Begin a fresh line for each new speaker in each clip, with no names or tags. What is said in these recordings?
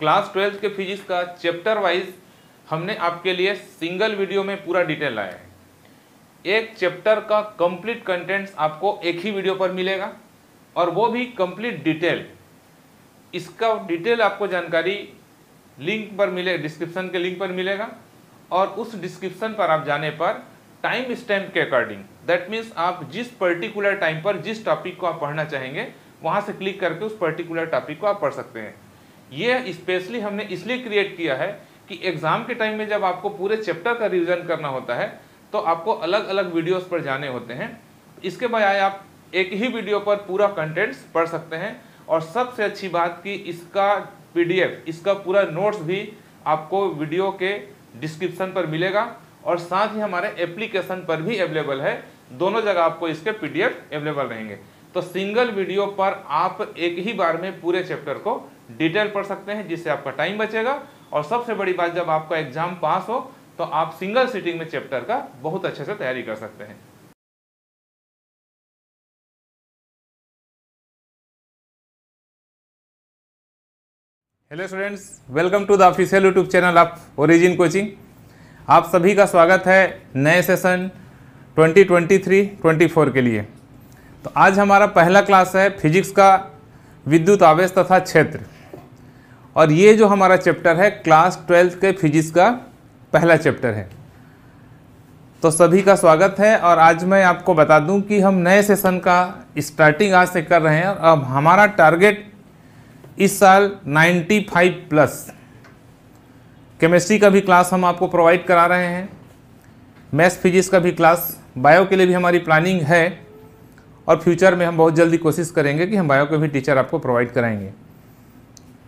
Class twelfth के physics का chapter wise हमने आपके लिए सिंगल वीडियो में पूरा डिटेल लाया है एक चैप्टर का कंप्लीट कंटेंट्स आपको एक ही वीडियो पर मिलेगा और वो भी कंप्लीट डिटेल इसका डिटेल आपको जानकारी लिंक पर मिले डिस्क्रिप्शन के लिंक पर मिलेगा और उस डिस्क्रिप्शन पर आप जाने पर टाइम स्टैम्प के अकॉर्डिंग दैट मीन्स आप जिस पर्टिकुलर टाइम पर जिस टॉपिक को आप पढ़ना चाहेंगे वहाँ से क्लिक करके उस पर्टिकुलर टॉपिक को आप पढ़ सकते हैं ये स्पेशली हमने इसलिए क्रिएट किया है कि एग्ज़ाम के टाइम में जब आपको पूरे चैप्टर का रिविज़न करना होता है तो आपको अलग अलग वीडियोस पर जाने होते हैं इसके बजाय आप एक ही वीडियो पर पूरा कंटेंट्स पढ़ सकते हैं और सबसे अच्छी बात कि इसका पीडीएफ इसका पूरा नोट्स भी आपको वीडियो के डिस्क्रिप्शन पर मिलेगा और साथ ही हमारे एप्लीकेशन पर भी अवेलेबल है दोनों जगह आपको इसके पी अवेलेबल रहेंगे तो सिंगल वीडियो पर आप एक ही बार में पूरे चैप्टर को डिटेल पढ़ सकते हैं जिससे आपका टाइम बचेगा और सबसे बड़ी बात जब आपका एग्जाम पास हो तो आप सिंगल सीटिंग में चैप्टर का बहुत अच्छे से तैयारी कर सकते हैं hello students welcome to the official YouTube channel of Origin coaching आप सभी का स्वागत है नए सेशन 2023-24 के लिए तो आज हमारा पहला क्लास है फिजिक्स का विद्युत आवेश तथा क्षेत्र और ये जो हमारा चैप्टर है क्लास ट्वेल्थ के फिजिक्स का पहला चैप्टर है तो सभी का स्वागत है और आज मैं आपको बता दूं कि हम नए सेशन का स्टार्टिंग आज से कर रहे हैं और अब हमारा टारगेट इस साल 95 प्लस केमिस्ट्री का भी क्लास हम आपको प्रोवाइड करा रहे हैं मैथ्स फिजिक्स का भी क्लास बायो के लिए भी हमारी प्लानिंग है और फ्यूचर में हम बहुत जल्दी कोशिश करेंगे कि हम बायो के भी टीचर आपको प्रोवाइड कराएंगे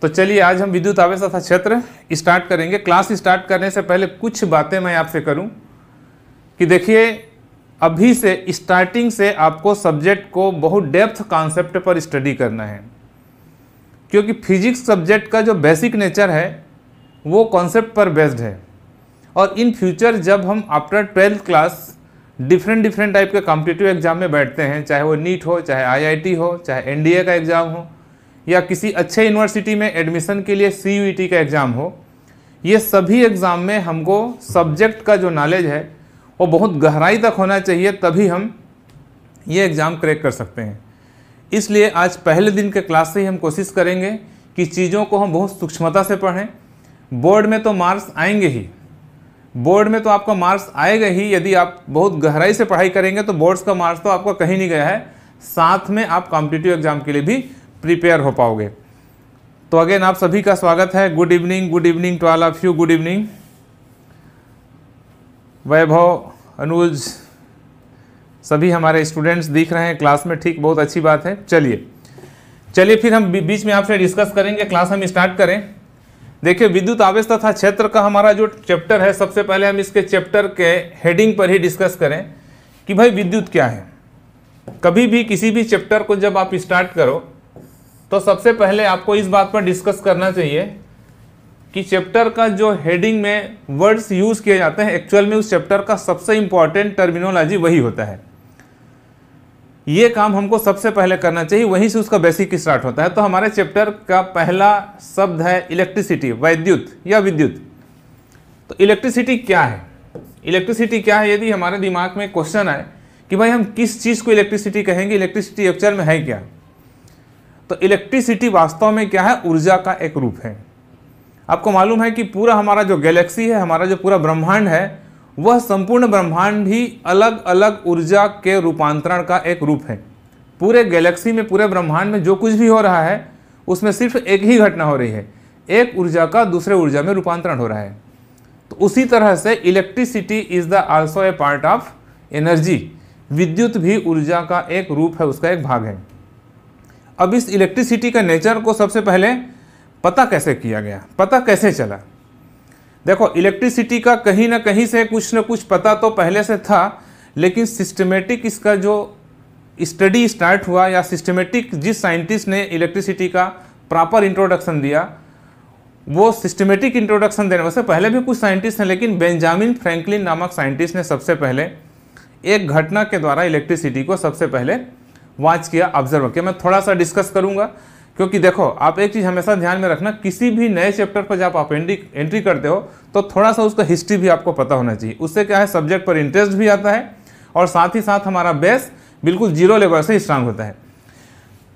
तो चलिए आज हम विद्युत आवेश तथा क्षेत्र स्टार्ट करेंगे क्लास स्टार्ट करने से पहले कुछ बातें मैं आपसे करूं कि देखिए अभी से स्टार्टिंग से आपको सब्जेक्ट को बहुत डेप्थ कॉन्सेप्ट पर स्टडी करना है क्योंकि फिजिक्स सब्जेक्ट का जो बेसिक नेचर है वो कॉन्सेप्ट पर बेस्ड है और इन फ्यूचर जब हम after twelfth class different different type के कॉम्पिटिटिव एग्जाम में बैठते हैं चाहे वो नीट हो चाहे आईआईटी हो चाहे एनडीए का एग्ज़ाम हो या किसी अच्छे यूनिवर्सिटी में एडमिशन के लिए सी e का एग्ज़ाम हो ये सभी एग्ज़ाम में हमको सब्जेक्ट का जो नॉलेज है वो बहुत गहराई तक होना चाहिए तभी हम ये एग्ज़ाम क्रैक कर सकते हैं इसलिए आज पहले दिन के क्लास से ही हम कोशिश करेंगे कि चीज़ों को हम बहुत सूक्ष्मता से पढ़ें बोर्ड में तो मार्क्स आएंगे ही बोर्ड में तो आपका मार्क्स आएगा ही यदि आप बहुत गहराई से पढ़ाई करेंगे तो बोर्ड्स का मार्क्स तो आपका कहीं नहीं गया है साथ में आप कॉम्पिटिटिव एग्ज़ाम के लिए भी प्रिपेयर हो पाओगे तो अगेन आप सभी का स्वागत है good evening good evening to all of you good evening Vaibhav Anuj सभी हमारे स्टूडेंट्स दिख रहे हैं क्लास में ठीक बहुत अच्छी बात है चलिए चलिए फिर हम बीच में आपसे डिस्कस करेंगे क्लास हम स्टार्ट करें देखिए विद्युत आवेश तथा क्षेत्र का हमारा जो चैप्टर है सबसे पहले हम इसके चैप्टर के हेडिंग पर ही डिस्कस करें कि भाई विद्युत क्या है कभी भी किसी भी चैप्टर को जब आप स्टार्ट करो तो सबसे पहले आपको इस बात पर डिस्कस करना चाहिए कि चैप्टर का जो हेडिंग में वर्ड्स यूज़ किए जाते हैं एक्चुअल में उस चैप्टर का सबसे इंपॉर्टेंट टर्मिनोलॉजी वही होता है ये काम हमको सबसे पहले करना चाहिए वहीं से उसका बेसिक स्टार्ट होता है तो हमारे चैप्टर का पहला शब्द है इलेक्ट्रिसिटी वैद्युत या विद्युत तो इलेक्ट्रिसिटी क्या है इलेक्ट्रिसिटी क्या है यदि हमारे दिमाग में क्वेश्चन आए कि भाई हम किस चीज़ को इलेक्ट्रिसिटी कहेंगे इलेक्ट्रिसिटी एक्चुअल में है क्या तो इलेक्ट्रिसिटी वास्तव में क्या है ऊर्जा का एक रूप है आपको मालूम है कि पूरा हमारा जो गैलेक्सी है हमारा जो पूरा ब्रह्मांड है वह संपूर्ण ब्रह्मांड ही अलग अलग ऊर्जा के रूपांतरण का एक रूप है पूरे गैलेक्सी में पूरे ब्रह्मांड में जो कुछ भी हो रहा है उसमें सिर्फ एक ही घटना हो रही है एक ऊर्जा का दूसरे ऊर्जा में रूपांतरण हो रहा है तो उसी तरह से electricity is the also a part of energy विद्युत भी ऊर्जा का एक रूप है उसका एक भाग है अब इस इलेक्ट्रिसिटी का नेचर को सबसे पहले पता कैसे किया गया पता कैसे चला देखो इलेक्ट्रिसिटी का कहीं ना कहीं से कुछ ना कुछ पता तो पहले से था लेकिन सिस्टमेटिक इसका जो स्टडी स्टार्ट हुआ या सिस्टमेटिक जिस साइंटिस्ट ने इलेक्ट्रिसिटी का प्रॉपर इंट्रोडक्शन दिया वो सिस्टमेटिक इंट्रोडक्शन देने वैसे पहले भी कुछ साइंटिस्ट हैं लेकिन बेंजामिन फ्रैंकलिन नामक साइंटिस्ट ने सबसे पहले एक घटना के द्वारा इलेक्ट्रिसिटी को सबसे पहले वॉच किया ऑब्जर्व किया मैं थोड़ा सा डिस्कस करूंगा क्योंकि देखो आप एक चीज़ हमेशा ध्यान में रखना किसी भी नए चैप्टर पर जब आप एंट्री करते हो तो थोड़ा सा उसका हिस्ट्री भी आपको पता होना चाहिए उससे क्या है सब्जेक्ट पर इंटरेस्ट भी आता है और साथ ही साथ हमारा बेस बिल्कुल जीरो लेवल से स्ट्रांग होता है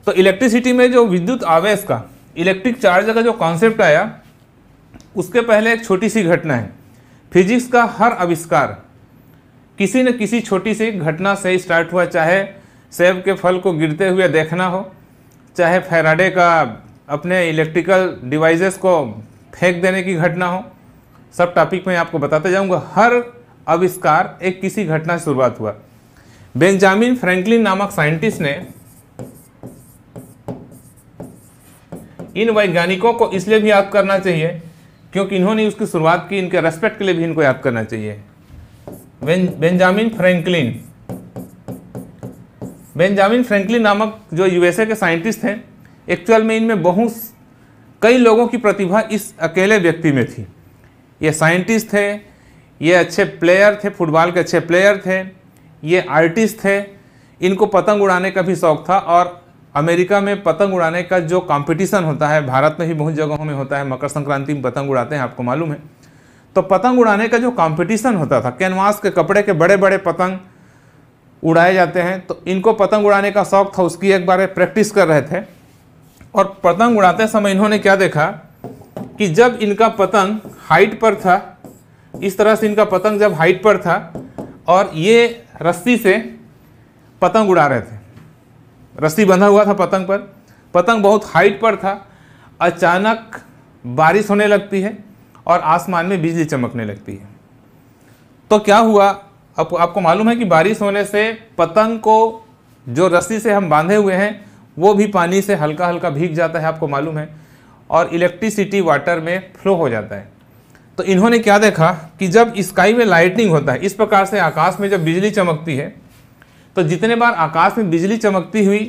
तो इलेक्ट्रिसिटी में जो विद्युत आवेश का इलेक्ट्रिक चार्ज का जो कॉन्सेप्ट आया उसके पहले एक छोटी सी घटना है फिजिक्स का हर आविष्कार किसी न किसी छोटी सी घटना से स्टार्ट हुआ चाहे सेब के फल को गिरते हुए देखना हो चाहे फैराडे का अपने इलेक्ट्रिकल डिवाइसेस को फेंक देने की घटना हो सब टॉपिक में आपको बताते जाऊंगा हर आविष्कार एक किसी घटना से शुरुआत हुआ बेंजामिन फ्रैंकलिन नामक साइंटिस्ट ने इन वैज्ञानिकों को इसलिए भी याद करना चाहिए क्योंकि इन्होंने उसकी शुरुआत की इनके रेस्पेक्ट के लिए भी इनको याद करना चाहिए बेंजामिन फ्रैंकलिन बेंजामिन फ्रेंकली नामक जो यूएसए के साइंटिस्ट हैं एक्चुअल में इनमें बहुत कई लोगों की प्रतिभा इस अकेले व्यक्ति में थी ये साइंटिस्ट थे ये अच्छे प्लेयर थे फुटबॉल के अच्छे प्लेयर थे ये आर्टिस्ट थे इनको पतंग उड़ाने का भी शौक था और अमेरिका में पतंग उड़ाने का जो कंपटीशन होता है भारत में ही बहुत जगहों में होता है मकर संक्रांति में पतंग उड़ाते हैं आपको मालूम है तो पतंग उड़ाने का जो कंपटीशन होता था कैनवास के कपड़े के बड़े बड़े पतंग उड़ाए जाते हैं तो इनको पतंग उड़ाने का शौक था उसकी एक बार प्रैक्टिस कर रहे थे और पतंग उड़ाते समय इन्होंने क्या देखा कि जब इनका पतंग हाइट पर था इस तरह से इनका पतंग जब हाइट पर था और ये रस्सी से पतंग उड़ा रहे थे रस्सी बंधा हुआ था पतंग पर पतंग बहुत हाइट पर था अचानक बारिश होने लगती है और आसमान में बिजली चमकने लगती है तो क्या हुआ अब आपको मालूम है कि बारिश होने से पतंग को जो रस्सी से हम बांधे हुए हैं वो भी पानी से हल्का हल्का भीग जाता है आपको मालूम है और इलेक्ट्रिसिटी वाटर में फ्लो हो जाता है तो इन्होंने क्या देखा कि जब स्काई में लाइटनिंग होता है इस प्रकार से आकाश में जब बिजली चमकती है तो जितने बार आकाश में बिजली चमकती हुई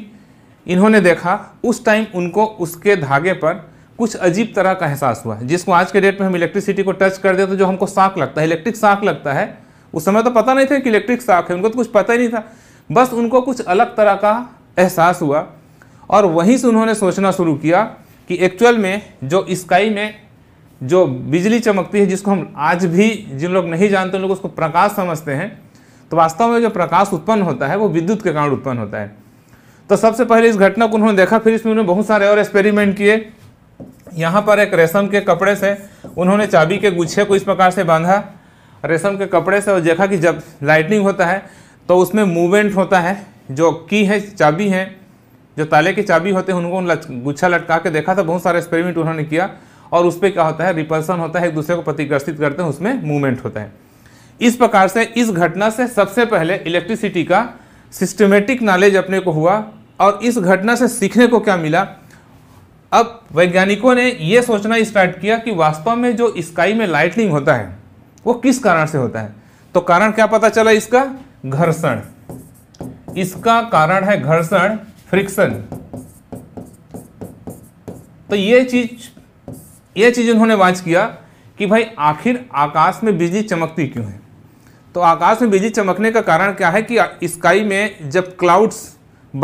इन्होंने देखा उस टाइम उनको उसके धागे पर कुछ अजीब तरह का एहसास हुआ जिसको आज के डेट में हम इलेक्ट्रिसिटी को टच कर देते तो जो हमको साँक लगता है इलेक्ट्रिक साँक लगता है उस समय तो पता नहीं था कि इलेक्ट्रिक शॉक है उनको तो कुछ पता ही नहीं था बस उनको कुछ अलग तरह का एहसास हुआ और वहीं से उन्होंने सोचना शुरू किया कि एक्चुअल में जो स्काई में जो बिजली चमकती है जिसको हम आज भी जिन लोग नहीं जानते उन लोग उसको प्रकाश समझते हैं तो वास्तव में जो प्रकाश उत्पन्न होता है वो विद्युत के कारण उत्पन्न होता है तो सबसे पहले इस घटना को उन्होंने देखा फिर इसमें उन्होंने बहुत सारे और एक्सपेरिमेंट किए यहाँ पर एक रेशम के कपड़े से उन्होंने चाबी के गुच्छे को इस प्रकार से बांधा रेशम के कपड़े से और देखा कि जब लाइटनिंग होता है तो उसमें मूवमेंट होता है जो की है चाबी है जो ताले की चाबी होते हैं उनको गुच्छा लटका के देखा था बहुत सारे एक्सपेरिमेंट उन्होंने किया और उस पर क्या होता है रिपल्सन होता है एक दूसरे को प्रतिग्रसित करते हैं उसमें मूवमेंट होता है इस प्रकार से इस घटना से सबसे पहले इलेक्ट्रिसिटी का सिस्टमेटिक नॉलेज अपने को हुआ और इस घटना से सीखने को क्या मिला अब वैज्ञानिकों ने यह सोचना स्टार्ट किया कि वास्तव में जो स्काई में लाइटनिंग होता है वो किस कारण से होता है तो कारण क्या पता चला इसका घर्षण इसका कारण है घर्षण फ्रिक्शन तो ये चीज ये चीज उन्होंने वाच किया कि भाई आखिर आकाश में बिजली चमकती क्यों है तो आकाश में बिजली चमकने का कारण क्या है कि स्काई में जब क्लाउड्स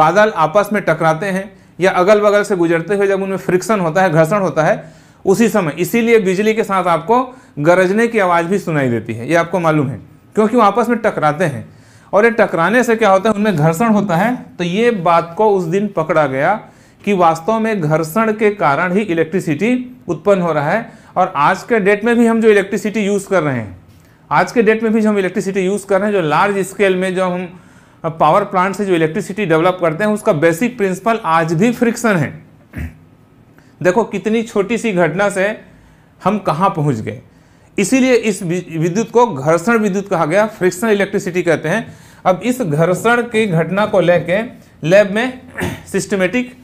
बादल आपस में टकराते हैं या अगल बगल से गुजरते हुए जब उनमें फ्रिक्शन होता है घर्षण होता है उसी समय इसीलिए बिजली के साथ आपको गरजने की आवाज़ भी सुनाई देती है ये आपको मालूम है क्योंकि वो आपस में टकराते हैं और ये टकराने से क्या होता है उनमें घर्षण होता है तो ये बात को उस दिन पकड़ा गया कि वास्तव में घर्षण के कारण ही इलेक्ट्रिसिटी उत्पन्न हो रहा है और आज के डेट में भी हम जो इलेक्ट्रिसिटी यूज़ कर रहे हैं आज के डेट में भी जो हम इलेक्ट्रिसिटी यूज़ कर रहे हैं जो लार्ज स्केल में जो हम पावर प्लांट से जो इलेक्ट्रिसिटी डेवलप करते हैं उसका बेसिक प्रिंसिपल आज भी फ्रिक्शन है देखो कितनी छोटी सी घटना से हम कहाँ पहुँच गए इसीलिए इस विद्युत को घर्षण विद्युत कहा गया फ्रिक्शनल इलेक्ट्रिसिटी कहते हैं अब इस घर्षण की घटना को लेकर लैब में सिस्टमेटिक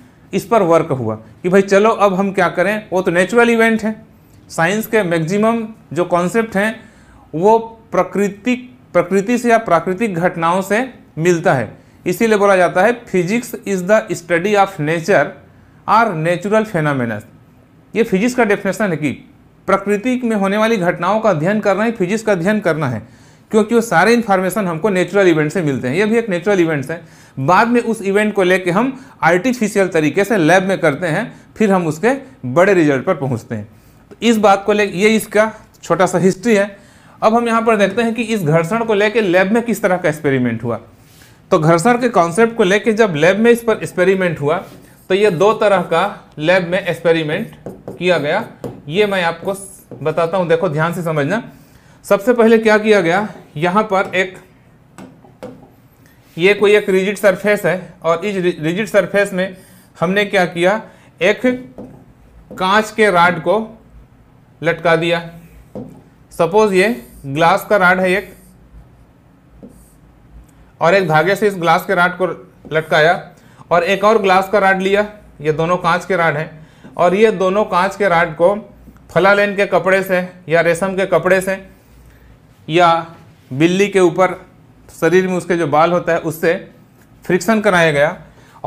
इस पर वर्क हुआ कि भाई चलो अब हम क्या करें वो तो नेचुरल इवेंट है साइंस के मैक्सिमम जो कॉन्सेप्ट हैं वो प्रकृति प्रकृति से या प्राकृतिक घटनाओं से मिलता है इसीलिए बोला जाता है physics is the study of nature or natural phenomenas ये फिजिक्स का डेफिनेशन है कि प्रकृति में होने वाली घटनाओं का अध्ययन करना ही फिजिक्स का अध्ययन करना है क्योंकि वो सारे इन्फॉर्मेशन हमको नेचुरल इवेंट से मिलते हैं ये भी एक नेचुरल इवेंट्स है बाद में उस इवेंट को लेके हम आर्टिफिशियल तरीके से लैब में करते हैं फिर हम उसके बड़े रिजल्ट पर पहुंचते हैं तो इस बात को ले ये इसका छोटा सा हिस्ट्री है अब हम यहाँ पर देखते हैं कि इस घर्षण को लेकर लैब में किस तरह का एक्सपेरिमेंट हुआ तो घर्षण के कॉन्सेप्ट को लेकर जब लैब में इस पर एक्सपेरिमेंट हुआ तो ये दो तरह का लैब में एक्सपेरिमेंट किया गया ये मैं आपको बताता हूँ देखो ध्यान से समझना सबसे पहले क्या किया गया यहाँ पर एक ये कोई एक रिजिड सरफेस है और इस रिजिड सरफेस में हमने क्या किया एक कांच के राड को लटका दिया सपोज ये ग्लास का राड है एक और एक धागे से इस ग्लास के राड को लटकाया और एक और ग्लास का राड लिया ये दोनों कांच के राड हैं और ये दोनों कांच के राड को फला लेन के कपड़े से या रेशम के कपड़े से या बिल्ली के ऊपर शरीर में उसके जो बाल होता है उससे फ्रिक्शन कराया गया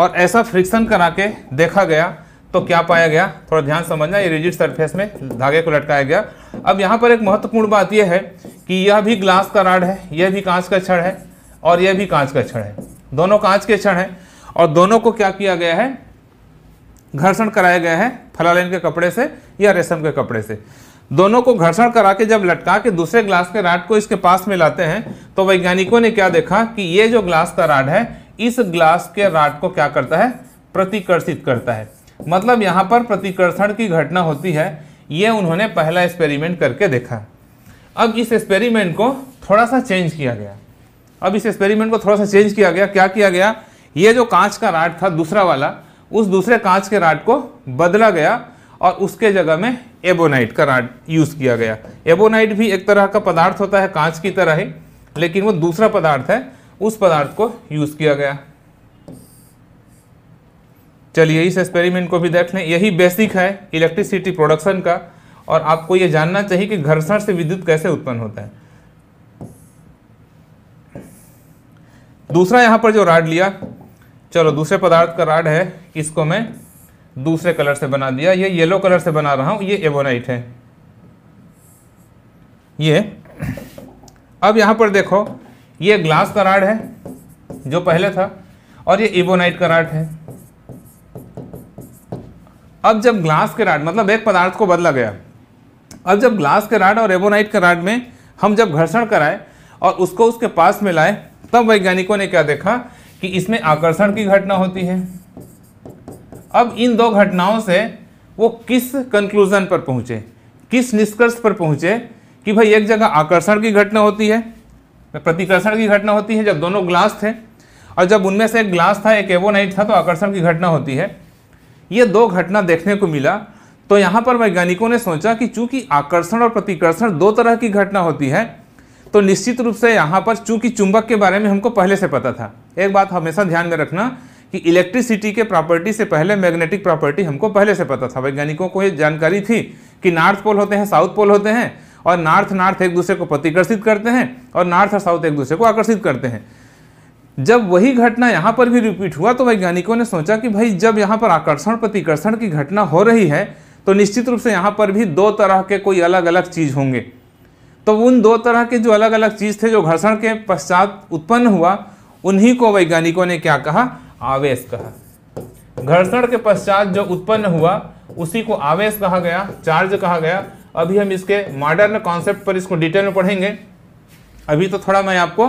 और ऐसा फ्रिक्शन करा के देखा गया तो क्या पाया गया थोड़ा ध्यान समझना ये रिजिड सरफेस में धागे को लटकाया गया अब यहाँ पर एक महत्वपूर्ण बात यह है कि यह भी ग्लास का राड है यह भी कांच का छड़ है और यह भी कांच का छड़ है दोनों कांच के छड़ हैं और दोनों को क्या किया गया है घर्षण कराया गया है फलालेन के कपड़े से या रेशम के कपड़े से दोनों को घर्षण करा के जब लटका के दूसरे ग्लास के राड को इसके पास में लाते हैं तो वैज्ञानिकों ने क्या देखा कि ये जो ग्लास का राड है इस ग्लास के राड को क्या करता है प्रतिकर्षित करता है मतलब यहाँ पर प्रतिकर्षण की घटना होती है ये उन्होंने पहला एक्सपेरिमेंट करके देखा अब इस एक्सपेरिमेंट को थोड़ा सा चेंज किया गया अब इस एक्सपेरिमेंट को थोड़ा सा चेंज किया गया क्या किया गया ये जो कांच का राड था दूसरा वाला उस दूसरे कांच के राड को बदला गया और उसके जगह में एबोनाइट का राड यूज़ किया गया एबोनाइट भी एक तरह का पदार्थ होता है कांच की तरह ही लेकिन वो दूसरा पदार्थ है उस पदार्थ को यूज़ किया गया चलिए इस एक्सपेरिमेंट को भी देख लें यही बेसिक है इलेक्ट्रिसिटी प्रोडक्शन का और आपको ये जानना चाहिए कि घर्षण से विद्युत कैसे उत्पन्न होता है दूसरा यहाँ पर जो राड लिया चलो दूसरे पदार्थ का राड है इसको मैं दूसरे कलर से बना दिया ये येलो कलर से बना रहा हूँ ये एबोनाइट है ये अब यहाँ पर देखो ये ग्लास का राड है जो पहले था और ये इबोनाइट का राड है अब जब ग्लास के राड मतलब एक पदार्थ को बदला गया अब जब ग्लास के राड और एबोनाइट के राड में हम जब घर्षण कराए और उसको उसके पास में लाए तब वैज्ञानिकों ने क्या देखा कि इसमें आकर्षण की घटना होती है अब इन दो घटनाओं से वो किस कंक्लूजन पर पहुंचे किस निष्कर्ष पर पहुंचे कि भाई एक जगह आकर्षण की घटना होती है प्रतिकर्षण की घटना होती है जब दोनों ग्लास थे और जब उनमें से एक ग्लास था एक एवोनाइट था तो आकर्षण की घटना होती है ये दो घटना देखने को मिला तो यहाँ पर वैज्ञानिकों ने सोचा कि चूंकि आकर्षण और प्रतिकर्षण दो तरह की घटना होती है तो निश्चित रूप से यहाँ पर चूंकि चुंबक के बारे में हमको पहले से पता था एक बात हमेशा ध्यान में रखना कि इलेक्ट्रिसिटी के प्रॉपर्टी से पहले मैग्नेटिक प्रॉपर्टी हमको पहले से पता था वैज्ञानिकों को ये जानकारी थी कि नॉर्थ पोल होते हैं साउथ पोल होते हैं और नॉर्थ नॉर्थ एक दूसरे को प्रतिकर्षित करते हैं और नॉर्थ और साउथ एक दूसरे को आकर्षित करते हैं जब वही घटना यहाँ पर भी रिपीट हुआ तो वैज्ञानिकों ने सोचा कि भाई जब यहाँ पर आकर्षण प्रतिकर्षण की घटना हो रही है तो निश्चित रूप से यहाँ पर भी दो तरह के कोई अलग अलग चीज़ होंगे तो उन दो तरह के जो अलग अलग चीज़ थे जो घर्षण के पश्चात उत्पन्न हुआ उन्हीं को वैज्ञानिकों ने क्या कहा आवेश कहा घर्षण के पश्चात जो उत्पन्न हुआ उसी को आवेश कहा गया चार्ज कहा गया अभी हम इसके मॉडर्न कॉन्सेप्ट पर इसको डिटेल में पढ़ेंगे अभी तो थोड़ा मैं आपको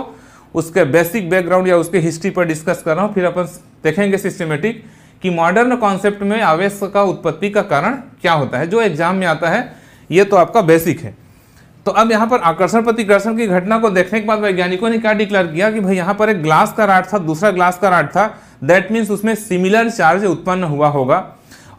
उसके बेसिक बैकग्राउंड या उसके हिस्ट्री पर डिस्कस कर रहा हूँ फिर अपन देखेंगे सिस्टमेटिक कि मॉडर्न कॉन्सेप्ट में आवेश का उत्पत्ति का कारण क्या होता है जो एग्जाम में आता है ये तो आपका बेसिक है तो अब यहाँ पर आकर्षण प्रतिकर्षण की घटना को देखने के बाद वैज्ञानिकों ने क्या डिक्लेयर किया कि भाई यहाँ पर एक ग्लास का राट था दूसरा ग्लास का राट था दैट मीन्स उसमें सिमिलर चार्ज उत्पन्न हुआ होगा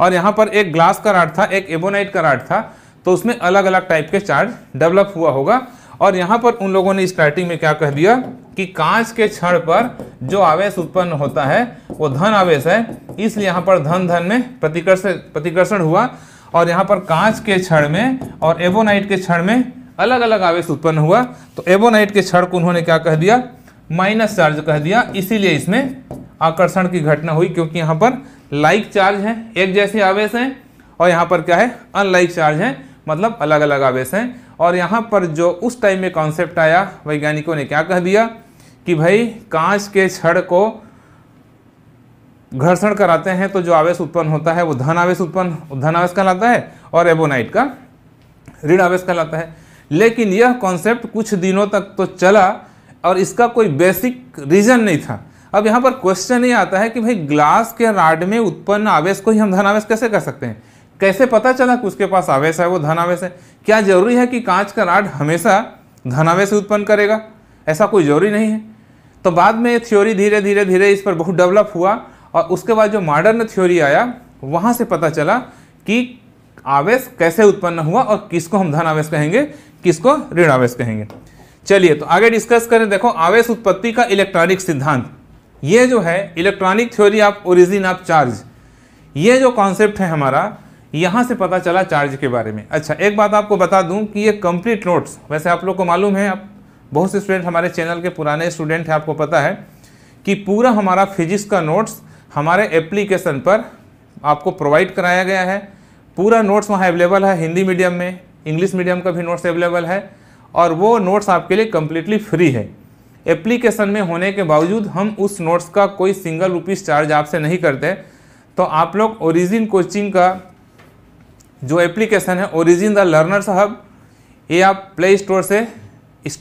और यहाँ पर एक ग्लास का राट था एक एबोनाइट का राट था तो उसमें अलग अलग टाइप के चार्ज डेवलप हुआ होगा और यहाँ पर उन लोगों ने स्टार्टिंग में क्या कह दिया कि कांच के क्षण पर जो आवेश उत्पन्न होता है वो धन आवेश है इसलिए यहाँ पर धन धन में प्रतिकर्षण प्रतिकर्षण हुआ और यहाँ पर कांच के क्षण में और एबोनाइट के क्षण में अलग अलग आवेश उत्पन्न हुआ तो एबोनाइट के क्षण को उन्होंने क्या कह दिया माइनस चार्ज कह दिया इसीलिए इसमें आकर्षण की घटना हुई क्योंकि यहाँ पर लाइक चार्ज है एक जैसे आवेश हैं और यहाँ पर क्या है अनलाइक चार्ज हैं मतलब अलग अलग आवेश हैं और यहाँ पर जो उस टाइम में कॉन्सेप्ट आया वैज्ञानिकों ने क्या कह दिया कि भाई कांच के छड़ को घर्षण कराते हैं तो जो आवेश उत्पन्न होता है वो धन आवेश उत्पन्न धन आवेश कहलाता है और एबोनाइट का ऋण आवेश कहलाता है लेकिन यह कॉन्सेप्ट कुछ दिनों तक तो चला और इसका कोई बेसिक रीज़न नहीं था अब यहाँ पर क्वेश्चन ये आता है कि भाई ग्लास के राड में उत्पन्न आवेश को ही हम धनावेश कैसे कर सकते हैं कैसे पता चला कि उसके पास आवेश है वो धनावेश है क्या जरूरी है कि कांच का राड हमेशा धनावेश उत्पन्न करेगा ऐसा कोई जरूरी नहीं है तो बाद में ये थ्योरी धीरे धीरे धीरे इस पर बहुत डेवलप हुआ और उसके बाद जो मॉडर्न थ्योरी आया वहाँ से पता चला कि आवेश कैसे उत्पन्न हुआ और किसको हम धन आवेश कहेंगे किसको ऋण आवेश कहेंगे चलिए तो आगे डिस्कस करें देखो आवेश उत्पत्ति का इलेक्ट्रॉनिक सिद्धांत ये जो है electronic theory of origin of charge ये जो कॉन्सेप्ट है हमारा यहाँ से पता चला चार्ज के बारे में अच्छा एक बात आपको बता दूं कि ये कंप्लीट नोट्स वैसे आप लोग को मालूम है आप बहुत से स्टूडेंट हमारे चैनल के पुराने स्टूडेंट हैं आपको पता है कि पूरा हमारा फिजिक्स का नोट्स हमारे एप्लीकेशन पर आपको प्रोवाइड कराया गया है पूरा नोट्स वहाँ अवेलेबल है हिंदी मीडियम में इंग्लिश मीडियम का भी नोट्स अवेलेबल है और वो नोट्स आपके लिए कम्प्लीटली फ्री है एप्लीकेशन में होने के बावजूद हम उस नोट्स का कोई सिंगल रुपीज़ चार्ज आपसे नहीं करते तो आप लोग ओरिजिन कोचिंग का जो एप्लीकेशन है ओरिजिन द लर्नर साहब ये आप प्ले स्टोर से इस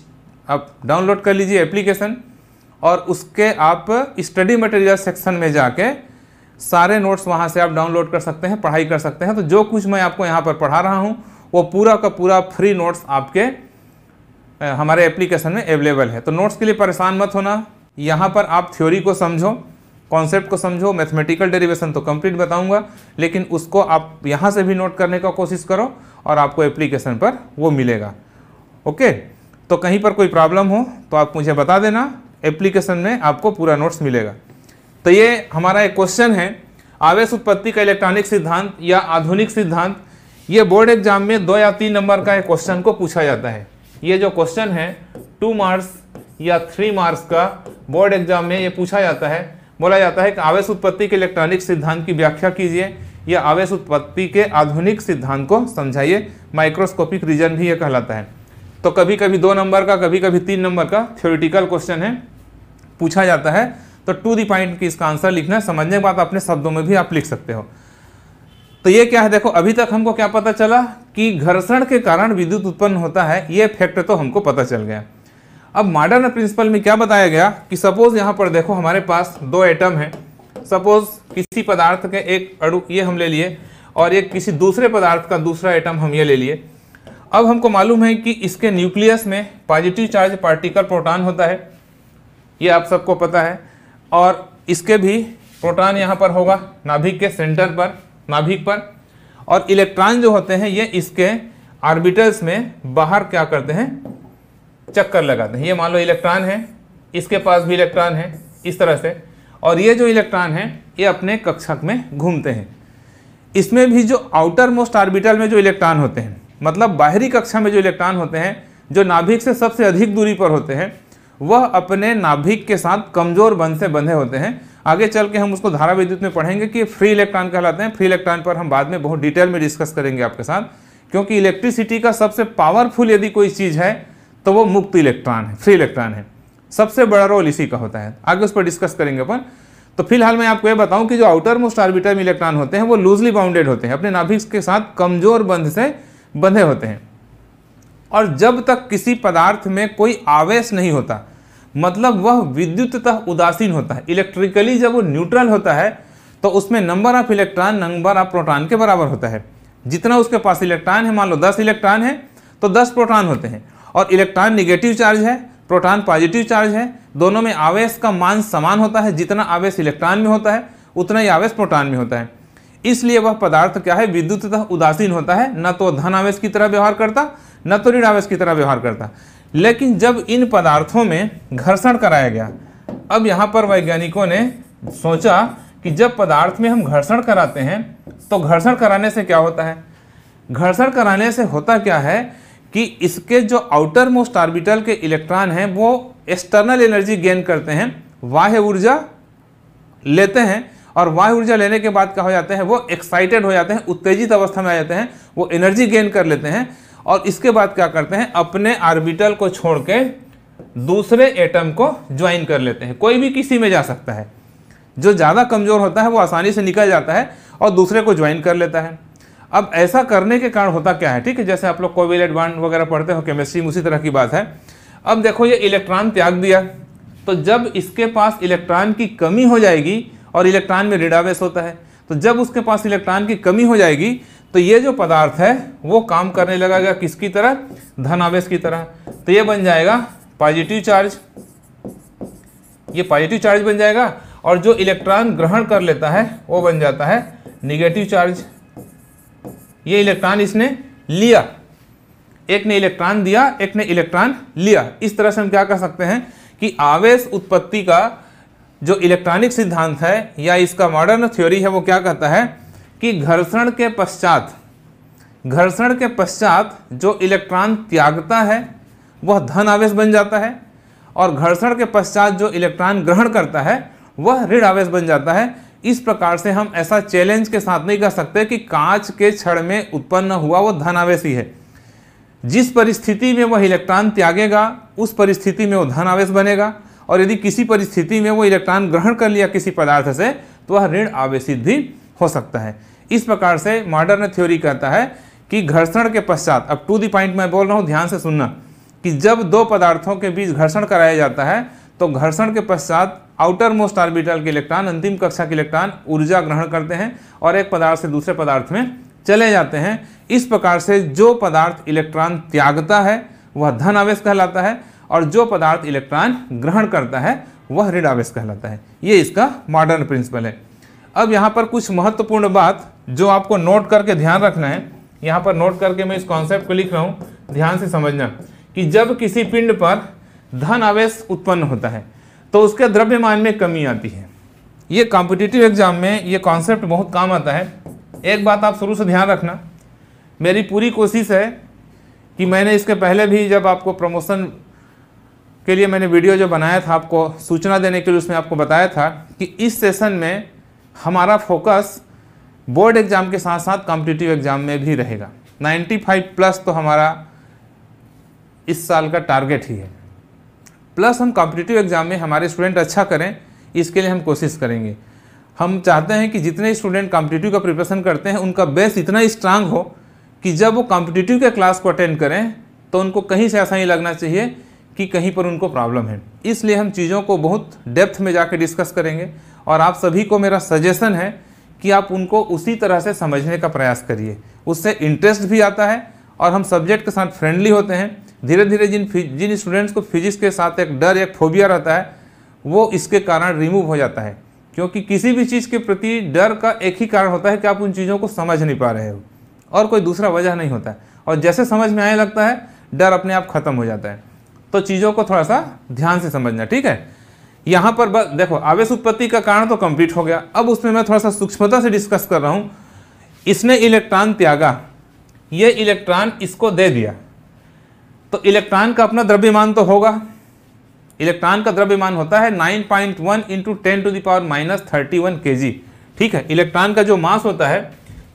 आप डाउनलोड कर लीजिए एप्लीकेशन और उसके आप स्टडी मटेरियल सेक्शन में जाके सारे नोट्स वहाँ से आप डाउनलोड कर सकते हैं पढ़ाई कर सकते हैं तो जो कुछ मैं आपको यहाँ पर पढ़ा रहा हूँ वो पूरा का पूरा फ्री नोट्स आपके हमारे एप्लीकेशन में अवेलेबल है तो नोट्स के लिए परेशान मत होना यहाँ पर आप थ्योरी को समझो कॉन्सेप्ट को समझो मैथमेटिकल डेरिवेशन तो कंप्लीट बताऊंगा लेकिन उसको आप यहाँ से भी नोट करने का कोशिश करो और आपको एप्लीकेशन पर वो मिलेगा ओके तो कहीं पर कोई प्रॉब्लम हो तो आप मुझे बता देना एप्लीकेशन में आपको पूरा नोट्स मिलेगा तो ये हमारा एक क्वेश्चन है आवेश उत्पत्ति का इलेक्ट्रॉनिक सिद्धांत या आधुनिक सिद्धांत ये बोर्ड एग्जाम में दो या तीन नंबर का क्वेश्चन को पूछा जाता है ये जो क्वेश्चन है टू मार्क्स या थ्री मार्क्स का बोर्ड एग्जाम में ये पूछा जाता है बोला जाता है कि आवेश उत्पत्ति के इलेक्ट्रॉनिक सिद्धांत की व्याख्या कीजिए या आवेश उत्पत्ति के आधुनिक सिद्धांत को समझाइए माइक्रोस्कोपिक रीजन भी ये कहलाता है तो कभी कभी दो नंबर का कभी कभी तीन नंबर का थ्योरिटिकल क्वेश्चन है पूछा जाता है तो टू दी पॉइंट की इसका आंसर लिखना है समझने के बाद अपने शब्दों में भी आप लिख सकते हो तो ये क्या है देखो अभी तक हमको क्या पता चला कि घर्षण के कारण विद्युत उत्पन्न होता है ये फैक्ट तो हमको पता चल गया अब मॉडर्न प्रिंसिपल में क्या बताया गया कि सपोज यहाँ पर देखो हमारे पास दो एटम हैं सपोज किसी पदार्थ के एक अड़ु ये हम ले लिए और एक किसी दूसरे पदार्थ का दूसरा एटम हम ये ले लिए अब हमको मालूम है कि इसके न्यूक्लियस में पॉजिटिव चार्ज पार्टिकल प्रोटॉन होता है ये आप सबको पता है और इसके भी प्रोटॉन यहाँ पर होगा नाभिक के सेंटर पर नाभिक पर और इलेक्ट्रॉन जो होते हैं ये इसके आर्बिटर्स में बाहर क्या करते हैं चक्कर लगाते हैं ये मान लो इलेक्ट्रॉन है इसके पास भी इलेक्ट्रॉन है इस तरह से और ये जो इलेक्ट्रॉन है ये अपने कक्षक में घूमते हैं इसमें भी जो आउटर मोस्ट आर्बिटल में जो इलेक्ट्रॉन होते हैं मतलब बाहरी कक्षा में जो इलेक्ट्रॉन होते हैं जो नाभिक से सबसे अधिक दूरी पर होते हैं वह अपने नाभिक के साथ कमज़ोर बंध से बंधे होते हैं आगे चल के हम उसको धारा विद्युत में पढ़ेंगे कि फ्री इलेक्ट्रॉन कहलाते हैं फ्री इलेक्ट्रॉन पर हम बाद में बहुत डिटेल में डिस्कस करेंगे आपके साथ क्योंकि इलेक्ट्रिसिटी का सबसे पावरफुल यदि कोई चीज़ है तो वो मुक्त इलेक्ट्रॉन है फ्री इलेक्ट्रॉन है सबसे बड़ा रोल इसी का होता है आगे उस पर डिस्कस करेंगे अपन तो फिलहाल मैं आपको ये बताऊं कि जो आउटर मोस्ट आर्बिटर में इलेक्ट्रॉन होते हैं वो लूजली बाउंडेड होते हैं अपने नाभिक्स के साथ कमजोर बंध से बंधे होते हैं और जब तक किसी पदार्थ में कोई आवेश नहीं होता मतलब वह विद्युततः उदासीन होता है इलेक्ट्रिकली जब वो न्यूट्रल होता है तो उसमें number of electron number of proton के बराबर होता है जितना उसके पास इलेक्ट्रॉन है मान लो दस इलेक्ट्रॉन है तो दस प्रोटॉन होते हैं और इलेक्ट्रॉन निगेटिव चार्ज है प्रोटॉन पॉजिटिव चार्ज है दोनों में आवेश का मान समान होता है जितना आवेश इलेक्ट्रॉन में होता है उतना ही आवेश प्रोटॉन में होता है इसलिए वह पदार्थ क्या है विद्युत उदासीन होता है न तो धन आवेश की तरह व्यवहार करता न तो ऋण आवेश की तरह व्यवहार करता लेकिन जब इन पदार्थों में घर्षण कराया गया अब यहाँ पर वैज्ञानिकों ने सोचा कि जब पदार्थ में हम घर्षण कराते हैं तो घर्षण कराने से क्या होता है घर्षण कराने से होता क्या है कि इसके जो आउटर मोस्ट आर्बिटल के इलेक्ट्रॉन हैं वो एक्सटर्नल एनर्जी गेन करते हैं बाह्य ऊर्जा लेते हैं और वाह ऊर्जा लेने के बाद क्या हो जाते हैं वो एक्साइटेड हो जाते हैं उत्तेजित अवस्था में आ जाते हैं वो एनर्जी गेन कर लेते हैं और इसके बाद क्या करते हैं अपने आर्बिटल को छोड़ के दूसरे एटम को ज्वाइन कर लेते हैं कोई भी किसी में जा सकता है जो ज़्यादा कमज़ोर होता है वो आसानी से निकल जाता है और दूसरे को ज्वाइन कर लेता है अब ऐसा करने के कारण होता क्या है ठीक है जैसे आप लोग कोविलेट बांड वगैरह पढ़ते हो केमिस्ट्री में उसी तरह की बात है अब देखो ये इलेक्ट्रॉन त्याग दिया तो जब इसके पास इलेक्ट्रॉन की कमी हो जाएगी और इलेक्ट्रॉन में रिडावेस होता है तो जब उसके पास इलेक्ट्रॉन की कमी हो जाएगी तो ये जो पदार्थ है वो काम करने लगेगा किसकी तरह धन आवेश की तरह तो ये बन जाएगा पॉजिटिव चार्ज ये पॉजिटिव चार्ज बन जाएगा और जो इलेक्ट्रॉन ग्रहण कर लेता है वो बन जाता है निगेटिव चार्ज ये इलेक्ट्रॉन इसने लिया एक ने इलेक्ट्रॉन दिया एक ने इलेक्ट्रॉन लिया इस तरह से हम क्या कर सकते हैं कि आवेश उत्पत्ति का जो इलेक्ट्रॉनिक सिद्धांत है या इसका मॉडर्न थ्योरी है वो क्या कहता है कि घर्षण के पश्चात घर्षण के पश्चात जो इलेक्ट्रॉन त्यागता है वह धन आवेश बन जाता है और घर्षण के पश्चात जो इलेक्ट्रॉन ग्रहण करता है वह ऋण आवेश बन जाता है इस प्रकार से हम ऐसा चैलेंज के साथ नहीं कर सकते कि कांच के क्षण में उत्पन्न हुआ वह धन आवेश ही है जिस परिस्थिति में वह इलेक्ट्रॉन त्यागेगा उस परिस्थिति में वह धन आवेश बनेगा और यदि किसी परिस्थिति में वो इलेक्ट्रॉन ग्रहण कर लिया किसी पदार्थ से तो वह ऋण आवेशित भी हो सकता है इस प्रकार से मॉडर्न थ्योरी कहता है कि घर्षण के पश्चात अब टू दी पॉइंट मैं बोल रहा हूँ ध्यान से सुनना कि जब दो पदार्थों के बीच घर्षण कराया जाता है तो घर्षण के पश्चात आउटर मोस्ट ऑर्बिटल के इलेक्ट्रॉन अंतिम कक्षा के इलेक्ट्रॉन ऊर्जा ग्रहण करते हैं और एक पदार्थ से दूसरे पदार्थ में चले जाते हैं इस प्रकार से जो पदार्थ इलेक्ट्रॉन त्यागता है वह धन आवेश कहलाता है और जो पदार्थ इलेक्ट्रॉन ग्रहण करता है वह ऋण आवेश कहलाता है ये इसका मॉडर्न प्रिंसिपल है अब यहाँ पर कुछ महत्वपूर्ण बात जो आपको नोट करके ध्यान रखना है यहाँ पर नोट करके मैं इस कॉन्सेप्ट को लिख रहा हूँ ध्यान से समझना कि जब किसी पिंड पर धन आवेश उत्पन्न होता है तो उसके द्रव्यमान में कमी आती है ये कॉम्पिटिटिव एग्जाम में ये कॉन्सेप्ट बहुत काम आता है एक बात आप शुरू से ध्यान रखना मेरी पूरी कोशिश है कि मैंने इसके पहले भी जब आपको प्रमोशन के लिए मैंने वीडियो जो बनाया था आपको सूचना देने के लिए उसमें आपको बताया था कि इस सेशन में हमारा फोकस बोर्ड एग्ज़ाम के साथ साथ कॉम्पिटिटिव एग्ज़ाम में भी रहेगा 95 प्लस तो हमारा इस साल का टारगेट ही है प्लस हम कॉम्पिटिटिव एग्ज़ाम में हमारे स्टूडेंट अच्छा करें इसके लिए हम कोशिश करेंगे हम चाहते हैं कि जितने स्टूडेंट कॉम्पिटिटिव का प्रिपरेशन करते हैं उनका बेस इतना स्ट्रांग हो कि जब वो कॉम्पिटिटिव के क्लास को अटेंड करें तो उनको कहीं से ऐसा नहीं लगना चाहिए कि कहीं पर उनको प्रॉब्लम है इसलिए हम चीज़ों को बहुत डेप्थ में जाकर डिस्कस करेंगे और आप सभी को मेरा सजेशन है कि आप उनको उसी तरह से समझने का प्रयास करिए उससे इंटरेस्ट भी आता है और हम सब्जेक्ट के साथ फ्रेंडली होते हैं धीरे धीरे जिन जिन स्टूडेंट्स को फिजिक्स के साथ एक डर एक फोबिया रहता है वो इसके कारण रिमूव हो जाता है क्योंकि किसी भी चीज़ के प्रति डर का एक ही कारण होता है कि आप उन चीज़ों को समझ नहीं पा रहे हो और कोई दूसरा वजह नहीं होता है और जैसे समझ में आने लगता है डर अपने आप ख़त्म हो जाता है तो चीज़ों को थोड़ा सा ध्यान से समझना ठीक है यहाँ पर बस देखो आवेश उत्पत्ति का कारण तो कंप्लीट हो गया अब उसमें मैं थोड़ा सा सूक्ष्मता से डिस्कस कर रहा हूं इसने इलेक्ट्रॉन त्यागा ये इलेक्ट्रॉन इसको दे दिया तो इलेक्ट्रॉन का अपना द्रव्यमान तो होगा इलेक्ट्रॉन का द्रव्यमान होता है 9.1 point one into ten to the power minus thirty one K G ठीक है इलेक्ट्रॉन का जो मास होता है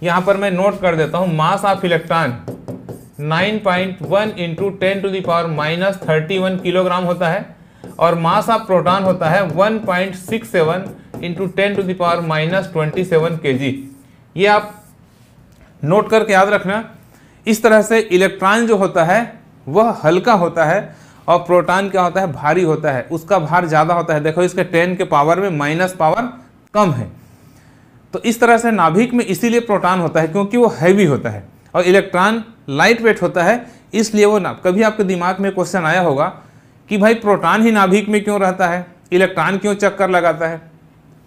यहाँ पर मैं नोट कर देता हूँ mass of electron 9.1 point one into ten to the power minus thirty one kilogram होता है और मास ऑफ प्रोटॉन होता है 1.67 point six seven into ten to the power minus twenty seven के ये आप नोट करके याद रखना इस तरह से इलेक्ट्रॉन जो होता है वह हल्का होता है और प्रोटॉन क्या होता है भारी होता है उसका भार ज़्यादा होता है देखो इसके टेन के पावर में माइनस पावर कम है तो इस तरह से नाभिक में इसीलिए प्रोटॉन होता है क्योंकि वो हैवी होता है और इलेक्ट्रॉन लाइट वेट होता है इसलिए वो ना कभी आपके दिमाग में क्वेश्चन आया होगा कि भाई प्रोटॉन ही नाभिक में क्यों रहता है इलेक्ट्रॉन क्यों चक्कर लगाता है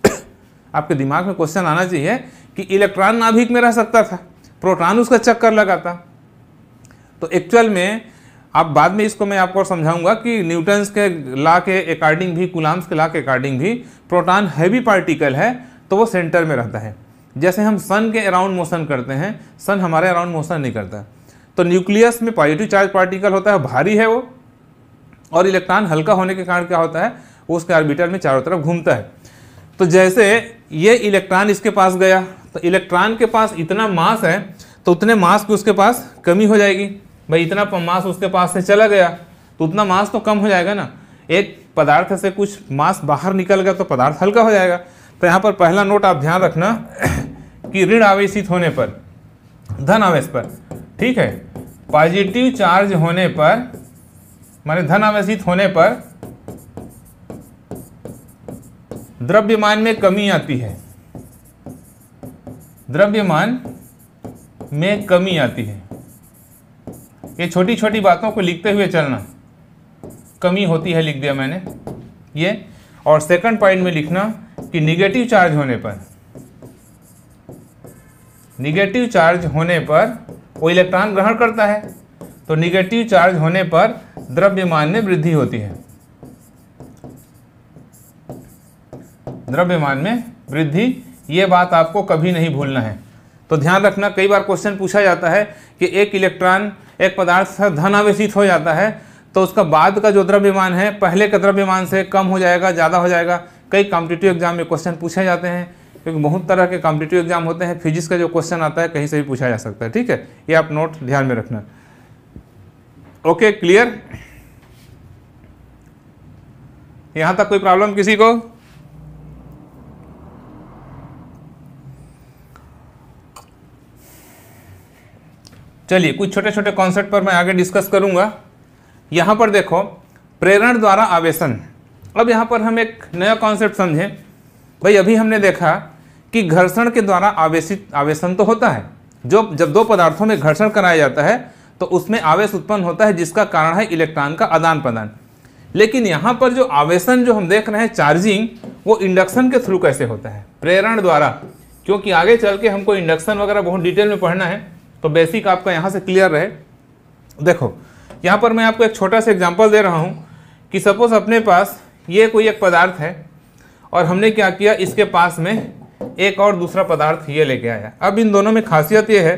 आपके दिमाग में क्वेश्चन आना चाहिए कि इलेक्ट्रॉन नाभिक में रह सकता था प्रोटॉन उसका चक्कर लगाता तो एक्चुअल में आप बाद में इसको मैं आपको समझाऊंगा कि न्यूटन्स के ला के अकॉर्डिंग भी गुलाम्स के ला के अकॉर्डिंग भी प्रोटॉन हैवी पार्टिकल है तो वो सेंटर में रहता है जैसे हम सन के अराउंड मोशन करते हैं सन हमारे अराउंड मोशन नहीं करता तो न्यूक्लियस में पॉजिटिव चार्ज पार्टिकल होता है भारी है वो और इलेक्ट्रॉन हल्का होने के कारण क्या होता है वो उसके आर्बिटर में चारों तरफ घूमता है तो जैसे ये इलेक्ट्रॉन इसके पास गया तो इलेक्ट्रॉन के पास इतना मास है तो उतने मास की उसके पास कमी हो जाएगी भाई इतना मास उसके पास से चला गया तो उतना मास तो कम हो जाएगा ना एक पदार्थ से कुछ मास बाहर निकल गया तो पदार्थ हल्का हो जाएगा तो यहाँ पर पहला नोट आप ध्यान रखना कि ऋण आवेशित होने पर धन आवेश पर ठीक है पॉजिटिव चार्ज होने पर माने धन आवेशित होने पर द्रव्यमान में कमी आती है द्रव्यमान में कमी आती है ये छोटी छोटी बातों को लिखते हुए चलना कमी होती है लिख दिया मैंने ये और सेकंड पॉइंट में लिखना कि निगेटिव चार्ज होने पर निगेटिव चार्ज होने पर वो इलेक्ट्रॉन ग्रहण करता है तो निगेटिव चार्ज होने पर द्रव्यमान में वृद्धि होती है द्रव्यमान में वृद्धि ये बात आपको कभी नहीं भूलना है तो ध्यान रखना कई बार क्वेश्चन पूछा जाता है कि एक इलेक्ट्रॉन एक पदार्थ धन आवेशित हो जाता है तो उसका बाद का जो द्रव्यमान है पहले का द्रव्यमान से कम हो जाएगा ज़्यादा हो जाएगा कई कॉम्पिटेटिव एग्जाम में क्वेश्चन पूछे जाते हैं क्योंकि बहुत तरह के कॉम्पिटेटिव एग्जाम होते हैं फिजिक्स का जो क्वेश्चन आता है कहीं से भी पूछा जा सकता है ठीक है ये आप नोट ध्यान में रखना ओके क्लियर यहां तक कोई प्रॉब्लम किसी को चलिए कुछ छोटे छोटे कॉन्सेप्ट पर मैं आगे डिस्कस करूंगा यहां पर देखो प्रेरण द्वारा आवेशन अब यहां पर हम एक नया कॉन्सेप्ट समझें भाई अभी हमने देखा कि घर्षण के द्वारा आवेशित आवेशन तो होता है जो जब दो पदार्थों में घर्षण कराया जाता है तो उसमें आवेश उत्पन्न होता है जिसका कारण है इलेक्ट्रॉन का आदान प्रदान लेकिन यहाँ पर जो आवेशन जो हम देख रहे हैं चार्जिंग वो इंडक्शन के थ्रू कैसे होता है प्रेरण द्वारा क्योंकि आगे चल के हमको इंडक्शन वगैरह बहुत डिटेल में पढ़ना है तो बेसिक आपका यहाँ से क्लियर रहे देखो यहाँ पर मैं आपको एक छोटा सा एग्जाम्पल दे रहा हूँ कि सपोज़ अपने पास ये कोई एक पदार्थ है और हमने क्या किया इसके पास में एक और दूसरा पदार्थ ये लेके आया अब इन दोनों में खासियत ये है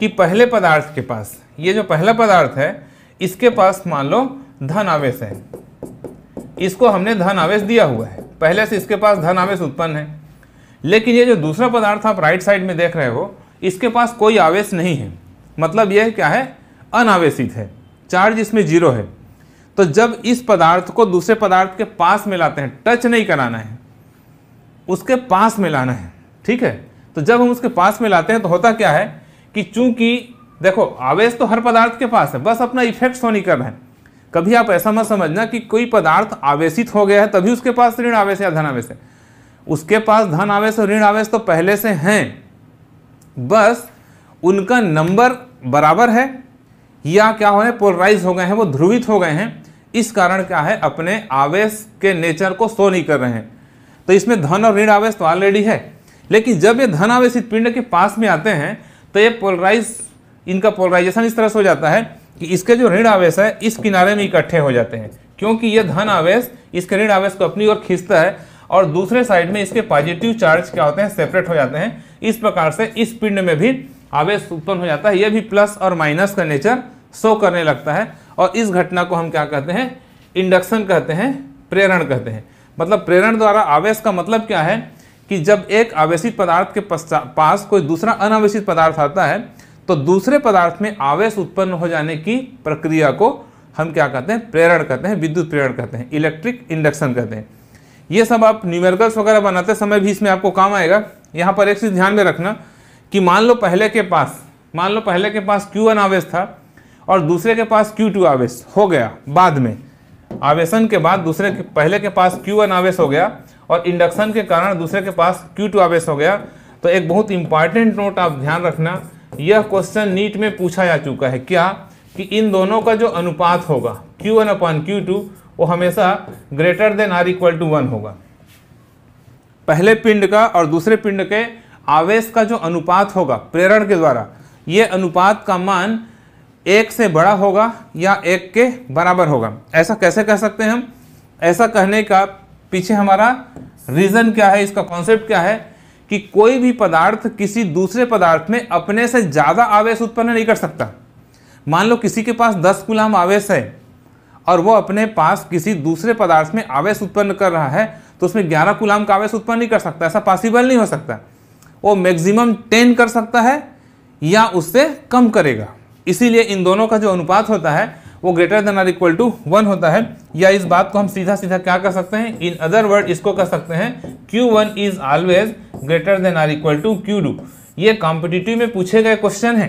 कि पहले पदार्थ के पास ये जो पहला पदार्थ है इसके पास मान लो धन आवेश है इसको हमने धन आवेश दिया हुआ है पहले से इसके पास धन आवेश उत्पन्न है लेकिन ये जो दूसरा पदार्थ आप राइट साइड में देख रहे हो इसके पास कोई आवेश नहीं है मतलब यह क्या है अनावेशित है चार्ज इसमें जीरो है तो जब इस पदार्थ को दूसरे पदार्थ के पास में लाते हैं टच नहीं कराना है उसके पास में लाना है ठीक है तो जब हम उसके पास में लाते हैं तो होता क्या है कि चूंकि देखो आवेश तो हर पदार्थ के पास है बस अपना इफेक्ट सो तो नहीं कर रहे हैं कभी आप ऐसा मत समझना कि कोई पदार्थ आवेशित हो गया है तभी उसके पास ऋण आवेश या धन आवेश है उसके पास धन आवेश और ऋण आवेश तो पहले से हैं बस उनका नंबर बराबर है या क्या हो रहे पोलराइज हो गए हैं वो ध्रुवित हो गए हैं इस कारण क्या है अपने आवेश के नेचर को सो नहीं कर रहे हैं तो इसमें धन और ऋण आवेश तो ऑलरेडी है लेकिन जब ये धन आवेश पिंड के पास में आते हैं तो ये पोलराइज इनका पोलराइजेशन इस तरह से हो जाता है कि इसके जो ऋण आवेश है इस किनारे में इकट्ठे हो जाते हैं क्योंकि ये धन आवेश इसके ऋण आवेश को अपनी ओर खींचता है और दूसरे साइड में इसके पॉजिटिव चार्ज क्या होते हैं सेपरेट हो जाते हैं इस प्रकार से इस पिंड में भी आवेश उत्पन्न हो जाता है यह भी प्लस और माइनस का नेचर शो करने लगता है और इस घटना को हम क्या कहते हैं इंडक्शन कहते हैं प्रेरण कहते हैं मतलब प्रेरण द्वारा आवेश का मतलब क्या है कि जब एक आवेशित पदार्थ के पास कोई दूसरा अनावेशित पदार्थ आता है तो दूसरे पदार्थ में आवेश उत्पन्न हो जाने की प्रक्रिया को हम क्या कहते हैं प्रेरण कहते हैं विद्युत प्रेरण कहते हैं इलेक्ट्रिक इंडक्शन कहते हैं ये सब आप न्यूमेरिकल्स वगैरह बनाते समय भी इसमें आपको काम आएगा यहाँ पर एक चीज़ ध्यान में रखना कि मान लो पहले के पास मान लो पहले के पास क्यू आवेश था और दूसरे के पास क्यू टू आवेश हो गया बाद में आवेशन के बाद दूसरे के पहले के पास क्यू आवेश हो गया और इंडक्शन के कारण दूसरे के पास क्यू टू आवेश हो गया तो एक बहुत इंपॉर्टेंट नोट आप ध्यान रखना यह क्वेश्चन नीट में पूछा जा चुका है क्या कि इन दोनों का जो अनुपात होगा Q one upon Q two वो हमेशा greater than or equal to one होगा पहले पिंड का और दूसरे पिंड के आवेश का जो अनुपात होगा प्रेरण के द्वारा ये अनुपात का मान एक से बड़ा होगा या एक के बराबर होगा ऐसा कैसे कह सकते हैं हम ऐसा कहने का पीछे हमारा रीज़न क्या है इसका कॉन्सेप्ट क्या है कि कोई भी पदार्थ किसी दूसरे पदार्थ में अपने से ज़्यादा आवेश उत्पन्न नहीं कर सकता मान लो किसी के पास दस गुलाम आवेश है और वो अपने पास किसी दूसरे पदार्थ में आवेश उत्पन्न कर रहा है तो उसमें ग्यारह गुलाम का आवेश उत्पन्न नहीं कर सकता ऐसा पॉसिबल नहीं हो सकता वो मैक्सिमम टेन कर सकता है या उससे कम करेगा इसीलिए इन दोनों का जो अनुपात होता है वो greater than or equal to one होता है या इस बात को हम सीधा सीधा क्या कर सकते हैं इन अदर वर्ड इसको कर सकते हैं Q one is always greater than or equal to Q two ये कॉम्पिटिटिव में पूछे गए क्वेश्चन है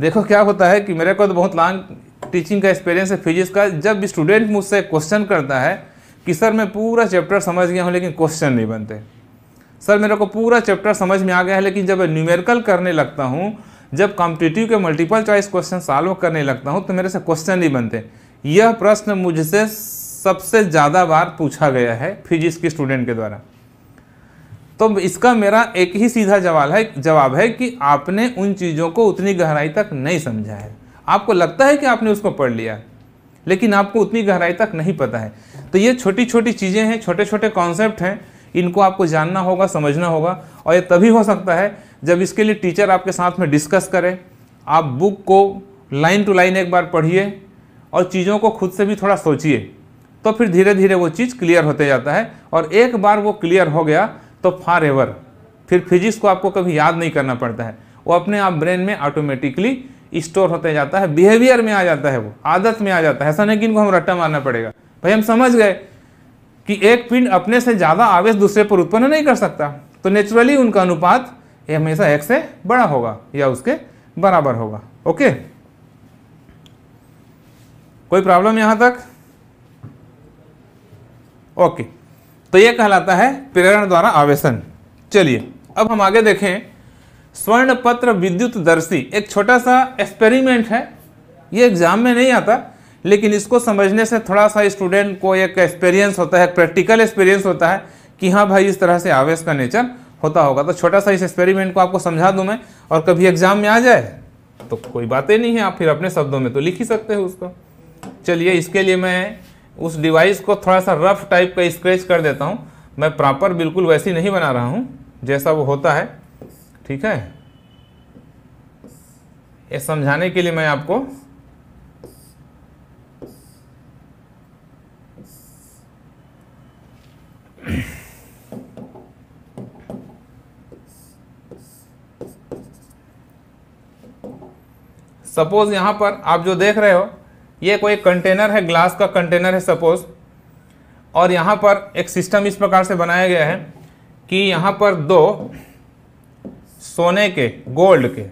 देखो क्या होता है कि मेरे को तो बहुत लॉन्ग टीचिंग का एक्सपीरियंस है फिजिक्स का जब भी स्टूडेंट मुझसे क्वेश्चन करता है कि सर मैं पूरा चैप्टर समझ गया हूँ लेकिन क्वेश्चन नहीं बनते सर मेरे को पूरा चैप्टर समझ में आ गया है लेकिन जब मैं न्यूमेरिकल करने लगता हूँ जब कॉम्पिटिटिव के मल्टीपल चॉइस क्वेश्चन सॉल्व करने लगता हूँ तो मेरे से क्वेश्चन नहीं बनते यह प्रश्न मुझसे सबसे ज़्यादा बार पूछा गया है फिजिक्स के स्टूडेंट के द्वारा तो इसका मेरा एक ही सीधा जवाब है जवाब है कि आपने उन चीज़ों को उतनी गहराई तक नहीं समझा है आपको लगता है कि आपने उसको पढ़ लिया लेकिन आपको उतनी गहराई तक नहीं पता है तो ये छोटी छोटी चीज़ें हैं छोटे छोटे कॉन्सेप्ट हैं इनको आपको जानना होगा समझना होगा और ये तभी हो सकता है जब इसके लिए टीचर आपके साथ में डिस्कस करे आप बुक को लाइन टू लाइन एक बार पढ़िए और चीज़ों को खुद से भी थोड़ा सोचिए तो फिर धीरे धीरे वो चीज़ क्लियर होते जाता है और एक बार वो क्लियर हो गया तो फार एवर फिर फिजिक्स को आपको कभी याद नहीं करना पड़ता है वो अपने आप ब्रेन में ऑटोमेटिकली स्टोर होते जाता है बिहेवियर में आ जाता है वो आदत में आ जाता है ऐसा नहीं कि इनको हम रट्टा मारना पड़ेगा भाई हम समझ गए कि एक पिंड अपने से ज़्यादा आवेश दूसरे पर उत्पन्न नहीं कर सकता तो नेचुरली उनका अनुपात ये हमेशा एक से बड़ा होगा या उसके बराबर होगा ओके कोई प्रॉब्लम यहां तक ओके तो ये कहलाता है प्रेरण द्वारा आवेशन चलिए अब हम आगे देखें स्वर्ण पत्र विद्युत दर्शी एक छोटा सा एक्सपेरिमेंट है ये एग्जाम में नहीं आता लेकिन इसको समझने से थोड़ा सा स्टूडेंट को एक एक्सपीरियंस होता है प्रैक्टिकल एक्सपीरियंस होता है कि हाँ भाई इस तरह से आवेश का नेचर होता होगा तो छोटा सा इस एक्सपेरिमेंट को आपको समझा दूँ मैं और कभी एग्जाम में आ जाए तो कोई बातें नहीं है आप फिर अपने शब्दों में तो लिख ही सकते हो उसको चलिए इसके लिए मैं उस डिवाइस को थोड़ा सा रफ टाइप का स्क्रेच कर देता हूँ मैं प्रॉपर बिल्कुल वैसी नहीं बना रहा हूँ जैसा वो होता है ठीक है ये समझाने के लिए मैं आपको सपोज यहाँ पर आप जो देख रहे हो ये कोई कंटेनर है ग्लास का कंटेनर है सपोज और यहाँ पर एक सिस्टम इस प्रकार से बनाया गया है कि यहाँ पर दो सोने के गोल्ड के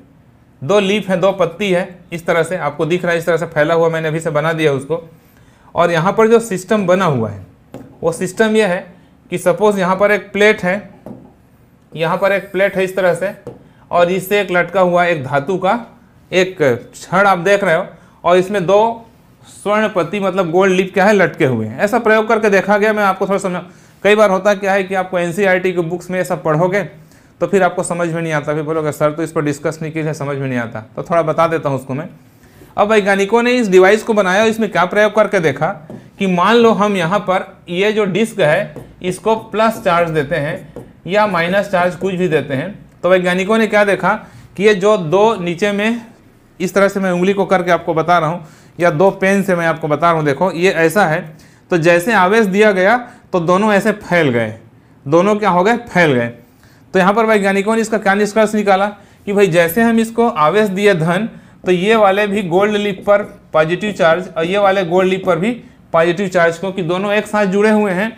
दो लीफ हैं दो पत्ती है इस तरह से आपको दिख रहा है इस तरह से फैला हुआ मैंने अभी से बना दिया उसको और यहाँ पर जो सिस्टम बना हुआ है वो सिस्टम यह है कि सपोज़ यहाँ पर एक प्लेट है यहाँ पर एक प्लेट है इस तरह से और इससे एक लटका हुआ एक धातु का एक क्षण आप देख रहे हो और इसमें दो स्वर्ण प्रति मतलब गोल्ड लिप क्या है लटके हुए हैं ऐसा प्रयोग करके देखा गया मैं आपको थोड़ा समझा कई बार होता क्या है कि आपको एन के बुक्स में ऐसा पढ़ोगे तो फिर आपको समझ में नहीं आता फिर बोलोगे सर तो इस पर डिस्कस नहीं किया समझ में नहीं आता तो थोड़ा बता देता हूँ उसको मैं अब वैज्ञानिकों ने इस डिवाइस को बनाया इसमें क्या प्रयोग करके देखा कि मान लो हम यहाँ पर ये जो डिस्क है इसको प्लस चार्ज देते हैं या माइनस चार्ज कुछ भी देते हैं तो वैज्ञानिकों ने क्या देखा कि ये जो दो नीचे में इस तरह से मैं उंगली को करके आपको बता रहा हूँ या दो पेन से मैं आपको बता रहा हूँ देखो ये ऐसा है तो जैसे आवेश दिया गया तो दोनों ऐसे फैल गए दोनों क्या हो गए फैल गए तो यहाँ पर वैज्ञानिकों ने इसका क्या निष्कर्ष निकाला कि भाई जैसे हम इसको आवेश दिए धन तो ये वाले भी गोल्ड लिप पर पॉजिटिव चार्ज और ये वाले गोल्ड लिप पर भी पॉजिटिव चार्ज क्योंकि दोनों एक साथ जुड़े हुए हैं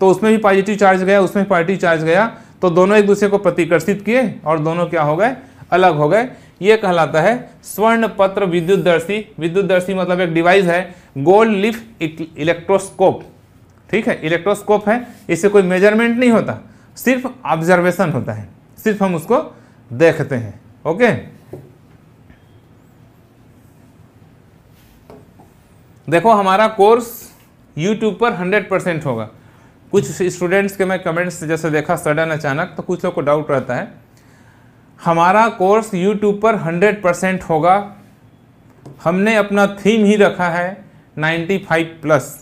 तो उसमें भी पॉजिटिव चार्ज गया उसमें पॉजिटिव चार्ज गया तो दोनों एक दूसरे को प्रतिकर्षित किए और दोनों क्या हो गए अलग हो गए यह कहलाता है स्वर्ण पत्र विद्युत दर्शी विद्युत दर्शी मतलब एक डिवाइस है गोल्ड लिफ इलेक्ट्रोस्कोप ठीक है इलेक्ट्रोस्कोप है इससे कोई मेजरमेंट नहीं होता सिर्फ ऑब्जर्वेशन होता है सिर्फ हम उसको देखते हैं ओके देखो हमारा कोर्स यूट्यूब पर हंड्रेड परसेंट होगा कुछ स्टूडेंट्स के मैं कमेंट्स जैसे देखा सडन अचानक तो कुछ लोग को डाउट रहता है हमारा कोर्स यूट्यूब पर 100 परसेंट होगा हमने अपना थीम ही रखा है 95 प्लस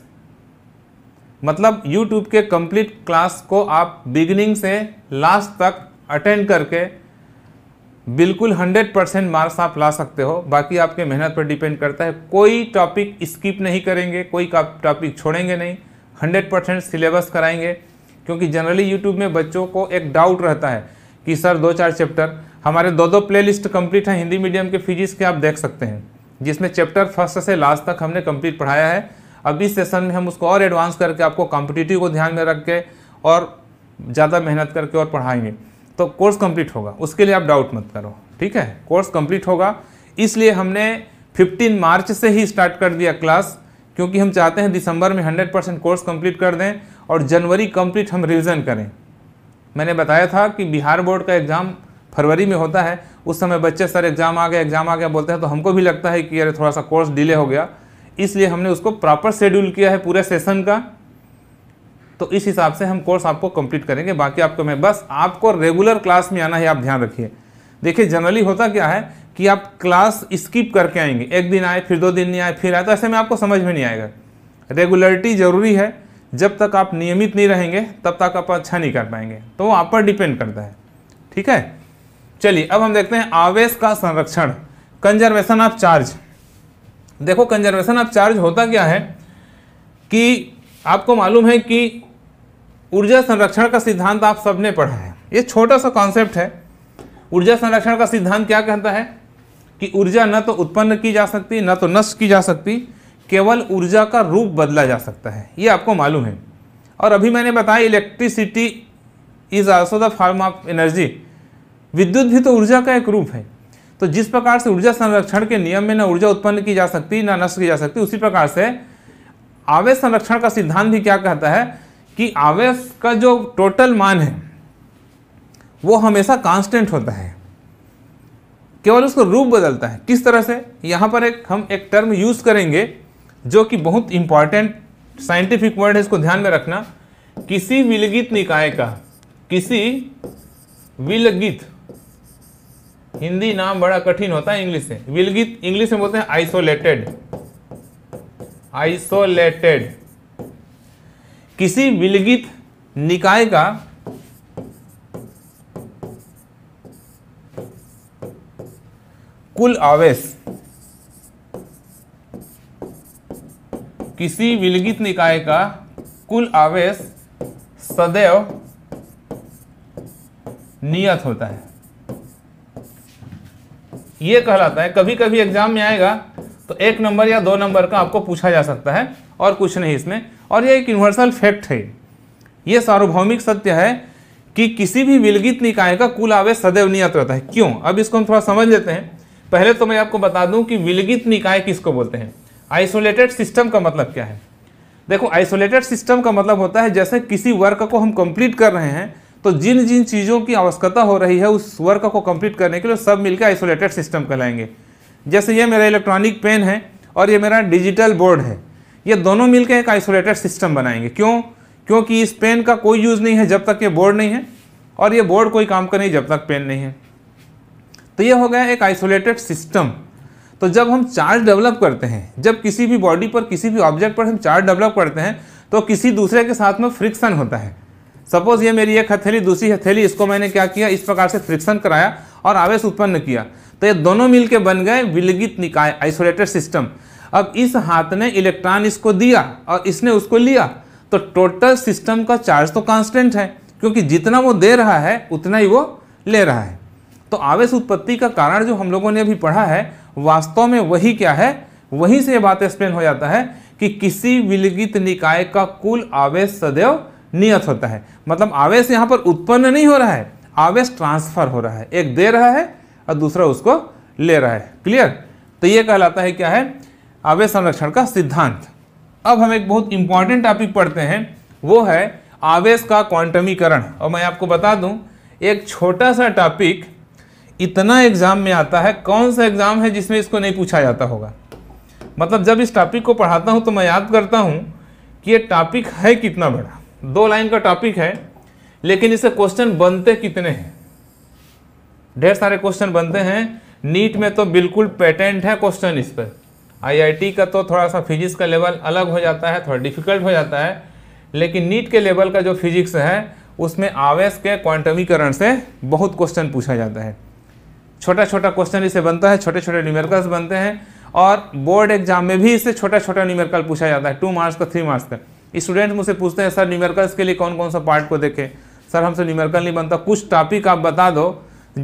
मतलब यूट्यूब के कंप्लीट क्लास को आप बिगिनिंग से लास्ट तक अटेंड करके बिल्कुल 100 परसेंट मार्क्स आप ला सकते हो बाकी आपके मेहनत पर डिपेंड करता है कोई टॉपिक स्किप नहीं करेंगे कोई टॉपिक छोड़ेंगे नहीं 100 परसेंट सिलेबस कराएंगे क्योंकि जनरली यूट्यूब में बच्चों को एक डाउट रहता है कि सर दो चार चैप्टर हमारे दो दो प्लेलिस्ट कंप्लीट हैं हिंदी मीडियम के फिजिक्स के आप देख सकते हैं जिसमें चैप्टर फर्स्ट से लास्ट तक हमने कंप्लीट पढ़ाया है अब इस सेशन में हम उसको और एडवांस करके आपको कॉम्पिटिटिव को ध्यान में रख के और ज़्यादा मेहनत करके और पढ़ाएंगे तो कोर्स कम्प्लीट होगा उसके लिए आप डाउट मत करो ठीक है कोर्स कम्प्लीट होगा इसलिए हमने 15 मार्च से ही स्टार्ट कर दिया क्लास क्योंकि हम चाहते हैं दिसंबर में 100 परसेंट कोर्स कंप्लीट कर दें और जनवरी कंप्लीट हम रिवीजन करें मैंने बताया था कि बिहार बोर्ड का एग्ज़ाम फरवरी में होता है उस समय बच्चे सर एग्ज़ाम आ गया एग्ज़ाम आ गया बोलते हैं तो हमको भी लगता है कि अरे थोड़ा सा कोर्स डिले हो गया इसलिए हमने उसको प्रॉपर शेड्यूल किया है पूरे सेशन का तो इस हिसाब से हम कोर्स आपको कंप्लीट करेंगे बाकी आपको मैं बस आपको रेगुलर क्लास में आना है आप ध्यान रखिए देखिए जनरली होता क्या है कि आप क्लास स्किप करके आएंगे एक दिन आए फिर दो दिन नहीं आए फिर आए तो ऐसे में आपको समझ में नहीं आएगा रेगुलरिटी ज़रूरी है जब तक आप नियमित नहीं रहेंगे तब तक आप अच्छा नहीं कर पाएंगे तो वो आप पर डिपेंड करता है ठीक है चलिए अब हम देखते हैं आवेश का संरक्षण कंजर्वेशन ऑफ चार्ज देखो कंजर्वेशन ऑफ चार्ज होता क्या है कि आपको मालूम है कि ऊर्जा संरक्षण का सिद्धांत आप सबने पढ़ा है ये छोटा सा कॉन्सेप्ट है ऊर्जा संरक्षण का सिद्धांत क्या कहता है कि ऊर्जा न तो उत्पन्न की जा सकती न तो नष्ट की जा सकती केवल ऊर्जा का रूप बदला जा सकता है ये आपको मालूम है और अभी मैंने बताया electricity is also the form of energy विद्युत भी तो ऊर्जा का एक रूप है तो जिस प्रकार से ऊर्जा संरक्षण के नियम में ना ऊर्जा उत्पन्न की जा सकती ना नष्ट की जा सकती उसी प्रकार से आवेश संरक्षण का सिद्धांत भी क्या कहता है कि आवेश का जो टोटल मान है वो हमेशा कांस्टेंट होता है केवल उसको रूप बदलता है किस तरह से यहाँ पर एक हम एक टर्म यूज़ करेंगे जो कि बहुत इंपॉर्टेंट साइंटिफिक वर्ड है इसको ध्यान में रखना किसी विलगित निकाय का किसी विलगित हिंदी नाम बड़ा कठिन होता है इंग्लिश में विलगित इंग्लिश में बोलते हैं आइसोलेटेड आइसोलेटेड किसी विलगित निकाय का कुल आवेश किसी विलगित निकाय का कुल आवेश सदैव नियत होता है यह कहलाता है कभी कभी एग्जाम में आएगा तो एक नंबर या दो नंबर का आपको पूछा जा सकता है और कुछ नहीं इसमें और यह एक यूनिवर्सल फैक्ट है यह सार्वभौमिक सत्य है कि किसी भी विलगित निकाय का कुल आवेश सदैव नियत रहता है क्यों अब इसको हम थोड़ा समझ लेते हैं पहले तो मैं आपको बता दूं कि विलगित निकाय किसको बोलते हैं आइसोलेटेड सिस्टम का मतलब क्या है देखो आइसोलेटेड सिस्टम का मतलब होता है जैसे किसी वर्क को हम कंप्लीट कर रहे हैं तो जिन जिन चीज़ों की आवश्यकता हो रही है उस वर्क को कंप्लीट करने के लिए सब मिलकर आइसोलेटेड सिस्टम कहलाएंगे जैसे ये मेरा इलेक्ट्रॉनिक पेन है और ये मेरा डिजिटल बोर्ड है ये दोनों मिलकर एक आइसोलेटेड सिस्टम बनाएंगे क्यों क्योंकि इस पेन का कोई यूज़ नहीं है जब तक ये बोर्ड नहीं है और ये बोर्ड कोई काम का नहीं जब तक पेन नहीं है तो ये हो गया एक आइसोलेटेड सिस्टम तो जब हम चार्ज डेवलप करते हैं जब किसी भी बॉडी पर किसी भी ऑब्जेक्ट पर हम चार्ज डेवलप करते हैं तो किसी दूसरे के साथ में फ्रिक्शन होता है सपोज ये मेरी एक हथेली दूसरी हथेली इसको मैंने क्या किया इस प्रकार से फ्रिक्शन कराया और आवेश उत्पन्न किया तो ये दोनों मिलके बन गए विलगित निकाय आइसोलेटेड सिस्टम अब इस हाथ ने इलेक्ट्रॉन इसको दिया और इसने उसको लिया तो टोटल सिस्टम का चार्ज तो कांस्टेंट है क्योंकि जितना वो दे रहा है उतना ही वो ले रहा है तो आवेश उत्पत्ति का कारण जो हम लोगों ने अभी पढ़ा है वास्तव में वही क्या है वहीं से बात एक्सप्लेन हो जाता है कि किसी विलिगित निकाय का कुल आवेश सदैव नियत होता है मतलब आवेश यहाँ पर उत्पन्न नहीं हो रहा है आवेश ट्रांसफर हो रहा है एक दे रहा है और दूसरा उसको ले रहा है क्लियर तो ये कहलाता है क्या है आवेश संरक्षण का सिद्धांत अब हम एक बहुत इंपॉर्टेंट टॉपिक पढ़ते हैं वो है आवेश का क्वांटमीकरण और मैं आपको बता दूं एक छोटा सा टॉपिक इतना एग्ज़ाम में आता है कौन सा एग्ज़ाम है जिसमें इसको नहीं पूछा जाता होगा मतलब जब इस टॉपिक को पढ़ाता हूँ तो मैं याद करता हूँ कि ये टॉपिक है कितना बड़ा दो लाइन का टॉपिक है लेकिन इससे क्वेश्चन बनते कितने हैं ढेर सारे क्वेश्चन बनते हैं नीट में तो बिल्कुल पेटेंट है क्वेश्चन इस पर आईआईटी का तो थोड़ा सा फिजिक्स का लेवल अलग हो जाता है थोड़ा डिफिकल्ट हो जाता है लेकिन नीट के लेवल का जो फिजिक्स है उसमें आवेश के क्वांटमीकरण से बहुत क्वेश्चन पूछा जाता है छोटा छोटा क्वेश्चन इसे बनता है छोटे छोटे न्यूमेरिकल्स बनते हैं और बोर्ड एग्जाम में भी इससे छोटा छोटा न्यूमेरिकल पूछा जाता है टू मार्क्स का थ्री मार्क्स का स्टूडेंट मुझसे पूछते हैं सर न्यूमेरिकल्स के लिए कौन कौन सा पार्ट को देखें सर हमसे न्यूमेरिकल नहीं बनता कुछ टॉपिक आप बता दो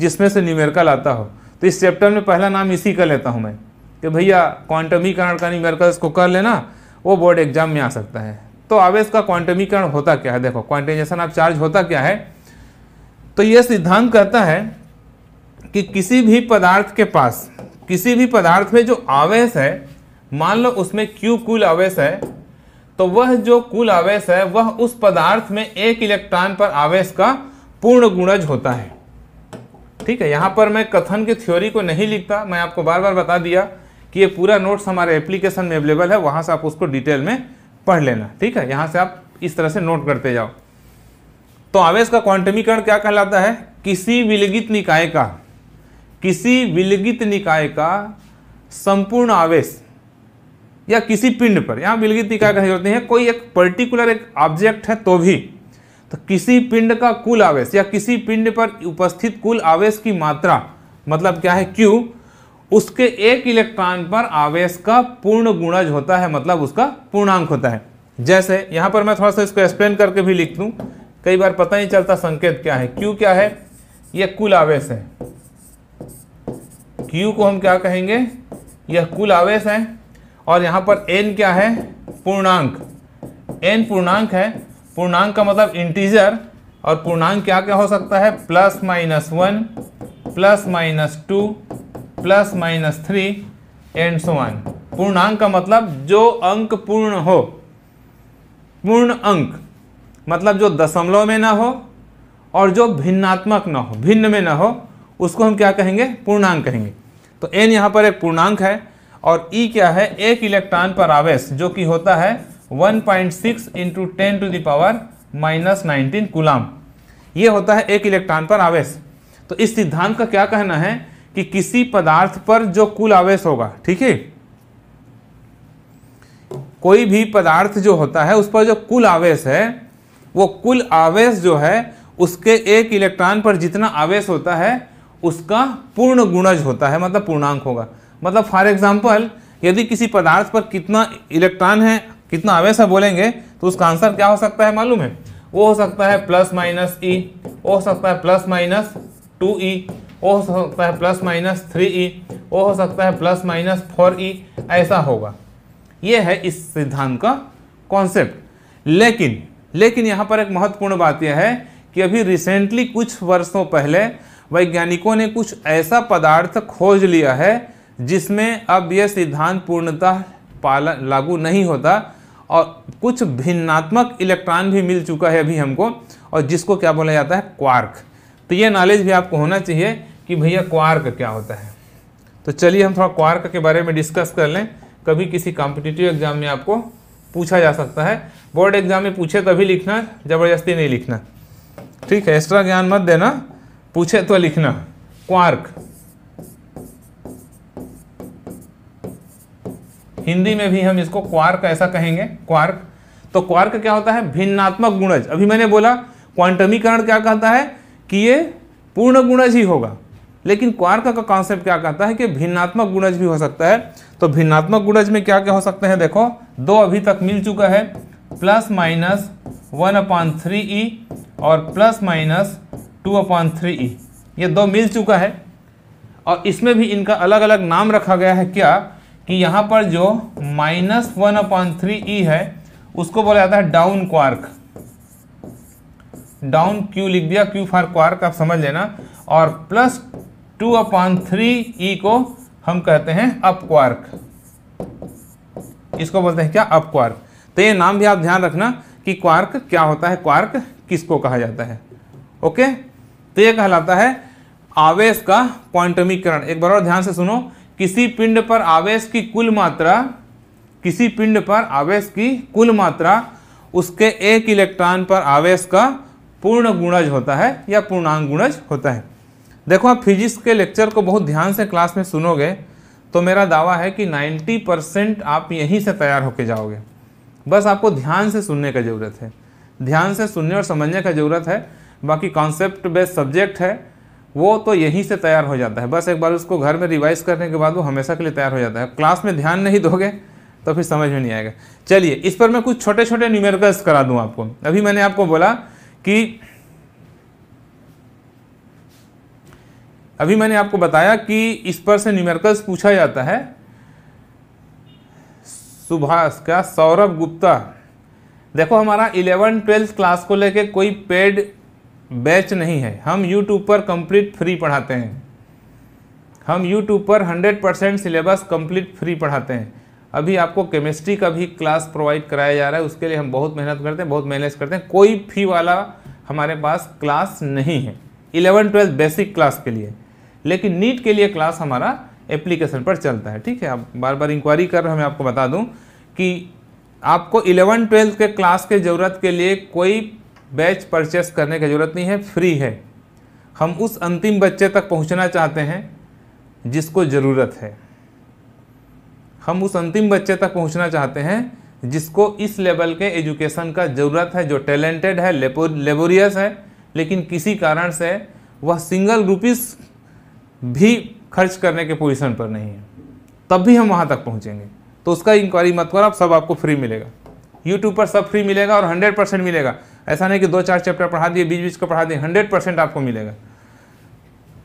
जिसमें से न्यूमेरिकल आता हो तो इस चैप्टर में पहला नाम इसी का लेता हूँ मैं कि भैया क्वांटमीकरण का न्यूमेरिकल्स को कर लेना वो बोर्ड एग्जाम में आ सकता है तो आवेश का क्वांटमीकरण होता क्या है देखो क्वांटाइजेशन ऑफ चार्ज होता क्या है तो ये सिद्धांत कहता है कि किसी भी पदार्थ के पास किसी भी पदार्थ में जो आवेश है मान लो उसमें क्यू कुल आवेश है तो वह जो कुल आवेश है वह उस पदार्थ में एक इलेक्ट्रॉन पर आवेश का पूर्ण गुणज होता है ठीक है यहाँ पर मैं कथन के थ्योरी को नहीं लिखता मैं आपको बार बार बता दिया कि ये पूरा नोट्स हमारे एप्लीकेशन में अवेलेबल है वहाँ से आप उसको डिटेल में पढ़ लेना ठीक है यहाँ से आप इस तरह से नोट करते जाओ तो आवेश का क्वांटमीकरण क्या कहलाता है किसी विलगित निकाय का किसी विलगित निकाय का संपूर्ण आवेश या किसी पिंड पर यहाँ विलगित निकाय का होते हैं कोई एक पर्टिकुलर एक ऑब्जेक्ट है तो भी तो किसी पिंड का कुल आवेश या किसी पिंड पर उपस्थित कुल आवेश की मात्रा मतलब क्या है क्यू उसके एक इलेक्ट्रॉन पर आवेश का पूर्ण गुणज होता है मतलब उसका पूर्णांक होता है जैसे यहाँ पर मैं थोड़ा सा इसको एक्सप्लेन करके भी लिख दूँ कई बार पता नहीं चलता संकेत क्या है क्यू क्या है यह कुल आवेश है यू को हम क्या कहेंगे यह कुल आवेश है और यहाँ पर एन क्या है पूर्णांक एन पूर्णांक है पूर्णांक का मतलब इंटीजर और पूर्णांक क्या क्या हो सकता है plus minus one plus minus two plus minus three and so on पूर्णांक का मतलब जो अंक पूर्ण हो पूर्ण अंक मतलब जो दशमलव में ना हो और जो भिन्नात्मक ना हो भिन्न में ना हो उसको हम क्या कहेंगे पूर्णांक कहेंगे तो एन यहाँ पर एक पूर्णांक है और ई e क्या है एक इलेक्ट्रॉन पर आवेश जो कि होता है 1.6 point six into ten to the power minus nineteen coulomb ये होता है एक इलेक्ट्रॉन पर आवेश तो इस सिद्धांत का क्या कहना है कि किसी पदार्थ पर जो कुल आवेश होगा ठीक है कोई भी पदार्थ जो होता है उस पर जो कुल आवेश है वो कुल आवेश जो है उसके एक इलेक्ट्रॉन पर जितना आवेश होता है उसका पूर्ण गुणज होता है मतलब पूर्णांक होगा मतलब फॉर एग्जाम्पल यदि किसी पदार्थ पर कितना इलेक्ट्रॉन है कितना आवेश है बोलेंगे तो उसका आंसर क्या हो सकता है मालूम है वो हो सकता है प्लस माइनस ई वो हो सकता है प्लस माइनस टू ई वो हो सकता है प्लस माइनस थ्री ई वो हो सकता है प्लस माइनस फोर ई ऐसा होगा ये है इस सिद्धांत का कॉन्सेप्ट लेकिन लेकिन यहाँ पर एक महत्वपूर्ण बात यह है कि अभी रिसेंटली कुछ वर्षों पहले वैज्ञानिकों ने कुछ ऐसा पदार्थ खोज लिया है जिसमें अब यह सिद्धांत पूर्णतः पालन लागू नहीं होता और कुछ भिन्नात्मक इलेक्ट्रॉन भी मिल चुका है अभी हमको और जिसको क्या बोला जाता है क्वार्क तो यह नॉलेज भी आपको होना चाहिए कि भैया क्वार्क क्या होता है तो चलिए हम थोड़ा क्वार्क के बारे में डिस्कस कर लें कभी किसी कॉम्पिटिटिव एग्जाम में आपको पूछा जा सकता है बोर्ड एग्जाम में पूछे तभी लिखना ज़बरदस्ती नहीं लिखना ठीक है एक्स्ट्रा ज्ञान मत देना पूछे तो लिखना क्वार्क हिंदी में भी हम इसको क्वार्क ऐसा कहेंगे क्वार्क तो क्वार्क क्या होता है भिन्नात्मक गुणज अभी मैंने बोला क्वांटमीकरण क्या कहता है कि ये पूर्ण गुणज ही होगा लेकिन क्वार्क का कॉन्सेप्ट क्या कहता है कि भिन्नात्मक गुणज भी हो सकता है तो भिन्नात्मक गुणज में क्या क्या हो सकते हैं देखो दो अभी तक मिल चुका है plus minus one upon three e और plus minus two upon three e ये दो मिल चुका है और इसमें भी इनका अलग अलग नाम रखा गया है क्या कि यहाँ पर जो minus one upon three e है उसको बोला जाता है डाउन क्वार्क डाउन क्यू लिख दिया क्यू फॉर क्वार्क आप समझ लेना और plus two upon three e को हम कहते हैं अप क्वार्क इसको बोलते हैं क्या अप क्वार्क तो ये नाम भी आप ध्यान रखना कि क्वार्क क्या होता है क्वार्क किसको कहा जाता है ओके तो यह कहलाता है आवेश का क्वांटमीकरण एक बार और ध्यान से सुनो किसी पिंड पर आवेश की कुल मात्रा किसी पिंड पर आवेश की कुल मात्रा उसके एक इलेक्ट्रॉन पर आवेश का पूर्ण गुणज होता है या पूर्णांग गुणज होता है देखो आप फिजिक्स के लेक्चर को बहुत ध्यान से क्लास में सुनोगे तो मेरा दावा है कि 90 परसेंट आप यहीं से तैयार होके जाओगे बस आपको ध्यान से सुनने का ज़रूरत है ध्यान से सुनने और समझने का ज़रूरत है बाकी कॉन्सेप्ट बेस्ड सब्जेक्ट है वो तो यहीं से तैयार हो जाता है बस एक बार उसको घर में रिवाइज करने के बाद वो हमेशा के लिए तैयार हो जाता है क्लास में ध्यान नहीं दोगे तो फिर समझ में नहीं आएगा चलिए इस पर मैं कुछ छोटे छोटे न्यूमेरिकल्स करा दूँ आपको अभी मैंने आपको बोला कि अभी मैंने आपको बताया कि इस पर से न्यूमेरिकल्स पूछा जाता है सुभाष का सौरभ गुप्ता देखो हमारा इलेवन ट्वेल्थ क्लास को लेके कोई पेड बैच नहीं है हम यूट्यूब पर कंप्लीट फ्री पढ़ाते हैं हम यूट्यूब पर 100 परसेंट सिलेबस कम्प्लीट फ्री पढ़ाते हैं अभी आपको केमिस्ट्री का भी क्लास प्रोवाइड कराया जा रहा है उसके लिए हम बहुत मेहनत करते हैं बहुत मैनेज करते हैं कोई फी वाला हमारे पास क्लास नहीं है इलेवन ट्वेल्थ बेसिक क्लास के लिए लेकिन नीट के लिए क्लास हमारा एप्लीकेशन पर चलता है ठीक है आप बार बार इंक्वायरी कर रहे हैं मैं आपको बता दूं कि आपको इलेवन ट्वेल्थ के क्लास के ज़रूरत के लिए कोई बैच परचेस करने की ज़रूरत नहीं है फ्री है हम उस अंतिम बच्चे तक पहुंचना चाहते हैं जिसको ज़रूरत है हम उस अंतिम बच्चे तक पहुंचना चाहते हैं जिसको इस लेवल के एजुकेशन का ज़रूरत है जो टैलेंटेड है लेबोरियस है लेकिन किसी कारण से वह सिंगल रुपीस भी खर्च करने के पोजिशन पर नहीं है तब भी हम वहाँ तक पहुँचेंगे तो उसका इंक्वायरी मत करो आप सब आपको फ्री मिलेगा यूट्यूब पर सब फ्री मिलेगा और हंड्रेड परसेंट मिलेगा ऐसा नहीं कि दो चार चैप्टर पढ़ा दिए बीच बीच को पढ़ा दिए हंड्रेड परसेंट आपको मिलेगा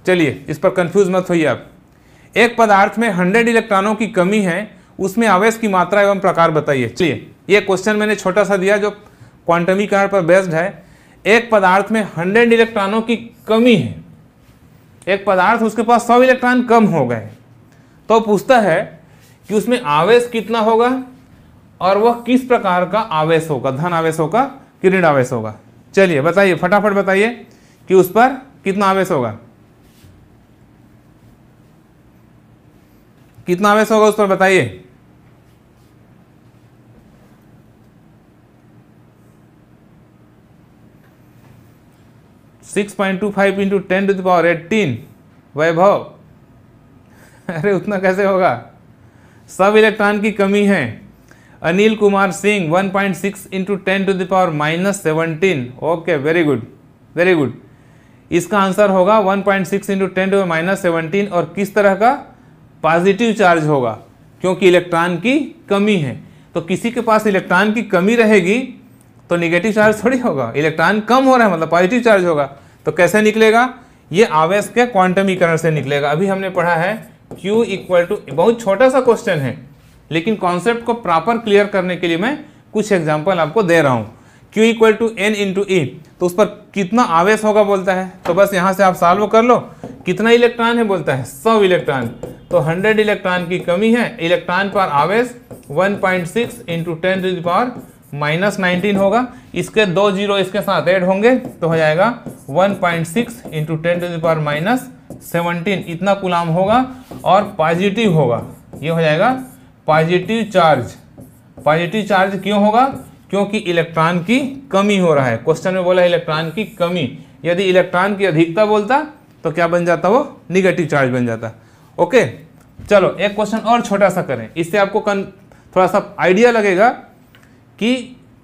चलिए इस पर कंफ्यूज मत होइए आप एक पदार्थ में हंड्रेड इलेक्ट्रॉनों की कमी है उसमें आवेश की मात्रा एवं प्रकार बताइए चलिए ये क्वेश्चन मैंने छोटा सा दिया जो क्वांटमीकरण पर बेस्ड है एक पदार्थ में हंड्रेड इलेक्ट्रॉनों की कमी है एक पदार्थ उसके पास सौ इलेक्ट्रॉन कम हो गए तो पूछता है कि उसमें आवेश कितना होगा और वह किस प्रकार का आवेश होगा धन आवेश होगा ऋण आवेश होगा चलिए बताइए फटाफट बताइए कि उस पर कितना आवेश होगा कितना आवेश होगा उस पर बताइए six point two five into ten to the power eighteen Vaibhav अरे उतना कैसे होगा सब इलेक्ट्रॉन की कमी है Anil Kumar Singh 1.6 point six into ten to the power minus seventeen okay very good very good इसका आंसर होगा 1.6 point six into ten to minus seventeen और किस तरह का पॉजिटिव चार्ज होगा क्योंकि इलेक्ट्रॉन की कमी है तो किसी के पास इलेक्ट्रॉन की कमी रहेगी तो निगेटिव चार्ज थोड़ी होगा इलेक्ट्रॉन कम हो रहा है मतलब पॉजिटिव चार्ज होगा तो कैसे निकलेगा ये आवेश के क्वांटमीकरण से निकलेगा अभी हमने पढ़ा है Q इक्वल टू बहुत छोटा सा क्वेश्चन है लेकिन कॉन्सेप्ट को प्रॉपर क्लियर करने के लिए मैं कुछ एग्जाम्पल आपको दे रहा हूँ Q equal to n into ई तो उस पर कितना आवेश होगा बोलता है तो बस यहाँ से आप सॉल्व कर लो कितना इलेक्ट्रॉन है बोलता है सौ इलेक्ट्रॉन तो हंड्रेड इलेक्ट्रॉन की कमी है इलेक्ट्रॉन पर आवेश one point six into ten to the power minus nineteen होगा इसके दो जीरो इसके साथ ऐड होंगे तो हो जाएगा one point six into ten to the power minus seventeen इतना गुलाम होगा और पॉजिटिव होगा ये हो जाएगा पॉजिटिव चार्ज पॉजिटिव चार्ज क्यों होगा क्योंकि इलेक्ट्रॉन की कमी हो रहा है क्वेश्चन में बोला इलेक्ट्रॉन की कमी यदि इलेक्ट्रॉन की अधिकता बोलता तो क्या बन जाता वो निगेटिव चार्ज बन जाता ओके चलो एक क्वेश्चन और छोटा सा करें इससे आपको कन थोड़ा सा आइडिया लगेगा कि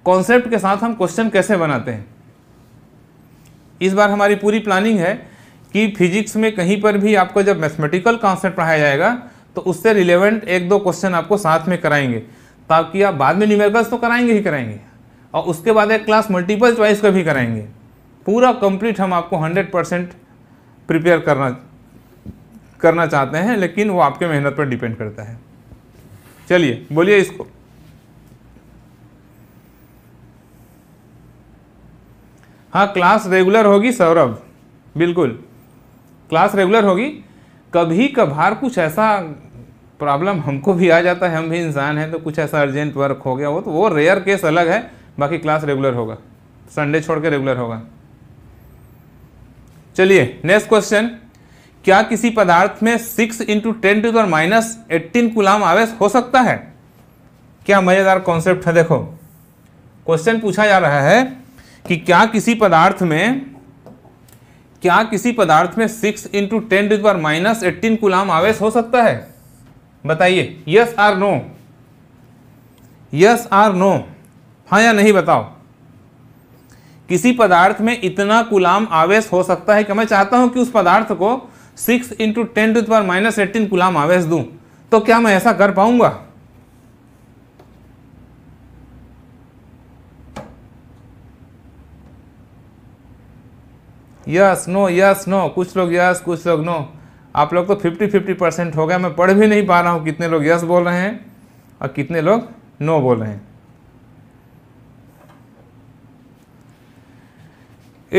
कॉन्सेप्ट के साथ हम क्वेश्चन कैसे बनाते हैं इस बार हमारी पूरी प्लानिंग है कि फिजिक्स में कहीं पर भी आपको जब मैथमेटिकल कॉन्सेप्ट पढ़ाया जाएगा तो उससे रिलेवेंट एक दो क्वेश्चन आपको साथ में कराएंगे ताकि आप बाद में न्यूमेरिकल्स तो कराएंगे ही कराएंगे और उसके बाद एक क्लास मल्टीपल च्वाइस का भी कराएंगे पूरा कंप्लीट हम आपको हंड्रेड परसेंट प्रिपेयर करना करना चाहते हैं लेकिन वो आपके मेहनत पर डिपेंड करता है चलिए बोलिए इसको हाँ क्लास रेगुलर होगी सौरभ बिल्कुल क्लास रेगुलर होगी कभी कभार कुछ ऐसा प्रॉब्लम हमको भी आ जाता है हम भी इंसान हैं तो कुछ ऐसा अर्जेंट वर्क हो गया वो तो वो रेयर केस अलग है बाकी क्लास रेगुलर होगा संडे छोड़ के रेगुलर होगा चलिए नेक्स्ट क्वेश्चन क्या किसी पदार्थ में six into ten to the minus eighteen coulomb आवेश हो सकता है क्या मज़ेदार कॉन्सेप्ट है देखो क्वेश्चन पूछा जा रहा है कि क्या किसी पदार्थ में क्या किसी पदार्थ में six into ten to the minus eighteen coulomb आवेश हो सकता है बताइए yes or no yes or no हाँ या नहीं बताओ किसी पदार्थ में इतना कुलाम आवेश हो सकता है कि मैं चाहता हूं कि उस पदार्थ को सिक्स इंटू टेन टू पर माइनस एटीन गुलाम आवेश दूं तो क्या मैं ऐसा कर पाऊंगा यस नो यस नो कुछ लोग यस कुछ लोग नो आप लोग तो फिफ्टी फिफ्टी परसेंट हो गया मैं पढ़ भी नहीं पा रहा हूँ कितने लोग यस बोल रहे हैं और कितने लोग नो बोल रहे हैं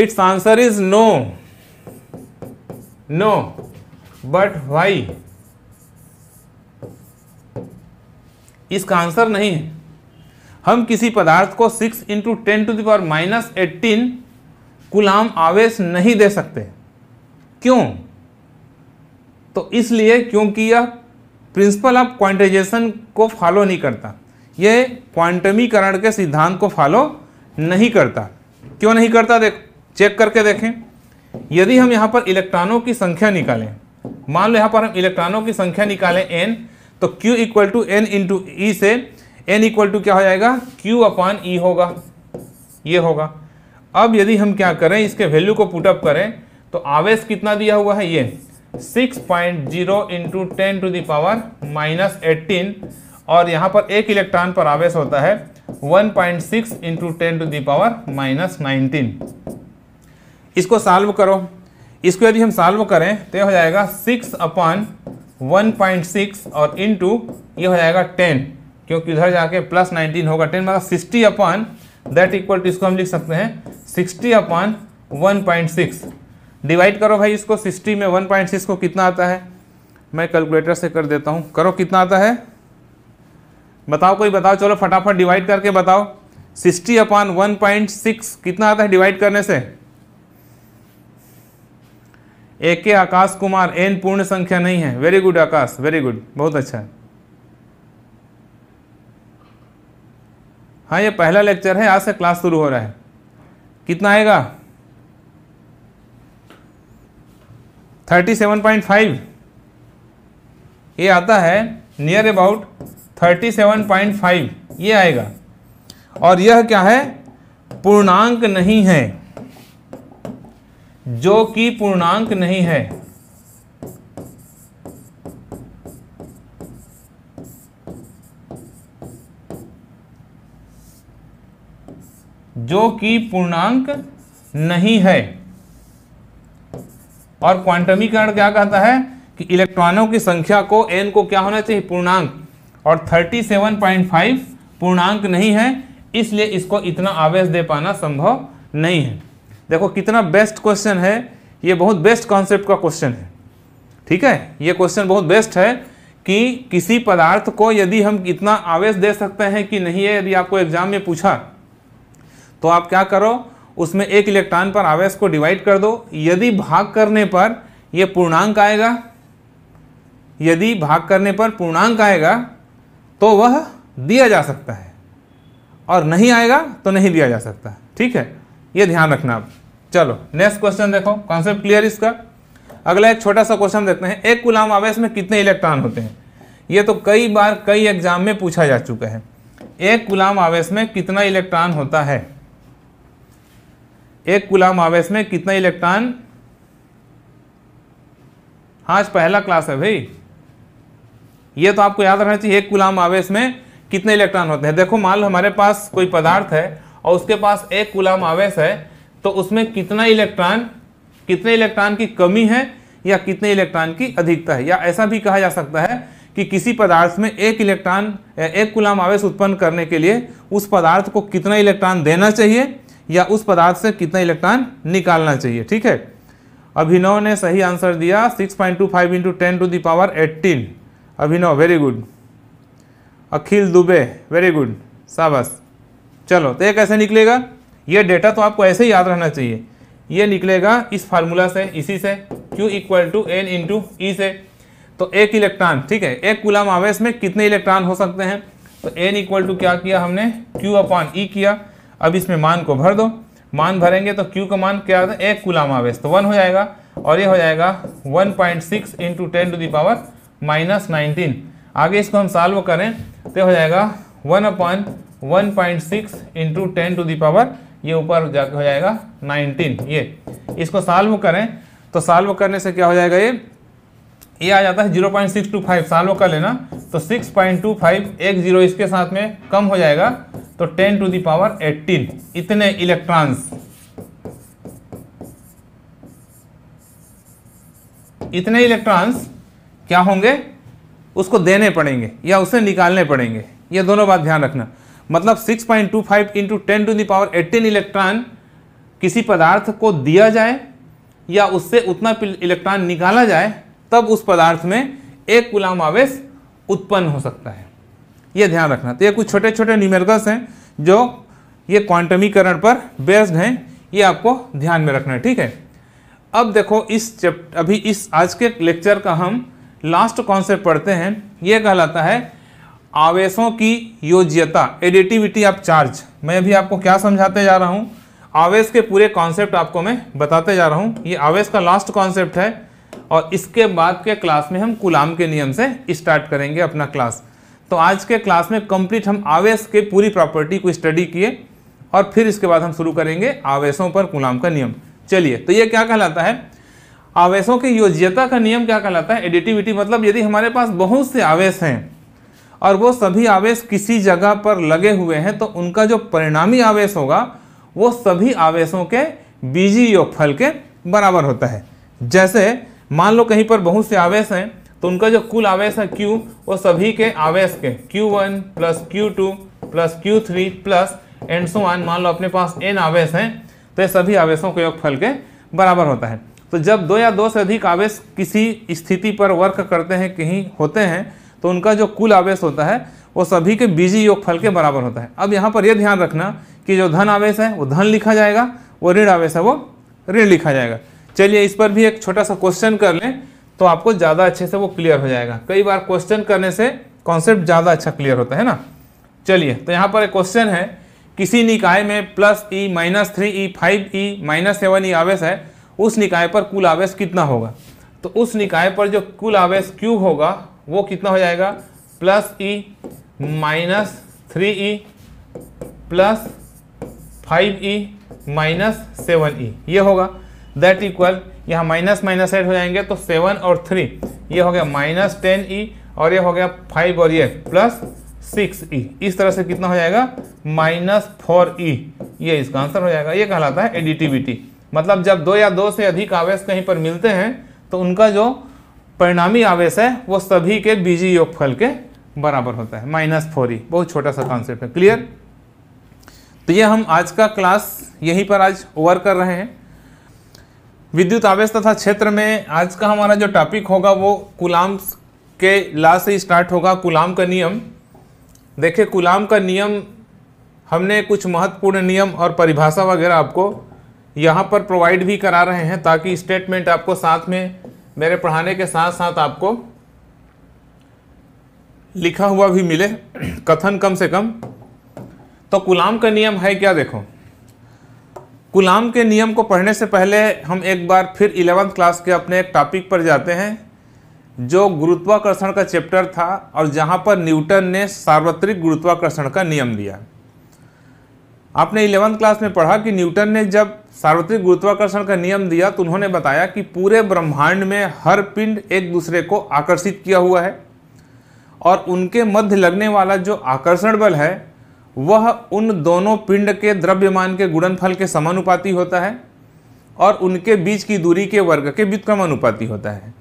it's answer is no no but why इसका आंसर नहीं है हम किसी पदार्थ को six into ten to the power minus eighteen coulomb आवेश नहीं दे सकते क्यों तो इसलिए क्योंकि यह प्रिंसिपल ऑफ क्वांटाइजेशन को फॉलो नहीं करता यह क्वांटमीकरण के सिद्धांत को फॉलो नहीं करता क्यों नहीं करता देख चेक करके देखें यदि हम यहाँ पर इलेक्ट्रॉनों की संख्या निकालें मान लो यहाँ पर हम इलेक्ट्रॉनों की संख्या निकालें एन तो Q equal to n into e से एन इक्वल टू क्या हो जाएगा क्यू अपॉन ई होगा ये होगा अब यदि हम क्या करें इसके वैल्यू को पुटअप करें तो आवेश कितना दिया हुआ है ये six point zero into ten to the power minus eighteen और यहाँ पर एक इलेक्ट्रॉन पर आवेश होता है one point six into ten to the power minus nineteen इसको साल्व करो इसको यदि हम साल्व करें तो यह हो जाएगा six upon one point six और इंटू ये हो जाएगा टेन क्योंकि उधर जाके प्लस नाइनटीन होगा टेन मतलब sixty upon that equal to इसको हम लिख सकते हैं sixty upon one point six divide करो भाई इसको सिक्सटी में वन पॉइंट सिक्स को कितना आता है मैं कैलकुलेटर से कर देता हूँ करो कितना आता है बताओ कोई बताओ चलो फटाफट डिवाइड करके बताओ sixty upon one point six कितना आता है डिवाइड करने से ए के आकाश कुमार एन पूर्ण संख्या नहीं है very good Akash very good बहुत अच्छा है हाँ ये पहला लेक्चर है आज से क्लास शुरू हो रहा है कितना आएगा थर्टी सेवन पॉइंट फाइव ये आता है near about thirty seven point five ये आएगा और यह क्या है पूर्णांक नहीं है जो कि पूर्णांक नहीं है जो कि पूर्णांक नहीं है और क्वांटमीकरण क्या कहता है कि इलेक्ट्रॉनों की संख्या को एन को क्या होना चाहिए पूर्णांक और 37.5 पूर्णांक नहीं है इसलिए इसको इतना आवेश दे पाना संभव नहीं है देखो कितना बेस्ट क्वेश्चन है ये बहुत बेस्ट कॉन्सेप्ट का क्वेश्चन है ठीक है ये क्वेश्चन बहुत बेस्ट है कि किसी पदार्थ को यदि हम इतना आवेश दे सकते हैं कि नहीं है यदि आपको एग्जाम में पूछा तो आप क्या करो उसमें एक इलेक्ट्रॉन पर आवेश को डिवाइड कर दो यदि भाग करने पर यह पूर्णांक आएगा यदि भाग करने पर पूर्णांक आएगा तो वह दिया जा सकता है और नहीं आएगा तो नहीं दिया जा सकता ठीक है ये ध्यान रखना आप चलो नेक्स्ट क्वेश्चन देखो कॉन्सेप्ट क्लियर इसका अगला एक छोटा सा क्वेश्चन देखते हैं एक गुलाम आवेश में कितने इलेक्ट्रॉन होते हैं ये तो कई बार कई एग्जाम में पूछा जा चुका है एक गुलाम आवेश में कितना इलेक्ट्रॉन होता है एक गुलाम आवेश में कितना इलेक्ट्रॉन हाँ आज पहला क्लास है भाई ये तो आपको याद रखना चाहिए एक गुलाम आवेश में कितने इलेक्ट्रॉन होते हैं देखो मान लो हमारे पास कोई पदार्थ है और उसके पास एक गुलाम आवेश है तो उसमें कितना इलेक्ट्रॉन कितने इलेक्ट्रॉन की कमी है या कितने इलेक्ट्रॉन की अधिकता है या ऐसा भी कहा जा सकता है कि किसी पदार्थ में एक इलेक्ट्रॉन एक गुलाम आवेश उत्पन्न करने के लिए उस पदार्थ को कितना इलेक्ट्रॉन देना चाहिए या उस पदार्थ से कितना इलेक्ट्रॉन निकालना चाहिए ठीक है अभिनव ने सही आंसर दिया 6.25 point two five into ten to the power eighteen Abhinav very good Akhil Dubey very good साबस चलो तो ये कैसे निकलेगा ये डेटा तो आपको ऐसे ही याद रहना चाहिए ये निकलेगा इस फार्मूला से इसी से Q equal to n into e से तो एक इलेक्ट्रॉन ठीक है एक गुलाम आवेश में कितने इलेक्ट्रॉन हो सकते हैं तो एन इक्वल टू क्या किया हमने Q अपॉन ई e किया अब इसमें मान को भर दो मान भरेंगे तो क्यू का मान क्या होता है एक कुलाम आवेश तो वन हो जाएगा और ये हो जाएगा one point six into ten to the power minus nineteen आगे इसको हम सॉल्व करें तो हो जाएगा one upon one point six into ten to the power ये ऊपर हो जाएगा नाइनटीन ये इसको सॉल्व करें तो सॉल्व करने से क्या हो जाएगा ये ये आ जाता है zero point six two five सालों का लेना तो सिक्स पॉइंट टू फाइव एक जीरो इसके साथ में कम हो जाएगा तो टेन टू दावर एट्टीन इतने इलेक्ट्रॉन्स इतने इलेक्ट्रॉन्स क्या होंगे उसको देने पड़ेंगे या उसे निकालने पड़ेंगे ये दोनों बात ध्यान रखना मतलब 6.25 point two five into ten to the power eighteen electron किसी पदार्थ को दिया जाए या उससे उतना इलेक्ट्रॉन निकाला जाए तब उस पदार्थ में एक गुलाम आवेश उत्पन्न हो सकता है यह ध्यान रखना तो ये कुछ छोटे छोटे न्यूमेरिकल्स हैं जो ये क्वांटमीकरण पर बेस्ड हैं ये आपको ध्यान में रखना है ठीक है अब देखो इस चैप्टर अभी इस आज के लेक्चर का हम लास्ट कॉन्सेप्ट पढ़ते हैं यह कहलाता है आवेशों की योज्यता एडिटिविटी ऑफ चार्ज मैं अभी आपको क्या समझाते जा रहा हूँ आवेश के पूरे कॉन्सेप्ट आपको मैं बताते जा रहा हूँ ये आवेश का लास्ट कॉन्सेप्ट है और इसके बाद के क्लास में हम कुलाम के नियम से स्टार्ट करेंगे अपना क्लास तो आज के क्लास में कंप्लीट हम आवेश के पूरी प्रॉपर्टी को स्टडी किए और फिर इसके बाद हम शुरू करेंगे आवेशों पर कुलाम का नियम चलिए तो ये क्या कहलाता है आवेशों की योज्यता का नियम क्या कहलाता है एडिटिविटी मतलब यदि हमारे पास बहुत से आवेश हैं और वो सभी आवेश किसी जगह पर लगे हुए हैं तो उनका जो परिणामी आवेश होगा वो सभी आवेशों के बीजी योगफल के बराबर होता है जैसे मान लो कहीं पर बहुत से आवेश हैं तो उनका जो कुल आवेश है क्यू वो सभी के आवेश के Q one plus Q two plus Q three plus and so on मान लो अपने पास एन आवेश हैं तो ये सभी आवेशों के योगफल के बराबर होता है तो जब दो या दो से अधिक आवेश किसी स्थिति पर वर्क करते हैं कहीं होते हैं तो उनका जो कुल आवेश होता है वो सभी के बीजी योगफल के बराबर होता है अब यहाँ पर यह ध्यान रखना कि जो धन आवेश है वो धन लिखा जाएगा वो ऋण आवेश है वो ऋण लिखा जाएगा चलिए इस पर भी एक छोटा सा क्वेश्चन कर लें तो आपको ज़्यादा अच्छे से वो क्लियर हो जाएगा कई बार क्वेश्चन करने से कॉन्सेप्ट ज़्यादा अच्छा क्लियर होता है ना चलिए तो यहाँ पर एक क्वेश्चन है किसी निकाय में plus e minus three e five e minus seven e आवेश है उस निकाय पर कुल आवेश कितना होगा तो उस निकाय पर जो कुल आवेश क्यूब होगा वो कितना हो जाएगा plus e minus three e plus five e minus seven e ये होगा दैट इक्वल यहाँ माइनस माइनस एड हो जाएंगे तो सेवन और थ्री ये हो गया माइनस टेन ई और ये हो गया फाइव और ये प्लस सिक्स ई इस तरह से कितना हो जाएगा माइनस फोर ई ये इसका आंसर हो जाएगा ये कहलाता है एडिटिविटी मतलब जब दो या दो से अधिक आवेश कहीं पर मिलते हैं तो उनका जो परिणामी आवेश है वो सभी के बीजी योगफल के बराबर होता है माइनस फोर ई बहुत छोटा सा कॉन्सेप्ट है क्लियर तो ये हम आज का क्लास यहीं पर आज ओवर कर रहे हैं विद्युत आवेश तथा क्षेत्र में आज का हमारा जो टॉपिक होगा वो कुलाम के ला से स्टार्ट होगा कुलाम का नियम देखिए कुलाम का नियम हमने कुछ महत्वपूर्ण नियम और परिभाषा वगैरह आपको यहाँ पर प्रोवाइड भी करा रहे हैं ताकि स्टेटमेंट आपको साथ में मेरे पढ़ाने के साथ साथ आपको लिखा हुआ भी मिले कथन कम से कम तो कुलाम का नियम है क्या देखो गुलाम के नियम को पढ़ने से पहले हम एक बार फिर इलेवंथ क्लास के अपने एक टॉपिक पर जाते हैं जो गुरुत्वाकर्षण का चैप्टर था और जहाँ पर न्यूटन ने सार्वत्रिक गुरुत्वाकर्षण का नियम दिया आपने इलेवंथ क्लास में पढ़ा कि न्यूटन ने जब सार्वत्रिक गुरुत्वाकर्षण का नियम दिया तो उन्होंने बताया कि पूरे ब्रह्मांड में हर पिंड एक दूसरे को आकर्षित किया हुआ है और उनके मध्य लगने वाला जो आकर्षण बल है वह उन दोनों पिंड के द्रव्यमान के गुणनफल के समानुपाती होता है और उनके बीच की दूरी के वर्ग के व्युत्क्रमानुपाती होता है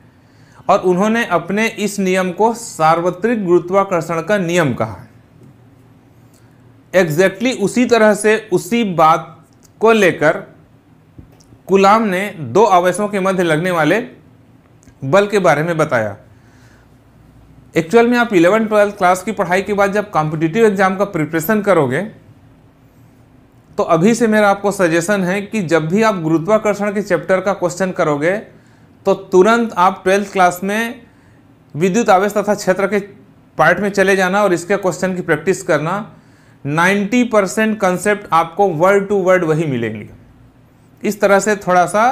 और उन्होंने अपने इस नियम को सार्वत्रिक गुरुत्वाकर्षण का नियम कहा एग्जैक्टली exactly उसी तरह से उसी बात को लेकर कुलाम ने दो आवेशों के मध्य लगने वाले बल के बारे में बताया एक्चुअल में आप इलेवन ट्वेल्थ क्लास की पढ़ाई के बाद जब कॉम्पिटिटिव एग्जाम का प्रिपरेशन करोगे तो अभी से मेरा आपको सजेशन है कि जब भी आप गुरुत्वाकर्षण के चैप्टर का क्वेश्चन करोगे तो तुरंत आप ट्वेल्थ क्लास में विद्युत आवेश तथा क्षेत्र के पार्ट में चले जाना और इसके क्वेश्चन की प्रैक्टिस करना 90 परसेंट कंसेप्ट आपको वर्ड टू वर्ड वही मिलेंगे इस तरह से थोड़ा सा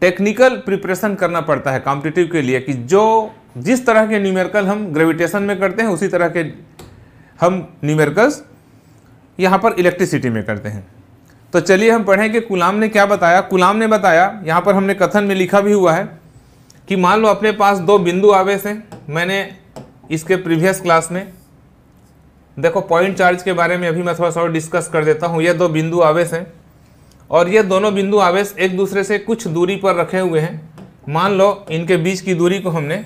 टेक्निकल प्रिपरेशन करना पड़ता है कॉम्पिटिटिव के लिए कि जो जिस तरह के न्यूमेरिकल हम ग्रेविटेशन में करते हैं उसी तरह के हम न्यूमेरिकल्स यहाँ पर इलेक्ट्रिसिटी में करते हैं तो चलिए हम पढ़ें कि कुलाम ने क्या बताया कुलाम ने बताया यहाँ पर हमने कथन में लिखा भी हुआ है कि मान लो अपने पास दो बिंदु आवेश हैं मैंने इसके प्रीवियस क्लास में देखो पॉइंट चार्ज के बारे में अभी मैं थोड़ा सा और डिस्कस कर देता हूँ ये दो बिंदु आवेश हैं और ये दोनों बिंदु आवेश एक दूसरे से कुछ दूरी पर रखे हुए हैं मान लो इनके बीच की दूरी को हमने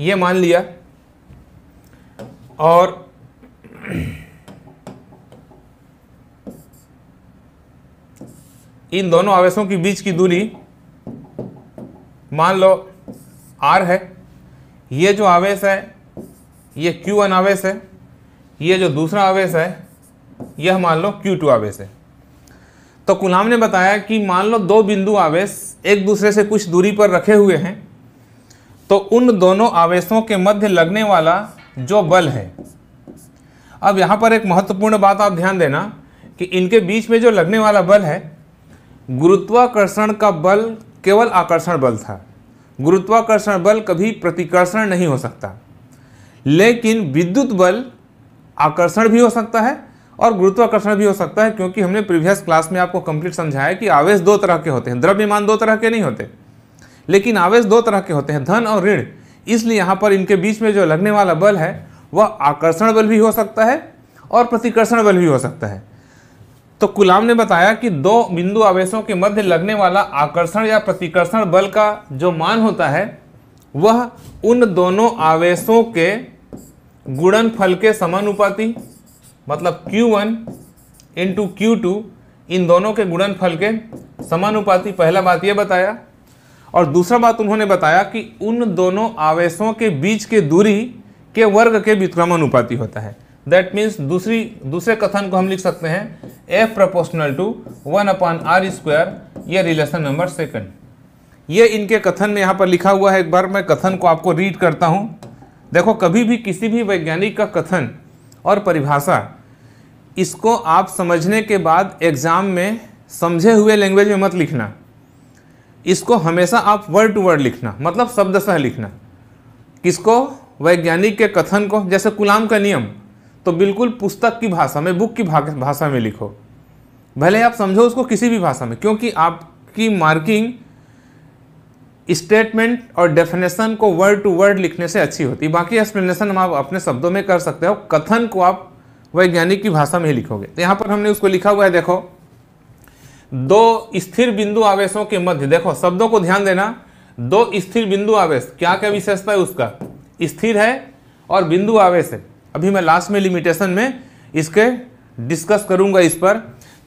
ये मान लिया और इन दोनों आवेशों के बीच की दूरी मान लो आर है ये जो आवेश है ये क्यू वन आवेश है ये जो दूसरा आवेश है यह मान लो क्यू टू आवेश है तो कुलाम ने बताया कि मान लो दो बिंदु आवेश एक दूसरे से कुछ दूरी पर रखे हुए हैं तो उन दोनों आवेशों के मध्य लगने वाला जो बल है अब यहाँ पर एक महत्वपूर्ण बात आप ध्यान देना कि इनके बीच में जो लगने वाला बल है गुरुत्वाकर्षण का बल केवल आकर्षण बल था गुरुत्वाकर्षण बल कभी प्रतिकर्षण नहीं हो सकता लेकिन विद्युत बल आकर्षण भी हो सकता है और गुरुत्वाकर्षण भी हो सकता है क्योंकि हमने प्रीवियस क्लास में आपको कंप्लीट समझाया कि आवेश दो तरह के होते हैं द्रव्यमान दो तरह के नहीं होते लेकिन आवेश दो तरह के होते हैं धन और ऋण इसलिए यहाँ पर इनके बीच में जो लगने वाला बल है वह आकर्षण बल भी हो सकता है और प्रतिकर्षण बल भी हो सकता है तो गुलाम ने बताया कि दो बिंदु आवेशों के मध्य लगने वाला आकर्षण या प्रतिकर्षण बल का जो मान होता है वह उन दोनों आवेशों के गुणनफल के समानुपाती मतलब Q1 वन इंटू इन दोनों के गुणनफल के समानुपाती पहला बात यह बताया और दूसरा बात उन्होंने बताया कि उन दोनों आवेशों के बीच के दूरी के वर्ग के विक्रमानुपाती होता है दैट मीन्स दूसरी दूसरे कथन को हम लिख सकते हैं F proportional to one upon are square यह रिलेशन नंबर सेकंड ये इनके कथन में यहाँ पर लिखा हुआ है एक बार मैं कथन को आपको रीड करता हूँ देखो कभी भी किसी भी वैज्ञानिक का कथन और परिभाषा इसको आप समझने के बाद एग्ज़ाम में समझे हुए लैंग्वेज में मत लिखना इसको हमेशा आप वर्ड टू वर्ड लिखना मतलब शब्द सह लिखना किसको वैज्ञानिक के कथन को जैसे गुलाम का नियम तो बिल्कुल पुस्तक की भाषा में बुक की भाषा में लिखो भले आप समझो उसको किसी भी भाषा में क्योंकि आपकी मार्किंग स्टेटमेंट और डेफिनेशन को वर्ड टू वर्ड लिखने से अच्छी होती बाकी एक्सप्लेनेशन आप अपने शब्दों में कर सकते हो कथन को आप वैज्ञानिक की भाषा में ही लिखोगे तो यहाँ पर हमने उसको लिखा हुआ है देखो दो स्थिर बिंदु आवेशों के मध्य देखो शब्दों को ध्यान देना दो स्थिर बिंदु आवेश क्या क्या विशेषता है उसका स्थिर है और बिंदु आवेश है अभी मैं लास्ट में लिमिटेशन में इसके डिस्कस करूंगा इस पर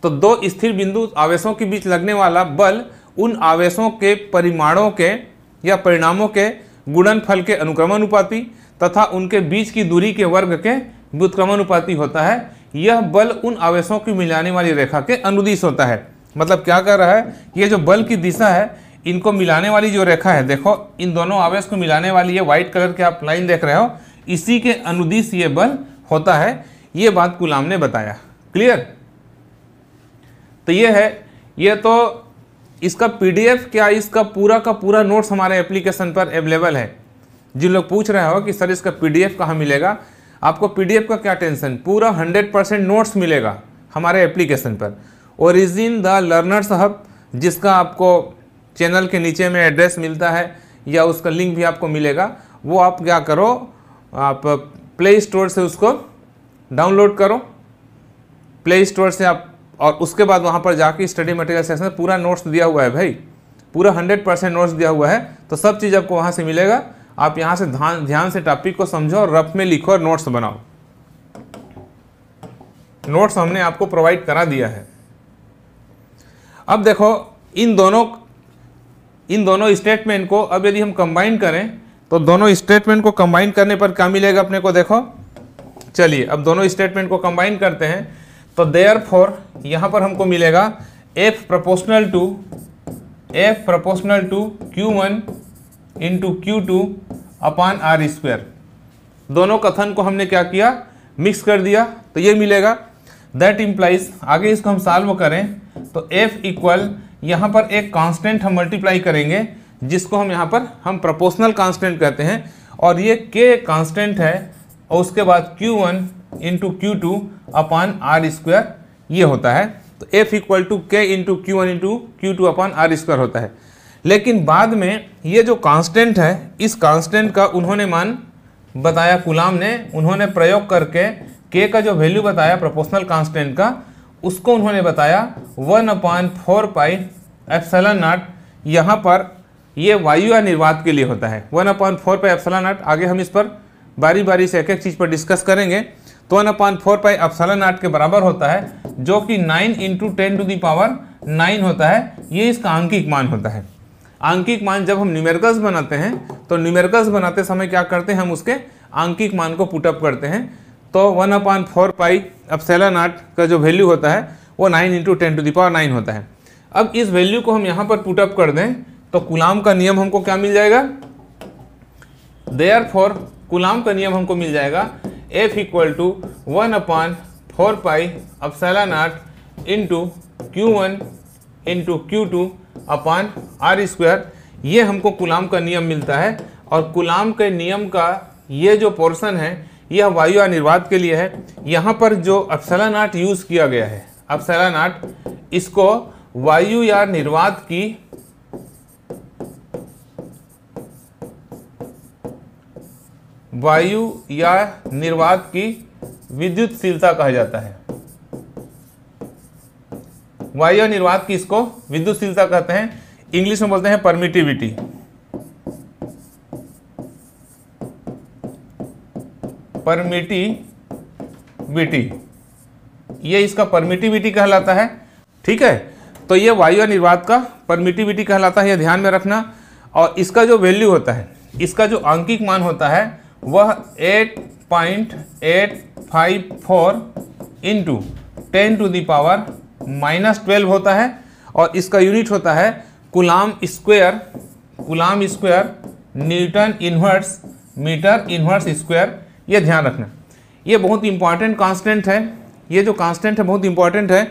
तो दो स्थिर बिंदु आवेशों के बीच लगने वाला बल उन आवेशों के परिमाणों के या परिणामों के गुणनफल के अनुक्रमानुपाती तथा उनके बीच की दूरी के वर्ग के व्युत्क्रमानुपाती होता है यह बल उन आवेशों की मिलाने वाली रेखा के अनुदिश होता है मतलब क्या कर रहा है ये जो बल की दिशा है इनको मिलाने वाली जो रेखा है देखो इन दोनों आवेश को मिलाने वाली ये व्हाइट कलर की आप लाइन देख रहे हो इसी के अनुदिश ये बल होता है ये बात गुलाम ने बताया क्लियर तो ये है ये तो इसका पीडीएफ क्या इसका पूरा का पूरा नोट्स हमारे एप्लीकेशन पर अवेलेबल है जिन लोग पूछ रहे हो कि सर इसका पीडीएफ कहाँ मिलेगा आपको पीडीएफ का क्या टेंशन पूरा 100 परसेंट नोट्स मिलेगा हमारे एप्लीकेशन पर ओरिजिन द लर्नर साहब जिसका आपको चैनल के नीचे में एड्रेस मिलता है या उसका लिंक भी आपको मिलेगा वो आप क्या करो आप प्ले स्टोर से उसको डाउनलोड करो प्ले स्टोर से आप और उसके बाद वहाँ पर जाके स्टडी मटेरियल सेक्शन में पूरा नोट्स दिया हुआ है भाई पूरा हंड्रेड परसेंट नोट्स दिया हुआ है तो सब चीज़ आपको वहाँ से मिलेगा आप यहाँ से ध्यान ध्यान से टॉपिक को समझो और रफ में लिखो और नोट्स बनाओ नोट्स हमने आपको प्रोवाइड करा दिया है अब देखो इन दोनों इन दोनों स्टेटमेंट को अब यदि हम कंबाइन करें तो दोनों स्टेटमेंट को कंबाइन करने पर क्या मिलेगा अपने को देखो चलिए अब दोनों स्टेटमेंट को कंबाइन करते हैं तो देयर फॉर यहाँ पर हमको मिलेगा F proportional to F proportional to Q one into Q two upon are square दोनों कथन को हमने क्या किया मिक्स कर दिया तो ये मिलेगा दैट इम्प्लाइज आगे इसको हम सॉल्व करें तो एफ इक्वल यहाँ पर एक कांस्टेंट हम मल्टीप्लाई करेंगे जिसको हम यहाँ पर हम प्रोपोर्शनल कांस्टेंट कहते हैं और ये के कांस्टेंट है और उसके बाद Q one into Q two upon are square ये होता है तो F equal to k into Q one into Q two upon are square होता है लेकिन बाद में ये जो कांस्टेंट है इस कांस्टेंट का उन्होंने मान बताया गुलाम ने उन्होंने प्रयोग करके के का जो वैल्यू बताया प्रोपोर्शनल कांस्टेंट का उसको उन्होंने बताया one upon four pi epsilon naught यहाँ पर ये वायु या निर्वात के लिए होता है one upon four pi epsilon naught आगे हम इस पर बारी बारी से एक एक चीज़ पर डिस्कस करेंगे तो one upon four pi epsilon naught के बराबर होता है जो कि nine into ten to the power nine होता है ये इसका आंकिक मान होता है आंकिक मान जब हम न्यूमेरिकल्स बनाते हैं तो न्यूमेरिकल्स बनाते समय क्या करते हैं हम उसके आंकिक मान को पुटअप करते हैं तो one upon four pi epsilon naught का जो वैल्यू होता है वो nine into ten to the power nine होता है अब इस वैल्यू को हम यहाँ पर पुटअप कर दें तो गुलाम का नियम हमको क्या मिल जाएगा देयर फॉर कुलाम का नियम हमको मिल जाएगा F equal to one upon four pi epsilon naught into Q one into Q two upon are square ये हमको गुलाम का नियम मिलता है और गुलाम के नियम का ये जो पोर्सन है यह वायु अनिर्वाद के लिए है यहाँ पर जो अप्सला नाट यूज़ किया गया है अप्सला नाट इसको वायु या निर्वात की वायु या निर्वात की विद्युतशीलता कहा जाता है वायु या निर्वात की इसको विद्युतशीलता कहते हैं इंग्लिश में बोलते हैं परमिटिविटी परमिटिविटी ये इसका परमिटिविटी कहलाता है ठीक है तो ये वायु निर्वात का परमिटिविटी कहलाता है ये ध्यान में रखना और इसका जो वैल्यू होता है इसका जो आंकिक मान होता है वह eight point eight five four into ten to the power minus twelve होता है और इसका यूनिट होता है coulomb square coulomb square newton inverse metre inverse square ये ध्यान रखना ये बहुत इंपॉर्टेंट कांस्टेंट है ये जो कांस्टेंट है बहुत इंपॉर्टेंट है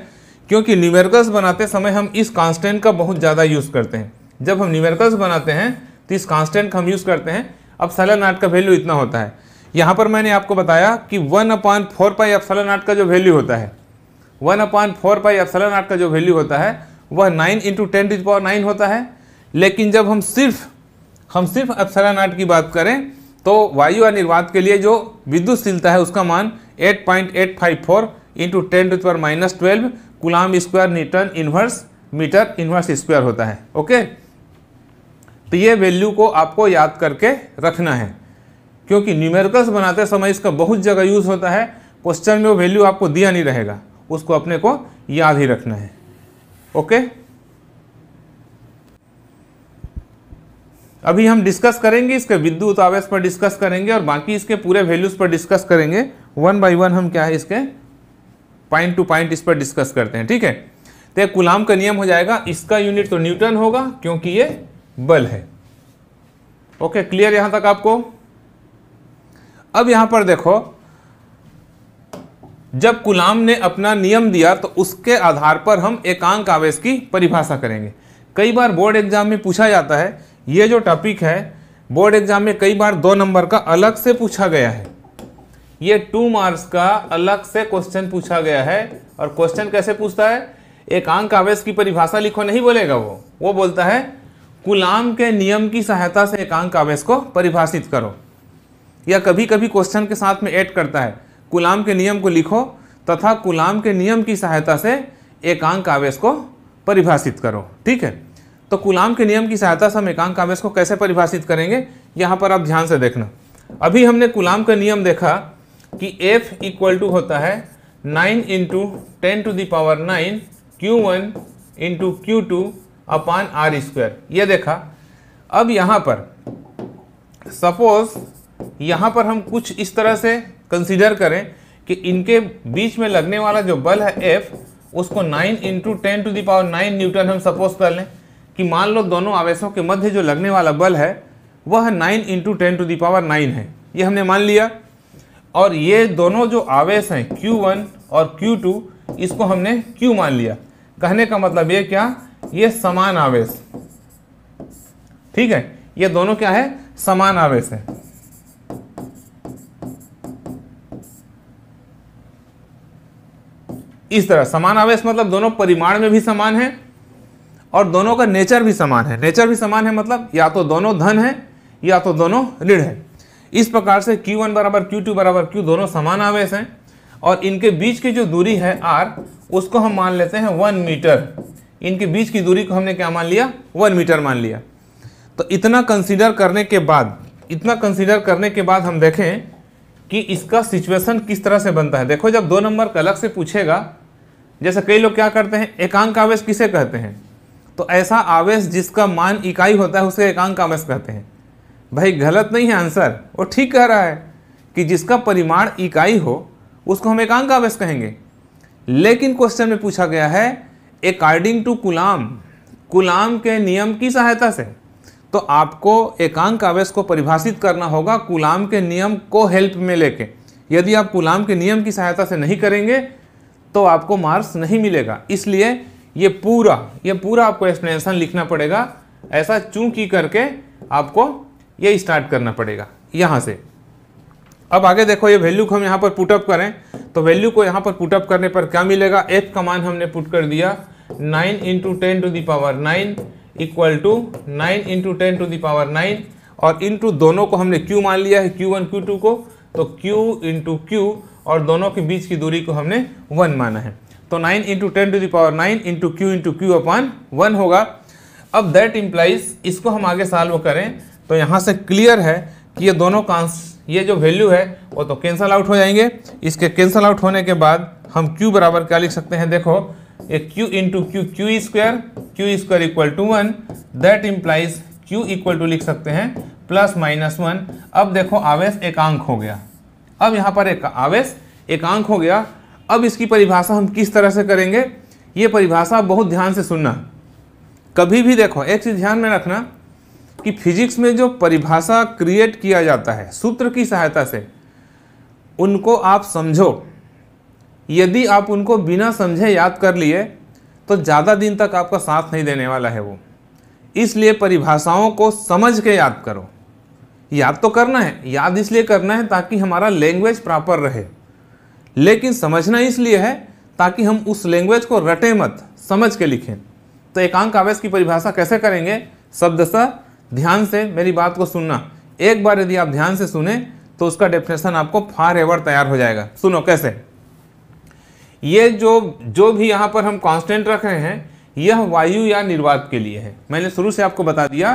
क्योंकि न्यूमेरिकल्स बनाते समय हम इस कांस्टेंट का बहुत ज़्यादा यूज़ करते हैं जब हम न्यूमेरिकल्स बनाते हैं तो इस कांस्टेंट का हम यूज़ करते हैं अब सलानाट का वैल्यू इतना होता है यहाँ पर मैंने आपको बताया कि one upon four pi naught का जो वैल्यू होता है one upon four pi naught का जो वैल्यू होता है वह nine into ten the power nine होता है लेकिन जब हम सिर्फ हम सिर्फ आर्ट की बात करें तो वायु अनिर्वात के लिए जो विद्युतशीलता है उसका मान 8.854 point eight five four into ten to पर minus twelve coulomb square newton inverse metre inverse square होता है ओके तो ये वैल्यू को आपको याद करके रखना है क्योंकि न्यूमेरिकल्स बनाते समय इसका बहुत जगह यूज़ होता है क्वेश्चन में वो वैल्यू आपको दिया नहीं रहेगा उसको अपने को याद ही रखना है ओके अभी हम डिस्कस करेंगे इसके विद्युत आवेश पर डिस्कस करेंगे और बाकी इसके पूरे वैल्यूज़ पर डिस्कस करेंगे वन बाई वन हम क्या है इसके पॉइंट टू पॉइंट इस पर डिस्कस करते हैं ठीक है तो कुलाम का नियम हो जाएगा इसका यूनिट तो न्यूटन होगा क्योंकि ये बल है ओके क्लियर यहां तक आपको अब यहां पर देखो जब कुलाम ने अपना नियम दिया तो उसके आधार पर हम एकांक आवेश की परिभाषा करेंगे कई बार बोर्ड एग्जाम में पूछा जाता है ये जो टॉपिक है बोर्ड एग्जाम में कई बार दो नंबर का अलग से पूछा गया है ये टू मार्क्स का अलग से क्वेश्चन पूछा गया है और क्वेश्चन कैसे पूछता है एक आवेश की परिभाषा लिखो नहीं बोलेगा वो वो बोलता है गुलाम के नियम की सहायता से एकांक आवेश को परिभाषित करो या कभी कभी क्वेश्चन के साथ में ऐड करता है गुलाम के नियम को लिखो तथा गुलाम के नियम की सहायता से एकांक आवेश को परिभाषित करो ठीक है तो कुलाम के नियम की सहायता से हम एकांक आवेश को कैसे परिभाषित करेंगे यहाँ पर आप ध्यान से देखना अभी हमने कुलाम का नियम देखा कि F इक्वल टू होता है nine into ten to the power nine Q one into Q two upon are square ये देखा अब यहाँ पर सपोज यहाँ पर हम कुछ इस तरह से कंसीडर करें कि इनके बीच में लगने वाला जो बल है F उसको 9 into ten to the power nine newton हम सपोज कर लें कि मान लो दोनों आवेशों के मध्य जो लगने वाला बल है वह nine into ten to the power nine है ये हमने मान लिया और ये दोनों जो आवेश हैं Q1 और Q2 इसको हमने Q मान लिया कहने का मतलब ये क्या ये समान आवेश ठीक है ये दोनों क्या है समान आवेश है इस तरह समान आवेश मतलब दोनों परिमाण में भी समान है और दोनों का नेचर भी समान है नेचर भी समान है मतलब या तो दोनों धन है या तो दोनों ऋण है इस प्रकार से Q1 वन बराबर क्यू टू बराबर क्यू दोनों समान आवेश हैं और इनके बीच की जो दूरी है R उसको हम मान लेते हैं वन मीटर इनके बीच की दूरी को हमने क्या मान लिया वन मीटर मान लिया तो इतना कंसीडर करने के बाद इतना कंसीडर करने के बाद हम देखें कि इसका सिचुएशन किस तरह से बनता है देखो जब दो नंबर का अलग से पूछेगा जैसे कई लोग क्या करते हैं एकांक आवेश किसे कहते हैं तो ऐसा आवेश जिसका मान इकाई होता है उसे एकांक आवेश कहते हैं भाई गलत नहीं है आंसर वो ठीक कह रहा है कि जिसका परिमाण इकाई हो उसको हम एकांक आवेश कहेंगे लेकिन क्वेश्चन में पूछा गया है अकॉर्डिंग टू कुलाम कुलाम के नियम की सहायता से तो आपको एकांक आवेश को परिभाषित करना होगा कुलाम के नियम को हेल्प में लेके यदि आप कुलाम के नियम की सहायता से नहीं करेंगे तो आपको मार्क्स नहीं मिलेगा इसलिए ये पूरा ये पूरा आपको एक्सप्लेनेशन लिखना पड़ेगा ऐसा चूंकि करके आपको ये स्टार्ट करना पड़ेगा यहाँ से अब आगे देखो ये वैल्यू को हम यहाँ पर पुटअप करें तो वैल्यू को यहाँ पर पुटअप करने पर क्या मिलेगा एफ का मान हमने पुट कर दिया nine into ten to the power nine equal to nine into ten to the power nine और इंटू दोनों को हमने क्यू मान लिया है क्यू वन क्यू टू को तो क्यू इंटू क्यू और दोनों के बीच की दूरी को हमने वन माना है तो 9 into ten to the power nine into Q into Q upon one होगा अब दैट इम्प्लाइज इसको हम आगे सॉल्व करें तो यहाँ से क्लियर है कि ये दोनों कांस ये जो वैल्यू है वो तो कैंसल आउट हो जाएंगे इसके कैंसल आउट होने के बाद हम क्यू बराबर क्या लिख सकते हैं देखो ये Q into Q Q square Q square equal to one that implies Q equal to लिख सकते हैं प्लस माइनस वन अब देखो आवेश एकांक हो गया अब यहाँ पर एक आवेश एकांक हो गया अब इसकी परिभाषा हम किस तरह से करेंगे ये परिभाषा बहुत ध्यान से सुनना कभी भी देखो एक चीज़ ध्यान में रखना कि फिजिक्स में जो परिभाषा क्रिएट किया जाता है सूत्र की सहायता से उनको आप समझो यदि आप उनको बिना समझे याद कर लिए तो ज़्यादा दिन तक आपका साथ नहीं देने वाला है वो इसलिए परिभाषाओं को समझ के याद करो याद तो करना है याद इसलिए करना है ताकि हमारा लैंग्वेज प्रॉपर रहे लेकिन समझना इसलिए है ताकि हम उस लैंग्वेज को रटे मत समझ के लिखें तो एकांक आवेश की परिभाषा कैसे करेंगे शब्दशः ध्यान से मेरी बात को सुनना एक बार यदि आप ध्यान से सुने तो उसका डेफिनेशन आपको फार एवर तैयार हो जाएगा सुनो कैसे ये जो जो भी यहाँ पर हम कांस्टेंट रख रहे हैं यह वायु या निर्वात के लिए है मैंने शुरू से आपको बता दिया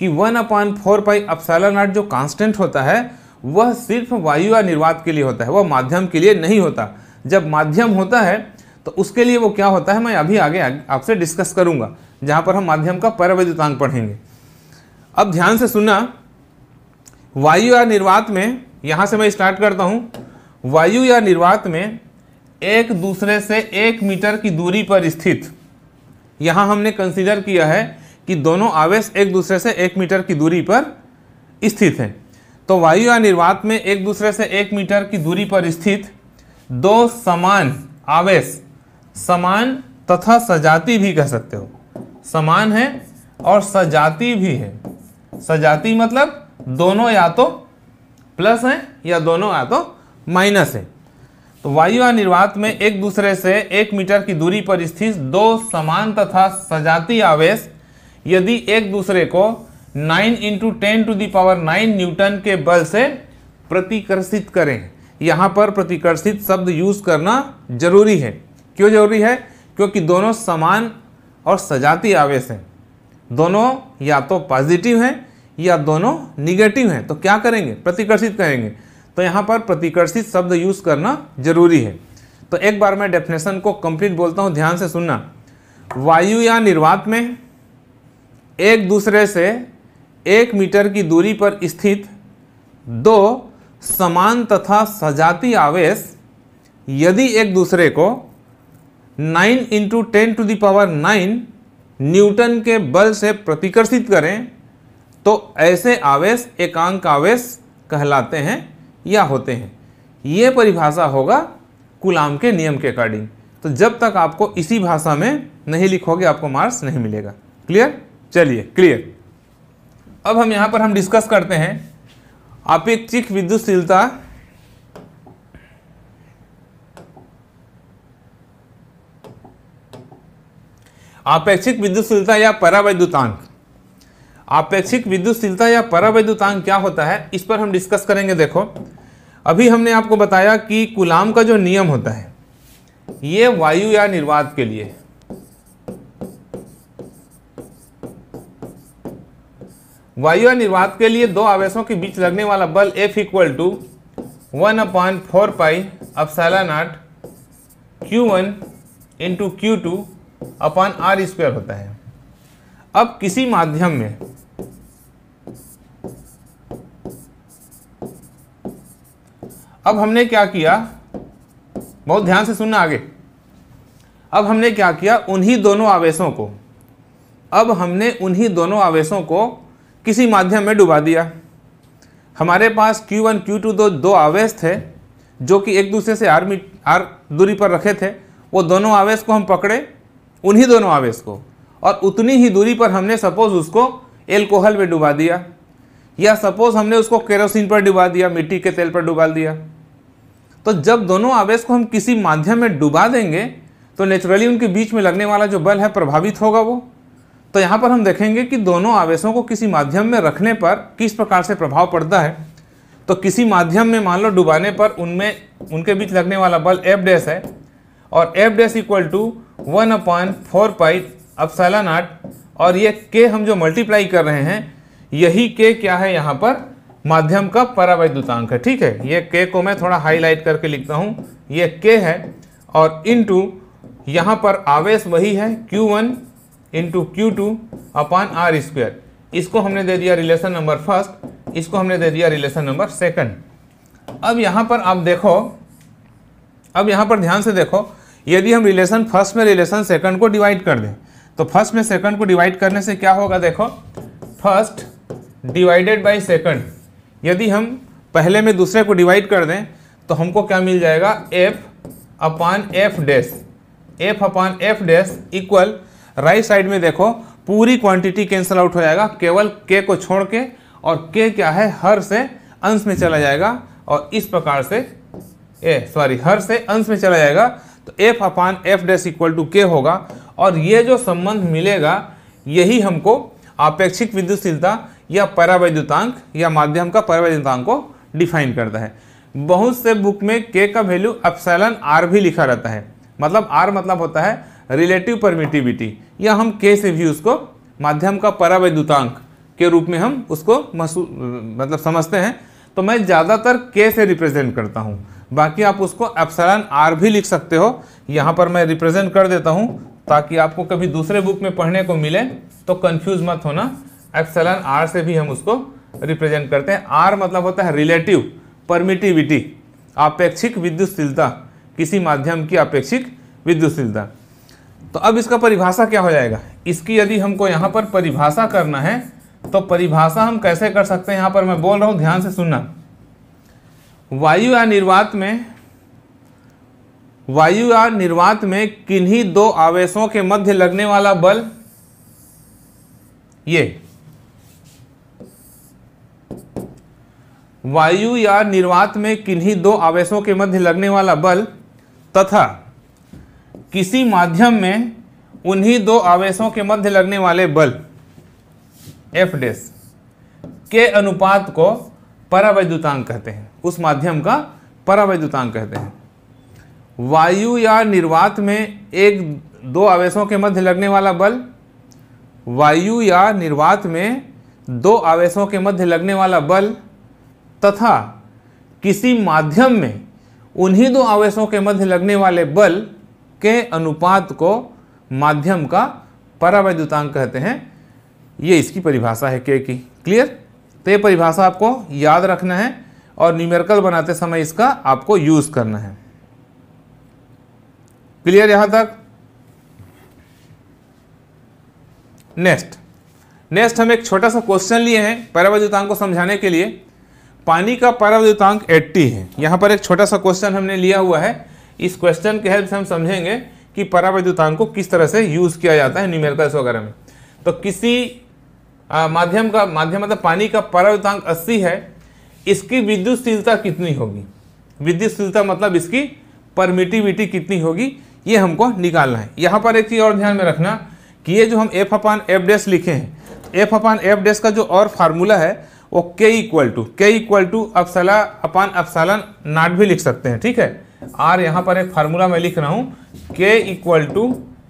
कि one upon four pi epsilon जो कांस्टेंट होता है वह सिर्फ वायु या निर्वात के लिए होता है वह माध्यम के लिए नहीं होता जब माध्यम होता है तो उसके लिए वो क्या होता है मैं अभी आगे आपसे डिस्कस करूंगा जहां पर हम माध्यम का परवैद्युतांक पढ़ेंगे अब ध्यान से सुनना वायु या निर्वात में यहां से मैं स्टार्ट करता हूं वायु या निर्वात में एक दूसरे से एक मीटर की दूरी पर स्थित यहां हमने कंसीडर किया है कि दोनों आवेश एक दूसरे से एक मीटर की दूरी पर स्थित हैं तो वायु निर्वात में एक दूसरे से एक मीटर की दूरी पर स्थित दो समान आवेश समान तथा सजाती भी कह सकते हो समान है और सजाती भी है सजाती मतलब दोनों या तो प्लस हैं या दोनों या तो माइनस हैं तो वायु निर्वात में एक दूसरे से एक मीटर की दूरी पर स्थित दो समान तथा सजाती आवेश यदि एक दूसरे को nine into ten to the power nine newton के बल से प्रतिकर्षित करें यहाँ पर प्रतिकर्षित शब्द यूज़ करना जरूरी है क्यों जरूरी है क्योंकि दोनों समान और सजाती आवेश हैं दोनों या तो पॉजिटिव हैं या दोनों निगेटिव हैं तो क्या करेंगे प्रतिकर्षित करेंगे तो यहाँ पर प्रतिकर्षित शब्द यूज़ करना जरूरी है तो एक बार मैं डेफिनेशन को कंप्लीट बोलता हूँ ध्यान से सुनना वायु या निर्वात में एक दूसरे से एक मीटर की दूरी पर स्थित दो समान तथा सजाती आवेश यदि एक दूसरे को 9 into ten to the power nine newton के बल से प्रतिकर्षित करें तो ऐसे आवेश एकांक आवेश कहलाते हैं या होते हैं ये परिभाषा होगा कुलाम के नियम के अकॉर्डिंग तो जब तक आपको इसी भाषा में नहीं लिखोगे आपको मार्क्स नहीं मिलेगा क्लियर चलिए क्लियर अब हम यहाँ पर हम डिस्कस करते हैं अपेक्षिक विद्युतशीलता अपेक्षिक विद्युतशीलता या परावैद्युतांक अपेक्षिक विद्युतशीलता या परावैद्युतांक क्या होता है इस पर हम डिस्कस करेंगे देखो अभी हमने आपको बताया कि कुलाम का जो नियम होता है ये वायु या निर्वात के लिए वायु निर्वात के लिए दो आवेशों के बीच लगने वाला बल F equal to one upon four pi epsilon naught Q one into Q two upon are square होता है अब किसी माध्यम में अब हमने क्या किया बहुत ध्यान से सुनना आगे अब हमने क्या किया उन्हीं दोनों आवेशों को अब हमने उन्हीं दोनों आवेशों को किसी माध्यम में डुबा दिया हमारे पास Q1, Q2 दो दो आवेश थे जो कि एक दूसरे से आर मीट आर दूरी पर रखे थे वो दोनों आवेश को हम पकड़े उन्हीं दोनों आवेश को और उतनी ही दूरी पर हमने सपोज उसको एल्कोहल में डुबा दिया या सपोज हमने उसको केरोसिन पर डुबा दिया मिट्टी के तेल पर डुबा दिया तो जब दोनों आवेश को हम किसी माध्यम में डुबा देंगे तो नेचुरली उनके बीच में लगने वाला जो बल है प्रभावित होगा वो तो यहाँ पर हम देखेंगे कि दोनों आवेशों को किसी माध्यम में रखने पर किस प्रकार से प्रभाव पड़ता है तो किसी माध्यम में मान लो डुबाने पर उनमें उनके बीच लगने वाला बल एफ डैश है और F dash equal to one upon four pi epsilon naught और ये के हम जो मल्टीप्लाई कर रहे हैं यही के क्या है यहाँ पर माध्यम का परावैद्युतांक है ठीक है ये के को मैं थोड़ा हाईलाइट करके लिखता हूँ ये के है और इन टू यहाँ पर आवेश वही है Q one into Q two upon r square इसको हमने दे दिया रिलेशन नंबर फर्स्ट इसको हमने दे दिया रिलेशन नंबर सेकंड अब यहाँ पर आप देखो अब यहाँ पर ध्यान से देखो यदि हम रिलेशन फर्स्ट में रिलेशन सेकंड को डिवाइड कर दें तो फर्स्ट में सेकंड को डिवाइड करने से क्या होगा देखो फर्स्ट डिवाइडेड बाई सेकंड यदि हम पहले में दूसरे को डिवाइड कर दें तो हमको क्या मिल जाएगा F upon F dash F upon F dash equal right side में देखो पूरी क्वांटिटी कैंसिल आउट हो जाएगा केवल के को छोड़ के और के क्या है हर से अंश में चला जाएगा और इस प्रकार से ए सॉरी हर से अंश में चला जाएगा तो F upon F dash equal to k होगा और ये जो संबंध मिलेगा यही हमको आपेक्षिक विद्युतशीलता या परावैद्युतांक या माध्यम का परावैद्युतांक को डिफाइन करता है बहुत से बुक में के का वैल्यू अपसैलन आर भी लिखा रहता है मतलब आर मतलब होता है रिलेटिव परमिटिविटी या हम के से भी उसको माध्यम का परावैद्युतांक के रूप में हम उसको महसूस मतलब समझते हैं तो मैं ज़्यादातर के से रिप्रेजेंट करता हूँ बाकी आप उसको एप्सलान आर भी लिख सकते हो यहाँ पर मैं रिप्रेजेंट कर देता हूँ ताकि आपको कभी दूसरे बुक में पढ़ने को मिले तो कन्फ्यूज मत होना एप्सलान आर से भी हम उसको रिप्रेजेंट करते हैं आर मतलब होता है रिलेटिव परमिटिविटी आपेक्षिक विद्युतशीलता किसी माध्यम की आपेक्षिक विद्युतशीलता तो अब इसका परिभाषा क्या हो जाएगा इसकी यदि हमको यहाँ पर परिभाषा करना है तो परिभाषा हम कैसे कर सकते हैं यहाँ पर मैं बोल रहा हूँ ध्यान से सुनना वायु या निर्वात में वायु या निर्वात में किन्हीं दो आवेशों के मध्य लगने वाला बल ये वायु या निर्वात में किन्हीं दो आवेशों के मध्य लगने वाला बल तथा किसी माध्यम में उन्हीं दो आवेशों के मध्य लगने वाले बल एफ डेस के अनुपात को परावैद्युतांक कहते हैं उस माध्यम का परावैद्युतांक कहते हैं वायु या निर्वात में एक दो आवेशों के मध्य लगने वाला बल वायु या निर्वात में दो आवेशों के मध्य लगने वाला बल तथा किसी माध्यम में उन्हीं दो आवेशों के मध्य लगने वाले बल के अनुपात को माध्यम का परावैद्युतांक कहते हैं ये इसकी परिभाषा है के की क्लियर तो ये परिभाषा आपको याद रखना है और न्यूमेरिकल बनाते समय इसका आपको यूज़ करना है क्लियर यहां तक नेक्स्ट नेक्स्ट हम एक छोटा सा क्वेश्चन लिए हैं परावैद्युतांक को समझाने के लिए पानी का परावैद्युतांक 80 है यहां पर एक छोटा सा क्वेश्चन हमने लिया हुआ है इस क्वेश्चन के हेल्प से हम समझेंगे कि परावैद्युतांक को किस तरह से यूज़ किया जाता है न्यूमेरिकल्स वगैरह में तो किसी आ, माध्यम का माध्यम मतलब पानी का परावैद्युतांक अस्सी है इसकी विद्युतशीलता कितनी होगी विद्युतशीलता मतलब इसकी परमिटिविटी कितनी होगी ये हमको निकालना है यहाँ पर एक चीज़ और ध्यान में रखना कि ये जो हम एफ अपान एफ डैश लिखे हैं एफ अपान एफ डैश का जो और फार्मूला है वो k equal to k equal to epsilon upon epsilon naught भी लिख सकते हैं ठीक है आर यहाँ पर एक फार्मूला मैं लिख रहा हूँ k equal to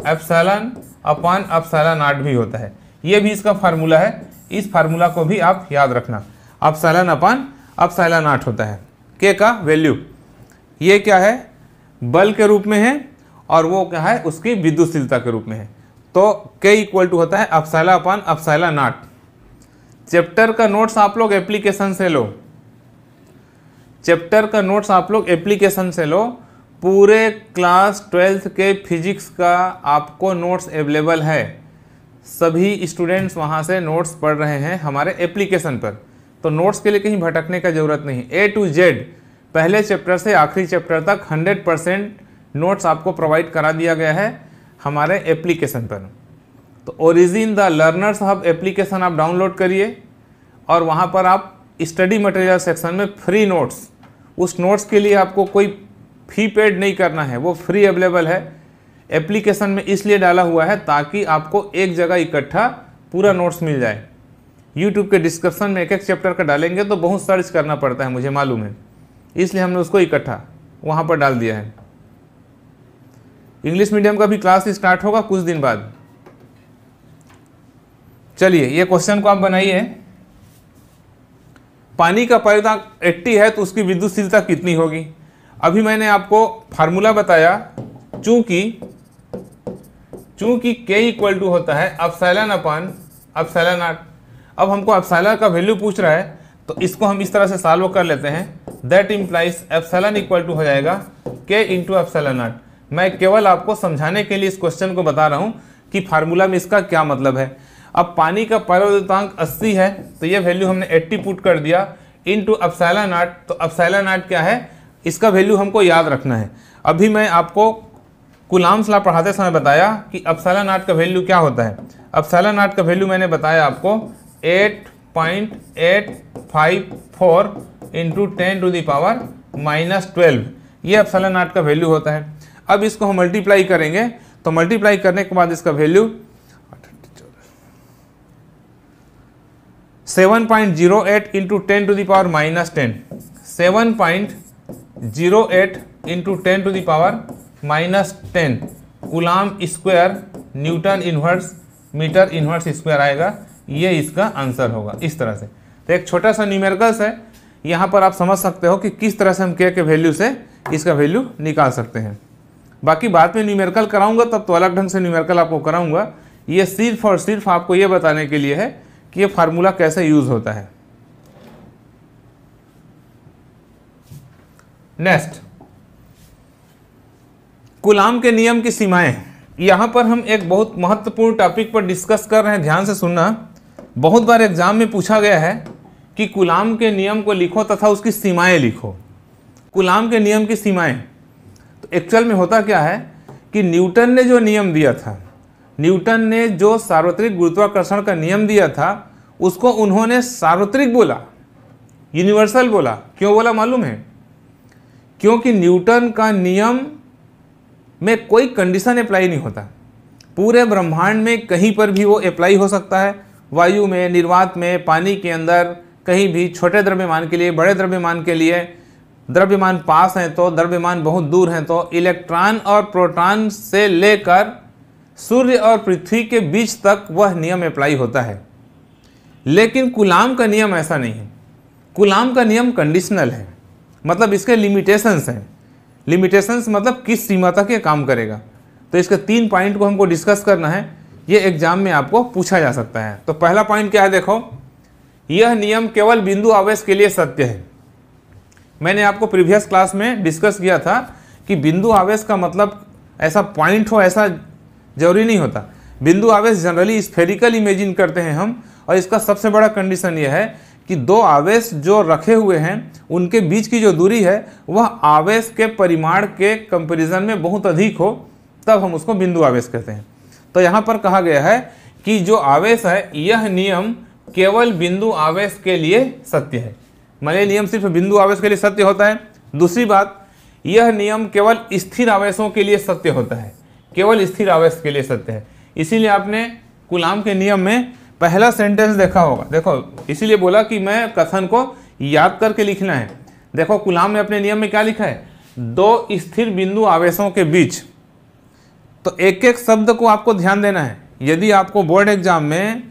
epsilon upon epsilon naught भी होता है ये भी इसका फार्मूला है इस फार्मूला को भी आप याद रखना अपसेलन अपन अपसेलन आर्ट होता है के का वैल्यू ये क्या है बल के रूप में है और वो क्या है उसकी विद्युतशीलता के रूप में है तो के इक्वल टू होता है अपसाला अपान अपसाला नाट चैप्टर का नोट्स आप लोग एप्लीकेशन से लो चैप्टर का नोट्स आप लोग एप्लीकेशन से लो पूरे क्लास ट्वेल्थ के फिजिक्स का आपको नोट्स अवेलेबल है सभी स्टूडेंट्स वहाँ से नोट्स पढ़ रहे हैं हमारे एप्लीकेशन पर तो नोट्स के लिए कहीं भटकने का ज़रूरत नहीं ए टू जेड पहले चैप्टर से आखिरी चैप्टर तक 100 परसेंट नोट्स आपको प्रोवाइड करा दिया गया है हमारे एप्लीकेशन पर तो Origin the Learners Hub application आप डाउनलोड करिए और वहाँ पर आप स्टडी मटेरियल सेक्शन में फ्री नोट्स उस नोट्स के लिए आपको कोई फी पेड नहीं करना है वो फ्री अवेलेबल है एप्लीकेशन में इसलिए डाला हुआ है ताकि आपको एक जगह इकट्ठा पूरा नोट्स मिल जाए यूट्यूब के डिस्क्रिप्शन में एक एक चैप्टर का डालेंगे तो बहुत सर्च करना पड़ता है मुझे मालूम है इसलिए हमने उसको इकट्ठा वहाँ पर डाल दिया है इंग्लिश मीडियम का भी क्लास स्टार्ट होगा कुछ दिन बाद चलिए ये क्वेश्चन को आप बनाइए पानी का परिदान 80 है तो उसकी विद्युतशीलता कितनी होगी अभी मैंने आपको फार्मूला बताया चूंकि चूंकि के इक्वल टू होता है अपसैलन अपन अपसैलन आठ अब हमको अपसैलन का वैल्यू पूछ रहा है तो इसको हम इस तरह से सॉल्व कर लेते हैं that implies epsilon equal to हो जाएगा के इंटू एप्सलन आठ मैं केवल आपको समझाने के लिए इस क्वेश्चन को बता रहा हूँ कि फार्मूला में इसका क्या मतलब है अब पानी का पर्वतांक 80 है तो ये वैल्यू हमने 80 पुट कर दिया इन टू नाट तो अपसैला नाट क्या है इसका वैल्यू हमको याद रखना है अभी मैं आपको कुलाम सलाह पढ़ाते समय बताया कि अपसैला नाट का वैल्यू क्या होता है अपसैला नाट का वैल्यू मैंने बताया आपको eight point eight five four into ten to the power minus twelve ये अपसैला नाट का वैल्यू होता है अब इसको हम मल्टीप्लाई करेंगे तो मल्टीप्लाई करने के बाद इसका value seven point zero eight into ten to the power minus ten seven point zero eight into ten to the power minus ten coulomb square newton inverse metre inverse square आएगा ये इसका आंसर होगा इस तरह से तो एक छोटा सा न्यूमेरिकल्स है यहाँ पर आप समझ सकते हो कि किस तरह से हम के के वैल्यू से इसका वैल्यू निकाल सकते हैं बाकी बाद में न्यूमेरिकल कराऊंगा तब तो अलग ढंग से न्यूमेरिकल आपको कराऊंगा ये सिर्फ और सिर्फ आपको ये बताने के लिए है कि ये फार्मूला कैसे यूज होता है नेक्स्ट गुलाम के नियम की सीमाएं यहां पर हम एक बहुत महत्वपूर्ण टॉपिक पर डिस्कस कर रहे हैं ध्यान से सुनना बहुत बार एग्जाम में पूछा गया है कि गुलाम के नियम को लिखो तथा उसकी सीमाएं लिखो गुलाम के नियम की सीमाएं तो एक्चुअल में होता क्या है कि न्यूटन ने जो नियम दिया था न्यूटन ने जो सार्वत्रिक गुरुत्वाकर्षण का नियम दिया था उसको उन्होंने सार्वत्रिक बोला यूनिवर्सल बोला क्यों बोला मालूम है क्योंकि न्यूटन का नियम में कोई कंडीशन अप्लाई नहीं होता पूरे ब्रह्मांड में कहीं पर भी वो अप्लाई हो सकता है वायु में निर्वात में पानी के अंदर कहीं भी छोटे द्रव्यमान के लिए बड़े द्रव्यमान के लिए द्रव्यमान पास हैं तो द्रव्यमान बहुत दूर हैं तो इलेक्ट्रॉन और प्रोटॉन से लेकर सूर्य और पृथ्वी के बीच तक वह नियम अप्लाई होता है लेकिन कुलाम का नियम ऐसा नहीं है कुलाम का नियम कंडीशनल है मतलब इसके लिमिटेशंस हैं लिमिटेशंस मतलब किस सीमा तक ये काम करेगा तो इसके तीन पॉइंट को हमको डिस्कस करना है ये एग्जाम में आपको पूछा जा सकता है तो पहला पॉइंट क्या है देखो यह नियम केवल बिंदु आवेश के लिए सत्य है मैंने आपको प्रीवियस क्लास में डिस्कस किया था कि बिंदु आवेश का मतलब ऐसा पॉइंट हो ऐसा जरूरी नहीं होता बिंदु आवेश जनरली स्फेरिकल इमेजिन करते हैं हम और इसका सबसे बड़ा कंडीशन यह है कि दो आवेश जो रखे हुए हैं उनके बीच की जो दूरी है वह आवेश के परिमाण के कंपेरिजन में बहुत अधिक हो तब हम उसको बिंदु आवेश कहते हैं तो यहाँ पर कहा गया है कि जो आवेश है यह नियम केवल बिंदु आवेश के लिए सत्य है माने नियम सिर्फ बिंदु आवेश के लिए सत्य होता है दूसरी बात यह नियम केवल स्थिर आवेशों के लिए सत्य होता है केवल स्थिर आवेश के लिए सत्य है इसीलिए आपने गुलाम के नियम में पहला सेंटेंस देखा होगा देखो इसीलिए बोला कि मैं कथन को याद करके लिखना है देखो गुलाम ने अपने नियम में क्या लिखा है दो स्थिर बिंदु आवेशों के बीच तो एक एक शब्द को आपको ध्यान देना है यदि आपको बोर्ड एग्जाम में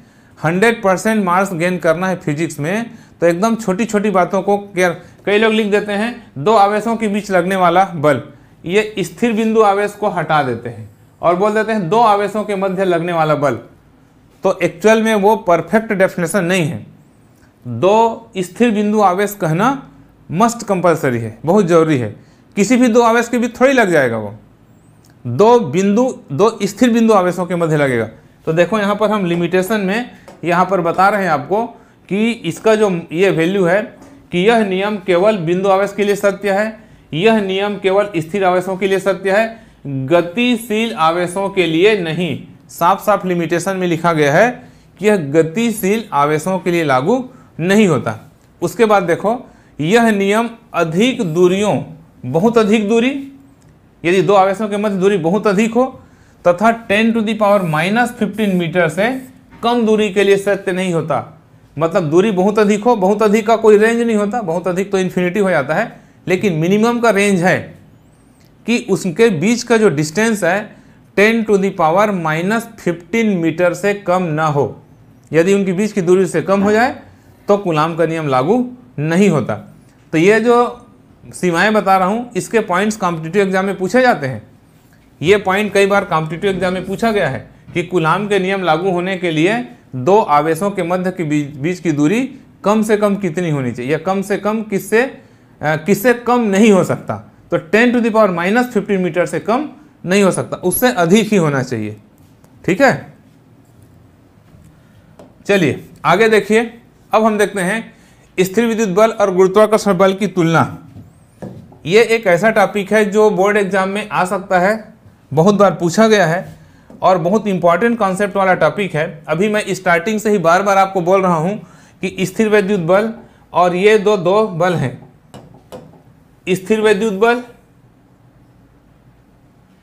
100 परसेंट मार्क्स गेन करना है फिजिक्स में तो एकदम छोटी छोटी बातों को केयर कई लोग लिख देते हैं दो आवेशों के बीच लगने वाला बल ये स्थिर बिंदु आवेश को हटा देते हैं और बोल देते हैं दो आवेशों के मध्य लगने वाला बल तो एक्चुअल में वो परफेक्ट डेफिनेशन नहीं है दो स्थिर बिंदु आवेश कहना मस्ट कंपलसरी है बहुत ज़रूरी है किसी भी दो आवेश के बीच थोड़ी लग जाएगा वो दो बिंदु दो स्थिर बिंदु आवेशों के मध्य लगेगा तो देखो यहाँ पर हम लिमिटेशन में यहाँ पर बता रहे हैं आपको कि इसका जो ये वैल्यू है कि यह नियम केवल बिंदु आवेश के लिए सत्य है यह नियम केवल स्थिर आवेशों के लिए सत्य है गतिशील आवेशों के लिए नहीं साफ साफ लिमिटेशन में लिखा गया है कि यह गतिशील आवेशों के लिए लागू नहीं होता उसके बाद देखो यह नियम अधिक दूरियों बहुत अधिक दूरी यदि दो आवेशों के मध्य दूरी बहुत अधिक हो तथा 10 to the power minus fifteen metre से कम दूरी के लिए सत्य नहीं होता मतलब दूरी बहुत अधिक हो बहुत अधिक का कोई रेंज नहीं होता बहुत अधिक तो इन्फिनिटी हो जाता है लेकिन मिनिमम का रेंज है कि उसके बीच का जो डिस्टेंस है ten to the power minus fifteen metre से कम ना हो यदि उनके बीच की दूरी से कम हो जाए तो गुलाम का नियम लागू नहीं होता तो ये जो सीमाएं बता रहा हूँ इसके पॉइंट्स कॉम्पिटिटिव एग्जाम में पूछे जाते हैं ये पॉइंट कई बार कॉम्पिटिटिव एग्जाम में पूछा गया है कि गुलाम के नियम लागू होने के लिए दो आवेशों के मध्य के बीच की दूरी कम से कम कितनी होनी चाहिए या कम से कम किससे किससे कम नहीं हो सकता तो ten to the power minus fifteen metre से कम नहीं हो सकता उससे अधिक ही होना चाहिए ठीक है चलिए आगे देखिए अब हम देखते हैं स्थिर विद्युत बल और गुरुत्वाकर्षण बल की तुलना ये एक ऐसा टॉपिक है जो बोर्ड एग्जाम में आ सकता है बहुत बार पूछा गया है और बहुत इंपॉर्टेंट कॉन्सेप्ट वाला टॉपिक है अभी मैं स्टार्टिंग से ही बार बार आपको बोल रहा हूँ कि स्थिर विद्युत बल और ये दो दो बल हैं स्थिर विद्युत बल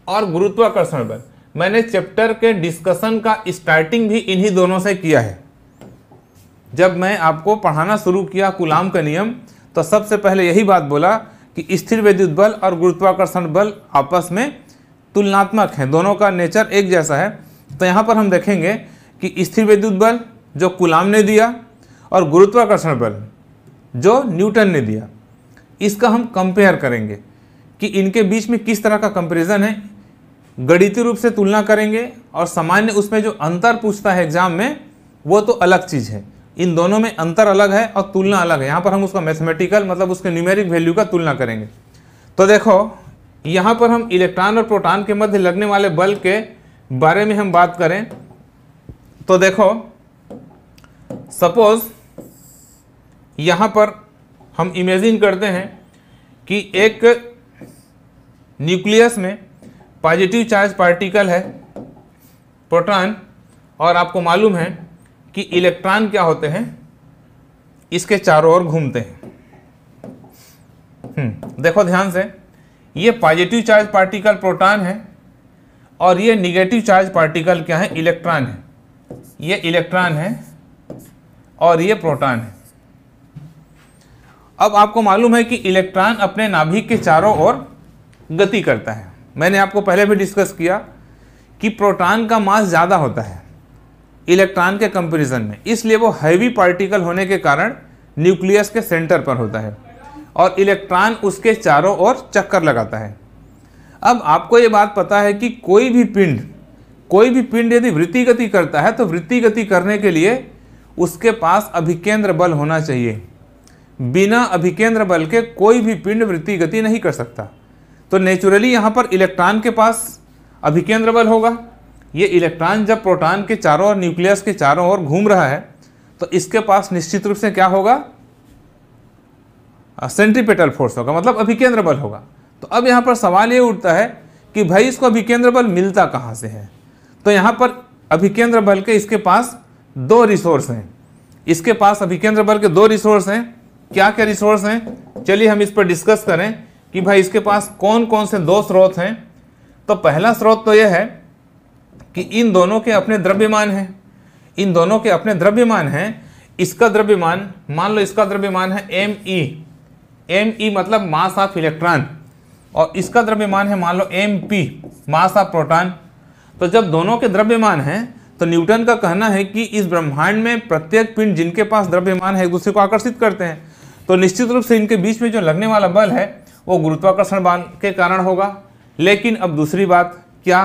और गुरुत्वाकर्षण बल मैंने चैप्टर के डिस्कशन का स्टार्टिंग भी इन्हीं दोनों से किया है जब मैं आपको पढ़ाना शुरू किया गुलाम का नियम तो सबसे पहले यही बात बोला कि स्थिर विद्युत बल और गुरुत्वाकर्षण बल आपस में तुलनात्मक हैं दोनों का नेचर एक जैसा है तो यहाँ पर हम देखेंगे कि स्थिर वैद्युत बल जो कुलाम ने दिया और गुरुत्वाकर्षण बल जो न्यूटन ने दिया इसका हम कंपेयर करेंगे कि इनके बीच में किस तरह का कंपेरिजन है गणितीय रूप से तुलना करेंगे और सामान्य उसमें जो अंतर पूछता है एग्जाम में वो तो अलग चीज़ है इन दोनों में अंतर अलग है और तुलना अलग है यहाँ पर हम उसका मैथमेटिकल मतलब उसके न्यूमेरिक वैल्यू का तुलना करेंगे तो देखो यहाँ पर हम इलेक्ट्रॉन और प्रोटॉन के मध्य लगने वाले बल के बारे में हम बात करें तो देखो सपोज यहाँ पर हम इमेजिन करते हैं कि एक न्यूक्लियस में पॉजिटिव चार्ज पार्टिकल है प्रोटॉन और आपको मालूम है कि इलेक्ट्रॉन क्या होते हैं इसके चारों ओर घूमते हैं हम्म, देखो ध्यान से ये पॉजिटिव चार्ज पार्टिकल प्रोटॉन है और ये निगेटिव चार्ज पार्टिकल क्या है इलेक्ट्रॉन है ये इलेक्ट्रॉन है और ये प्रोटॉन है अब आपको मालूम है कि इलेक्ट्रॉन अपने नाभिक के चारों ओर गति करता है मैंने आपको पहले भी डिस्कस किया कि प्रोटॉन का मास ज़्यादा होता है इलेक्ट्रॉन के कंपैरिजन में इसलिए वो हैवी पार्टिकल होने के कारण न्यूक्लियस के सेंटर पर होता है और इलेक्ट्रॉन उसके चारों ओर चक्कर लगाता है अब आपको ये बात पता है कि कोई भी पिंड कोई भी पिंड यदि वृत्ति गति करता है तो वृत्ति गति करने के लिए उसके पास अभिकेंद्र बल होना चाहिए बिना अभिकेंद्र बल के कोई भी पिंड वृत्ति गति नहीं कर सकता तो नेचुरली यहाँ पर इलेक्ट्रॉन के पास अभिकेंद्र बल होगा ये इलेक्ट्रॉन जब प्रोटॉन के चारों और न्यूक्लियस के चारों ओर घूम रहा है तो इसके पास निश्चित रूप से क्या होगा सेंट्रीपेटल फोर्स होगा मतलब अभिकेंद्र बल होगा तो अब यहाँ पर सवाल ये उठता है कि भाई इसको अभिकेंद्र बल मिलता कहाँ से है तो यहाँ पर अभिकेंद्र बल के इसके पास दो रिसोर्स हैं इसके पास अभिकेंद्र बल के दो रिसोर्स हैं क्या क्या रिसोर्स हैं चलिए हम इस पर डिस्कस करें कि भाई इसके पास कौन कौन से दो स्रोत हैं तो पहला स्रोत तो यह है कि इन दोनों के अपने द्रव्यमान हैं इन दोनों के अपने द्रव्यमान हैं इसका द्रव्यमान मान लो इसका द्रव्यमान है एम ई एम ई मतलब मास ऑफ इलेक्ट्रॉन और इसका द्रव्यमान है मान लो M P mass of proton तो जब दोनों के द्रव्यमान हैं तो न्यूटन का कहना है कि इस ब्रह्मांड में प्रत्येक पिंड जिनके पास द्रव्यमान है एक दूसरे को आकर्षित करते हैं तो निश्चित रूप से इनके बीच में जो लगने वाला बल है वो गुरुत्वाकर्षण बाल के कारण होगा लेकिन अब दूसरी बात क्या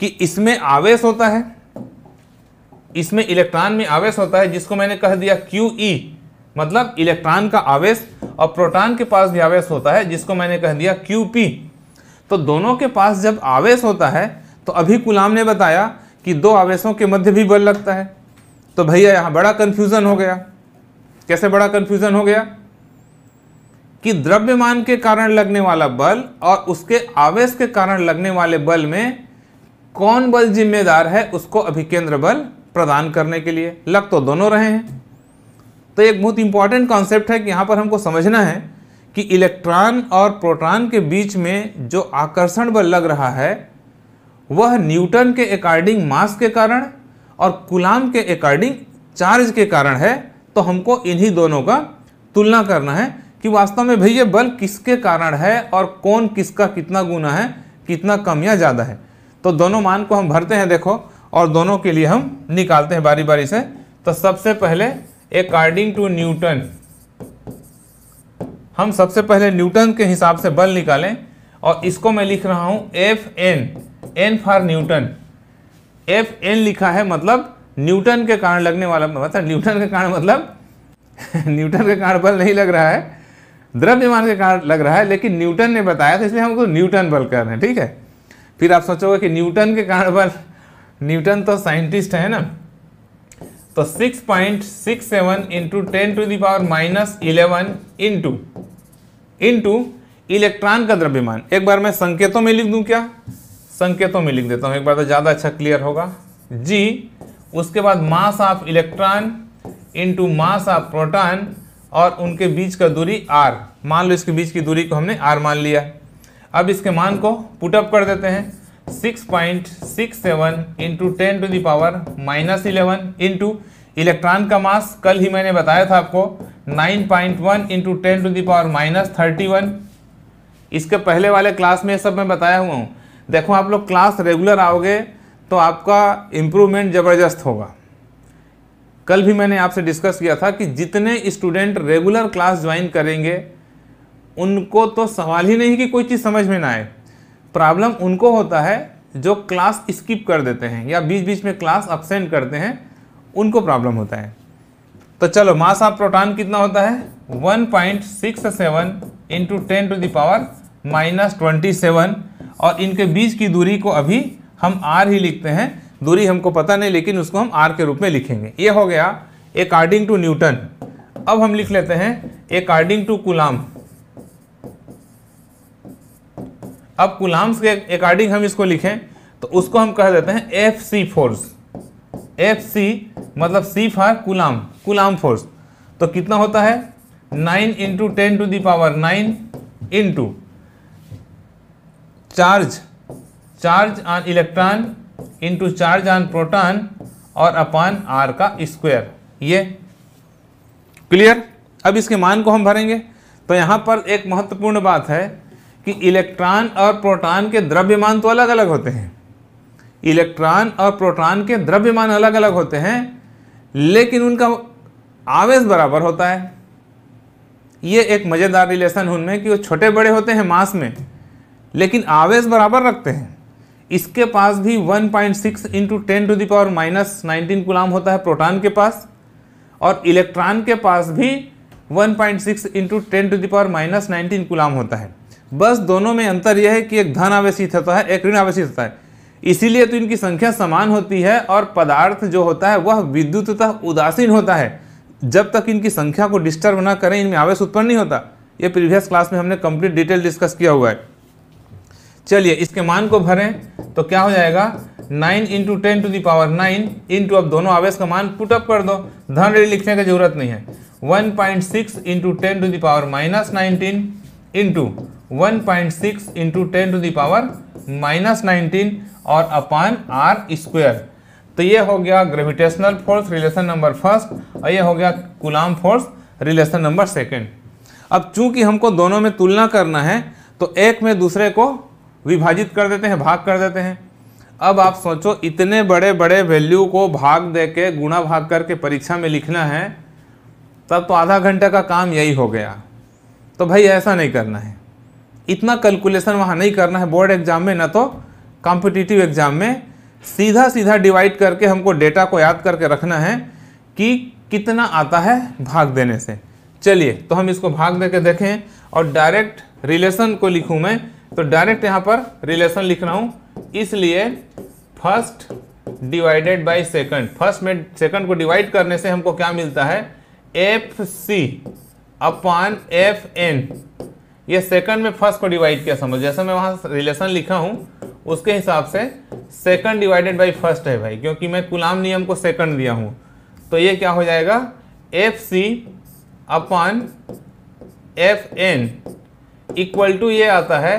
कि इसमें आवेश होता है इसमें इलेक्ट्रॉन में आवेश होता है जिसको मैंने कह दिया क्यू ई मतलब इलेक्ट्रॉन का आवेश और प्रोटॉन के पास भी आवेश होता है जिसको मैंने कह दिया क्यू पी तो दोनों के पास जब आवेश होता है तो अभी गुलाम ने बताया कि दो आवेशों के मध्य भी बल लगता है तो भैया यहाँ बड़ा कन्फ्यूज़न हो गया कैसे बड़ा कंफ्यूजन हो गया कि द्रव्यमान के कारण लगने वाला बल और उसके आवेश के कारण लगने वाले बल में कौन बल जिम्मेदार है उसको अभिकेंद्र बल प्रदान करने के लिए लग तो दोनों रहे हैं तो एक बहुत इंपॉर्टेंट कॉन्सेप्ट है कि यहां पर हमको समझना है कि इलेक्ट्रॉन और प्रोटॉन के बीच में जो आकर्षण बल लग रहा है वह न्यूटन के अकॉर्डिंग मास के कारण और कुलाम के अकॉर्डिंग चार्ज के कारण है तो हमको इन्हीं दोनों का तुलना करना है कि वास्तव में भाई ये बल किसके कारण है और कौन किसका कितना गुना है कितना कम या ज़्यादा है तो दोनों मान को हम भरते हैं देखो और दोनों के लिए हम निकालते हैं बारी बारी से तो सबसे पहले अकॉर्डिंग टू न्यूटन हम सबसे पहले न्यूटन के हिसाब से बल निकालें और इसको मैं लिख रहा हूँ F N N for newton F N लिखा है मतलब न्यूटन के कारण लगने वाला मतलब अच्छा, न्यूटन के कारण मतलब न्यूटन के कारण बल नहीं लग रहा है द्रव्यमान के कारण लग रहा है लेकिन न्यूटन ने बताया था इसलिए हम उसको न्यूटन बल कर रहे हैं ठीक है फिर आप सोचोगे कि न्यूटन के कारण बल न्यूटन तो साइंटिस्ट है ना तो 6.67 point six seven into ten to the power minus eleven into into electron का द्रव्यमान एक बार मैं संकेतों में लिख दूं क्या संकेतों में लिख देता हूं एक बार तो ज़्यादा अच्छा क्लियर होगा जी उसके बाद mass of electron into mass of proton और उनके बीच का दूरी आर मान लो इसके बीच की दूरी को हमने आर मान लिया अब इसके मान को पुटअप कर देते हैं six point six seven into ten to the power minus eleven into electron का मास कल ही मैंने बताया था आपको nine point one into ten to the power minus thirty one इसके पहले वाले क्लास में सब मैं बताया हुआ हूँ देखो आप लोग क्लास रेगुलर आओगे तो आपका इम्प्रूवमेंट ज़बरदस्त होगा कल भी मैंने आपसे डिस्कस किया था कि जितने स्टूडेंट रेगुलर क्लास ज्वाइन करेंगे उनको तो सवाल ही नहीं कि कोई चीज़ समझ में ना आए प्रॉब्लम उनको होता है जो क्लास स्किप कर देते हैं या बीच बीच में क्लास अपसेंट करते हैं उनको प्रॉब्लम होता है तो चलो मास ऑफ प्रोटॉन कितना होता है 1.67 point six seven into ten to the power minus twenty seven और इनके बीच की दूरी को अभी हम आर ही लिखते हैं दूरी हमको पता नहीं लेकिन उसको हम आर के रूप में लिखेंगे ये हो गया अकॉर्डिंग टू न्यूटन अब हम लिख लेते हैं अकॉर्डिंग टू कुलाम अब कुलाम्स के अकॉर्डिंग हम इसको लिखें तो उसको हम कह देते हैं F C force F C मतलब सी फॉर कुलाम कुलाम फोर्स तो कितना होता है nine into ten to the power nine into charge charge on electron into charge on proton और अपॉन आर का स्क्वायर ये क्लियर अब इसके मान को हम भरेंगे तो यहाँ पर एक महत्वपूर्ण बात है कि इलेक्ट्रॉन और प्रोटॉन के द्रव्यमान तो अलग अलग होते हैं इलेक्ट्रॉन और प्रोटॉन के द्रव्यमान अलग अलग होते हैं लेकिन उनका आवेश बराबर होता है ये एक मज़ेदार रिलेशन उनमें कि वो छोटे बड़े होते हैं मास में लेकिन आवेश बराबर रखते हैं इसके पास भी 1.6 point six into ten to the power minus nineteen coulomb होता है प्रोटॉन के पास और इलेक्ट्रॉन के पास भी 1.6 point six into ten to the power minus nineteen coulomb होता है बस दोनों में अंतर यह है कि एक धन आवेशित होता है एक ऋण आवेशित होता है इसीलिए तो इनकी संख्या समान होती है और पदार्थ जो होता है वह विद्युततः उदासीन होता है जब तक इनकी संख्या को डिस्टर्ब ना करें इनमें आवेश उत्पन्न नहीं होता ये प्रीवियस क्लास में हमने कंप्लीट डिटेल डिस्कस किया हुआ है चलिए इसके मान को भरें तो क्या हो जाएगा nine into ten to the power nine into अब दोनों आवेश का मान पुटअप कर दो धन रेडी लिखने की जरूरत नहीं है one point six into ten to the power minus nineteen into one point six into ten to the power minus nineteen और अपान आर स्क्वेयर तो ये हो गया gravitational force relation number first और ये हो गया coulomb force relation number second अब चूंकि हमको दोनों में तुलना करना है तो एक में दूसरे को विभाजित कर देते हैं भाग कर देते हैं अब आप सोचो इतने बड़े बड़े वैल्यू को भाग दे के गुणा भाग करके परीक्षा में लिखना है तब तो आधा घंटे का काम यही हो गया तो भाई ऐसा नहीं करना है इतना कैलकुलेशन वहाँ नहीं करना है बोर्ड एग्जाम में ना तो कॉम्पिटिटिव एग्जाम में सीधा सीधा डिवाइड करके हमको डेटा को याद करके रखना है कि कितना आता है भाग देने से चलिए तो हम इसको भाग दे के देखें और डायरेक्ट रिलेशन को लिखूँ मैं तो डायरेक्ट यहाँ पर रिलेशन लिख रहा हूं इसलिए first divided by second first में सेकंड को डिवाइड करने से हमको क्या मिलता है F C upon F N ये सेकंड में फर्स्ट को डिवाइड किया समझ जैसे मैं वहाँ रिलेशन लिखा हूँ उसके हिसाब से सेकंड डिवाइडेड बाई फर्स्ट है भाई क्योंकि मैं गुलाम नियम को सेकंड दिया हूँ तो ये क्या हो जाएगा F C upon F N equal to ये आता है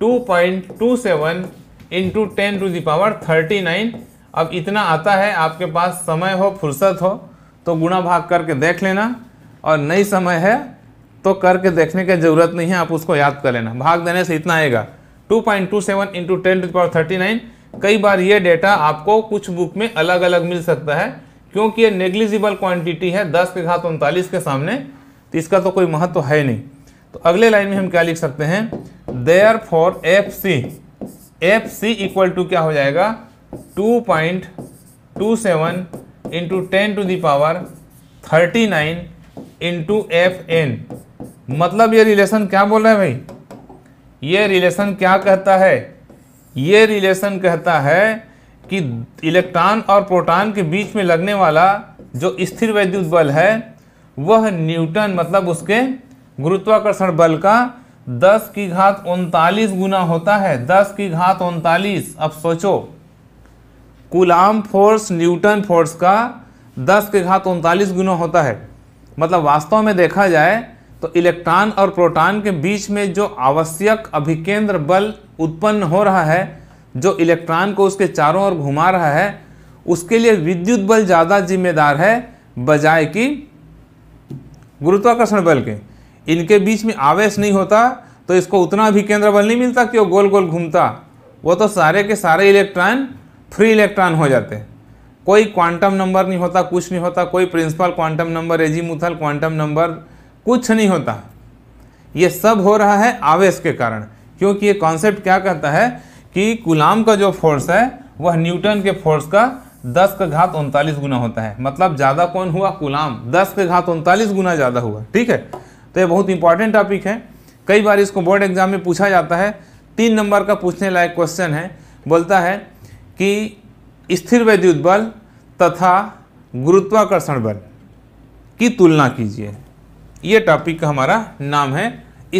two point two seven into ten to the power thirty nine अब इतना आता है आपके पास समय हो फुर्सत हो तो गुणा भाग करके देख लेना और नई समय है तो करके देखने की ज़रूरत नहीं है आप उसको याद कर लेना भाग देने से इतना आएगा two point two seven into ten to the power thirty nine कई बार ये डेटा आपको कुछ बुक में अलग अलग मिल सकता है क्योंकि ये नेग्लिजिबल क्वांटिटी है दस के घात उनतालीस के सामने तो इसका तो कोई महत्व तो है नहीं तो अगले लाइन में हम क्या लिख सकते हैं therefore F C F C equal to क्या हो जाएगा two point two seven into ten to the power thirty nine into F N मतलब ये रिलेशन क्या बोल रहे हैं भाई ये रिलेशन क्या कहता है ये रिलेशन कहता है कि इलेक्ट्रॉन और प्रोटॉन के बीच में लगने वाला जो स्थिर वैद्युत बल है वह न्यूटन मतलब उसके गुरुत्वाकर्षण बल का दस की घात उनतालीस गुना होता है दस की घात उनतालीस अब सोचो कुलाम फोर्स न्यूटन फोर्स का दस के घात उनतालीस गुना होता है मतलब वास्तव में देखा जाए तो इलेक्ट्रॉन और प्रोटॉन के बीच में जो आवश्यक अभिकेंद्र बल उत्पन्न हो रहा है जो इलेक्ट्रॉन को उसके चारों ओर घुमा रहा है उसके लिए विद्युत बल ज़्यादा जिम्मेदार है बजाय कि गुरुत्वाकर्षण बल के इनके बीच में आवेश नहीं होता तो इसको उतना भी केंद्र बल नहीं मिलता कि वो गोल गोल घूमता वो तो सारे के सारे इलेक्ट्रॉन फ्री इलेक्ट्रॉन हो जाते कोई क्वांटम नंबर नहीं होता कुछ नहीं होता कोई principal quantum number azimuthal quantum number कुछ नहीं होता ये सब हो रहा है आवेश के कारण क्योंकि ये कॉन्सेप्ट क्या कहता है कि गुलाम का जो फोर्स है वह न्यूटन के फोर्स का दस का घात उनतालीस गुना होता है मतलब ज़्यादा कौन हुआ गुलाम दस के घात उनतालीस गुना ज़्यादा हुआ ठीक है तो ये बहुत इंपॉर्टेंट टॉपिक है कई बार इसको बोर्ड एग्जाम में पूछा जाता है तीन नंबर का पूछने लायक क्वेश्चन है बोलता है कि स्थिर वैद्युत बल तथा गुरुत्वाकर्षण बल की तुलना कीजिए ये टॉपिक का हमारा नाम है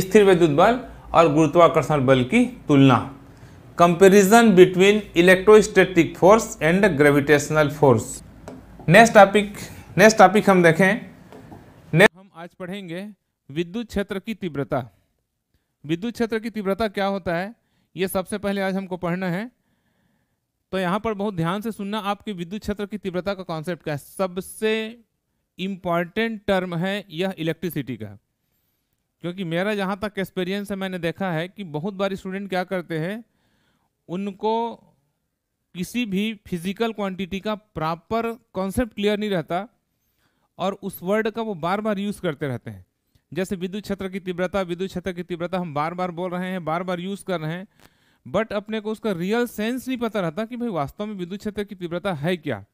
स्थिर वैद्युत बल और गुरुत्वाकर्षण बल की तुलना comparison between electrostatic force and gravitational force next topic next topic हम देखें हम आज पढ़ेंगे विद्युत क्षेत्र की तीव्रता विद्युत क्षेत्र की तीव्रता क्या होता है ये सबसे पहले आज हमको पढ़ना है तो यहाँ पर बहुत ध्यान से सुनना आपके विद्युत क्षेत्र की तीव्रता का कॉन्सेप्ट क्या है सबसे इम्पॉर्टेंट टर्म है यह इलेक्ट्रिसिटी का क्योंकि मेरा जहाँ तक एक्सपीरियंस है मैंने देखा है कि बहुत बार स्टूडेंट क्या करते हैं उनको किसी भी फिजिकल क्वांटिटी का प्रॉपर कॉन्सेप्ट क्लियर नहीं रहता और उस वर्ड का वो बार बार यूज़ करते रहते हैं जैसे विद्युत क्षेत्र की तीव्रता विद्युत क्षेत्र की तीव्रता हम बार बार बोल रहे हैं बार बार यूज़ कर रहे हैं बट अपने को उसका रियल सेंस नहीं पता रहता कि भाई वास्तव में विद्युत क्षेत्र की तीव्रता है क्या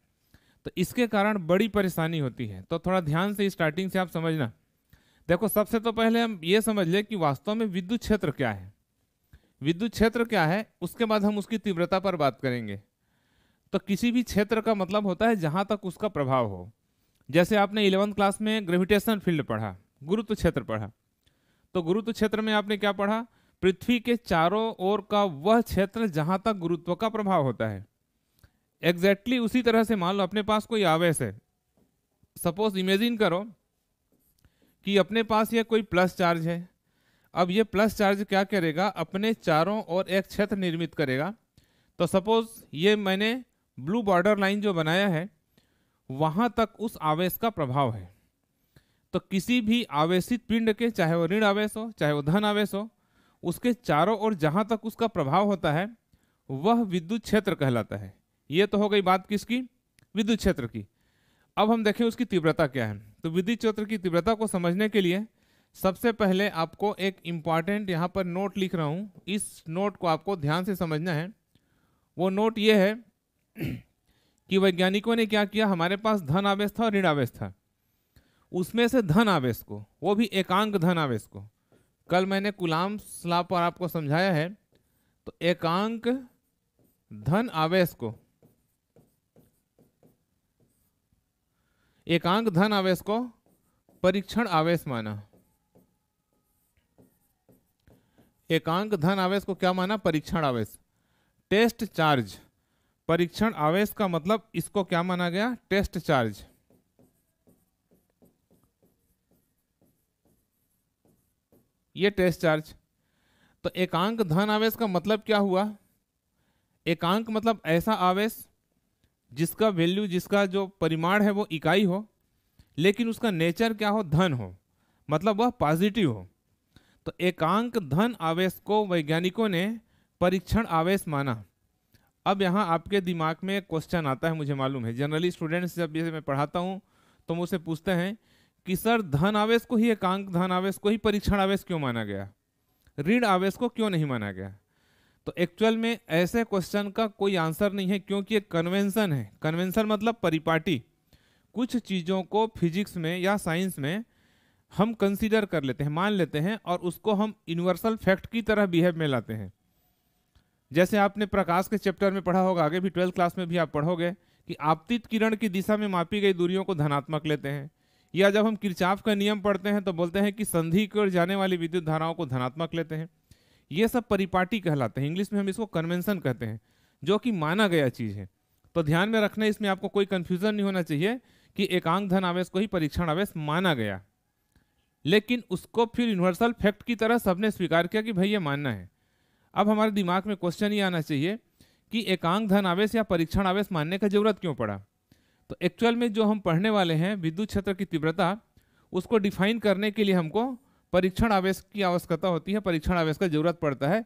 तो इसके कारण बड़ी परेशानी होती है तो थोड़ा ध्यान से स्टार्टिंग से आप समझना देखो सबसे तो पहले हम ये समझ लें कि वास्तव में विद्युत क्षेत्र क्या है विद्युत क्षेत्र क्या है उसके बाद हम उसकी तीव्रता पर बात करेंगे तो किसी भी क्षेत्र का मतलब होता है जहाँ तक उसका प्रभाव हो जैसे आपने इलेवंथ क्लास में ग्रेविटेशन फील्ड पढ़ा गुरुत्व क्षेत्र पढ़ा तो गुरुत्व क्षेत्र में आपने क्या पढ़ा पृथ्वी के चारों ओर का वह क्षेत्र जहां तक गुरुत्व का प्रभाव होता है एग्जैक्टली exactly उसी तरह से मान लो अपने पास कोई आवेश है सपोज इमेजिन करो कि अपने पास यह कोई प्लस चार्ज है अब यह प्लस चार्ज क्या करेगा अपने चारों ओर एक क्षेत्र निर्मित करेगा तो सपोज ये मैंने ब्लू बॉर्डर लाइन जो बनाया है वहां तक उस आवेश का प्रभाव है तो किसी भी आवेशित पिंड के चाहे वो ऋण आवेश हो चाहे वो धन आवेश हो उसके चारों ओर जहाँ तक उसका प्रभाव होता है वह विद्युत क्षेत्र कहलाता है ये तो हो गई बात किसकी विद्युत क्षेत्र की अब हम देखें उसकी तीव्रता क्या है तो विद्युत क्षेत्र की तीव्रता को समझने के लिए सबसे पहले आपको एक इम्पॉर्टेंट यहाँ पर नोट लिख रहा हूँ इस नोट को आपको ध्यान से समझना है वो नोट ये है कि वैज्ञानिकों ने क्या किया हमारे पास धन आवेश था और ऋण आवेश था उसमें से धन आवेश को वो भी एकांक धन आवेश को कल मैंने गुलाम सलाह पर आपको समझाया है तो एकांक धन आवेश को एकांक धन आवेश को परीक्षण आवेश माना एकांक धन आवेश को क्या माना परीक्षण आवेश टेस्ट चार्ज परीक्षण आवेश का मतलब इसको क्या माना गया टेस्ट चार्ज ये टेस्ट चार्ज तो एकांक धन आवेश का मतलब क्या हुआ एकांक मतलब ऐसा आवेश जिसका वैल्यू जिसका जो परिमाण है वो इकाई हो लेकिन उसका नेचर क्या हो धन हो मतलब वह पॉजिटिव हो तो एकांक धन आवेश को वैज्ञानिकों ने परीक्षण आवेश माना अब यहाँ आपके दिमाग में क्वेश्चन आता है मुझे मालूम है जनरली स्टूडेंट्स जब ये मैं पढ़ाता हूँ तो मुझसे पूछते हैं कि सर धन आवेश को ही एकांक धन आवेश को ही परीक्षण आवेश क्यों माना गया ऋण आवेश को क्यों नहीं माना गया तो एक्चुअल में ऐसे क्वेश्चन का कोई आंसर नहीं है क्योंकि एक कन्वेंशन है कन्वेंशन मतलब परिपाटी कुछ चीज़ों को फिजिक्स में या साइंस में हम कंसीडर कर लेते हैं मान लेते हैं और उसको हम यूनिवर्सल फैक्ट की तरह बिहेव में लाते हैं जैसे आपने प्रकाश के चैप्टर में पढ़ा होगा आगे भी ट्वेल्थ क्लास में भी आप पढ़ोगे कि आपतित किरण की दिशा में मापी गई दूरियों को धनात्मक लेते हैं या जब हम किरचाफ का नियम पढ़ते हैं तो बोलते हैं कि संधि की ओर जाने वाली विद्युत धाराओं को धनात्मक लेते हैं ये सब परिपाटी कहलाते हैं इंग्लिश में हम इसको कन्वेंसन कहते हैं जो कि माना गया चीज़ है तो ध्यान में रखना इसमें आपको कोई कन्फ्यूज़न नहीं होना चाहिए कि एकांक धन आवेश को ही परीक्षण आवेश माना गया लेकिन उसको फिर यूनिवर्सल फैक्ट की तरह सबने स्वीकार किया कि भाई ये मानना है अब हमारे दिमाग में क्वेश्चन ये आना चाहिए कि एकांक धन आवेश या परीक्षण आवेश मानने का जरूरत क्यों पड़ा तो एक्चुअल में जो हम पढ़ने वाले हैं विद्युत क्षेत्र की तीव्रता उसको डिफाइन करने के लिए हमको परीक्षण आवेश की आवश्यकता होती है परीक्षण आवेश का जरूरत पड़ता है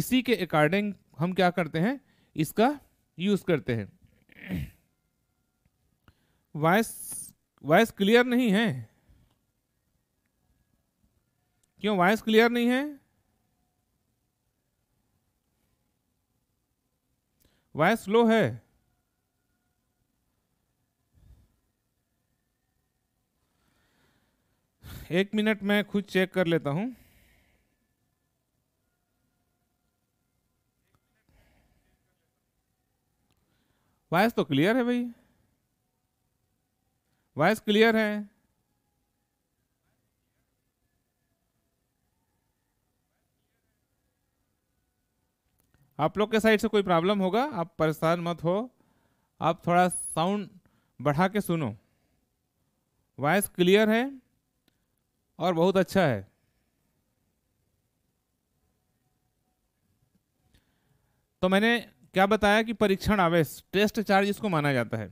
इसी के अकॉर्डिंग हम क्या करते हैं इसका यूज करते हैं वॉइस वॉइस क्लियर नहीं है क्यों वॉइस क्लियर नहीं है वॉइस स्लो है एक मिनट मैं खुद चेक कर लेता हूं वॉइस तो क्लियर है भाई वॉइस क्लियर है आप लोग के साइड से कोई प्रॉब्लम होगा आप परेशान मत हो आप थोड़ा साउंड बढ़ा के सुनो वॉइस क्लियर है और बहुत अच्छा है तो मैंने क्या बताया कि परीक्षण आवेश टेस्ट चार्ज इसको माना जाता है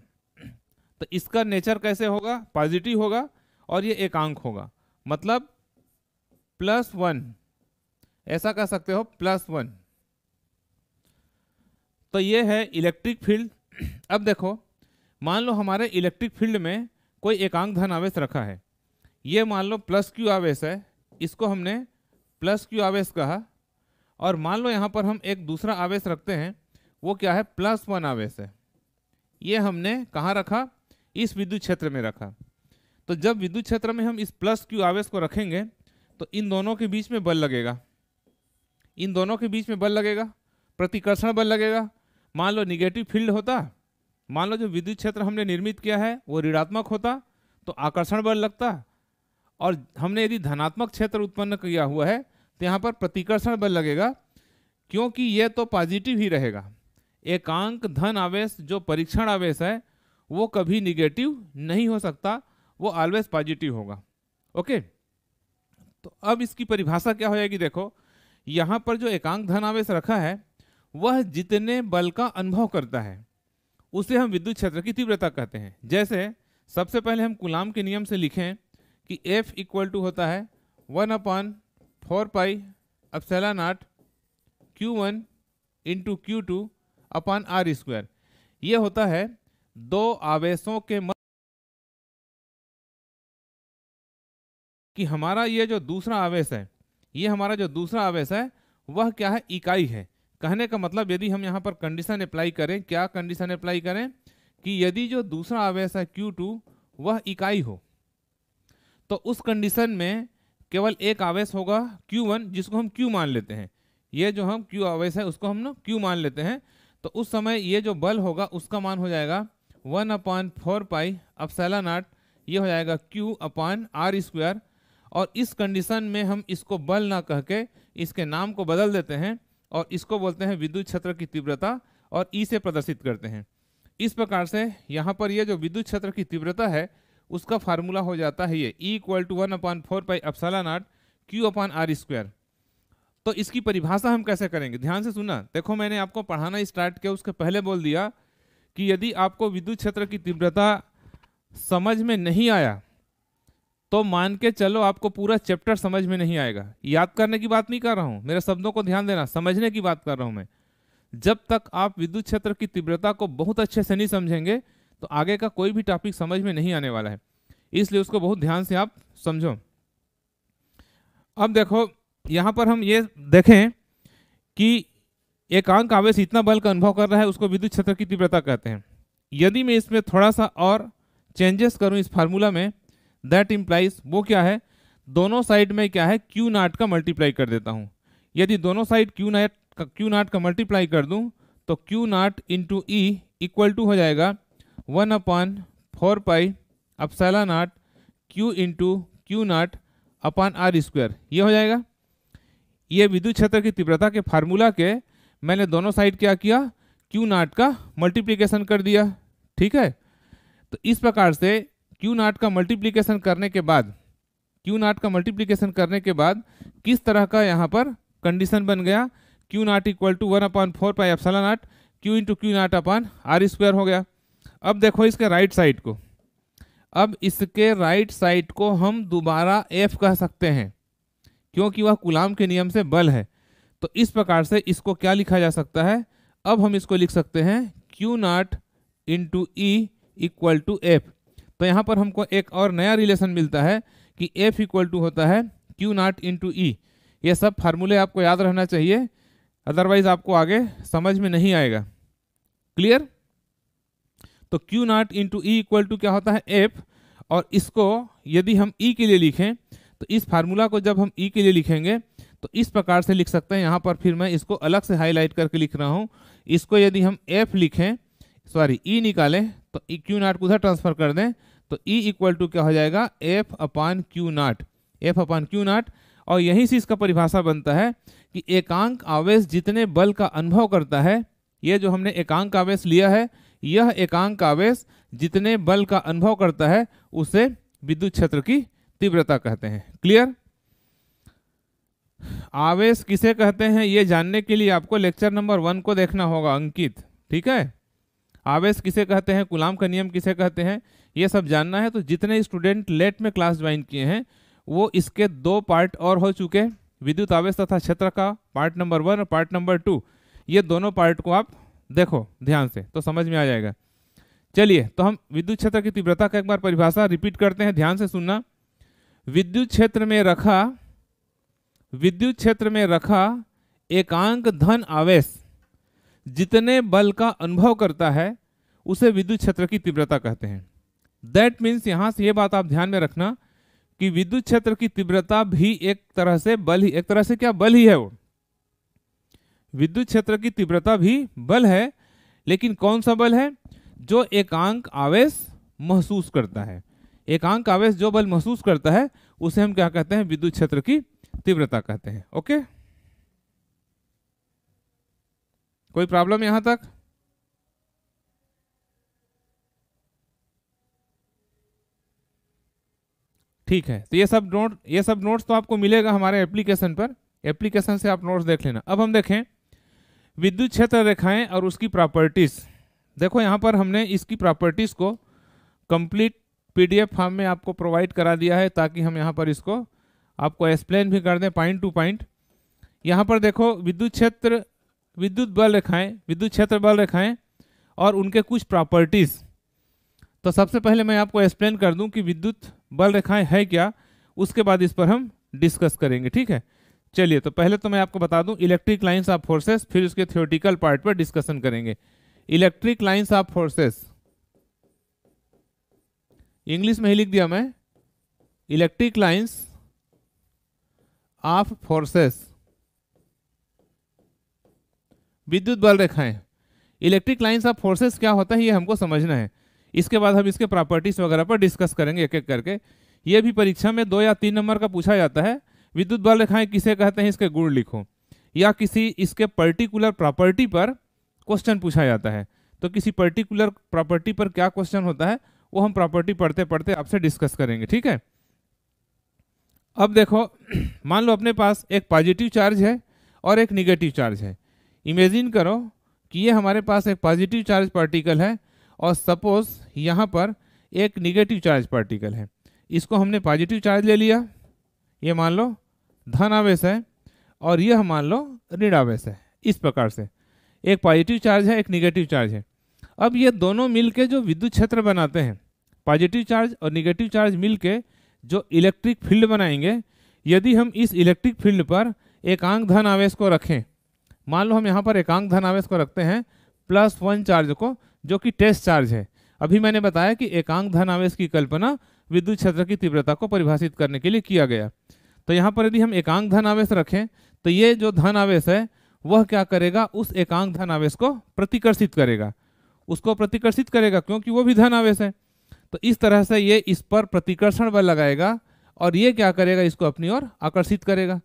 तो इसका नेचर कैसे होगा पॉजिटिव होगा और ये एकांक होगा मतलब प्लस वन ऐसा कह सकते हो प्लस वन तो ये है इलेक्ट्रिक फील्ड अब देखो मान लो हमारे इलेक्ट्रिक फील्ड में कोई एकांक धन आवेश रखा है ये मान लो प्लस क्यू आवेश है इसको हमने प्लस क्यू आवेश कहा और मान लो यहाँ पर हम एक दूसरा आवेश रखते हैं वो क्या है प्लस वन आवेश है ये हमने कहाँ रखा इस विद्युत क्षेत्र में रखा तो जब विद्युत क्षेत्र में हम इस प्लस क्यू आवेश को रखेंगे तो इन दोनों के बीच में बल लगेगा इन दोनों के बीच में बल लगेगा प्रतिकर्षण बल लगेगा मान लो निगेटिव फील्ड होता मान लो जो विद्युत क्षेत्र हमने निर्मित किया है वो ऋणात्मक होता तो आकर्षण बल लगता और हमने यदि धनात्मक क्षेत्र उत्पन्न किया हुआ है तो यहाँ पर प्रतिकर्षण बल लगेगा क्योंकि यह तो पॉजिटिव ही रहेगा एकांक धन आवेश जो परीक्षण आवेश है वो कभी निगेटिव नहीं हो सकता वो ऑलवेज पॉजिटिव होगा ओके तो अब इसकी परिभाषा क्या जाएगी देखो यहाँ पर जो एकांक धन आवेश रखा है वह जितने बल का अनुभव करता है उसे हम विद्युत क्षेत्र की तीव्रता कहते हैं जैसे सबसे पहले हम गुलाम के नियम से लिखें कि f इक्वल टू होता है one upon four pi epsilon naught Q one into Q two upon are square यह होता है दो आवेशों के मत कि हमारा यह जो दूसरा आवेश है यह हमारा जो दूसरा आवेश है वह क्या है इकाई है कहने का मतलब यदि हम यहां पर कंडीशन अप्लाई करें क्या कंडीशन अप्लाई करें कि यदि जो दूसरा आवेश है Q2 वह इकाई हो तो उस कंडीशन में केवल एक आवेश होगा Q1 जिसको हम Q मान लेते हैं ये जो हम Q आवेश है उसको हम ना Q मान लेते हैं तो उस समय ये जो बल होगा उसका मान हो जाएगा one upon four pi epsilon naught ये हो जाएगा Q अपान आर स्क्वायर और इस कंडीशन में हम इसको बल ना कह के इसके नाम को बदल देते हैं और इसको बोलते हैं विद्युत क्षेत्र की तीव्रता और ई e से प्रदर्शित करते हैं इस प्रकार से यहाँ पर यह जो विद्युत क्षेत्र की तीव्रता है उसका फार्मूला हो जाता है ये E equal to one upon four pi epsilon naught Q upon are square तो इसकी परिभाषा हम कैसे करेंगे ध्यान से सुना देखो मैंने आपको पढ़ाना स्टार्ट किया उसके पहले बोल दिया कि यदि आपको विद्युत क्षेत्र की तीव्रता समझ में नहीं आया तो मान के चलो आपको पूरा चैप्टर समझ में नहीं आएगा याद करने की बात नहीं कर रहा हूँ मेरे शब्दों को ध्यान देना समझने की बात कर रहा हूँ मैं जब तक आप विद्युत क्षेत्र की तीव्रता को बहुत अच्छे से नहीं समझेंगे तो आगे का कोई भी टॉपिक समझ में नहीं आने वाला है इसलिए उसको बहुत ध्यान से आप समझो अब देखो यहाँ पर हम ये देखें कि एकांक आवेश इतना बल का अनुभव कर रहा है उसको विद्युत क्षेत्र की तीव्रता कहते हैं यदि मैं इसमें थोड़ा सा और चेंजेस करूँ इस फार्मूला में दैट इम्प्लाइज वो क्या है दोनों साइड में क्या है क्यू नाट का मल्टीप्लाई कर देता हूँ यदि दोनों साइड क्यू नाट का क्यू नाट का मल्टीप्लाई कर दूँ तो Q naught into E equal to हो जाएगा one upon four pi epsilon naught Q into Q naught upon are square ये हो जाएगा ये विद्युत क्षेत्र की तीव्रता के फार्मूला के मैंने दोनों साइड क्या किया क्यू नाट का मल्टीप्लीकेशन कर दिया ठीक है तो इस प्रकार से क्यू नाट का मल्टीप्लीकेशन करने के बाद क्यू नाट का मल्टीप्लीकेशन करने के बाद किस तरह का यहाँ पर कंडीशन बन गया Q naught equal to one upon four pi epsilon naught Q into Q naught upon are square हो गया अब देखो इसके राइट साइड को अब इसके राइट साइड को हम दोबारा एफ कह सकते हैं क्योंकि वह गुलाम के नियम से बल है तो इस प्रकार से इसको क्या लिखा जा सकता है अब हम इसको लिख सकते हैं Q naught into E equal to F तो यहाँ पर हमको एक और नया रिलेशन मिलता है कि एफ इक्वल टू होता है क्यू नाट इन टू ई ये सब फार्मूले आपको याद रहना चाहिए अदरवाइज आपको आगे समझ में नहीं आएगा क्लियर तो Q naught into E equal to क्या होता है एफ और इसको यदि हम ई e के लिए लिखें तो इस फार्मूला को जब हम ई e के लिए लिखेंगे तो इस प्रकार से लिख सकते हैं यहाँ पर फिर मैं इसको अलग से हाईलाइट करके लिख रहा हूँ इसको यदि हम एफ लिखें सॉरी ई e निकालें तो ई क्यू नाट को उधर ट्रांसफर कर दें तो ई इक्वल टू क्या हो जाएगा F upon Q naught F upon Q naught और यहीं से इसका परिभाषा बनता है कि एकांक आवेश जितने बल का अनुभव करता है ये जो हमने एकांक आवेश लिया है यह एकांक आवेश जितने बल का अनुभव करता है उसे विद्युत क्षेत्र की तीव्रता कहते हैं क्लियर आवेश किसे कहते हैं ये जानने के लिए आपको लेक्चर नंबर वन को देखना होगा अंकित ठीक है आवेश किसे कहते हैं गुलाम का नियम किसे कहते हैं ये सब जानना है तो जितने स्टूडेंट लेट में क्लास ज्वाइन किए हैं वो इसके दो पार्ट और हो चुके विद्युत आवेश तथा क्षेत्र का पार्ट नंबर वन और पार्ट नंबर टू ये दोनों पार्ट को आप देखो ध्यान से तो समझ में आ जाएगा चलिए तो हम विद्युत क्षेत्र की तीव्रता का एक बार परिभाषा रिपीट करते हैं ध्यान से सुनना विद्युत क्षेत्र में रखा विद्युत क्षेत्र में रखा एकांक धन आवेश जितने बल का अनुभव करता है उसे विद्युत क्षेत्र की तीव्रता कहते हैं दैट मीन्स यहाँ से ये बात आप ध्यान में रखना कि विद्युत क्षेत्र की तीव्रता भी एक तरह से बल ही एक तरह से क्या बल ही है वो विद्युत क्षेत्र की तीव्रता भी बल है लेकिन कौन सा बल है जो एकांक आवेश महसूस करता है एकांक आवेश जो बल महसूस करता है उसे हम क्या कहते हैं विद्युत क्षेत्र की तीव्रता कहते हैं ओके कोई प्रॉब्लम यहां तक ठीक है तो ये सब नोट ये सब नोट्स तो आपको मिलेगा हमारे एप्लीकेशन पर एप्लीकेशन से आप नोट्स देख लेना अब हम देखें विद्युत क्षेत्र रेखाएं और उसकी प्रॉपर्टीज़ देखो यहाँ पर हमने इसकी प्रॉपर्टीज़ को कंप्लीट पीडीएफ फॉर्म में आपको प्रोवाइड करा दिया है ताकि हम यहाँ पर इसको आपको एक्सप्लेन भी कर दें पॉइंट टू पॉइंट यहाँ पर देखो विद्युत क्षेत्र विद्युत बल रेखाएं विद्युत क्षेत्र बल रेखाएं और उनके कुछ प्रॉपर्टीज़ तो सबसे पहले मैं आपको एक्सप्लेन कर दूँ कि विद्युत बल रेखाएँ है क्या उसके बाद इस पर हम डिस्कस करेंगे ठीक है चलिए तो पहले तो मैं आपको बता दूं इलेक्ट्रिक लाइंस ऑफ फोर्सेस फिर उसके थियोटिकल पार्ट पर डिस्कशन करेंगे electric lines of forces English में ही लिख दिया मैं इलेक्ट्रिक लाइंस ऑफ फोर्सेस विद्युत बल रेखाएं इलेक्ट्रिक लाइंस ऑफ फोर्सेस क्या होता है ये हमको समझना है इसके बाद हम इसके प्रॉपर्टीज वगैरह पर डिस्कस करेंगे एक एक करके ये भी परीक्षा में दो या तीन नंबर का पूछा जाता है विद्युत बल रेखाएं किसे कहते हैं इसके गुण लिखो या किसी इसके पर्टिकुलर प्रॉपर्टी पर क्वेश्चन पूछा जाता है तो किसी पर्टिकुलर प्रॉपर्टी पर क्या क्वेश्चन होता है वो हम प्रॉपर्टी पढ़ते पढ़ते आपसे डिस्कस करेंगे ठीक है अब देखो मान लो अपने पास एक पॉजिटिव चार्ज है और एक निगेटिव चार्ज है इमेजिन करो कि ये हमारे पास एक पॉजिटिव चार्ज पार्टिकल है और सपोज यहाँ पर एक निगेटिव चार्ज पार्टिकल है इसको हमने पॉजिटिव चार्ज ले लिया ये मान लो धनावेश है और यह मान लो ऋणावेश है इस प्रकार से एक पॉजिटिव चार्ज है एक निगेटिव चार्ज है अब ये दोनों मिलके जो विद्युत क्षेत्र बनाते हैं पॉजिटिव चार्ज और निगेटिव चार्ज मिलके जो इलेक्ट्रिक फील्ड बनाएंगे यदि हम इस इलेक्ट्रिक फील्ड पर एकांक धन आवेश को रखें मान लो हम यहाँ पर एकांक धन आवेश को रखते हैं प्लस वन चार्ज को जो कि टेस्ट चार्ज है अभी मैंने बताया कि एकांक धन आवेश की कल्पना विद्युत क्षेत्र की तीव्रता को परिभाषित करने के लिए किया गया तो यहाँ पर यदि हम एकांक धन आवेश रखें तो ये जो धन आवेश है वह क्या करेगा उस एकांक धन आवेश को प्रतिकर्षित करेगा उसको प्रतिकर्षित करेगा क्योंकि वो भी धन आवेश है तो इस तरह से ये इस पर प्रतिकर्षण बल लगाएगा और ये क्या करेगा इसको अपनी ओर आकर्षित करेगा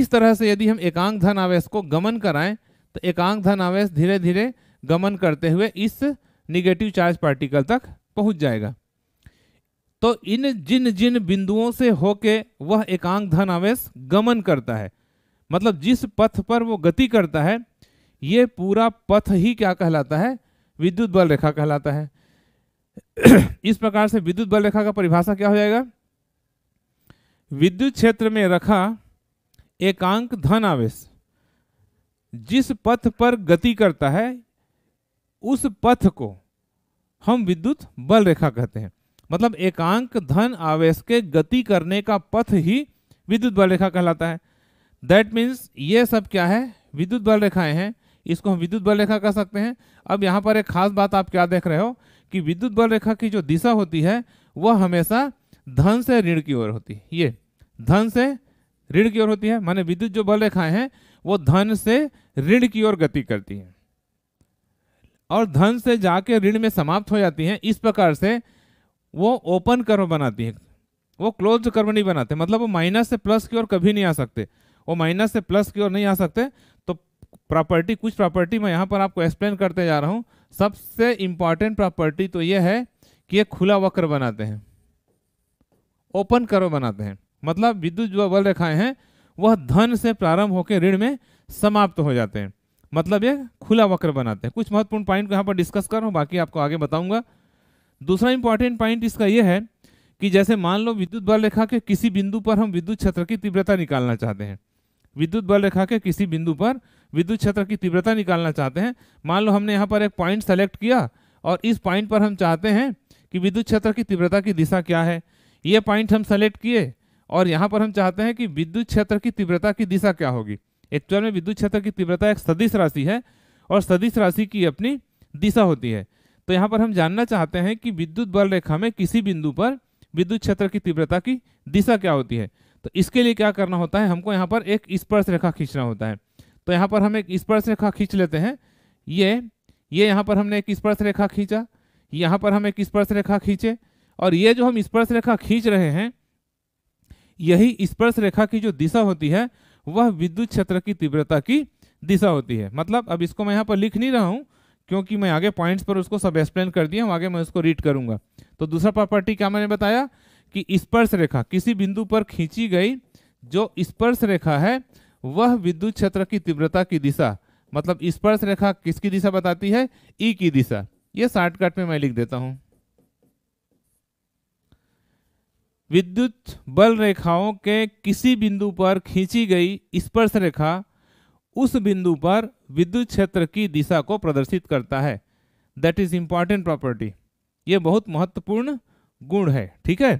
इस तरह से यदि हम एकांक धन आवेश को गमन कराएं तो एकांक धन आवेश धीरे धीरे गमन करते हुए इस निगेटिव चार्ज पार्टिकल तक पहुंच जाएगा तो इन जिन जिन बिंदुओं से होके वह एकांक धन आवेश गमन करता है मतलब जिस पथ पर वो गति करता है ये पूरा पथ ही क्या कहलाता है विद्युत बल रेखा कहलाता है इस प्रकार से विद्युत बल रेखा का परिभाषा क्या हो जाएगा विद्युत क्षेत्र में रखा एकांक धन आवेश जिस पथ पर गति करता है उस पथ को हम विद्युत बल रेखा कहते हैं मतलब एकांक धन आवेश के गति करने का पथ ही विद्युत बल रेखा कहलाता है दैट मीन्स ये सब क्या है विद्युत बल रेखाएं हैं इसको हम विद्युत बल रेखा कह सकते हैं अब यहाँ पर एक खास बात आप क्या देख रहे हो कि विद्युत बल रेखा की जो दिशा होती है वह हमेशा धन से ऋण की ओर होती है ये धन से ऋण की ओर होती है माने विद्युत जो बल रेखाएं हैं वो धन से ऋण की ओर गति करती हैं और धन से जाके ऋण में समाप्त हो जाती हैं इस प्रकार से वो ओपन कर्व बनाती है वो क्लोज कर्व नहीं बनाते मतलब वो माइनस से प्लस की ओर कभी नहीं आ सकते वो माइनस से प्लस की ओर नहीं आ सकते तो प्रॉपर्टी कुछ प्रॉपर्टी मैं यहाँ पर आपको एक्सप्लेन करते जा रहा हूँ सबसे इम्पॉर्टेंट प्रॉपर्टी तो ये है कि ये खुला वक्र बनाते हैं ओपन कर्व बनाते हैं मतलब विद्युत जो बल रेखाएं हैं वह धन से प्रारंभ होकर ऋण में समाप्त हो जाते हैं मतलब ये खुला वक्र बनाते हैं कुछ महत्वपूर्ण पॉइंट को यहाँ पर डिस्कस कर रहा हूँ बाकी आपको आगे बताऊंगा दूसरा इंपॉर्टेंट पॉइंट इसका यह है कि जैसे मान लो विद्युत बल रेखा के किसी बिंदु पर हम विद्युत क्षेत्र की तीव्रता निकालना चाहते हैं विद्युत बल रेखा के किसी बिंदु पर विद्युत क्षेत्र की तीव्रता निकालना चाहते हैं मान लो हमने यहाँ पर एक पॉइंट सेलेक्ट किया और इस पॉइंट पर हम चाहते हैं कि विद्युत क्षेत्र की तीव्रता की दिशा क्या है ये पॉइंट हम सेलेक्ट किए और यहाँ पर हम चाहते हैं कि विद्युत क्षेत्र की तीव्रता की दिशा क्या होगी एक्चुअल में विद्युत क्षेत्र की तीव्रता एक सदिश राशि है और सदिश राशि की अपनी दिशा होती है तो यहाँ पर हम जानना चाहते हैं कि विद्युत बल रेखा में किसी बिंदु पर विद्युत क्षेत्र की तीव्रता की दिशा क्या होती है तो इसके लिए क्या करना होता है हमको यहाँ पर एक स्पर्श रेखा खींचना होता है तो यहाँ पर हम एक स्पर्श रेखा खींच लेते हैं ये ये यहाँ पर हमने एक स्पर्श रेखा खींचा यहाँ पर हम एक स्पर्श रेखा खींचे और ये जो हम स्पर्श रेखा खींच रहे हैं यही स्पर्श रेखा की जो दिशा होती है वह विद्युत क्षेत्र की तीव्रता की दिशा होती है मतलब अब इसको मैं यहाँ पर लिख नहीं रहा हूँ क्योंकि मैं आगे पॉइंट्स पर उसको सब एक्सप्लेन कर दिया हूँ आगे मैं उसको रीड करूँगा तो दूसरा प्रॉपर्टी क्या मैंने बताया कि स्पर्श रेखा किसी बिंदु पर खींची गई जो स्पर्श रेखा है वह विद्युत क्षेत्र की तीव्रता की दिशा मतलब स्पर्श रेखा किसकी दिशा बताती है ई e की दिशा ये शॉर्टकट में मैं लिख देता हूँ विद्युत बल रेखाओं के किसी बिंदु पर खींची गई स्पर्श रेखा उस बिंदु पर विद्युत क्षेत्र की दिशा को प्रदर्शित करता है दैट इज इंपॉर्टेंट प्रॉपर्टी ये बहुत महत्वपूर्ण गुण है ठीक है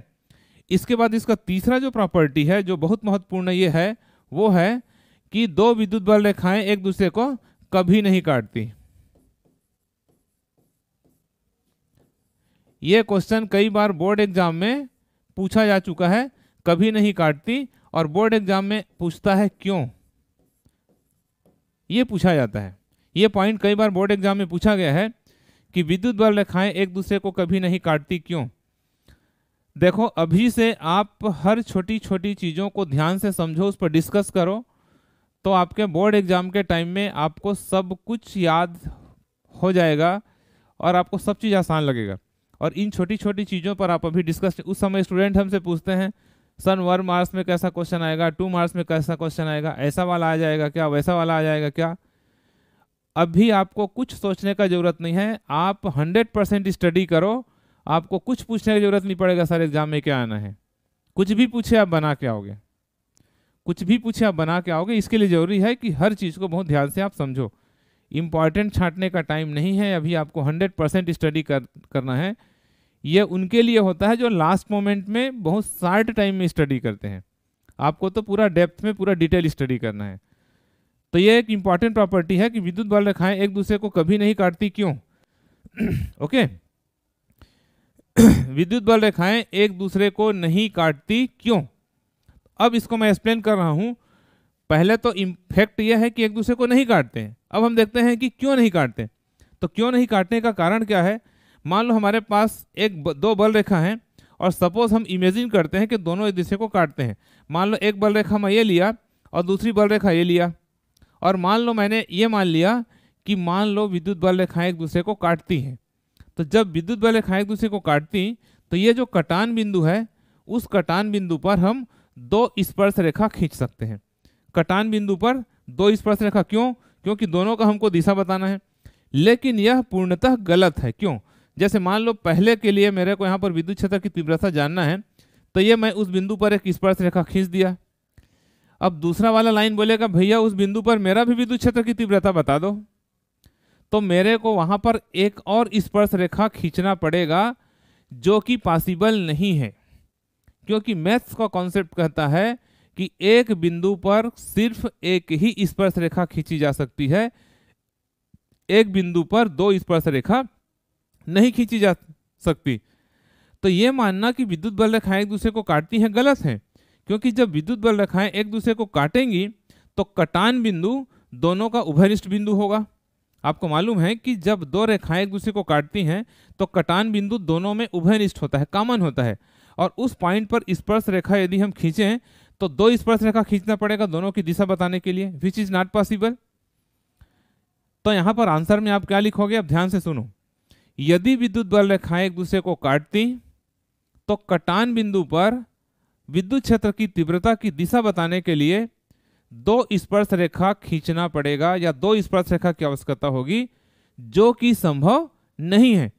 इसके बाद इसका तीसरा जो प्रॉपर्टी है जो बहुत महत्वपूर्ण ये है वो है कि दो विद्युत बल रेखाएं एक दूसरे को कभी नहीं काटती ये क्वेश्चन कई बार बोर्ड एग्जाम में पूछा जा चुका है कभी नहीं काटती और बोर्ड एग्जाम में पूछता है क्यों ये पूछा जाता है ये पॉइंट कई बार बोर्ड एग्जाम में पूछा गया है कि विद्युत बल रेखाएं एक दूसरे को कभी नहीं काटती क्यों देखो अभी से आप हर छोटी छोटी चीज़ों को ध्यान से समझो उस पर डिस्कस करो तो आपके बोर्ड एग्जाम के टाइम में आपको सब कुछ याद हो जाएगा और आपको सब चीज़ आसान लगेगा और इन छोटी छोटी चीज़ों पर आप अभी डिस्कस उस समय स्टूडेंट हमसे पूछते हैं सन वन मार्क्स में कैसा क्वेश्चन आएगा टू मार्क्स में कैसा क्वेश्चन आएगा ऐसा वाला आ जाएगा क्या वैसा वाला आ जाएगा क्या अभी आपको कुछ सोचने का ज़रूरत नहीं है आप हंड्रेड परसेंट स्टडी करो आपको कुछ पूछने की ज़रूरत नहीं पड़ेगा सर एग्जाम में क्या आना है कुछ भी पूछे आप बना के आओगे कुछ भी पूछे आप बना के आओगे इसके लिए ज़रूरी है कि हर चीज़ को बहुत ध्यान से आप समझो इम्पॉर्टेंट छाँटने का टाइम नहीं है अभी आपको हंड्रेड परसेंट स्टडी कर करना है ये उनके लिए होता है जो लास्ट मोमेंट में बहुत शार्ट टाइम में स्टडी करते हैं आपको तो पूरा डेप्थ में पूरा डिटेल स्टडी करना है तो ये एक इम्पॉर्टेंट प्रॉपर्टी है कि विद्युत बल रेखाएं एक दूसरे को कभी नहीं काटती क्यों ओके विद्युत बल रेखाएं एक दूसरे को नहीं काटती क्यों अब इसको मैं एक्सप्लेन कर रहा हूं पहले तो इम्फेक्ट यह है कि एक दूसरे को नहीं काटते अब हम देखते हैं कि क्यों नहीं काटते तो क्यों नहीं काटने का कारण क्या है मान लो हमारे पास एक दो बल रेखा हैं और सपोज हम इमेजिन करते हैं कि दोनों एक दूसरे को काटते हैं मान लो एक बल रेखा मैं ये लिया और दूसरी बल रेखा ये लिया और मान लो मैंने ये मान लिया कि मान लो विद्युत बल रेखाएं एक दूसरे को काटती हैं तो जब विद्युत बल रेखाएं एक दूसरे को काटती तो ये जो कटान बिंदु है उस कटान बिंदु पर हम दो स्पर्श रेखा खींच सकते हैं कटान बिंदु पर दो स्पर्श रेखा क्यों क्योंकि दोनों का हमको दिशा बताना है लेकिन यह पूर्णतः गलत है क्यों जैसे मान लो पहले के लिए मेरे को यहाँ पर विद्युत क्षेत्र की तीव्रता जानना है तो ये मैं उस बिंदु पर एक स्पर्श रेखा खींच दिया अब दूसरा वाला लाइन बोलेगा भैया उस बिंदु पर मेरा भी विद्युत क्षेत्र की तीव्रता बता दो तो मेरे को वहाँ पर एक और स्पर्श रेखा खींचना पड़ेगा जो कि पॉसिबल नहीं है क्योंकि मैथ्स का कॉन्सेप्ट कहता है कि एक बिंदु पर सिर्फ एक ही स्पर्श रेखा खींची जा सकती है एक बिंदु पर दो स्पर्श रेखा नहीं खींची जा सकती तो ये मानना कि विद्युत बल रेखाएं एक दूसरे को काटती हैं गलत है क्योंकि जब विद्युत बल रेखाएं एक दूसरे को काटेंगी तो कटान बिंदु दोनों का उभयनिष्ठ बिंदु होगा आपको मालूम है कि जब दो रेखाएं एक दूसरे को काटती हैं तो कटान बिंदु दोनों में उभयनिष्ठ होता है कॉमन होता है और उस पॉइंट पर स्पर्श रेखा यदि हम खींचें तो दो स्पर्श रेखा खींचना पड़ेगा दोनों की दिशा बताने के लिए विच इज़ नॉट पॉसिबल तो यहां पर आंसर में आप क्या लिखोगे अब ध्यान से सुनो यदि विद्युत बल रेखाएं एक दूसरे को काटती तो कटान बिंदु पर विद्युत क्षेत्र की तीव्रता की दिशा बताने के लिए दो स्पर्श रेखा खींचना पड़ेगा या दो स्पर्श रेखा की आवश्यकता होगी जो कि संभव नहीं है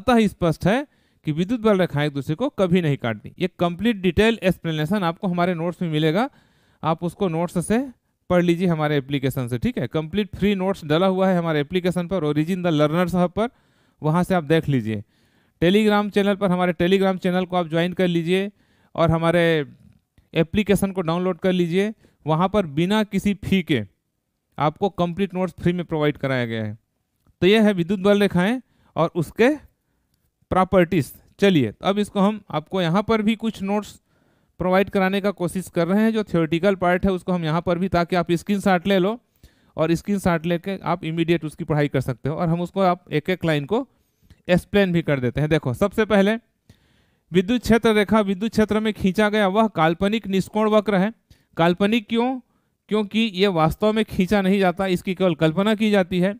अतः स्पष्ट है कि विद्युत बल रेखाएं एक दूसरे को कभी नहीं काटती ये कंप्लीट डिटेल एक्सप्लेनेशन आपको हमारे नोट्स में मिलेगा आप उसको नोट्स से पढ़ लीजिए हमारे एप्लीकेशन से ठीक है कंप्लीट फ्री नोट्स डला हुआ है हमारे एप्लीकेशन पर ओरिजिन द लर्नर साहब पर वहाँ से आप देख लीजिए टेलीग्राम चैनल पर हमारे टेलीग्राम चैनल को आप ज्वाइन कर लीजिए और हमारे एप्लीकेशन को डाउनलोड कर लीजिए वहाँ पर बिना किसी फी के आपको कंप्लीट नोट्स फ्री में प्रोवाइड कराया गया है तो यह है विद्युत बल रेखाएँ और उसके प्रॉपर्टीज़ चलिए तो अब इसको हम आपको यहाँ पर भी कुछ नोट्स प्रोवाइड कराने का कोशिश कर रहे हैं जो थियोरटिकल पार्ट है उसको हम यहाँ पर भी ताकि आप स्क्रीन ले लो और स्क्रीन शॉट लेके आप इमीडिएट उसकी पढ़ाई कर सकते हो और हम उसको आप एक एक लाइन को एक्सप्लेन भी कर देते हैं देखो सबसे पहले विद्युत क्षेत्र रेखा विद्युत क्षेत्र में खींचा गया वह काल्पनिक निष्कोण वक्र है काल्पनिक क्यों क्योंकि ये वास्तव में खींचा नहीं जाता इसकी केवल कल्पना की जाती है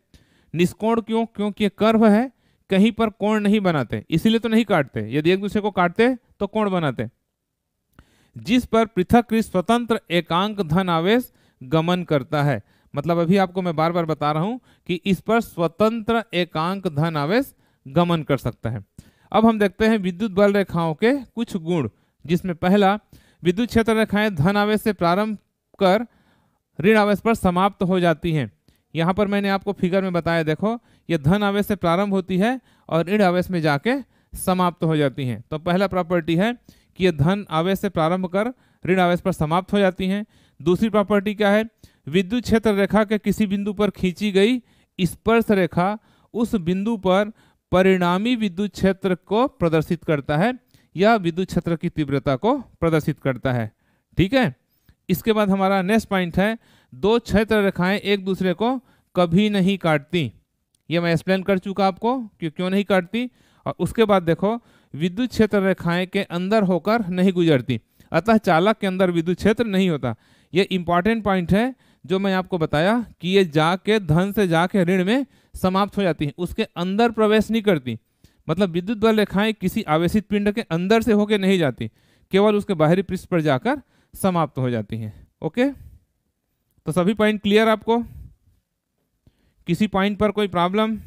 निष्कोण क्यों क्योंकि ये कर्व है कहीं पर कोण नहीं बनाते इसीलिए तो नहीं काटते यदि एक दूसरे को काटते तो कोण बनाते जिस पर पृथक स्वतंत्र एकांक धन आवेश गमन करता है मतलब अभी आपको मैं बार बार बता रहा हूं कि इस पर स्वतंत्र एकांक धन आवेश गमन कर सकता है अब हम देखते हैं विद्युत बल रेखाओं के कुछ गुण जिसमें पहला विद्युत क्षेत्र रेखाएं धन आवेश से प्रारंभ कर ऋण आवेश पर समाप्त हो जाती हैं यहाँ पर मैंने आपको फिगर में बताया देखो ये धन आवेश से प्रारंभ होती है और ऋण आवेश में जाके समाप्त हो जाती हैं तो पहला प्रॉपर्टी है कि ये धन आवेश से प्रारंभ कर ऋण आवेश पर समाप्त हो जाती हैं दूसरी प्रॉपर्टी क्या है विद्युत क्षेत्र रेखा के किसी बिंदु पर खींची गई स्पर्श रेखा उस बिंदु पर परिणामी विद्युत क्षेत्र को प्रदर्शित करता है या विद्युत क्षेत्र की तीव्रता को प्रदर्शित करता है ठीक है इसके बाद हमारा नेक्स्ट पॉइंट है दो क्षेत्र रेखाएं एक दूसरे को कभी नहीं काटती यह मैं एक्सप्लेन कर चुका आपको कि क्यों नहीं काटती और उसके बाद देखो विद्युत क्षेत्र रेखाएं के अंदर होकर नहीं गुजरती अतः चालक के अंदर विद्युत क्षेत्र नहीं होता यह इंपॉर्टेंट पॉइंट है जो मैं आपको बताया कि ये जाके धन से जाके ऋण में समाप्त हो जाती हैं उसके अंदर प्रवेश नहीं करती मतलब विद्युत बल रेखाएं किसी आवेशित पिंड के अंदर से होके नहीं जाती केवल उसके बाहरी पृष्ठ पर जाकर समाप्त हो जाती हैं ओके तो सभी पॉइंट क्लियर आपको किसी पॉइंट पर कोई प्रॉब्लम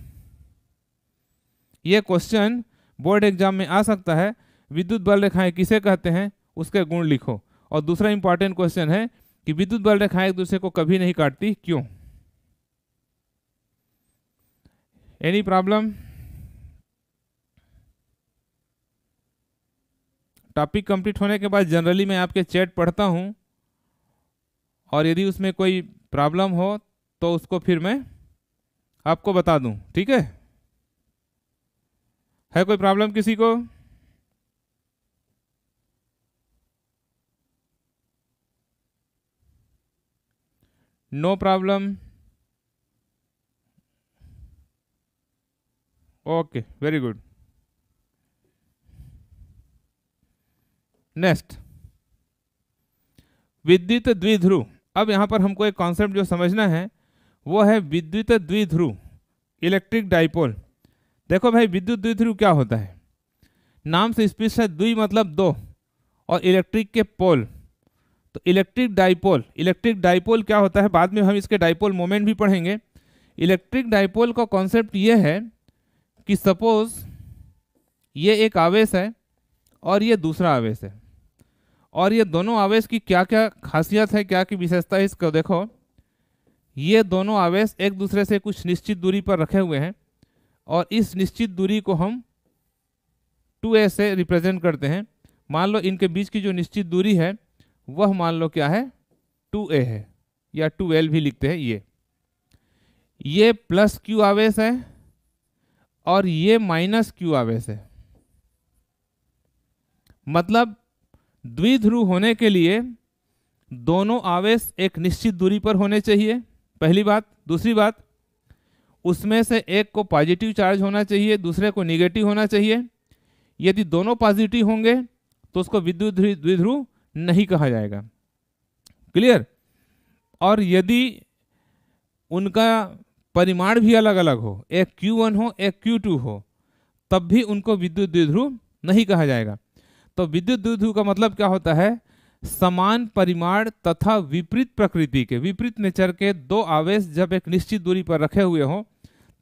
ये क्वेश्चन बोर्ड एग्जाम में आ सकता है विद्युत बल रेखाएं किसे कहते हैं उसके गुण लिखो और दूसरा इंपॉर्टेंट क्वेश्चन है कि विद्युत बल रेखाएं एक दूसरे को कभी नहीं काटती क्यों एनी प्रॉब्लम टॉपिक कंप्लीट होने के बाद जनरली मैं आपके चैट पढ़ता हूं और यदि उसमें कोई प्रॉब्लम हो तो उसको फिर मैं आपको बता दूं ठीक है है कोई प्रॉब्लम किसी को no problem okay very good next विद्युत द्विध्रुव अब यहां पर हमको एक कॉन्सेप्ट जो समझना है वो है विद्युत द्विध्रुव इलेक्ट्रिक डाइपोल देखो भाई विद्युत द्विध्रुव क्या होता है नाम से स्पष्ट है द्वि मतलब दो और इलेक्ट्रिक के पोल तो इलेक्ट्रिक डाइपोल इलेक्ट्रिक डाइपोल क्या होता है बाद में हम इसके डाइपोल मोमेंट भी पढ़ेंगे इलेक्ट्रिक डाइपोल का कॉन्सेप्ट ये है कि सपोज ये एक आवेश है और ये दूसरा आवेश है और ये दोनों आवेश की क्या क्या खासियत है क्या की विशेषता है इसको देखो ये दोनों आवेश एक दूसरे से कुछ निश्चित दूरी पर रखे हुए हैं और इस निश्चित दूरी को हम टू ए से रिप्रेजेंट करते हैं मान लो इनके बीच की जो निश्चित दूरी है वह मान लो क्या है टू ए है या टू एल भी लिखते हैं ये ये प्लस क्यू आवेश है और ये माइनस क्यू आवेश है मतलब द्विध्रुव होने के लिए दोनों आवेश एक निश्चित दूरी पर होने चाहिए पहली बात दूसरी बात उसमें से एक को पॉजिटिव चार्ज होना चाहिए दूसरे को निगेटिव होना चाहिए यदि दोनों पॉजिटिव होंगे तो उसको विद्युत द्विध्रुव नहीं कहा जाएगा क्लियर और यदि उनका परिमाण भी अलग अलग हो एक Q1 हो एक Q2 हो तब भी उनको विद्युत द्विध्रुव नहीं कहा जाएगा तो विद्युत द्विध्रुव का मतलब क्या होता है समान परिमाण तथा विपरीत प्रकृति के विपरीत नेचर के दो आवेश जब एक निश्चित दूरी पर रखे हुए हों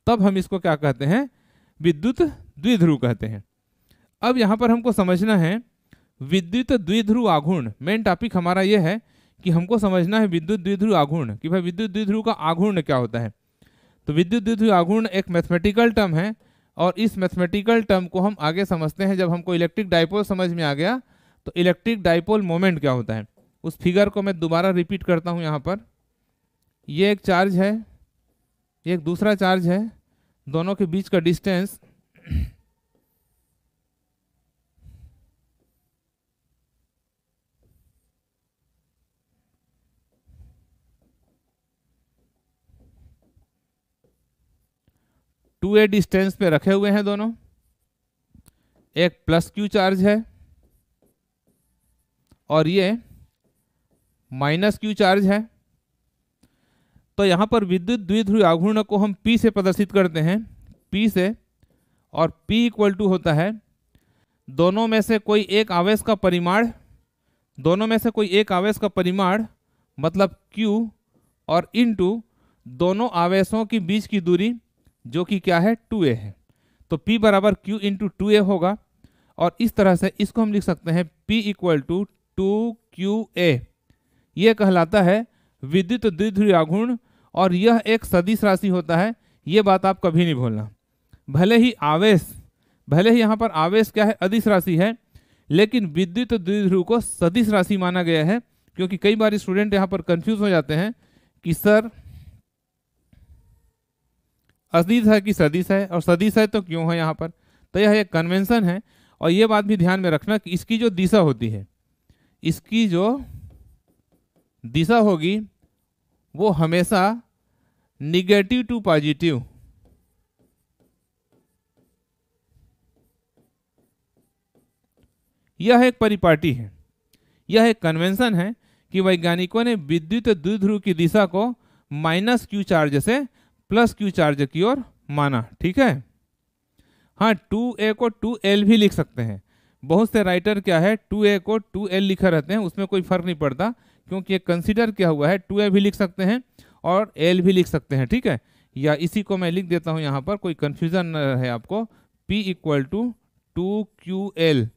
तब हम इसको क्या कहते हैं विद्युत द्विध्रुव कहते हैं अब यहाँ पर हमको समझना है विद्युत द्विध्रुव आघूर्ण मेन टॉपिक हमारा यह है कि हमको समझना है विद्युत द्विध्रुव आघूर्ण कि भाई विद्युत द्विध्रुव का आघूर्ण क्या होता है तो विद्युत द्विध्रुव आघूर्ण एक मैथमेटिकल टर्म है और इस मैथमेटिकल टर्म को हम आगे समझते हैं जब हमको इलेक्ट्रिक डाइपोल समझ में आ गया तो इलेक्ट्रिक डाइपोल मोमेंट क्या होता है उस फिगर को मैं दोबारा रिपीट करता हूँ यहाँ पर ये एक चार्ज है ये एक दूसरा चार्ज है दोनों के बीच का डिस्टेंस ए डिस्टेंस पे रखे हुए हैं दोनों एक प्लस क्यू चार्ज है और ये माइनस क्यू चार्ज है तो यहाँ पर विद्युत द्विध्रुवी आघूर्ण को हम P से प्रदर्शित करते हैं P से और P इक्वल टू होता है दोनों में से कोई एक आवेश का परिमाण दोनों में से कोई एक आवेश का परिमाण मतलब Q और इन टू दोनों आवेशों के बीच की दूरी जो कि क्या है टू ए है तो P बराबर Q इंटू टू ए होगा और इस तरह से इसको हम लिख सकते हैं P equal to two Q A यह कहलाता है विद्युत द्विध्रुव आघूर्ण और यह एक सदिश राशि होता है ये बात आप कभी नहीं भूलना भले ही आवेश भले ही यहाँ पर आवेश क्या है अधिस राशि है लेकिन विद्युत द्विध्रुव को सदिश राशि माना गया है क्योंकि कई बार स्टूडेंट यहाँ पर कंफ्यूज हो जाते हैं कि सर असदीस है कि सदीस है और सदीस है तो क्यों है यहाँ पर तो यह एक कन्वेंसन है और ये बात भी ध्यान में रखना कि इसकी जो दिशा होती है इसकी जो दिशा होगी वो हमेशा निगेटिव टू पॉजिटिव यह एक परिपाटी है यह एक कन्वेंशन है कि वैज्ञानिकों ने विद्युत द्विध्रुव की दिशा को माइनस क्यू चार्ज से प्लस क्यू चार्ज की ओर माना ठीक है हाँ टू ए को टू एल भी लिख सकते हैं बहुत से राइटर क्या है टू ए को टू एल लिखा रहते हैं उसमें कोई फर्क नहीं पड़ता क्योंकि ये कंसिडर क्या हुआ है टू ए भी लिख सकते हैं और एल भी लिख सकते हैं ठीक है या इसी को मैं लिख देता हूँ यहाँ पर कोई कन्फ्यूज़न न रहे आपको P equal to two Q L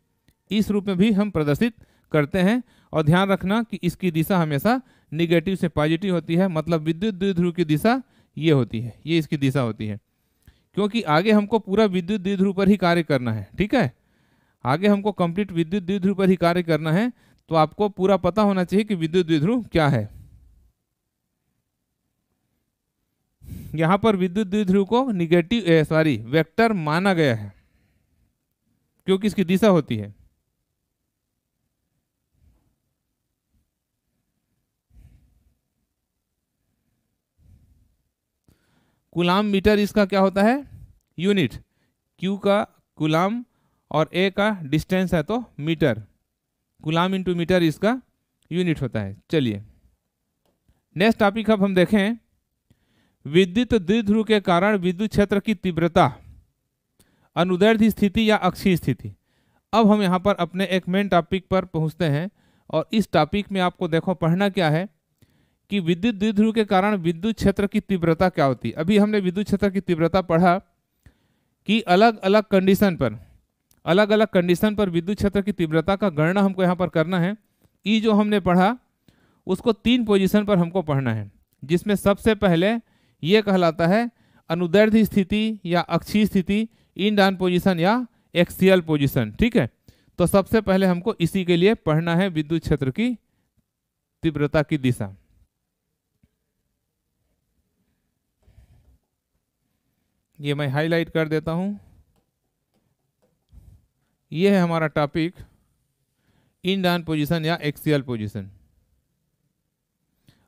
इस रूप में भी हम प्रदर्शित करते हैं और ध्यान रखना कि इसकी दिशा हमेशा निगेटिव से पॉजिटिव होती है मतलब विद्युत द्विध्रुव की दिशा ये होती है ये इसकी दिशा होती है क्योंकि आगे हमको पूरा विद्युत द्विध्रुव पर ही कार्य करना है ठीक है आगे हमको कंप्लीट विद्युत द्विध्रुव पर ही कार्य करना है तो आपको पूरा पता होना चाहिए कि विद्युत द्विध्रुव क्या है यहां पर विद्युत द्विध्रुव को निगेटिव सॉरी वेक्टर माना गया है क्योंकि इसकी दिशा होती है कुलाम मीटर इसका क्या होता है यूनिट क्यू का कुलाम और ए का डिस्टेंस है तो मीटर कुलाम इंटू मीटर इसका यूनिट होता है चलिए नेक्स्ट टॉपिक अब हम देखें विद्युत द्विध्रुव के कारण विद्युत क्षेत्र की तीव्रता अनुदैर्ध स्थिति या अक्षीय स्थिति अब हम यहाँ पर अपने एक मेन टॉपिक पर पहुँचते हैं और इस टॉपिक में आपको देखो पढ़ना क्या है कि विद्युत द्विध्रुव के कारण विद्युत क्षेत्र की तीव्रता क्या होती है अभी हमने विद्युत क्षेत्र की तीव्रता पढ़ा कि अलग अलग कंडीशन पर अलग अलग कंडीशन पर विद्युत क्षेत्र की तीव्रता का गणना हमको यहाँ पर करना है ई जो हमने पढ़ा उसको तीन पोजिशन पर हमको पढ़ना है जिसमें सबसे पहले ये कहलाता है अनुदैर्ध स्थिति या अक्षीय स्थिति इन डान पोजिशन या एक्सियल पोजिशन ठीक है तो सबसे पहले हमको इसी के लिए पढ़ना है विद्युत क्षेत्र की तीव्रता की दिशा ये मैं हाईलाइट कर देता हूँ ये है हमारा टॉपिक इन डान पोजिशन या एक्सियल पोजिशन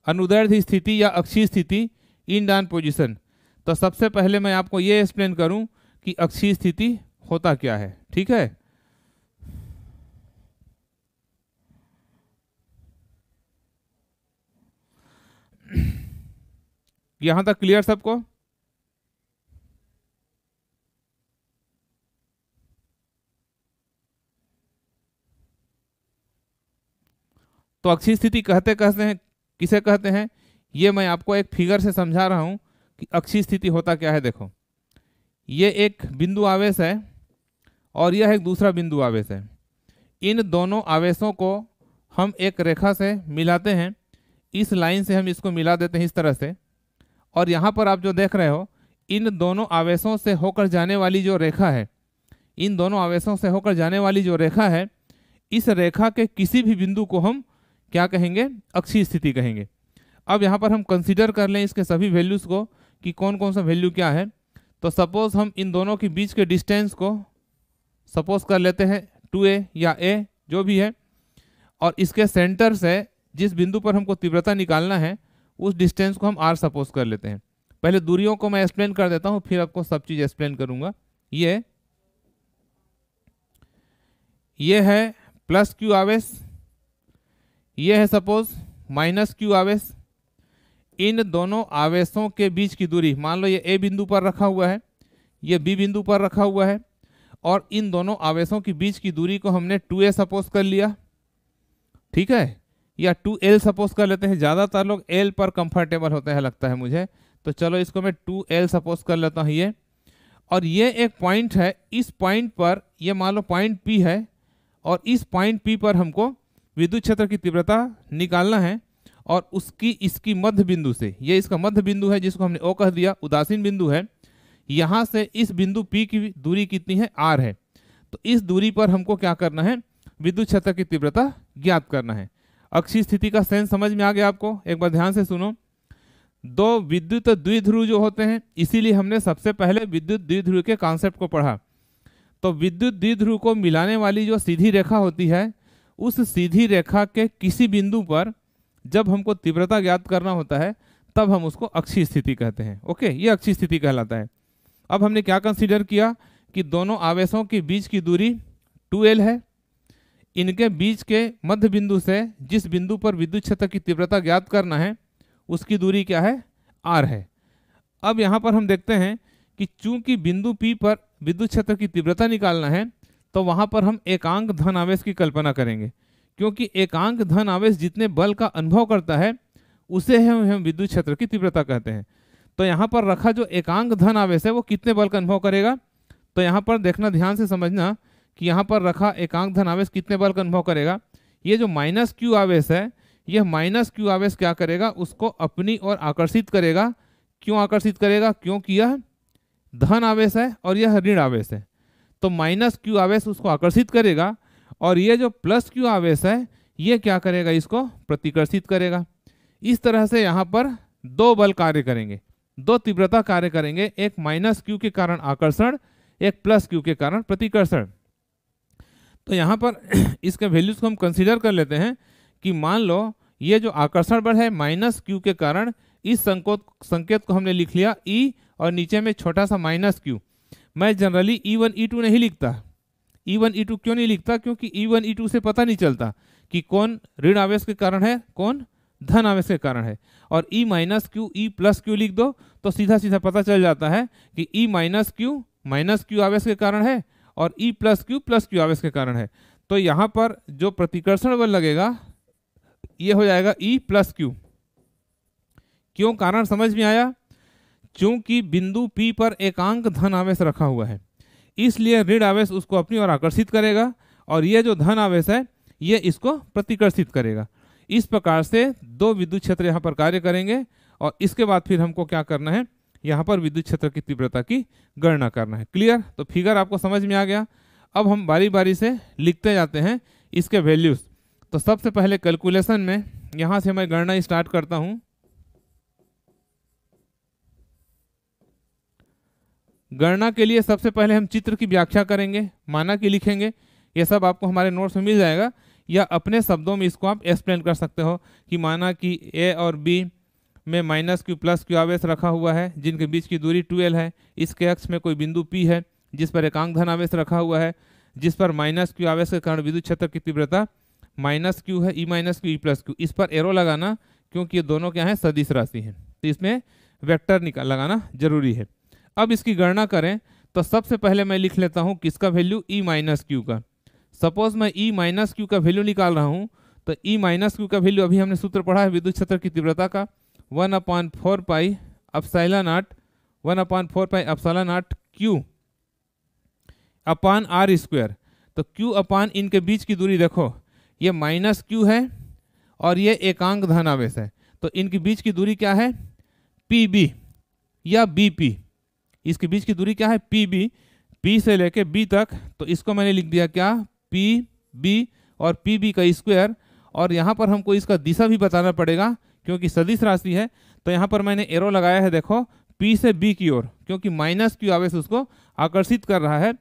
अनुदैर्ध स्थिति या अक्षीय स्थिति इन डान पोजिशन तो सबसे पहले मैं आपको ये एक्सप्लेन करूं कि अक्षीय स्थिति होता क्या है ठीक है यहां तक क्लियर सबको तो अक्षीय स्थिति कहते कहते हैं किसे कहते हैं ये मैं आपको एक फिगर से समझा रहा हूँ कि अक्षीय स्थिति होता क्या है देखो ये एक बिंदु आवेश है और यह एक दूसरा बिंदु आवेश है इन दोनों आवेशों को हम एक रेखा से मिलाते हैं इस लाइन से हम इसको मिला देते हैं इस तरह से और यहाँ पर आप जो देख रहे हो इन दोनों आवेशों से होकर जाने वाली जो रेखा है इन दोनों आवेशों से होकर जाने वाली जो रेखा है इस रेखा के किसी भी बिंदु को हम क्या कहेंगे अक्षी स्थिति कहेंगे अब यहाँ पर हम कंसिडर कर लें इसके सभी वैल्यूज़ को कि कौन कौन सा वैल्यू क्या है तो सपोज हम इन दोनों के बीच के डिस्टेंस को सपोज कर लेते हैं टू ए या ए जो भी है और इसके सेंटर से जिस बिंदु पर हमको तीव्रता निकालना है उस डिस्टेंस को हम आर सपोज कर लेते हैं पहले दूरियों को मैं एक्सप्लेन कर देता हूँ फिर आपको सब चीज़ एक्सप्लेन करूँगा ये ये है प्लस क्यू आवेश ये है सपोज माइनस क्यू आवेश इन दोनों आवेशों के बीच की दूरी मान लो ये ए बिंदु पर रखा हुआ है ये बी बिंदु पर रखा हुआ है और इन दोनों आवेशों के बीच की दूरी को हमने टू ए सपोज कर लिया ठीक है या टू एल सपोज कर लेते हैं ज़्यादातर लोग एल पर कंफर्टेबल होते हैं लगता है मुझे तो चलो इसको मैं टू एल सपोज कर लेता हूँ ये और ये एक पॉइंट है इस पॉइंट पर ये मान लो पॉइंट पी है और इस पॉइंट पी पर हमको विद्युत क्षेत्र की तीव्रता निकालना है और उसकी इसकी मध्य बिंदु से ये इसका मध्य बिंदु है जिसको हमने ओ कह दिया उदासीन बिंदु है यहाँ से इस बिंदु पी की दूरी कितनी है आर है तो इस दूरी पर हमको क्या करना है विद्युत क्षेत्र की तीव्रता ज्ञात करना है अक्षीय स्थिति का सेंस समझ में आ गया आपको एक बार ध्यान से सुनो दो विद्युत द्विध्रुव जो होते हैं इसीलिए हमने सबसे पहले विद्युत द्विध्रुव के कॉन्सेप्ट को पढ़ा तो विद्युत द्विध्रुव को मिलाने वाली जो सीधी रेखा होती है उस सीधी रेखा के किसी बिंदु पर जब हमको तीव्रता ज्ञात करना होता है तब हम उसको अक्षी स्थिति कहते हैं ओके ये अक्षी स्थिति कहलाता है अब हमने क्या कंसिडर किया कि दोनों आवेशों के बीच की दूरी 2l है इनके बीच के मध्य बिंदु से जिस बिंदु पर विद्युत क्षेत्र की तीव्रता ज्ञात करना है उसकी दूरी क्या है r है अब यहाँ पर हम देखते हैं कि चूंकि बिंदु P पर विद्युत क्षेत्र की तीव्रता निकालना है तो वहां पर हम एकांक धन आवेश की कल्पना करेंगे क्योंकि एकांक धन आवेश जितने बल का अनुभव करता है उसे हम हम विद्युत क्षेत्र की तीव्रता कहते हैं तो यहाँ पर रखा जो एकांक धन आवेश है वो कितने बल का अनुभव करेगा तो यहाँ पर देखना ध्यान से समझना कि यहाँ पर रखा एकांक धन आवेश कितने बल का अनुभव करेगा ये जो माइनस क्यू आवेश है यह माइनस क्यू आवेश क्या करेगा उसको अपनी ओर आकर्षित करेगा क्यों आकर्षित करेगा क्योंकि यह धन आवेश है और यह ऋण आवेश है तो माइनस क्यू आवेश उसको आकर्षित करेगा और ये जो प्लस क्यू आवेश है ये क्या करेगा इसको प्रतिकर्षित करेगा इस तरह से यहाँ पर दो बल कार्य करेंगे दो तीव्रता कार्य करेंगे एक माइनस क्यू के कारण आकर्षण एक प्लस क्यू के कारण प्रतिकर्षण तो यहाँ पर इसके वैल्यूज को हम कंसीडर कर लेते हैं कि मान लो ये जो आकर्षण बल है माइनस क्यू के कारण इस संकोत संकेत को हमने लिख लिया ई e और नीचे में छोटा सा माइनस क्यू मैं generally E one E two नहीं लिखता ई वन ई टू क्यों नहीं लिखता क्योंकि ई वन ई टू से पता नहीं चलता कि कौन ऋण आवेश के कारण है कौन धन आवेश के कारण है और E minus Q E plus Q लिख दो तो सीधा सीधा पता चल जाता है कि E minus Q minus Q आवेश के कारण है और E plus Q plus Q आवेश के कारण है तो यहाँ पर जो प्रतिकर्षण बल लगेगा ये हो जाएगा ई प्लस क्यू क्यों कारण समझ में आया क्योंकि बिंदु P पर एकांक धन आवेश रखा हुआ है इसलिए ऋण आवेश उसको अपनी ओर आकर्षित करेगा और यह जो धन आवेश है ये इसको प्रतिकर्षित करेगा इस प्रकार से दो विद्युत क्षेत्र यहाँ पर कार्य करेंगे और इसके बाद फिर हमको क्या करना है यहाँ पर विद्युत क्षेत्र की तीव्रता की गणना करना है क्लियर तो फिगर आपको समझ में आ गया अब हम बारी बारी से लिखते जाते हैं इसके वैल्यूज़ तो सबसे पहले कैलकुलेशन में यहाँ से मैं गणना स्टार्ट करता हूँ गणना के लिए सबसे पहले हम चित्र की व्याख्या करेंगे माना की लिखेंगे ये सब आपको हमारे नोट्स में मिल जाएगा या अपने शब्दों में इसको आप एक्सप्लेन कर सकते हो कि माना कि ए और बी में माइनस क्यू प्लस क्यू आवेश रखा हुआ है जिनके बीच की दूरी ट्वेल्व है इसके अक्ष में कोई बिंदु पी है जिस पर एकांक धन आवेश रखा हुआ है जिस पर माइनस क्यू आवेश के कारण विद्युत क्षेत्र की तीव्रता माइनस क्यू है E minus Q E plus Q इस पर एरो लगाना क्योंकि ये दोनों क्या हैं सदिश राशि है तो इसमें वेक्टर निकाल लगाना जरूरी है अब इसकी गणना करें तो सबसे पहले मैं लिख लेता हूँ किसका वैल्यू ई माइनस क्यू का सपोज मैं ई माइनस क्यू का वैल्यू निकाल रहा हूँ तो ई माइनस क्यू का वैल्यू अभी हमने सूत्र पढ़ा है विद्युत क्षेत्र की तीव्रता का one upon four pi epsilon naught one upon four pi epsilon naught Q upon are square तो क्यू अपान इनके बीच की दूरी देखो ये माइनस क्यू है और ये एकांक धनावेश है तो इनके बीच की दूरी क्या है पी बी या बी पी इसके बीच की दूरी क्या है पी बी पी से लेके बी तक तो इसको मैंने लिख दिया क्या पी बी और पी बी का स्क्वायर और यहाँ पर हमको इसका दिशा भी बताना पड़ेगा क्योंकि सदिश राशि है तो यहाँ पर मैंने एरो लगाया है देखो पी से बी की ओर क्योंकि माइनस क्यू आवेश उसको आकर्षित कर रहा है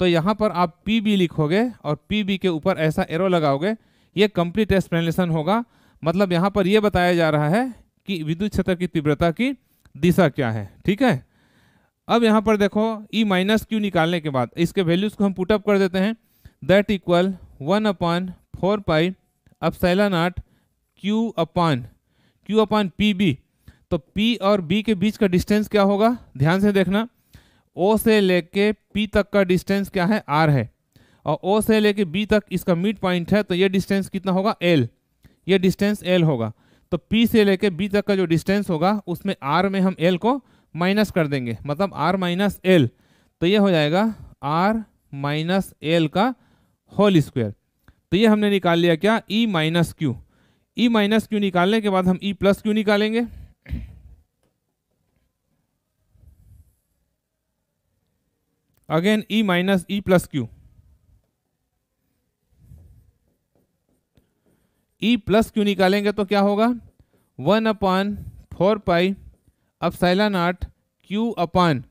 तो यहाँ पर आप पी बी लिखोगे और पी बी के ऊपर ऐसा एरो लगाओगे ये कंप्लीट एक्सप्लेनेशन होगा मतलब यहाँ पर यह बताया जा रहा है कि विद्युत क्षेत्र की तीव्रता की दिशा क्या है ठीक है अब यहाँ पर देखो ई माइनस क्यू निकालने के बाद इसके वैल्यूज को हम पुटअप कर देते हैं that equal one upon four pi epsilon naught Q upon Q upon P B तो पी और बी के बीच का डिस्टेंस क्या होगा ध्यान से देखना ओ से लेके पी तक का डिस्टेंस क्या है आर है और ओ से लेके बी तक इसका मिड पॉइंट है तो ये डिस्टेंस कितना होगा एल ये डिस्टेंस एल होगा तो पी से लेके बी तक का जो डिस्टेंस होगा उसमें आर में हम एल को माइनस कर देंगे मतलब आर माइनस एल तो ये हो जाएगा आर माइनस एल का होल स्क्वायर तो ये हमने निकाल लिया क्या E minus Q E minus Q निकालने के बाद हम ई प्लस क्यू निकालेंगे again E minus E plus Q E plus Q निकालेंगे तो क्या होगा one upon four pi epsilon naught Q upon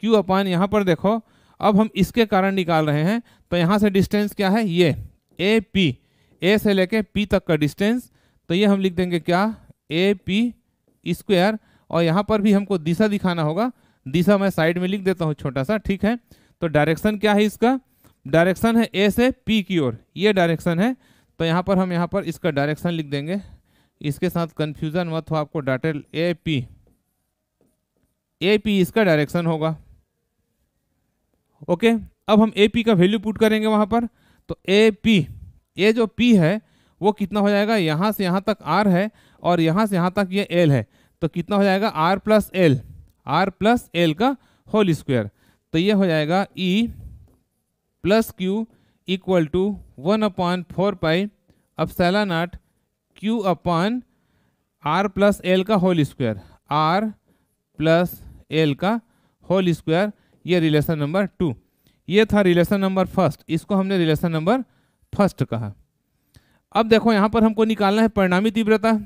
Q upon यहाँ पर देखो अब हम इसके कारण निकाल रहे हैं तो यहाँ से डिस्टेंस क्या है ये ए पी ए से लेके पी तक का डिस्टेंस तो ये हम लिख देंगे क्या ए पी स्क्वेयर और यहाँ पर भी हमको दिशा दिखाना होगा दिशा मैं साइड में लिख देता हूँ छोटा सा ठीक है तो डायरेक्शन क्या है इसका डायरेक्शन है ए से पी की ओर ये डायरेक्शन है तो यहाँ पर हम यहाँ पर इसका डायरेक्शन लिख देंगे इसके साथ कन्फ्यूज़न मत हो आपको डाटे ए पी ए पी इसका डायरेक्शन होगा ओके अब हम ए पी का वैल्यू पुट करेंगे वहाँ पर तो ए पी ये जो पी है वो कितना हो जाएगा यहाँ से यहाँ तक आर है और यहाँ से यहाँ तक ये एल है तो कितना हो जाएगा R plus L R plus L का होल स्क्वायर तो ये हो जाएगा E plus Q equal to one upon four pi epsilon naught Q upon R plus L का whole square R plus L का होल स्क्वायर ये relation number two ये था रिलेशन नंबर फर्स्ट इसको हमने रिलेशन नंबर फर्स्ट कहा अब देखो यहाँ पर हमको निकालना है परिणामी तीव्रता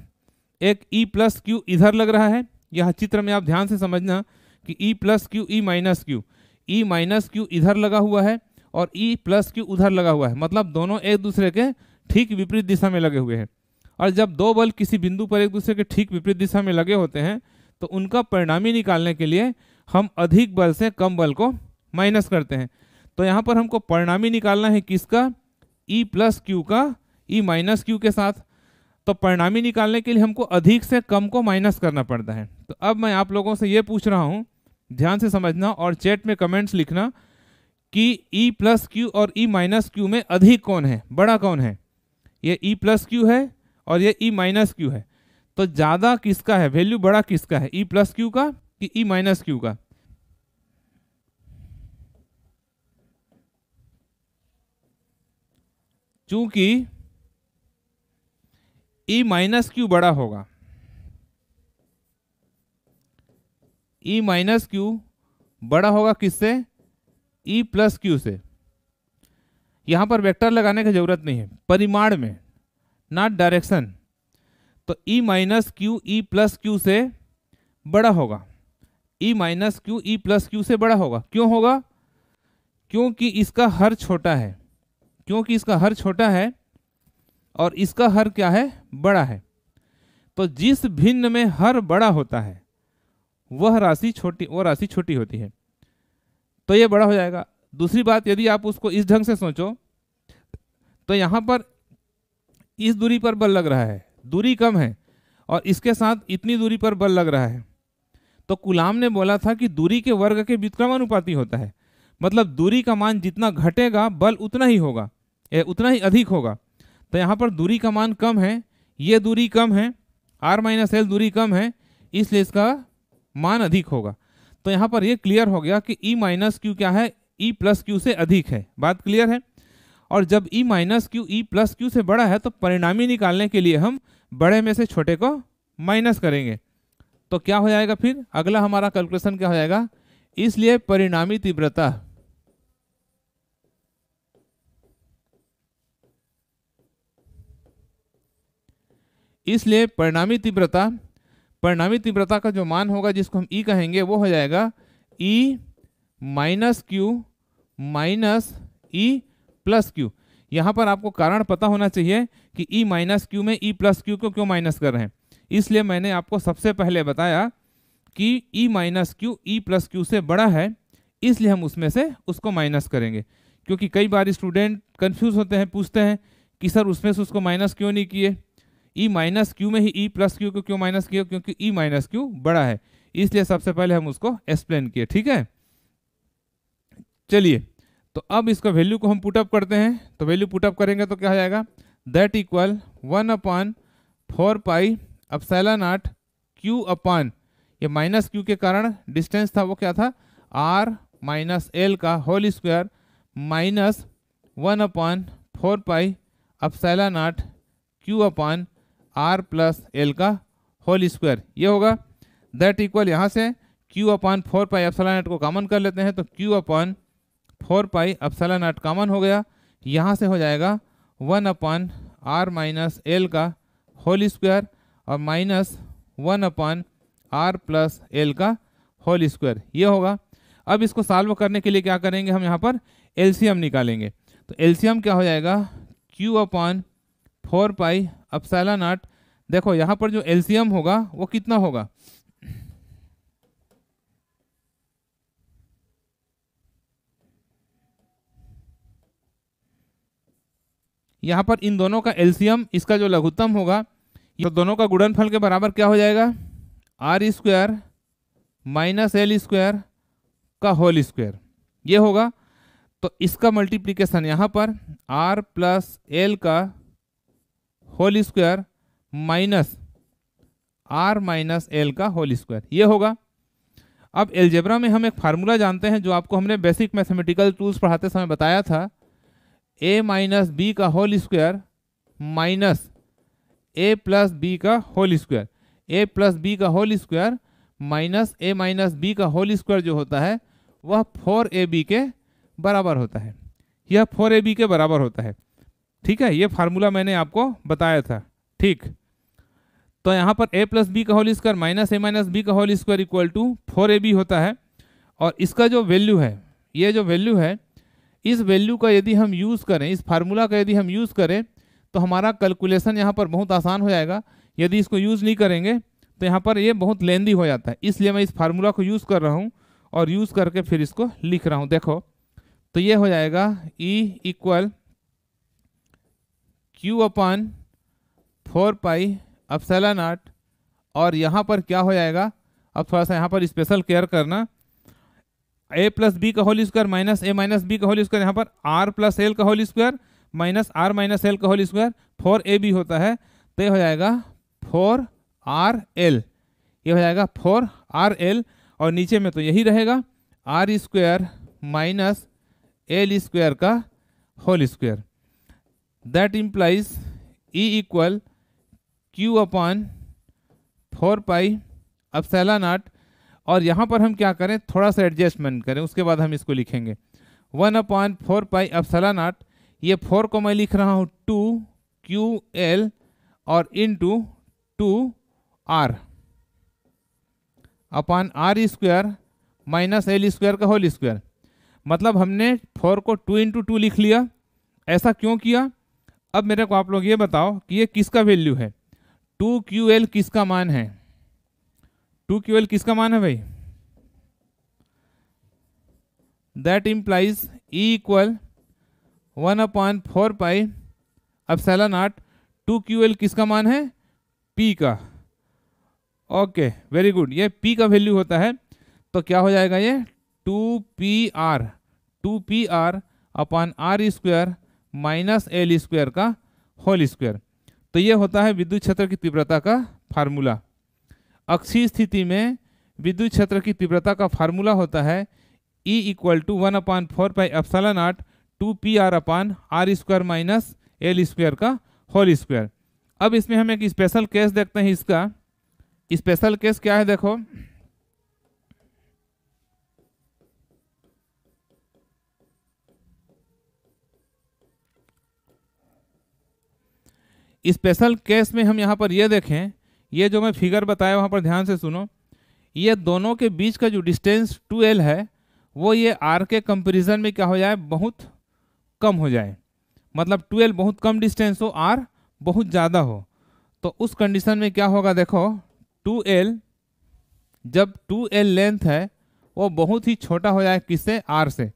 एक ई प्लस क्यू इधर लग रहा है यह चित्र में आप ध्यान से समझना कि E plus Q E minus Q E minus Q इधर लगा हुआ है और ई प्लस क्यू उधर लगा हुआ है मतलब दोनों एक दूसरे के ठीक विपरीत दिशा में लगे हुए हैं और जब दो बल किसी बिंदु पर एक दूसरे के ठीक विपरीत दिशा में लगे होते हैं तो उनका परिणामी निकालने के लिए हम अधिक बल से कम बल को माइनस करते हैं तो यहाँ पर हमको परिणामी निकालना है किसका ई प्लस क्यू का ई माइनस क्यू के साथ तो परिणामी निकालने के लिए हमको अधिक से कम को माइनस करना पड़ता है तो अब मैं आप लोगों से ये पूछ रहा हूँ ध्यान से समझना और चैट में कमेंट्स लिखना कि ई प्लस क्यू और ई माइनस क्यू में अधिक कौन है बड़ा कौन है ये ई प्लस क्यू है और ये ई माइनस क्यू है तो ज़्यादा किसका है वैल्यू बड़ा किसका है ई प्लस क्यू का कि ई माइनस क्यू का चूंकि ई माइनस क्यू बड़ा होगा ई माइनस क्यू बड़ा होगा किससे ई प्लस क्यू से यहां पर वेक्टर लगाने की जरूरत नहीं है परिमाण में नॉट डायरेक्शन तो E minus Q E plus Q से बड़ा होगा E minus Q E plus Q से बड़ा होगा क्यों होगा क्योंकि इसका हर छोटा है क्योंकि इसका हर छोटा है और इसका हर क्या है बड़ा है तो जिस भिन्न में हर बड़ा होता है वह राशि छोटी वह राशि छोटी होती है तो यह बड़ा हो जाएगा दूसरी बात यदि आप उसको इस ढंग से सोचो तो यहां पर इस दूरी पर बल लग रहा है दूरी कम है और इसके साथ इतनी दूरी पर बल लग रहा है तो कुलाम ने बोला था कि दूरी के वर्ग के विक्रमानुपाति होता है मतलब दूरी का मान जितना घटेगा बल उतना ही होगा ए, उतना ही अधिक होगा तो यहाँ पर दूरी का मान कम है ये दूरी कम है आर माइनस एल दूरी कम है इसलिए इसका मान अधिक होगा तो यहाँ पर ये क्लियर हो गया कि ई माइनस क्यू क्या है ई प्लस क्यू से अधिक है बात क्लियर है और जब E minus Q E plus Q से बड़ा है तो परिणामी निकालने के लिए हम बड़े में से छोटे को माइनस करेंगे तो क्या हो जाएगा फिर अगला हमारा कैलकुलेशन क्या हो जाएगा इसलिए परिणामी तीव्रता इसलिए परिणामी तीव्रता परिणामी तीव्रता का जो मान होगा जिसको हम ई e कहेंगे वो हो जाएगा E minus Q minus E plus Q यहाँ पर आपको कारण पता होना चाहिए कि ई माइनस क्यू में ई प्लस क्यू को क्यों माइनस कर रहे हैं इसलिए मैंने आपको सबसे पहले बताया कि E minus Q E plus Q से बड़ा है इसलिए हम उसमें से उसको माइनस करेंगे क्योंकि कई बार स्टूडेंट कन्फ्यूज होते हैं पूछते हैं कि सर उसमें से उसको माइनस क्यों नहीं किए ई माइनस क्यू में ही ई प्लस क्यू को क्यों माइनस किया क्योंकि ई माइनस क्यू बड़ा है इसलिए सबसे पहले हम उसको एक्सप्लेन किए ठीक है चलिए तो अब इसका वैल्यू को हम पुटअप करते हैं तो वैल्यू पुटअप करेंगे तो क्या हो जाएगा that equal one upon four pi epsilon naught Q upon ये माइनस क्यू के कारण डिस्टेंस था वो क्या था आर माइनस एल का whole square minus one upon four pi epsilon naught Q upon R plus L का होल स्क्वायर ये होगा दैट इक्वल यहाँ से Q upon four pi epsilon naught को कॉमन कर लेते हैं तो Q upon four pi epsilon naught common हो गया यहाँ से हो जाएगा one upon R minus L का होल स्क्वायर और minus one upon R plus L का होल स्क्वायर ये होगा अब इसको सॉल्व करने के लिए क्या करेंगे हम यहाँ पर एलसीएम निकालेंगे तो एलसीएम क्या हो जाएगा Q upon four pi epsilon नाट देखो यहाँ पर जो एलसीएम होगा वो कितना होगा यहाँ पर इन दोनों का एल्सियम इसका जो लघुत्तम होगा ये दोनों का गुणनफल के बराबर क्या हो जाएगा R square minus L square का होल स्क्वायर ये होगा तो इसका मल्टीप्लीकेशन यहाँ पर आर प्लस एल का whole square minus R minus L का होल स्क्वायर ये होगा अब एल्जेब्रा में हम एक फार्मूला जानते हैं जो आपको हमने बेसिक मैथमेटिकल टूल्स पढ़ाते समय बताया था ए माइनस बी का whole square minus A plus B का whole square A plus B का whole square minus A minus B का होल स्क्वायर जो होता है वह फोर ए बी के बराबर होता है यह फोर ए बी के बराबर होता है ठीक है ये फार्मूला मैंने आपको बताया था ठीक तो यहाँ पर ए प्लस बी का whole square minus A minus B का whole square equal to four A B होता है और इसका जो वैल्यू है ये जो वैल्यू है इस वैल्यू का यदि हम यूज़ करें इस फार्मूला का यदि हम यूज़ करें तो हमारा कैलकुलेशन यहाँ पर बहुत आसान हो जाएगा यदि इसको यूज़ नहीं करेंगे तो यहाँ पर ये बहुत लेंदी हो जाता है इसलिए मैं इस फार्मूला को यूज़ कर रहा हूँ और यूज़ करके फिर इसको लिख रहा हूँ देखो तो ये हो जाएगा E equal Q upon four pi epsilon naught और यहाँ पर क्या हो जाएगा अब थोड़ा सा यहाँ पर स्पेशल केयर करना ए प्लस बी का whole square minus A minus B का होल स्क्वायर यहाँ पर आर प्लस एल का whole square minus R minus L का whole square four A B होता है तो यह हो जाएगा फोर आर एल ये हो जाएगा फोर आर एल और नीचे में तो यही रहेगा R square minus L square का whole square that implies E equal Q upon four pi epsilon naught और यहाँ पर हम क्या करें थोड़ा सा एडजस्टमेंट करें उसके बाद हम इसको लिखेंगे one upon four pi epsilon naught ये फोर को मैं लिख रहा हूँ टू क्यू एल और into two R upon are square minus L square का होल स्क्वायर मतलब हमने फोर को टू इंटू टू लिख लिया ऐसा क्यों किया अब मेरे को आप लोग ये बताओ कि ये किसका वैल्यू है टू क्यू एल किसका मान है टू क्यूएल किसका मान है भाई that implies E equal one upon four pi epsilon naught two Q L किसका मान है पी का ओके वेरी गुड ये पी का वैल्यू होता है तो क्या हो जाएगा ये two P R two P R upon are square minus L square का होल स्क्वायर तो ये होता है विद्युत क्षेत्र की तीव्रता का फार्मूला अक्षीय स्थिति में विद्युत क्षेत्र की तीव्रता का फार्मूला होता है E equal to one upon four pi epsilon naught two P R upon are square minus L square का होल स्क्वायर अब इसमें हम एक स्पेशल केस देखते हैं इसका स्पेशल केस क्या है देखो स्पेशल केस में हम यहाँ पर यह देखें ये जो मैं फिगर बताया वहाँ पर ध्यान से सुनो ये दोनों के बीच का जो डिस्टेंस टू एल है वो ये आर के कंपेरिजन में क्या हो जाए बहुत कम हो जाए मतलब टू एल बहुत कम डिस्टेंस हो आर बहुत ज़्यादा हो तो उस कंडीशन में क्या होगा देखो टू एल जब टू एल लेंथ है वो बहुत ही छोटा हो जाए किससे आर से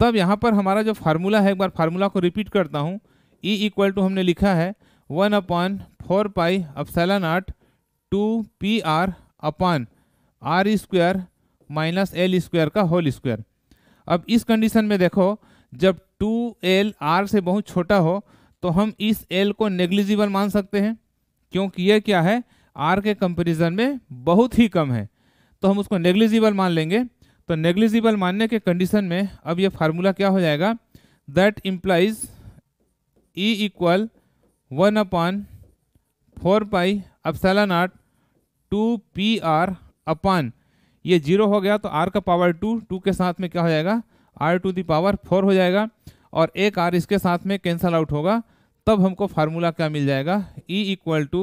तब यहाँ पर हमारा जो फार्मूला है एक बार फार्मूला को रिपीट करता हूँ ई इक्वल टू हमने लिखा है one upon four pi epsilon naught two P R upon are square minus L square का होल स्क्वायर अब इस कंडीशन में देखो जब टू एल आर से बहुत छोटा हो तो हम इस एल को नेग्लिजिबल मान सकते हैं क्योंकि यह क्या है आर के कंपेरिजन में बहुत ही कम है तो हम उसको नेग्लिजिबल मान लेंगे तो नेग्लिजिबल मानने के कंडीशन में अब यह फार्मूला क्या हो जाएगा that implies E equal one upon four pi epsilon naught two P R upon ये जीरो हो गया तो आर का पावर टू टू के साथ में क्या हो जाएगा R to the power four हो जाएगा और एक आर इसके साथ में कैंसल आउट होगा तब हमको फार्मूला क्या मिल जाएगा E equal to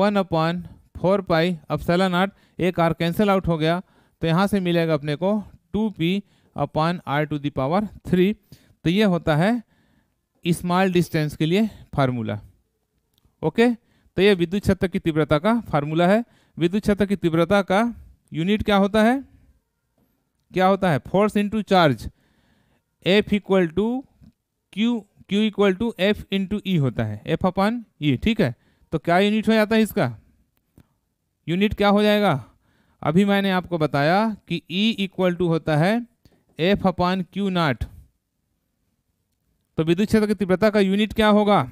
one upon four pi epsilon naught एक आर कैंसल आउट हो गया तो यहाँ से मिलेगा अपने को two P upon R to the power three तो ये होता है स्मॉल डिस्टेंस के लिए फार्मूला ओके तो ये विद्युत क्षेत्र की तीव्रता का फार्मूला है विद्युत क्षेत्र की तीव्रता का यूनिट क्या होता है क्या होता है force into charge F equal to Q Q equal to F into E होता है एफ अपान ई ठीक है तो क्या यूनिट हो जाता है इसका यूनिट क्या हो जाएगा अभी मैंने आपको बताया कि ई इक्वल टू होता है एफ अपान क्यू नाट तो विद्युत क्षेत्र की तीव्रता का यूनिट क्या होगा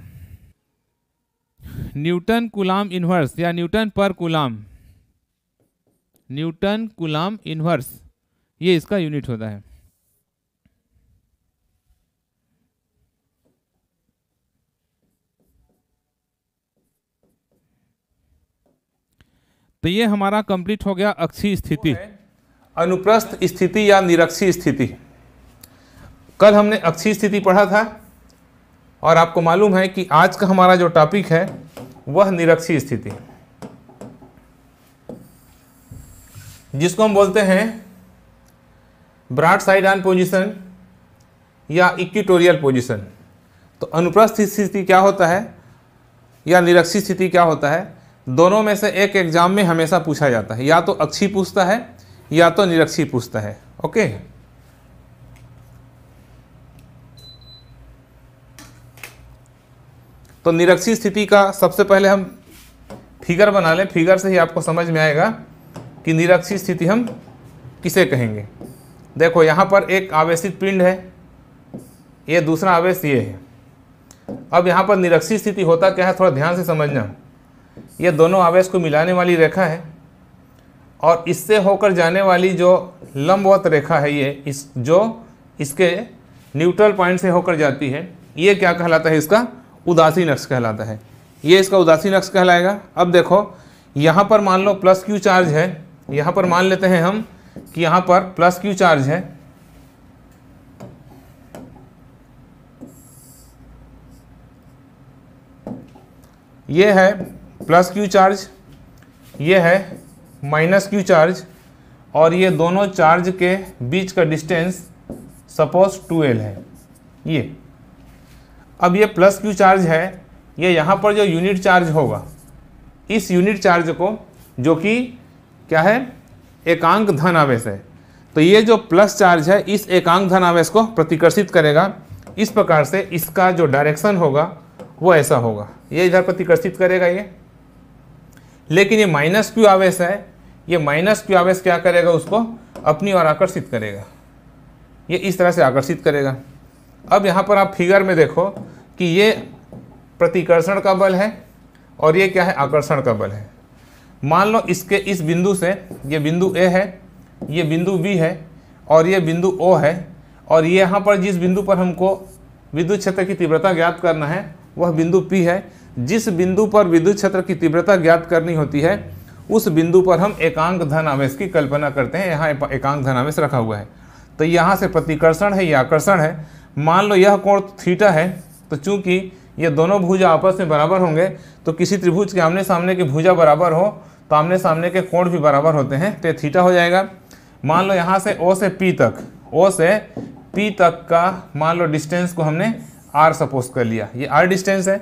न्यूटन कुलाम इन्वर्स या न्यूटन पर कुलाम न्यूटन कुलाम इन्वर्स ये इसका यूनिट होता है तो ये हमारा कंप्लीट हो गया अक्षी स्थिति अनुप्रस्थ स्थिति या निरक्षी स्थिति कल हमने अक्षी स्थिति पढ़ा था और आपको मालूम है कि आज का हमारा जो टॉपिक है वह निरक्षी स्थिति जिसको हम बोलते हैं ब्राड साइड ऑन पोजिशन या इक्विटोरियल पोजिशन तो अनुप्रस्थ स्थिति क्या होता है या निरक्षी स्थिति क्या होता है दोनों में से एक एग्जाम में हमेशा पूछा जाता है या तो अक्षी पूछता है या तो निरक्षी पूछता है ओके तो निरक्षी स्थिति का सबसे पहले हम फिगर बना लें फिगर से ही आपको समझ में आएगा कि निरक्षी स्थिति हम किसे कहेंगे देखो यहाँ पर एक आवेशित पिंड है ये दूसरा आवेश ये है अब यहाँ पर निरक्षी स्थिति होता क्या है थोड़ा ध्यान से समझना ये दोनों आवेश को मिलाने वाली रेखा है और इससे होकर जाने वाली जो लंबवत रेखा है ये इस जो इसके न्यूट्रल पॉइंट से होकर जाती है ये क्या कहलाता है इसका उदासी नक्श कहलाता है ये इसका उदासी नक्श कहलाएगा अब देखो यहाँ पर मान लो प्लस क्यू चार्ज है यहाँ पर मान लेते हैं हम कि यहाँ पर प्लस क्यू चार्ज है ये है प्लस क्यू चार्ज ये है माइनस क्यू चार्ज और ये दोनों चार्ज के बीच का डिस्टेंस सपोज 2l है ये अब ये प्लस क्यू चार्ज है ये यहाँ पर जो यूनिट चार्ज होगा इस यूनिट चार्ज को जो कि क्या है एकांक धन आवेश है तो ये जो प्लस चार्ज है इस एकांक धन आवेश को प्रतिकर्षित करेगा इस प्रकार से इसका जो डायरेक्शन होगा वो ऐसा होगा ये इधर प्रतिकर्षित करेगा ये लेकिन ये माइनस क्यू आवेश है ये माइनस क्यू आवेश क्या करेगा उसको अपनी ओर आकर्षित करेगा ये इस तरह से आकर्षित करेगा अब यहाँ पर आप फिगर में देखो कि ये प्रतिकर्षण का बल है और ये क्या है आकर्षण का बल है मान लो इसके इस बिंदु से ये बिंदु ए है ये बिंदु बी है और ये बिंदु ओ है और ये यहाँ पर जिस बिंदु पर हमको विद्युत क्षेत्र की तीव्रता ज्ञात करना है वह बिंदु पी है जिस बिंदु पर विद्युत क्षेत्र की तीव्रता ज्ञात करनी होती है उस बिंदु पर हम एकांक धन आवेश की कल्पना करते हैं यहाँ एकांक धन आवेश रखा हुआ है तो यहाँ से प्रतिकर्षण है या आकर्षण है मान लो यह कोण थीटा है तो चूंकि ये दोनों भुजा आपस में बराबर होंगे तो किसी त्रिभुज के आमने सामने की भुजा बराबर हो तो आमने सामने के कोण भी बराबर होते हैं तो थीटा हो जाएगा मान लो यहाँ से ओ से पी तक ओ से पी तक का मान लो डिस्टेंस को हमने आर सपोज कर लिया ये आर डिस्टेंस है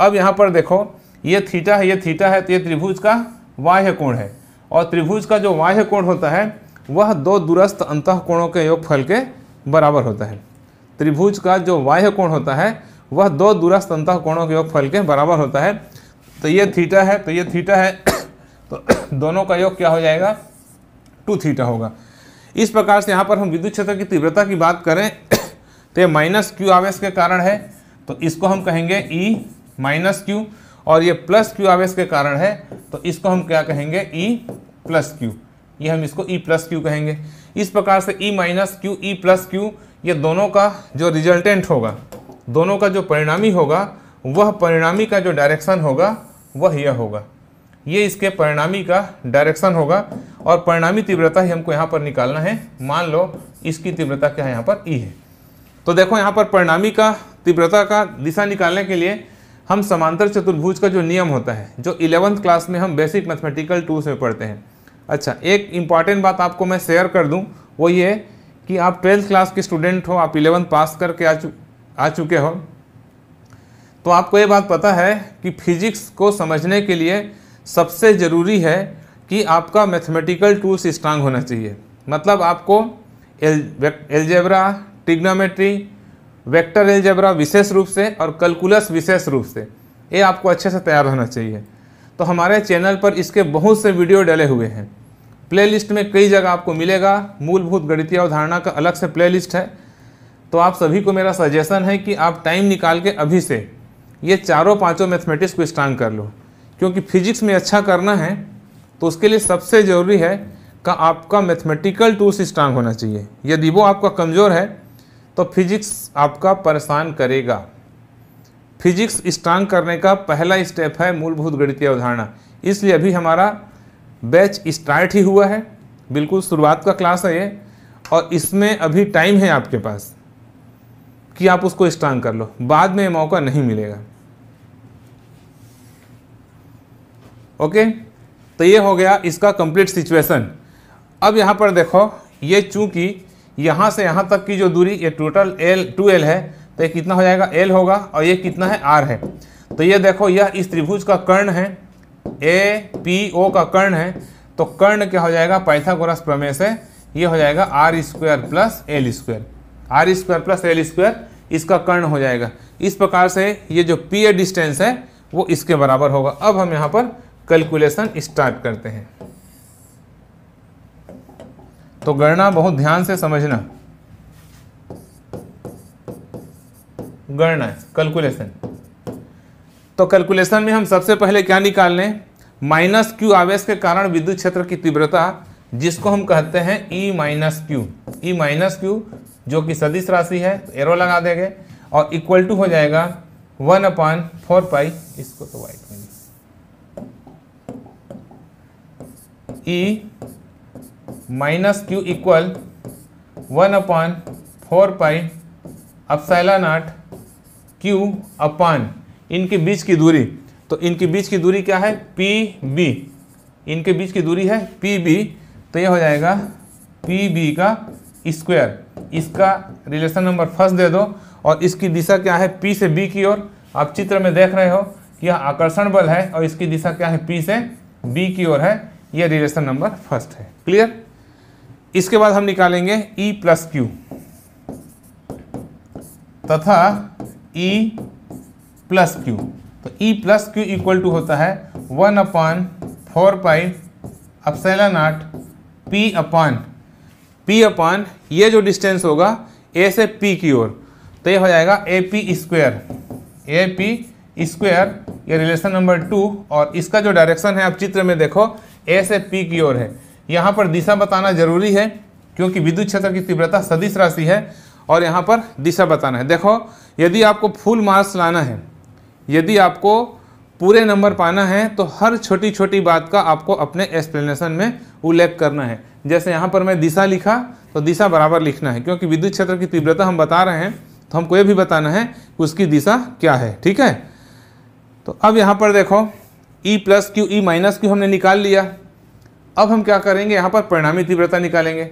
अब यहाँ पर देखो ये थीटा है ये थीटा है तो ये त्रिभुज का बाह्य कोण है और त्रिभुज का जो बाह्य कोण होता है वह दो दूरस्थ अंत कोणों के योगफल के बराबर होता है त्रिभुज का जो बाह्य कोण होता है वह दो दूरस्थ अंत कोणों के योगफल के बराबर होता है तो ये थीटा है तो ये थीटा है तो दोनों का योग क्या हो जाएगा टू थीटा होगा इस प्रकार से यहाँ पर हम विद्युत क्षेत्र की तीव्रता की बात करें तो ये माइनस क्यू आवेश के कारण है तो इसको हम कहेंगे ई e माइनस क्यू और ये प्लस क्यू आवेश के कारण है तो इसको हम क्या कहेंगे ई e प्लस क्यू ये हम इसको ई e प्लस क्यू कहेंगे इस प्रकार से E minus Q E plus Q ये दोनों का जो रिजल्टेंट होगा दोनों का जो परिणामी होगा वह परिणामी का जो डायरेक्शन होगा वह यह होगा ये इसके परिणामी का डायरेक्शन होगा और परिणामी तीव्रता ही हमको यहाँ पर निकालना है मान लो इसकी तीव्रता क्या है यहाँ पर ई e है तो देखो यहाँ पर परिणामी का तीव्रता का दिशा निकालने के लिए हम समांतर चतुर्भुज का जो नियम होता है जो इलेवंथ क्लास में हम बेसिक मैथमेटिकल टूल्स में पढ़ते हैं अच्छा एक इम्पॉर्टेंट बात आपको मैं शेयर कर दूँ वो ये कि आप ट्वेल्थ क्लास के स्टूडेंट हो आप इलेवंथ पास करके आ चु आ चुके हो तो आपको ये बात पता है कि फिजिक्स को समझने के लिए सबसे ज़रूरी है कि आपका मैथमेटिकल टूल्स स्ट्रांग होना चाहिए मतलब आपको एल एल्जेब्रा टिग्नोमेट्री वेक्टर एल्जेब्रा विशेष रूप से और कैलकुलस विशेष रूप से ये आपको अच्छे से तैयार होना चाहिए तो हमारे चैनल पर इसके बहुत से वीडियो डले हुए हैं प्लेलिस्ट में कई जगह आपको मिलेगा मूलभूत गणितीय अवधारणा का अलग से प्लेलिस्ट है तो आप सभी को मेरा सजेशन है कि आप टाइम निकाल के अभी से ये चारों पांचों मैथमेटिक्स को स्ट्रांग कर लो क्योंकि फिजिक्स में अच्छा करना है तो उसके लिए सबसे ज़रूरी है का आपका मैथमेटिकल टूल्स स्ट्रांग होना चाहिए यदि वो आपका कमज़ोर है तो फिजिक्स आपका परेशान करेगा फिजिक्स स्ट्रांग करने का पहला स्टेप है मूलभूत गणितीय अवधारणा इसलिए अभी हमारा बैच स्टार्ट ही हुआ है बिल्कुल शुरुआत का क्लास है ये और इसमें अभी टाइम है आपके पास कि आप उसको स्ट्रांग कर लो बाद में मौका नहीं मिलेगा ओके तो ये हो गया इसका कंप्लीट सिचुएशन अब यहाँ पर देखो ये चूंकि यहाँ से यहाँ तक की जो दूरी ये टोटल एल टू एल है तो ये कितना हो जाएगा एल होगा और ये कितना है आर है तो ये देखो यह इस त्रिभुज का कर्ण है ए पी ओ का कर्ण है तो कर्ण क्या हो जाएगा पाइथागोरस प्रमेय से ये हो जाएगा R square plus L square R square plus L square इसका कर्ण हो जाएगा इस प्रकार से ये जो पी ए डिस्टेंस है वो इसके बराबर होगा अब हम यहाँ पर कैलकुलेशन स्टार्ट करते हैं तो गणना बहुत ध्यान से समझना गणना कैलकुलेशन तो कैलकुलेशन में हम सबसे पहले क्या निकाल लें माइनस क्यू आवेश के कारण विद्युत क्षेत्र की तीव्रता जिसको हम कहते हैं E e minus Q E e minus Q जो कि सदिश राशि है तो एरो लगा देंगे और इक्वल टू हो जाएगा वन अपॉन फोर पाई इसको तो वाइट में E minus Q equal one upon four pi epsilon naught Q upon इनके बीच की दूरी तो इनके बीच की दूरी क्या है पी बी इनके बीच की दूरी है पी बी तो यह हो जाएगा पी बी का स्क्वायर इसका रिलेशन नंबर फर्स्ट दे दो और इसकी दिशा क्या है पी से बी की ओर आप चित्र में देख रहे हो कि यह आकर्षण बल है और इसकी दिशा क्या है पी से बी की ओर है यह रिलेशन नंबर फर्स्ट है क्लियर इसके बाद हम निकालेंगे ई प्लस क्यू तथा ई प्लस क्यू तो E plus Q equal to होता है one upon four pi epsilon naught P upon P upon ये जो डिस्टेंस होगा ए से पी की ओर तो ये हो जाएगा A P square A P square ये रिलेशन नंबर टू और इसका जो डायरेक्शन है आप चित्र में देखो ए से पी की ओर है यहाँ पर दिशा बताना जरूरी है क्योंकि विद्युत क्षेत्र की तीव्रता सदिश राशि है और यहाँ पर दिशा बताना है देखो यदि आपको फुल मार्क्स लाना है यदि आपको पूरे नंबर पाना है तो हर छोटी छोटी बात का आपको अपने एक्सप्लेनेशन में उल्लेख करना है जैसे यहाँ पर मैं दिशा लिखा तो दिशा बराबर लिखना है क्योंकि विद्युत क्षेत्र की तीव्रता हम बता रहे हैं तो हमको ये भी बताना है कि उसकी दिशा क्या है ठीक है तो अब यहाँ पर देखो E plus Q E minus Q हमने निकाल लिया अब हम क्या करेंगे यहाँ पर परिणामी तीव्रता निकालेंगे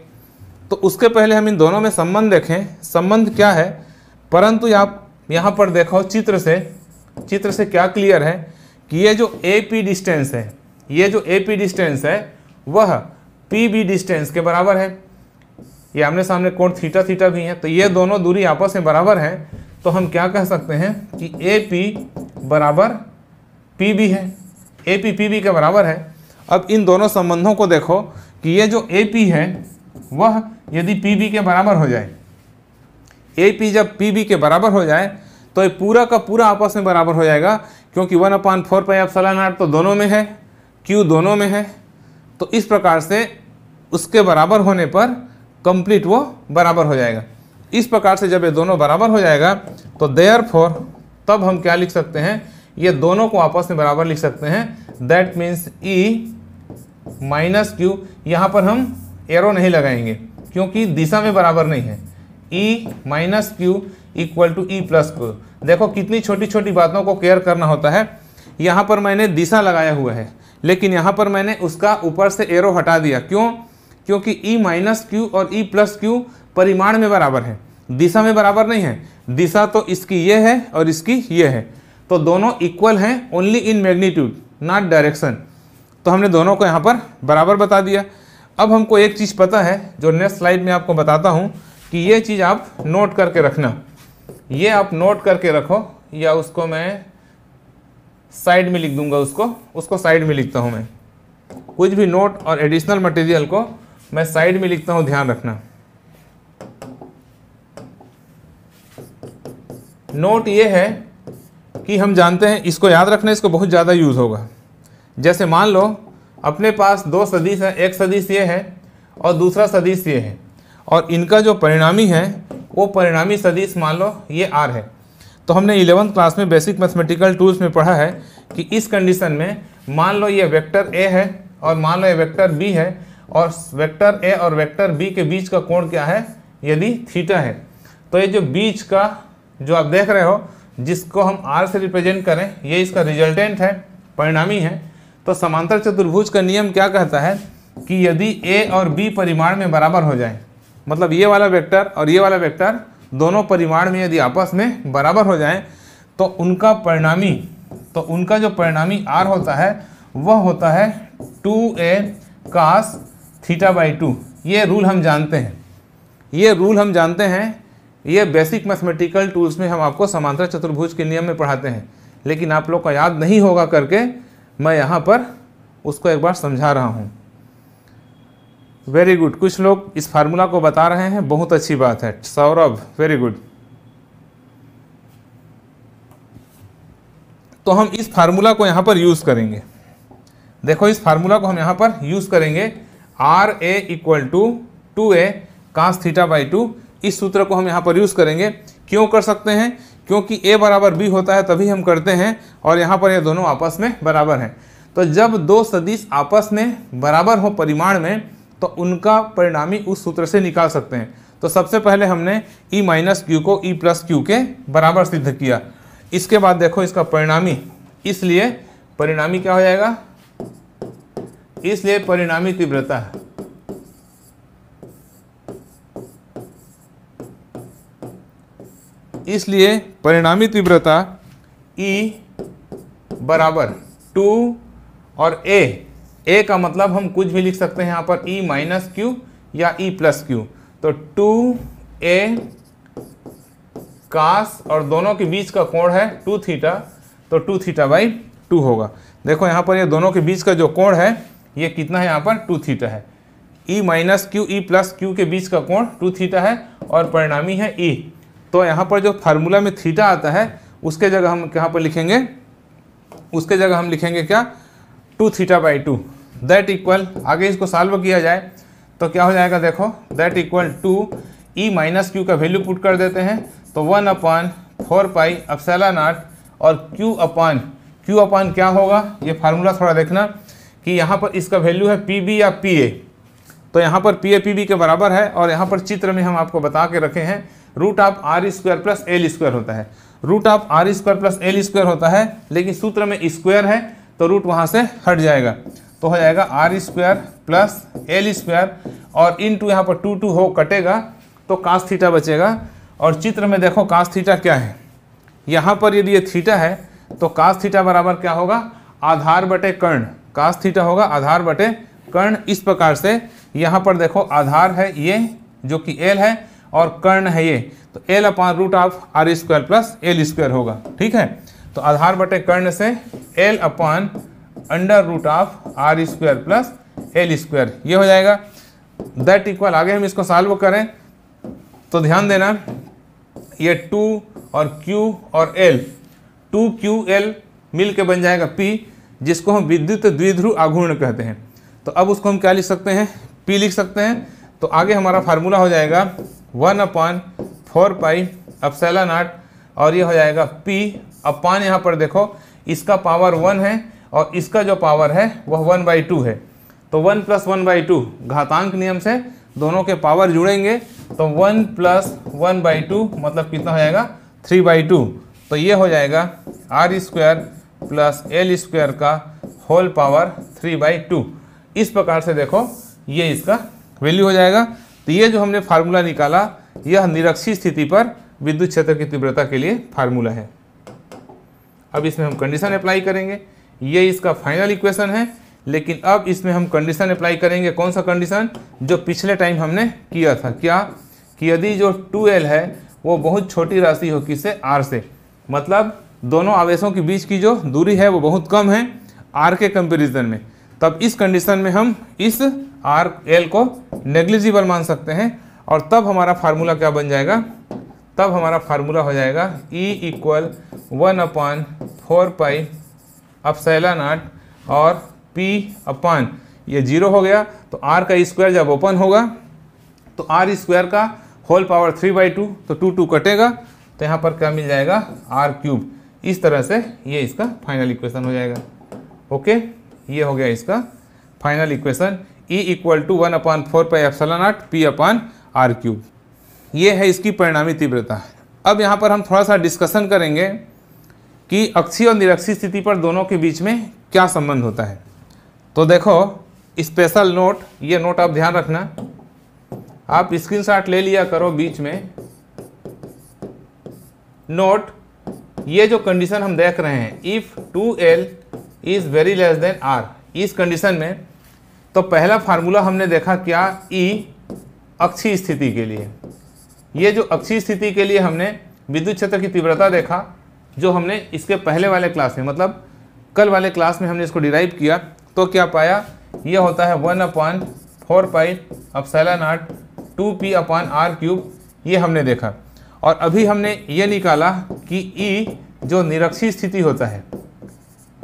तो उसके पहले हम इन दोनों में संबंध देखें संबंध क्या है परंतु आप यहाँ पर देखो चित्र से चित्र से क्या क्लियर है कि ये जो ए पी डिस्टेंस है ये जो ए पी डिस्टेंस है वह पी बी डिस्टेंस के बराबर है ये आमने सामने कोण थीटा थीटा भी है तो ये दोनों दूरी आपस में बराबर है तो हम क्या कह सकते हैं कि ए पी बराबर पी बी है ए पी पी बी के बराबर है अब इन दोनों संबंधों को देखो कि ये जो ए पी है वह यदि पी बी के बराबर हो जाए ए पी जब पी बी के बराबर हो जाए तो ये पूरा का पूरा आपस में बराबर हो जाएगा क्योंकि one upon four pi epsilon R तो दोनों में है क्यू दोनों में है तो इस प्रकार से उसके बराबर होने पर कंप्लीट वो बराबर हो जाएगा इस प्रकार से जब ये दोनों बराबर हो जाएगा तो देयर फोर तब हम क्या लिख सकते हैं ये दोनों को आपस में बराबर लिख सकते हैं that means E minus Q यहाँ पर हम एरो नहीं लगाएंगे क्योंकि दिशा में बराबर नहीं है E minus Q equal to E plus को देखो कितनी छोटी छोटी बातों को केयर करना होता है यहाँ पर मैंने दिशा लगाया हुआ है लेकिन यहाँ पर मैंने उसका ऊपर से एरो हटा दिया क्यों क्योंकि e माइनस क्यू और e प्लस क्यू परिमाण में बराबर है दिशा में बराबर नहीं है दिशा तो इसकी ये है और इसकी ये है तो दोनों इक्वल हैं only in magnitude not direction तो हमने दोनों को यहाँ पर बराबर बता दिया अब हमको एक चीज़ पता है जो नेक्स्ट स्लाइड में आपको बताता हूँ कि ये चीज़ आप नोट करके रखना ये आप नोट करके रखो या उसको मैं साइड में लिख दूंगा उसको उसको साइड में लिखता हूँ मैं कुछ भी नोट और एडिशनल मटेरियल को मैं साइड में लिखता हूँ ध्यान रखना नोट ये है कि हम जानते हैं इसको याद रखना इसको बहुत ज़्यादा यूज़ होगा जैसे मान लो अपने पास दो सदीश हैं एक सदीस ये है और दूसरा सदिश ये है और इनका जो परिणामी है वो परिणामी सदिश मान लो ये आर है तो हमने इलेवंथ क्लास में बेसिक मैथमेटिकल टूल्स में पढ़ा है कि इस कंडीशन में मान लो ये वेक्टर ए है और मान लो ये वेक्टर बी है और वेक्टर ए और वेक्टर बी के बीच का कोण क्या है यदि थीटा है तो ये जो बीच का जो आप देख रहे हो जिसको हम आर से रिप्रेजेंट करें ये इसका रिजल्टेंट है परिणामी है तो समांतर चतुर्भुज का नियम क्या कहता है कि यदि ए और बी परिमाण में बराबर हो जाए मतलब ये वाला वेक्टर और ये वाला वेक्टर दोनों परिमाण में यदि आपस में बराबर हो जाएं तो उनका परिणामी तो उनका जो परिणामी आर होता है वह होता है two A cos theta by two ये रूल हम जानते हैं ये रूल हम जानते हैं ये बेसिक मैथमेटिकल टूल्स में हम आपको समांतर चतुर्भुज के नियम में पढ़ाते हैं लेकिन आप लोग का याद नहीं होगा करके मैं यहाँ पर उसको एक बार समझा रहा हूँ वेरी गुड कुछ लोग इस फार्मूला को बता रहे हैं बहुत अच्छी बात है सौरभ वेरी गुड तो हम इस फार्मूला को यहां पर यूज़ करेंगे देखो इस फार्मूला को हम यहाँ पर यूज़ करेंगे R A equal to two A cos theta by two इस सूत्र को हम यहाँ पर यूज़ करेंगे क्यों कर सकते हैं क्योंकि ए बराबर बी होता है तभी हम करते हैं और यहाँ पर ये यह दोनों आपस में बराबर हैं तो जब दो सदिश आपस में बराबर हो परिमाण में तो उनका परिणामी उस सूत्र से निकाल सकते हैं तो सबसे पहले हमने ई माइनस क्यू को ई प्लस क्यू के बराबर सिद्ध किया इसके बाद देखो इसका परिणामी इसलिए परिणामी क्या हो जाएगा इसलिए परिणामी तीव्रता इसलिए परिणामी तीव्रता E बराबर टू और A ए का मतलब हम कुछ भी लिख सकते हैं यहाँ पर ई माइनस क्यू या ई प्लस क्यू तो टू ए कास और दोनों के बीच का कोण है टू थीटा तो टू थीटा बाई टू होगा देखो यहाँ पर ये दोनों के बीच का जो कोण है ये कितना है यहाँ पर टू थीटा है E minus Q E plus Q के बीच का कोण टू थीटा है और परिणामी है ई e। तो यहाँ पर जो फार्मूला में थीटा आता है उसके जगह हम यहाँ पर लिखेंगे उसके जगह हम लिखेंगे क्या two theta by two that equal आगे इसको सॉल्व किया जाए तो क्या हो जाएगा देखो that equal to E minus Q का वैल्यू पुट कर देते हैं तो one upon four pi epsilon naught और क्यू अपॉन क्यू अपॉन क्या होगा ये फार्मूला थोड़ा देखना कि यहाँ पर इसका वैल्यू है पी बी या पी ए तो यहाँ पर पी ए पी बी के बराबर है और यहाँ पर चित्र में हम आपको बता के रखे हैं root of R square plus L square होता है root of R square plus L square होता है लेकिन सूत्र में स्क्वायर है तो रूट वहाँ से हट जाएगा तो हो जाएगा R square plus L square और इन टू यहाँ पर टू टू हो कटेगा तो कांस थीटा बचेगा और चित्र में देखो कांस थीटा क्या है यहाँ पर यदि ये थीटा है तो कांस थीटा बराबर क्या होगा आधार बटे कर्ण कांस थीटा होगा आधार बटे कर्ण इस प्रकार से यहाँ पर देखो आधार है ये जो कि एल है और कर्ण है ये तो L upon root of R square plus L square होगा ठीक है तो आधार बटे कर्ण से L upon under root of R square plus L square ये हो जाएगा दैट इक्वल आगे हम इसको सॉल्व करें तो ध्यान देना ये टू और क्यू और एल टू क्यू एल मिल के बन जाएगा पी जिसको हम विद्युत द्विध्रुव आघूर्ण कहते हैं तो अब उसको हम क्या लिख सकते हैं पी लिख सकते हैं तो आगे हमारा फार्मूला हो जाएगा one upon four pi epsilon naught और ये हो जाएगा पी अपान यहाँ पर देखो इसका पावर वन है और इसका जो पावर है वह वन बाई टू है तो one plus one by two घातांक नियम से दोनों के पावर जुड़ेंगे तो one plus one by two मतलब कितना हो जाएगा थ्री बाई टू तो ये हो जाएगा R square plus L square का whole power three by two इस प्रकार से देखो ये इसका वैल्यू हो जाएगा तो ये जो हमने फार्मूला निकाला यह निरक्षी स्थिति पर विद्युत क्षेत्र की तीव्रता के लिए फार्मूला है अब इसमें हम कंडीशन अप्लाई करेंगे ये इसका फाइनल इक्वेशन है लेकिन अब इसमें हम कंडीशन अप्लाई करेंगे कौन सा कंडीशन जो पिछले टाइम हमने किया था क्या कि यदि जो 2l है वो बहुत छोटी राशि हो किससे r से मतलब दोनों आवेशों के बीच की जो दूरी है वो बहुत कम है r के कंपेरिजन में तब इस कंडीशन में हम इस आर एल को नेग्लिजिबल मान सकते हैं और तब हमारा फार्मूला क्या बन जाएगा तब हमारा फार्मूला हो जाएगा E equal one upon four pi naught और पी अपन ये जीरो हो गया तो आर का स्क्वायर जब ओपन होगा तो आर स्क्वायर का whole power three by two तो टू टू कटेगा तो यहाँ पर क्या मिल जाएगा आर क्यूब इस तरह से ये इसका फाइनल इक्वेशन हो जाएगा ओके ये हो गया इसका final equation E equal to one upon four pi epsilon आठ पी अपॉन आर क्यूब ये है इसकी परिणामी तीव्रता अब यहाँ पर हम थोड़ा सा डिस्कशन करेंगे कि अक्षीय और निरक्षीय स्थिति पर दोनों के बीच में क्या संबंध होता है तो देखो स्पेशल नोट ये नोट आप ध्यान रखना आप स्क्रीनशॉट ले लिया करो बीच में नोट ये जो कंडीशन हम देख रहे हैं if two L is very less than R इस कंडीशन में तो पहला फार्मूला हमने देखा क्या ई e, अक्षीय स्थिति के लिए ये जो अक्षीय स्थिति के लिए हमने विद्युत क्षेत्र की तीव्रता देखा जो हमने इसके पहले वाले क्लास में मतलब कल वाले क्लास में हमने इसको डिराइव किया तो क्या पाया ये होता है one upon four pi epsilon naught two P upon R cube ये हमने देखा और अभी हमने ये निकाला कि ई e जो निरक्षी स्थिति होता है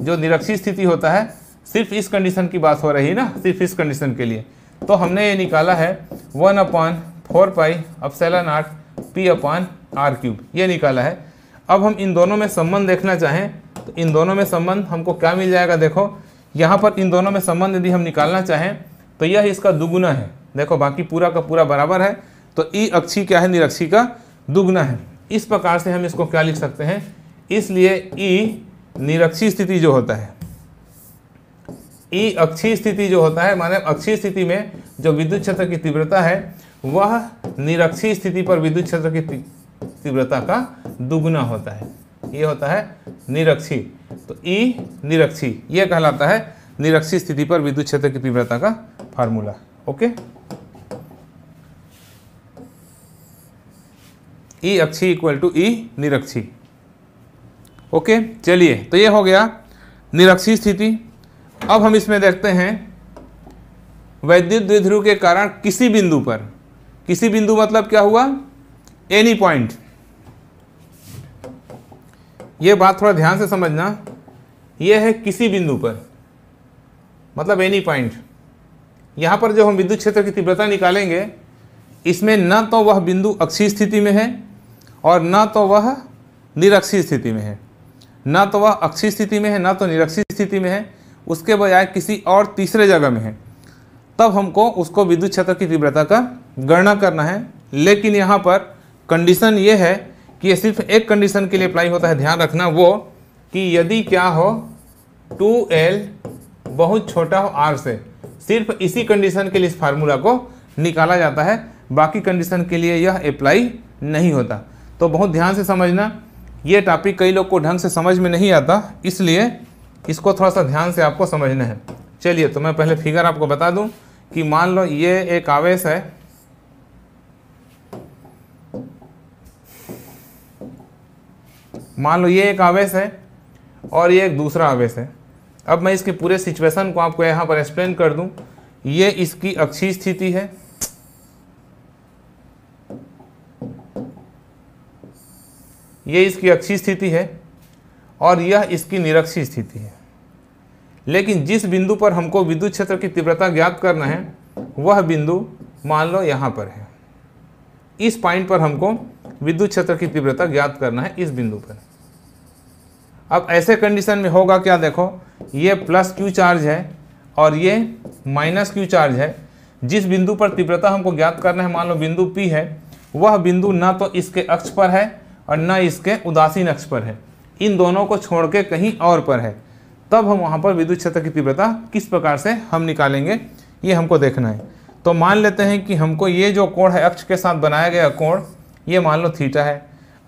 जो निरक्षी स्थिति होता है सिर्फ इस कंडीशन की बात हो रही ना सिर्फ इस कंडीशन के लिए तो हमने ये निकाला है one upon four pi epsilon naught P upon R cube ये निकाला है अब हम इन दोनों में संबंध देखना चाहें तो इन दोनों में संबंध हमको क्या मिल जाएगा देखो यहाँ पर इन दोनों में संबंध यदि हम निकालना चाहें तो यह इसका दुगुना है देखो बाकी पूरा का पूरा बराबर है तो ई अक्षी क्या है निरक्षी का दुगुना है इस प्रकार से हम इसको क्या लिख सकते हैं इसलिए ई निरक्षी स्थिति जो होता है ई अक्षी स्थिति जो होता है माने अक्षी स्थिति में जो विद्युत क्षेत्र की तीव्रता है वह निरक्षी स्थिति पर विद्युत क्षेत्र की तीव्रता का दुगुना होता है ये होता है निरक्षी तो ई निरक्षी ये कहलाता है निरक्षी स्थिति पर विद्युत क्षेत्र की तीव्रता का फार्मूला ओके ई अक्षी इक्वल टू ई निरक्षी ओके चलिए तो ये हो गया निरक्षी स्थिति अब हम इसमें देखते हैं वैद्युत द्विध्रुव के कारण किसी बिंदु पर किसी बिंदु मतलब क्या हुआ एनी पॉइंट ये बात थोड़ा ध्यान से समझना ये है किसी बिंदु पर मतलब एनी पॉइंट यहाँ पर जो हम विद्युत क्षेत्र की तीव्रता निकालेंगे इसमें न तो वह बिंदु अक्षीय स्थिति में है और न तो वह निरक्षी स्थिति में है न तो वह अक्षीय स्थिति में है न तो निरक्षी स्थिति में है उसके बजाय किसी और तीसरे जगह में है तब हमको उसको विद्युत क्षेत्र की तीव्रता का गणना करना है लेकिन यहाँ पर कंडीशन ये है कि ये सिर्फ एक कंडीशन के लिए अप्लाई होता है ध्यान रखना वो कि यदि क्या हो टू एल बहुत छोटा हो आर से सिर्फ इसी कंडीशन के लिए इस फार्मूला को निकाला जाता है बाकी कंडीशन के लिए यह अप्लाई नहीं होता तो बहुत ध्यान से समझना ये टॉपिक कई लोग को ढंग से समझ में नहीं आता इसलिए इसको थोड़ा सा ध्यान से आपको समझना है चलिए तो मैं पहले फिगर आपको बता दूं कि मान लो ये एक आवेश है मान लो ये एक आवेश है और ये एक दूसरा आवेश है अब मैं इसके पूरे सिचुएशन को आपको यहाँ पर एक्सप्लेन कर दूँ ये इसकी अक्षीय स्थिति है ये इसकी अक्षीय स्थिति है और यह इसकी निरक्षी स्थिति है लेकिन जिस बिंदु पर हमको विद्युत क्षेत्र की तीव्रता ज्ञात करना है वह बिंदु मान लो यहाँ पर है इस पॉइंट पर हमको विद्युत क्षेत्र की तीव्रता ज्ञात करना है इस बिंदु पर अब ऐसे कंडीशन में होगा क्या देखो ये प्लस क्यू चार्ज है और ये माइनस क्यू चार्ज है जिस बिंदु पर तीव्रता हमको ज्ञात करना है मान लो बिंदु पी है वह बिंदु न तो इसके अक्ष पर है और न इसके उदासीन अक्ष पर है इन दोनों को छोड़ के कहीं और पर है तब हम वहाँ पर विद्युत क्षेत्र की तीव्रता किस प्रकार से हम निकालेंगे ये हमको देखना है तो मान लेते हैं कि हमको ये जो कोण है अक्ष के साथ बनाया गया कोण ये मान लो थीटा है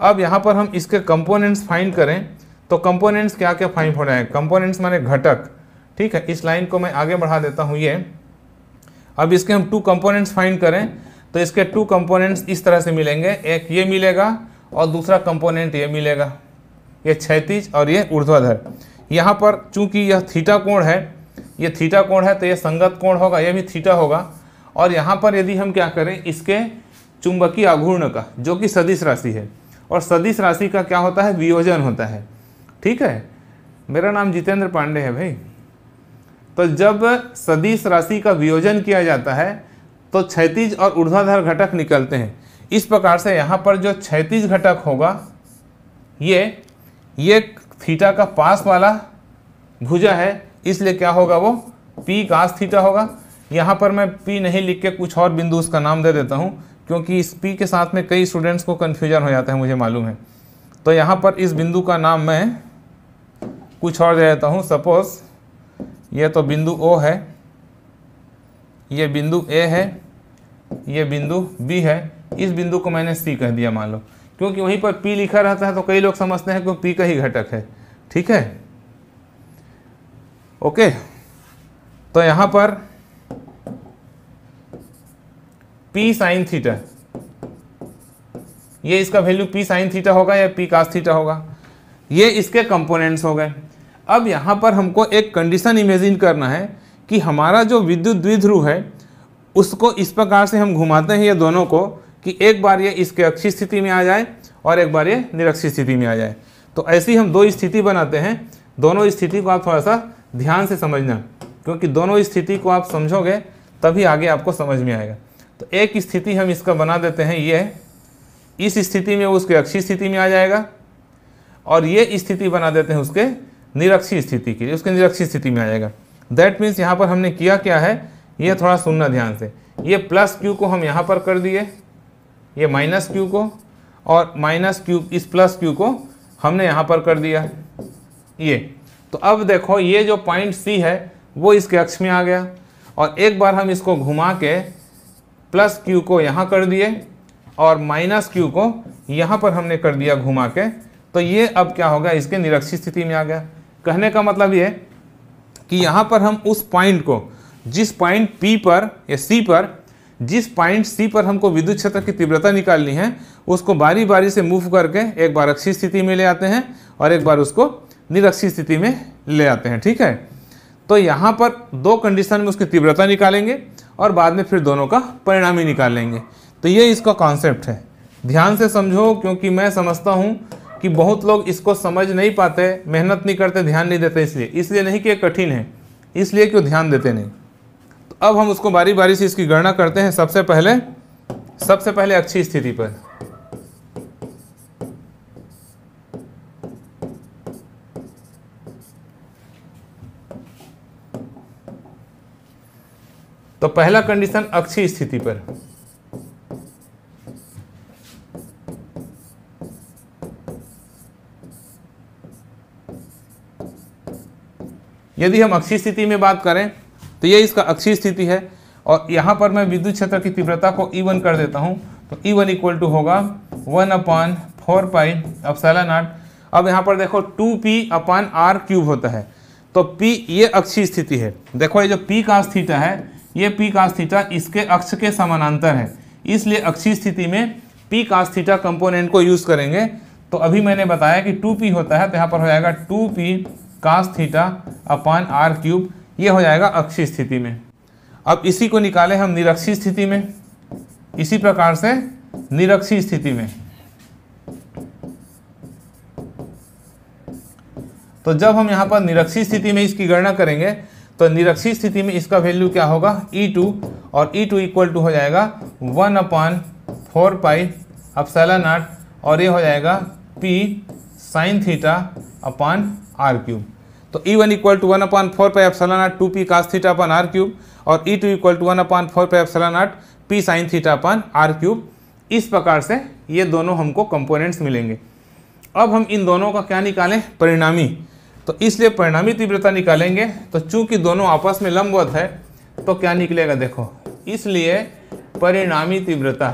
अब यहाँ पर हम इसके कंपोनेंट्स फाइंड करें तो कंपोनेंट्स क्या क्या फाइंड रहे हैं कंपोनेंट्स माने घटक ठीक है इस लाइन को मैं आगे बढ़ा देता हूँ ये अब इसके हम टू कंपोनेंट्स फाइंड करें तो इसके टू कंपोनेंट्स इस तरह से मिलेंगे एक ये मिलेगा और दूसरा कंपोनेंट ये मिलेगा ये क्षैतिज और ये ऊर्ध्वाधर यहाँ पर चूंकि यह थीटा कोण है ये थीटा कोण है तो ये संगत कोण होगा ये भी थीटा होगा और यहाँ पर यदि हम क्या करें इसके चुंबकीय अघूर्ण का जो कि सदिश राशि है और सदिश राशि का क्या होता है वियोजन होता है ठीक है मेरा नाम जितेंद्र पांडे है भाई तो जब सदिश राशि का वियोजन किया जाता है तो क्षैतिज और ऊर्ध्वाधर घटक निकलते हैं इस प्रकार से यहाँ पर जो क्षैतिज घटक होगा ये ये थीटा का पास वाला भुजा है इसलिए क्या होगा वो पी कास थीटा होगा यहाँ पर मैं पी नहीं लिख के कुछ और बिंदु उसका नाम दे देता हूँ क्योंकि इस पी के साथ में कई स्टूडेंट्स को कन्फ्यूजन हो जाता है मुझे मालूम है तो यहाँ पर इस बिंदु का नाम मैं कुछ और दे देता हूँ सपोज़ ये तो बिंदु ओ है ये बिंदु ए है ये बिंदु बी है इस बिंदु को मैंने सी कह दिया मान लो क्योंकि वहीं पर पी लिखा रहता है तो कई लोग समझते हैं कि पी का ही घटक है ठीक है ओके तो यहाँ पर पी साइन थीटा ये इसका वैल्यू पी साइन थीटा होगा या पी कास थीटा होगा ये इसके कंपोनेंट्स हो गए अब यहाँ पर हमको एक कंडीशन इमेजिन करना है कि हमारा जो विद्युत द्विध्रुव है उसको इस प्रकार से हम घुमाते हैं ये दोनों को कि एक बार ये इसके अक्षी स्थिति में आ जाए और एक बार ये निरक्षी स्थिति में आ जाए तो ऐसी हम दो स्थिति बनाते हैं दोनों स्थिति को आप थोड़ा सा ध्यान से समझना क्योंकि दोनों स्थिति को आप समझोगे तभी आगे आपको समझ में आएगा तो एक स्थिति हम इसका बना देते हैं ये इस स्थिति में उसके अक्षी स्थिति में आ जाएगा और ये स्थिति बना देते हैं उसके निरक्षी स्थिति की उसके निरक्षी स्थिति में आ जाएगा दैट मीन्स यहाँ पर हमने किया क्या है ये थोड़ा सुनना ध्यान से ये प्लस क्यू को हम यहाँ पर कर दिए ये माइनस क्यू को और माइनस क्यू इस प्लस क्यू को हमने यहाँ पर कर दिया ये तो अब देखो ये जो पॉइंट सी है वो इसके अक्ष में आ गया और एक बार हम इसको घुमा के प्लस क्यू को यहाँ कर दिए और माइनस क्यू को यहाँ पर हमने कर दिया घुमा के तो ये अब क्या होगा इसके निरक्षी स्थिति में आ गया कहने का मतलब ये कि यहाँ पर हम उस पॉइंट को जिस पॉइंट पी पर या सी पर जिस पॉइंट सी पर हमको विद्युत क्षेत्र की तीव्रता निकालनी है उसको बारी बारी से मूव करके एक बार अक्षी स्थिति में ले आते हैं और एक बार उसको निरक्षी स्थिति में ले आते हैं ठीक है तो यहाँ पर दो कंडीशन में उसकी तीव्रता निकालेंगे और बाद में फिर दोनों का परिणाम ही निकालेंगे तो ये इसका कॉन्सेप्ट है ध्यान से समझो क्योंकि मैं समझता हूँ कि बहुत लोग इसको समझ नहीं पाते मेहनत नहीं करते ध्यान नहीं देते इसलिए इसलिए नहीं कि कठिन है इसलिए कि ध्यान देते नहीं तो अब हम उसको बारी बारी से इसकी गणना करते हैं सबसे पहले सबसे पहले अच्छी स्थिति पर तो पहला कंडीशन अक्षी स्थिति पर यदि हम अक्षी स्थिति में बात करें तो यह इसका अक्षी स्थिति है और यहां पर मैं विद्युत क्षेत्र की तीव्रता को ई e वन कर देता हूं तो ई वन इक्वल टू होगा one upon four pi epsilon naught अब यहां पर देखो two P upon R cube होता है तो पी ये अक्षी स्थिति है देखो ये जो पी का स्थिति है ये पी कास इसके अक्ष के समानांतर है इसलिए अक्षी स्थिति में पी कास्थीटा कंपोनेंट को यूज़ करेंगे तो अभी मैंने बताया कि टू पी होता है तो यहाँ पर हो जाएगा two P cos theta theta upon R cube ये हो जाएगा अक्षी स्थिति में अब इसी को निकालें हम निरक्षी स्थिति में इसी प्रकार से निरक्षी स्थिति में तो जब हम यहाँ पर निरक्षी स्थिति में इसकी गणना करेंगे तो निरक्षी स्थिति में इसका वैल्यू क्या होगा ई e टू और ई टू इक्वल टू हो जाएगा one upon four pi epsilon naught और ये हो जाएगा P sine theta upon R cube तो E one equal to one upon four pi epsilon naught two P cos theta upon R cube और E two equal to one upon four pi epsilon naught P sine theta upon R cube इस प्रकार से ये दोनों हमको components मिलेंगे अब हम इन दोनों का क्या निकालें परिणामी तो इसलिए परिणामी तीव्रता निकालेंगे तो चूंकि दोनों आपस में लंबवत है तो क्या निकलेगा देखो इसलिए परिणामी तीव्रता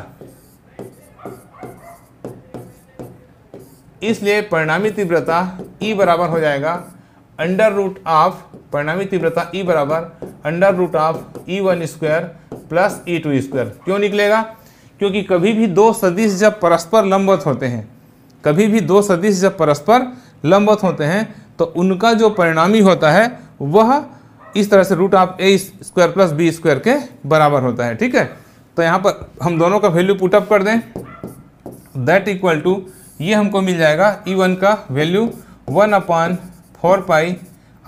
इसलिए परिणामी तीव्रता E बराबर हो जाएगा अंडर रूट ऑफ परिणामी तीव्रता E बराबर under root of E e one square plus E e two square क्यों निकलेगा क्योंकि कभी भी दो सदिश जब परस्पर लंबवत होते हैं कभी भी दो सदिश जब परस्पर लंबवत होते हैं तो उनका जो परिणामी होता है वह इस तरह से root of A square plus B square के बराबर होता है ठीक है तो यहाँ पर हम दोनों का वैल्यू पुटअप कर दें दैट इक्वल टू ये हमको मिल जाएगा ई e वन का value one upon four pi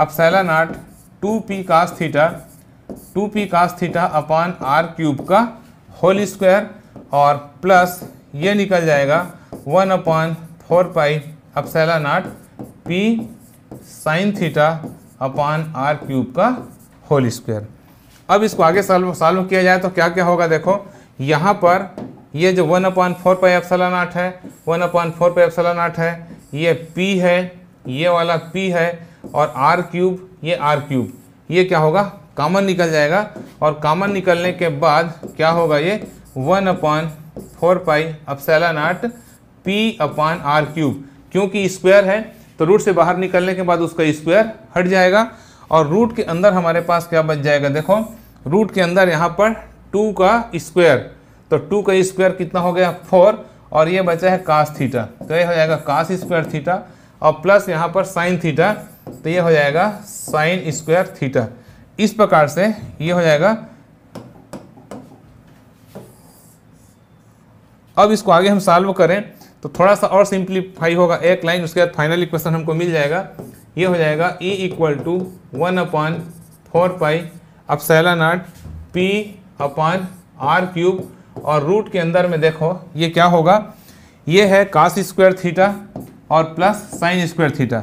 epsilon naught two P cos theta two P cos theta upon R cube का होल स्क्वायर और प्लस ये निकल जाएगा one upon four pi epsilon naught P sine theta upon R cube का whole square अब इसको आगे solve solve किया जाए तो क्या क्या होगा देखो यहाँ पर ये जो one upon four pi epsilon आठ है one upon four pi epsilon आठ है ये पी है ये वाला पी है और आर क्यूब ये आर क्यूब ये क्या होगा कॉमन निकल जाएगा और कॉमन निकलने के बाद क्या होगा ये one upon four pi epsilon naught P upon R cube क्योंकि स्क्वायर है तो रूट से बाहर निकलने के बाद उसका स्क्वायर हट जाएगा और रूट के अंदर हमारे पास क्या बच जाएगा देखो रूट के अंदर यहाँ पर टू का स्क्वायर तो टू का स्क्वायर कितना हो गया फोर और ये बचा है कास थीटा तो ये हो जाएगा कास स्क्वायर थीटा और प्लस यहाँ पर साइन थीटा तो ये हो जाएगा साइन स्क्वायर थीटा इस प्रकार से ये हो जाएगा अब इसको आगे हम सॉल्व करें तो थोड़ा सा और सिंप्लीफाई होगा एक लाइन उसके बाद फाइनल इक्वेशन हमको मिल जाएगा ये हो जाएगा E equal to one upon four pi epsilon naught P upon R cube और रूट के अंदर में देखो ये क्या होगा ये है कास स्क्वायर थीटा और प्लस साइन स्क्वायर थीटा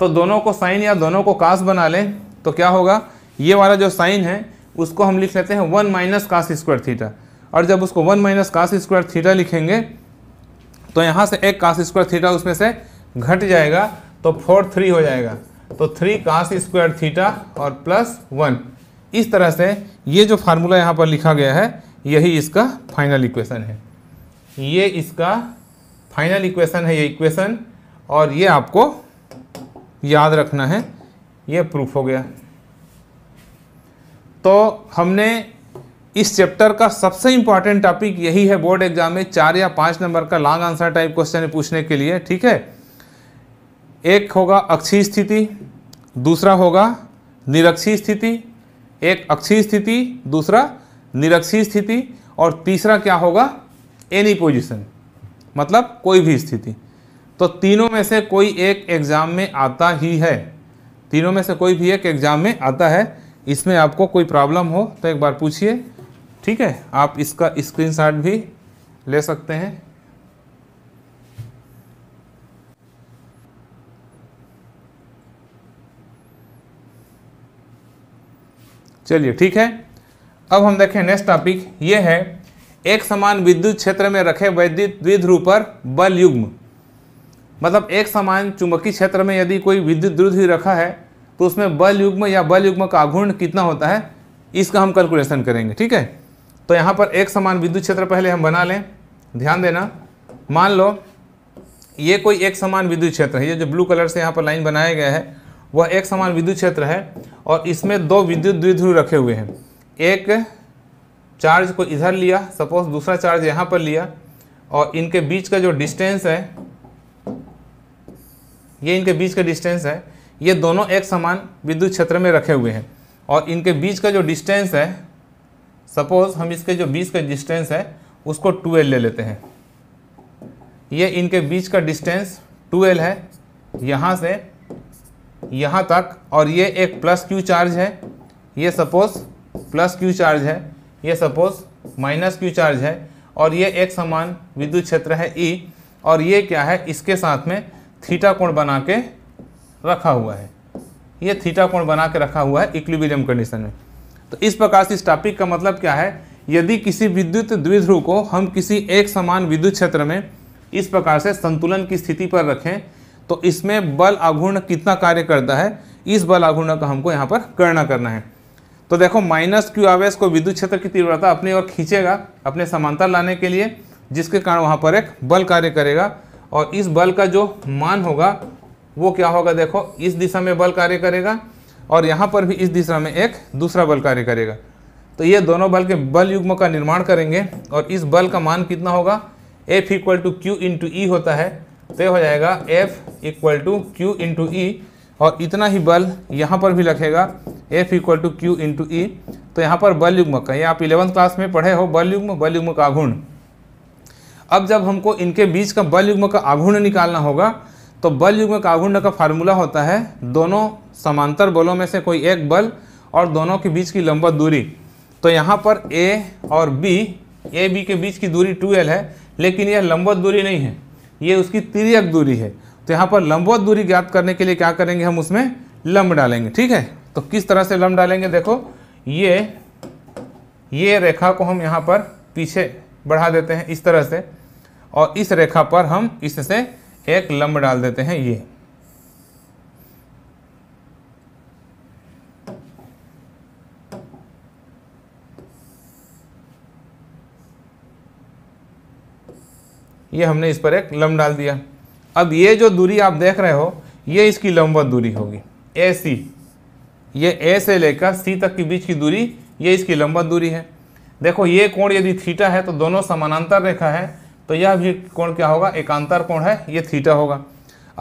तो दोनों को साइन या दोनों को कास बना लें तो क्या होगा ये वाला जो साइन है उसको हम लिख लेते हैं one minus cos square theta और जब उसको one minus cos square theta लिखेंगे तो यहाँ से एक काश स्क्वायर थीटा उसमें से घट जाएगा तो फोर थ्री हो जाएगा तो थ्री काश स्क्वायर थीटा और प्लस वन इस तरह से ये जो फार्मूला यहाँ पर लिखा गया है यही इसका फाइनल इक्वेशन है ये इसका फाइनल इक्वेशन है ये इक्वेशन और ये आपको याद रखना है ये प्रूफ हो गया तो हमने इस चैप्टर का सबसे इंपॉर्टेंट टॉपिक यही है बोर्ड एग्जाम में चार या पाँच नंबर का लॉन्ग आंसर टाइप क्वेश्चन पूछने के लिए ठीक है एक होगा अक्षी स्थिति दूसरा होगा निरक्षी स्थिति एक अक्षी स्थिति दूसरा निरक्षी स्थिति और तीसरा क्या होगा एनी पोजिशन मतलब कोई भी स्थिति तो तीनों में से कोई एक एग्ज़ाम में आता ही है तीनों में से कोई भी एक एग्ज़ाम में आता है इसमें आपको कोई प्रॉब्लम हो तो एक बार पूछिए ठीक है आप इसका स्क्रीनशॉट भी ले सकते हैं चलिए ठीक है अब हम देखें नेक्स्ट टॉपिक ये है एक समान विद्युत क्षेत्र में रखे वैद्युत द्विध्रुव पर बल युग्म मतलब एक समान चुंबकीय क्षेत्र में यदि कोई विद्युत द्विध्रुव रखा है तो उसमें बल युग्म या बल युग्म का आघूर्ण कितना होता है इसका हम कैलकुलेशन करेंगे ठीक है तो यहाँ पर एक समान विद्युत क्षेत्र पहले हम बना लें ध्यान देना मान लो ये कोई एक समान विद्युत क्षेत्र है ये जो ब्लू कलर से यहाँ पर लाइन बनाया गया है वह एक समान विद्युत क्षेत्र है और इसमें दो विद्युत द्विध्रुव रखे हुए हैं एक चार्ज को इधर लिया सपोज दूसरा चार्ज यहाँ पर लिया और इनके बीच का जो डिस्टेंस है ये इनके बीच का डिस्टेंस है ये दोनों एक समान विद्युत क्षेत्र में रखे हुए हैं और इनके बीच का जो डिस्टेंस है सपोज हम इसके जो बीच का डिस्टेंस है उसको 2l ले लेते हैं ये इनके बीच का डिस्टेंस 2l है यहाँ से यहाँ तक और ये एक प्लस क्यू चार्ज है ये सपोज प्लस क्यू चार्ज है ये सपोज माइनस क्यू चार्ज है और ये एक समान विद्युत क्षेत्र है ई e, और ये क्या है इसके साथ में थीटा कोण बना के रखा हुआ है ये थीटा कोण बना के रखा हुआ है इक्विलिब्रियम कंडीशन में तो इस प्रकार से इस टॉपिक का मतलब क्या है यदि किसी विद्युत द्विध्रुव को हम किसी एक समान विद्युत क्षेत्र में इस प्रकार से संतुलन की स्थिति पर रखें तो इसमें बल आघूर्ण कितना कार्य करता है इस बल आघूर्ण का हमको यहाँ पर गणना करना है तो देखो माइनस क्यू आवेश को विद्युत क्षेत्र की तीव्रता अपनी ओर खींचेगा अपने समांतर लाने के लिए जिसके कारण वहाँ पर एक बल कार्य करेगा और इस बल का जो मान होगा वो क्या होगा देखो इस दिशा में बल कार्य करेगा और यहाँ पर भी इस दिशा में एक दूसरा बल कार्य करेगा तो ये दोनों बल के बल युग्म का निर्माण करेंगे और इस बल का मान कितना होगा F equal to Q into E होता है तो हो जाएगा F equal to Q into E और इतना ही बल यहाँ पर भी रखेगा F equal to Q into ई तो यहाँ पर बल युग्म का ये आप इलेवंथ क्लास में पढ़े हो बल युग्म बल युग्म का आघूर्ण अब जब हमको इनके बीच का बल युग्म का आघूर्ण निकालना होगा तो बल युग्म काघुंड का फार्मूला होता है दोनों समांतर बलों में से कोई एक बल और दोनों के बीच की लंबा दूरी तो यहाँ पर ए और बी ए बी के बीच की दूरी 2l है लेकिन यह लंबवत दूरी नहीं है ये उसकी तिरक दूरी है तो यहाँ पर लंबवत दूरी ज्ञात करने के लिए क्या करेंगे हम उसमें लंब डालेंगे ठीक है तो किस तरह से लंब डालेंगे देखो ये ये रेखा को हम यहाँ पर पीछे बढ़ा देते हैं इस तरह से और इस रेखा पर हम इससे एक लंब डाल देते हैं ये ये हमने इस पर एक लंब डाल दिया अब ये जो दूरी आप देख रहे हो ये इसकी लंबवत दूरी होगी ए सी ये ए से लेकर सी तक के बीच की दूरी ये इसकी लंबवत दूरी है देखो ये कोण यदि थीटा है तो दोनों समानांतर रेखा है तो यह भी कोण क्या होगा एकांतर कोण है ये थीटा होगा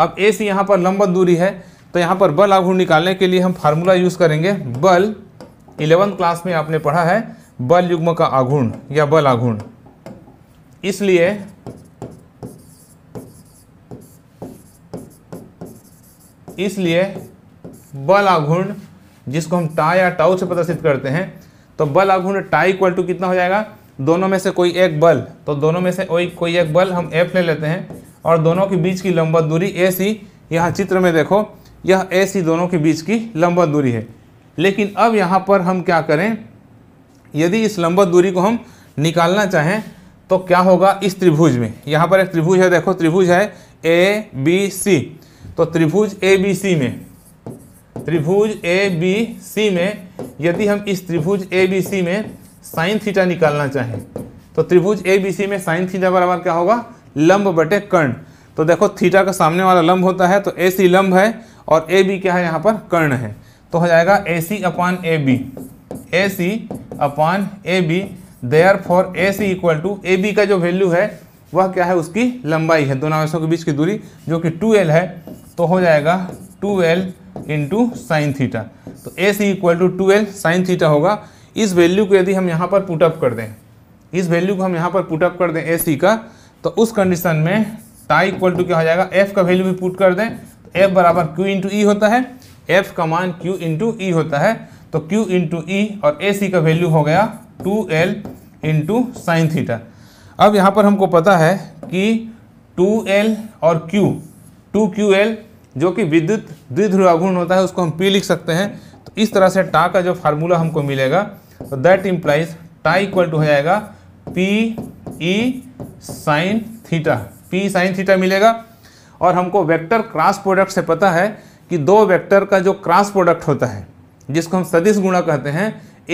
अब ए से यहाँ पर लंबा दूरी है तो यहाँ पर बल आघूर्ण निकालने के लिए हम फार्मूला यूज़ करेंगे बल इलेवंथ क्लास में आपने पढ़ा है बल युग्म का आघूर्ण या बल आघूर्ण इसलिए इसलिए बल आघूर्ण जिसको हम टा या टाउ से प्रदर्शित करते हैं तो बल आघूर्ण टा इक्वल टू कितना हो जाएगा दोनों में से कोई एक बल तो दोनों में से कोई कोई एक बल हम एफ ले लेते हैं और दोनों के बीच की लंबा दूरी ए सी यहाँ चित्र में देखो यह ए सी दोनों के बीच की लंबा दूरी है लेकिन अब यहाँ पर हम क्या करें यदि इस लंबा दूरी को हम निकालना चाहें तो क्या होगा इस त्रिभुज में यहाँ पर एक त्रिभुज है देखो त्रिभुज है ए बी सी तो त्रिभुज ए बी सी में त्रिभुज ए बी सी में यदि हम इस त्रिभुज ए बी सी में साइन थीटा निकालना चाहें तो त्रिभुज ए बी सी में साइन थीटा बराबर क्या होगा लंब बटे कर्ण तो देखो थीटा का सामने वाला लंब होता है तो ए सी लंब है और ए बी क्या है यहाँ पर कर्ण है तो हो जाएगा A C upon A B A C upon A B therefore A C equal to A B का जो वैल्यू है वह क्या है उसकी लंबाई है दोनों आवेशों के बीच की दूरी जो कि टू एल है तो हो जाएगा two L into sine theta तो A C equal to two L sine theta होगा इस वैल्यू को यदि हम यहाँ पर पुटअप कर दें इस वैल्यू को हम यहाँ पर पुटअप कर दें ए सी का तो उस कंडीशन में टाई इक्वल टू क्या हो जाएगा एफ का वैल्यू भी पुट कर दें तो एफ बराबर क्यू इंटू ई होता है एफ का मान क्यू इंटू ई होता है तो क्यू इंटू ई और ए सी का वैल्यू हो गया two L into sine theta अब यहाँ पर हमको पता है कि टू एल और क्यू टू क्यू एल जो कि विद्युत द्विध्रुवाघूर्ण होता है उसको हम पी लिख सकते हैं तो इस तरह से टा का जो फार्मूला हमको मिलेगा तो that implies tau equal to हो जाएगा P E sine theta P sine theta मिलेगा और हमको वेक्टर क्रॉस प्रोडक्ट से पता है कि दो वेक्टर का जो क्रॉस प्रोडक्ट होता है जिसको हम सदिश गुणा कहते हैं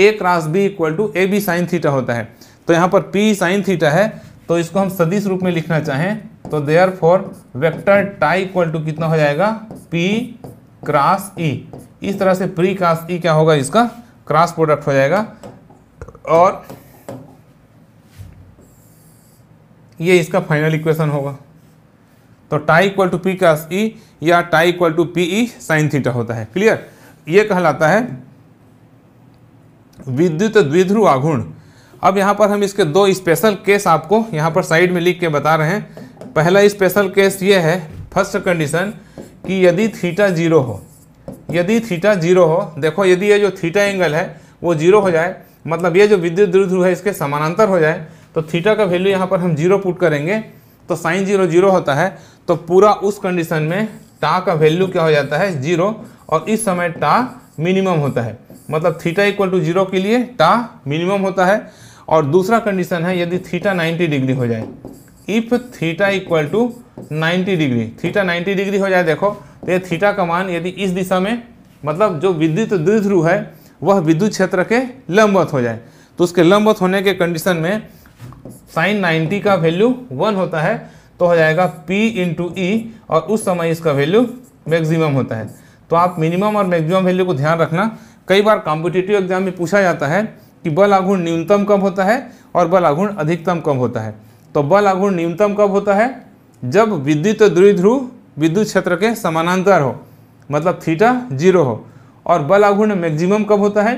A cross B equal to A B sine theta होता है तो यहाँ पर पी साइन थीटा है तो इसको हम सदिश रूप में लिखना चाहें तो therefore vector tau equal to कितना हो जाएगा पी क्रॉस ई इस तरह से प्री क्रॉस ई क्या होगा इसका क्रॉस प्रोडक्ट हो जाएगा और ये इसका फाइनल इक्वेशन होगा तो tau equal to P cross E या tau equal to P E sine theta होता है क्लियर ये कहलाता है विद्युत द्विध्रु आघूर्ण अब यहाँ पर हम इसके दो स्पेशल केस आपको यहाँ पर साइड में लिख के बता रहे हैं पहला स्पेशल केस ये है फर्स्ट कंडीशन कि यदि थीटा जीरो हो यदि थीटा जीरो हो देखो यदि ये जो थीटा एंगल है वो जीरो हो जाए मतलब ये जो विद्युत ध्रुव है इसके समानांतर हो जाए तो थीटा का वैल्यू यहाँ पर हम जीरो पुट करेंगे तो साइन जीरो जीरो होता है तो पूरा उस कंडीशन में टा का वैल्यू क्या हो जाता है जीरो और इस समय टा मिनिमम होता है मतलब थीटा इक्वल टू जीरो के लिए टा मिनिमम होता है और दूसरा कंडीशन है यदि थीटा 90 डिग्री हो जाए if theta equal to 90 degree theta 90 degree हो जाए देखो तो ये थीटा का मान यदि इस दिशा में मतलब जो विद्युत द्विध्रुव है वह विद्युत क्षेत्र के लंबवत हो जाए तो उसके लंबवत होने के कंडीशन में साइन 90 का वैल्यू वन होता है तो हो जाएगा पी इंटू ई और उस समय इसका वैल्यू मैक्सिमम होता है तो आप मिनिमम और मैक्सिमम वैल्यू को ध्यान रखना कई बार कॉम्पिटिटिव एग्जाम में पूछा जाता है कि बल आघूर्ण न्यूनतम कब होता है और बल आघूर्ण अधिकतम कब होता है तो बल आघूर्ण न्यूनतम कब होता है जब विद्युत द्विध्रुव विद्युत क्षेत्र के समानांतर हो मतलब थीटा जीरो हो और बल आघूर्ण मैक्सिमम कब होता है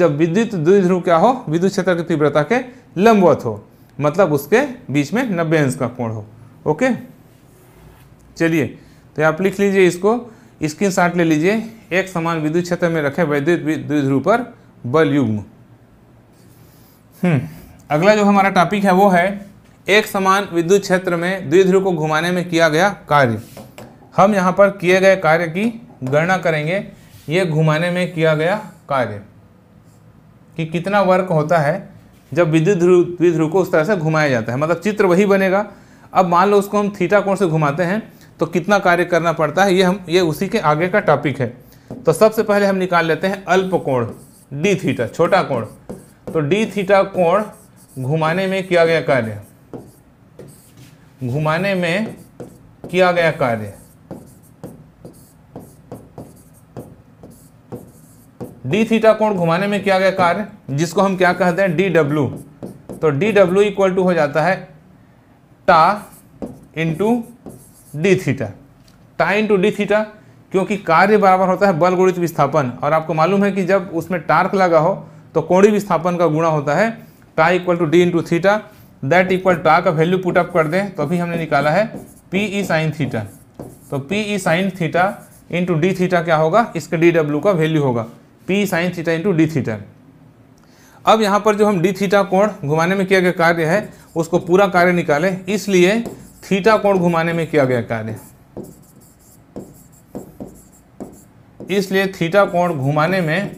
जब विद्युत द्विध्रुव क्या हो विद्युत क्षेत्र की तीव्रता के लंबवत हो मतलब उसके बीच में नब्बे अंश का कोण हो ओके चलिए तो आप लिख लीजिए इसको स्क्रीन शॉट ले लीजिए एक समान विद्युत क्षेत्र में रखे वैद्युत द्विध्रुव पर बल युग्म हम्म, अगला जो हमारा टॉपिक है वो है एक समान विद्युत क्षेत्र में द्विध्रुव को घुमाने में किया गया कार्य हम यहाँ पर किए गए कार्य की गणना करेंगे ये घुमाने में किया गया कार्य कि कितना वर्क होता है जब विद्युत ध्रुव द्विध्रुव को उस तरह से घुमाया जाता है मतलब चित्र वही बनेगा अब मान लो उसको हम थीटा कोण से घुमाते हैं तो कितना कार्य करना पड़ता है ये हम ये उसी के आगे का टॉपिक है तो सबसे पहले हम निकाल लेते हैं अल्प कोण डी थीटा छोटा कोण तो डी थीटा कोण घुमाने में किया गया कार्य घुमाने में किया गया कार्य डी थीटा कोण घुमाने में किया गया कार्य जिसको हम क्या कहते हैं डी डब्ल्यू तो डी डब्ल्यू इक्वल टू हो जाता है tau into D theta tau into D theta क्योंकि कार्य बराबर होता है बल गुणित विस्थापन और आपको मालूम है कि जब उसमें टार्क लगा हो तो कोणी विस्थापन का गुणा होता है tau equal to D into theta that equal tau का वैल्यू पुट अप कर दें तो अभी हमने निकाला है पी ई साइन थीटा तो P E sine theta into D theta क्या होगा इसके डी डब्ल्यू का वैल्यू होगा P sine theta into D theta अब यहाँ पर जो हम डी थीटा कोण घुमाने में किया गया कार्य है उसको पूरा कार्य निकालें इसलिए थीटा कोण घुमाने में किया गया कार्य इसलिए थीटा कोण घुमाने में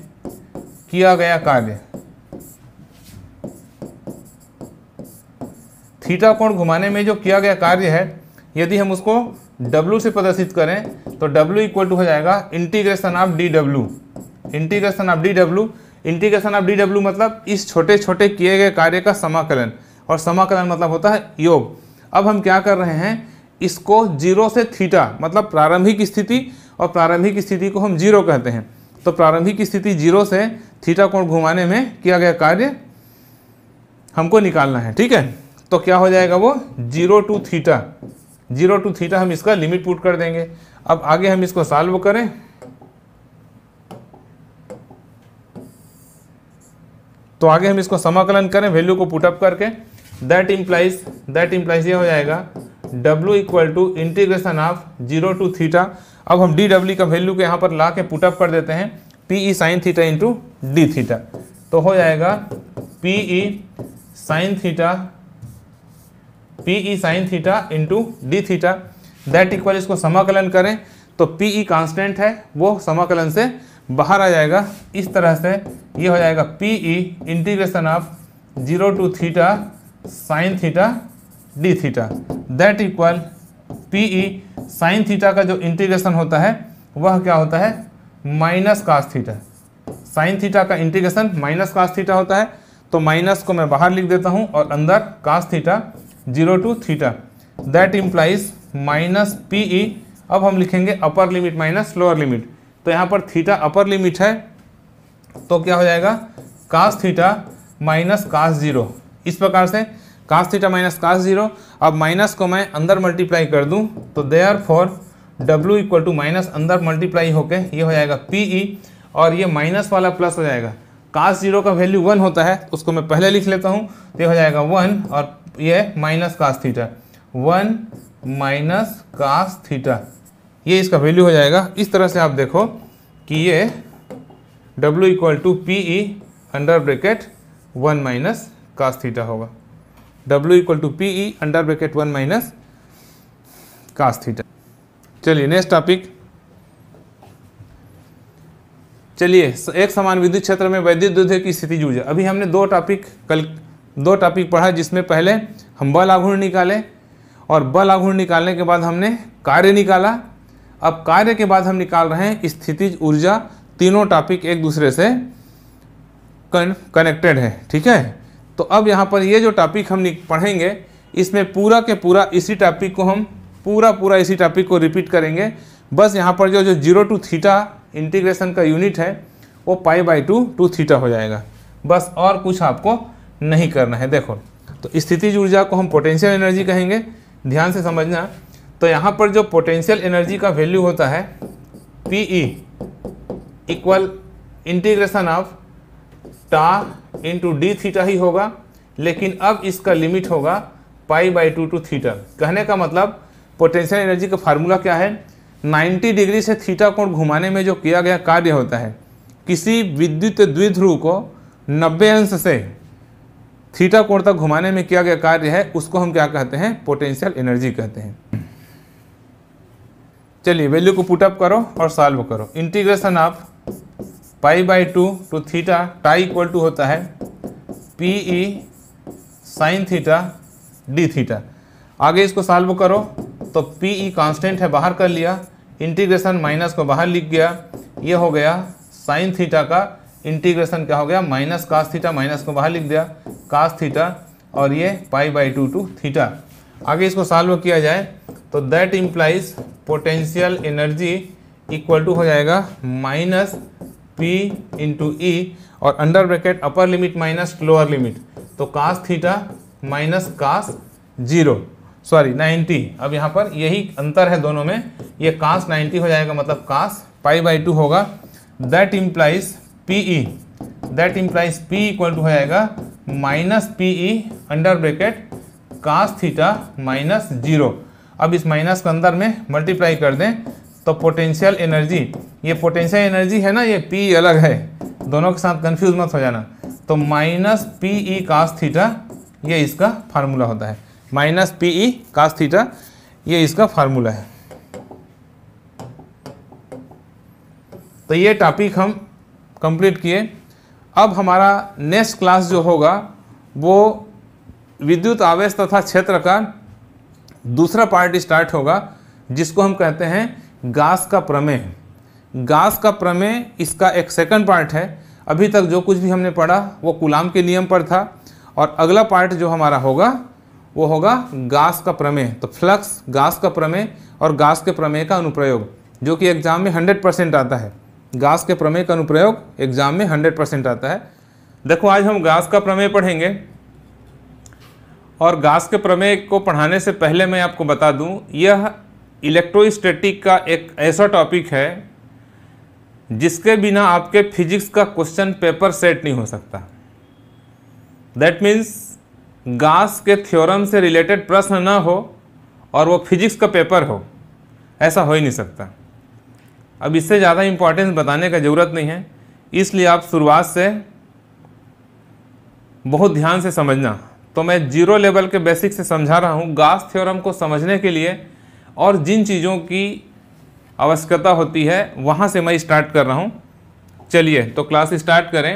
किया गया कार्य थीटा कोण घुमाने में जो किया गया कार्य है यदि हम उसको W से प्रदर्शित करें तो W इक्वल टू हो जाएगा integration of D W integration of D W integration of D W मतलब इस छोटे छोटे किए गए कार्य का समाकलन और समाकलन मतलब होता है योग अब हम क्या कर रहे हैं इसको जीरो से थीटा मतलब प्रारंभिक स्थिति और प्रारंभिक स्थिति को हम जीरो कहते हैं तो प्रारंभिक स्थिति जीरो से थीटा कोण घुमाने में किया गया कार्य हमको निकालना है ठीक है तो क्या हो जाएगा वो zero to theta zero to theta हम इसका लिमिट पुट कर देंगे अब आगे हम इसको सॉल्व करें तो आगे हम इसको समाकलन करें वैल्यू को पुटअप करके दैट इम्प्लाइज दैट इम्प्लाइज ये हो जाएगा W equal to integration of zero to theta अब हम डी डब्ल्यू का वैल्यू को यहाँ पर ला के पुटअप कर देते हैं P E sine theta into D theta तो हो जाएगा P E sine theta P E sine theta into D theta that equal इसको समाकलन करें तो पी ई कांस्टेंट है वो समाकलन से बाहर आ जाएगा इस तरह से ये हो जाएगा P E integration of zero to theta sine theta D theta that equal P E sine theta का जो इंटीग्रेशन होता है वह क्या होता है minus cos theta sine theta का इंटीग्रेशन माइनस कास थीटा होता है तो माइनस को मैं बाहर लिख देता हूँ और अंदर cos theta zero to theta that implies minus P E अब हम लिखेंगे upper limit minus lower limit तो यहाँ पर थीटा अपर लिमिट है तो क्या हो जाएगा cos theta minus cos zero इस प्रकार से cos theta minus cos zero अब माइनस को मैं अंदर मल्टीप्लाई कर दूं तो दे therefore W equal to minus अंदर मल्टीप्लाई होके ये हो जाएगा पी ई e, और ये माइनस वाला प्लस हो जाएगा कास जीरो का वैल्यू वन होता है उसको मैं पहले लिख लेता हूँ तो ये हो जाएगा वन और ये minus cos theta one minus cos theta ये इसका वैल्यू हो जाएगा इस तरह से आप देखो कि ये W equal to P E under bracket one minus cos theta होगा W equal to P E under bracket one minus cos theta चलिए नेक्स्ट टॉपिक चलिए एक समान विद्युत क्षेत्र में वैद्युत द्विध्रुव की स्थिति ऊर्जा अभी हमने दो टॉपिक कल दो टॉपिक पढ़ा जिसमें पहले हम बल आघूर्ण निकाले और बल आघूर्ण निकालने के बाद हमने कार्य निकाला अब कार्य के बाद हम निकाल रहे हैं स्थितिज ऊर्जा तीनों टॉपिक एक दूसरे से कनेक्टेड है ठीक है तो अब यहाँ पर ये जो टॉपिक हम पढ़ेंगे इसमें पूरा के पूरा इसी टॉपिक को हम पूरा पूरा इसी टॉपिक को रिपीट करेंगे बस यहाँ पर जो जो जीरो टू थीटा इंटीग्रेशन का यूनिट है वो pi by two to theta हो जाएगा बस और कुछ आपको नहीं करना है देखो तो स्थितिज ऊर्जा को हम पोटेंशियल एनर्जी कहेंगे ध्यान से समझना तो यहाँ पर जो पोटेंशियल एनर्जी का वैल्यू होता है P E equal integration of tau into D theta ही होगा लेकिन अब इसका लिमिट होगा pi by two to theta कहने का मतलब पोटेंशियल एनर्जी का फार्मूला क्या है 90 डिग्री से थीटा कोण घुमाने में जो किया गया कार्य होता है किसी विद्युत द्विध्रुव को 90 अंश से थीटा कोण तक घुमाने में किया गया कार्य है उसको हम क्या कहते हैं पोटेंशियल एनर्जी कहते हैं चलिए वैल्यू को पुटअप करो और सॉल्व करो integration of pi by two to theta tau equal to होता है P E sine theta D theta आगे इसको सॉल्व करो तो पी ई कॉन्स्टेंट है बाहर कर लिया इंटीग्रेशन माइनस को बाहर लिख गया ये हो गया साइन थीटा का इंटीग्रेशन क्या हो गया माइनस कास थीटा माइनस को बाहर लिख दिया कास थीटा और ये pi by two to theta आगे इसको सॉल्व किया जाए तो that implies potential energy equal to हो जाएगा माइनस पी इंटू ई और under bracket upper limit minus lower limit तो cos theta minus cos zero sorry 90 अब यहाँ पर यही अंतर है दोनों में ये कास 90 हो जाएगा मतलब कास पाई बाई टू होगा that implies P E that implies P equal to हो जाएगा minus P E under bracket cos theta minus zero अब इस माइनस के अंदर में मल्टीप्लाई कर दें तो पोटेंशियल एनर्जी ये पोटेंशियल एनर्जी है ना ये पी अलग है दोनों के साथ कन्फ्यूज मत हो जाना तो minus P E cos theta ये इसका फार्मूला होता है minus P E cos theta ये इसका फार्मूला है तो ये टॉपिक हम कंप्लीट किए अब हमारा नेक्स्ट क्लास जो होगा वो विद्युत आवेश तथा क्षेत्र का दूसरा पार्ट स्टार्ट होगा जिसको हम कहते हैं गास का प्रमेय गास का प्रमेय इसका एक सेकंड पार्ट है अभी तक जो कुछ भी हमने पढ़ा वो गुलाम के नियम पर था और अगला पार्ट जो हमारा होगा वो होगा गास का प्रमेय तो फ्लक्स गास का प्रमेय और गास के प्रमेय का अनुप्रयोग जो कि एग्जाम में हंड्रेड परसेंट आता है गास के प्रमेय का अनुप्रयोग एग्जाम में हंड्रेड परसेंट आता है देखो आज हम गास का प्रमेय पढ़ेंगे और गास के प्रमेय को पढ़ाने से पहले मैं आपको बता दूं यह इलेक्ट्रोस्टैटिक का एक ऐसा टॉपिक है जिसके बिना आपके फिजिक्स का क्वेश्चन पेपर सेट नहीं हो सकता दैट मीन्स गास के थ्योरम से रिलेटेड प्रश्न ना हो और वो फिजिक्स का पेपर हो ऐसा हो ही नहीं सकता अब इससे ज़्यादा इम्पोर्टेंस बताने का ज़रूरत नहीं है इसलिए आप शुरुआत से बहुत ध्यान से समझना तो मैं जीरो लेवल के बेसिक से समझा रहा हूँ गास थ्योरम को समझने के लिए और जिन चीज़ों की आवश्यकता होती है वहाँ से मैं स्टार्ट कर रहा हूँ चलिए तो क्लास स्टार्ट करें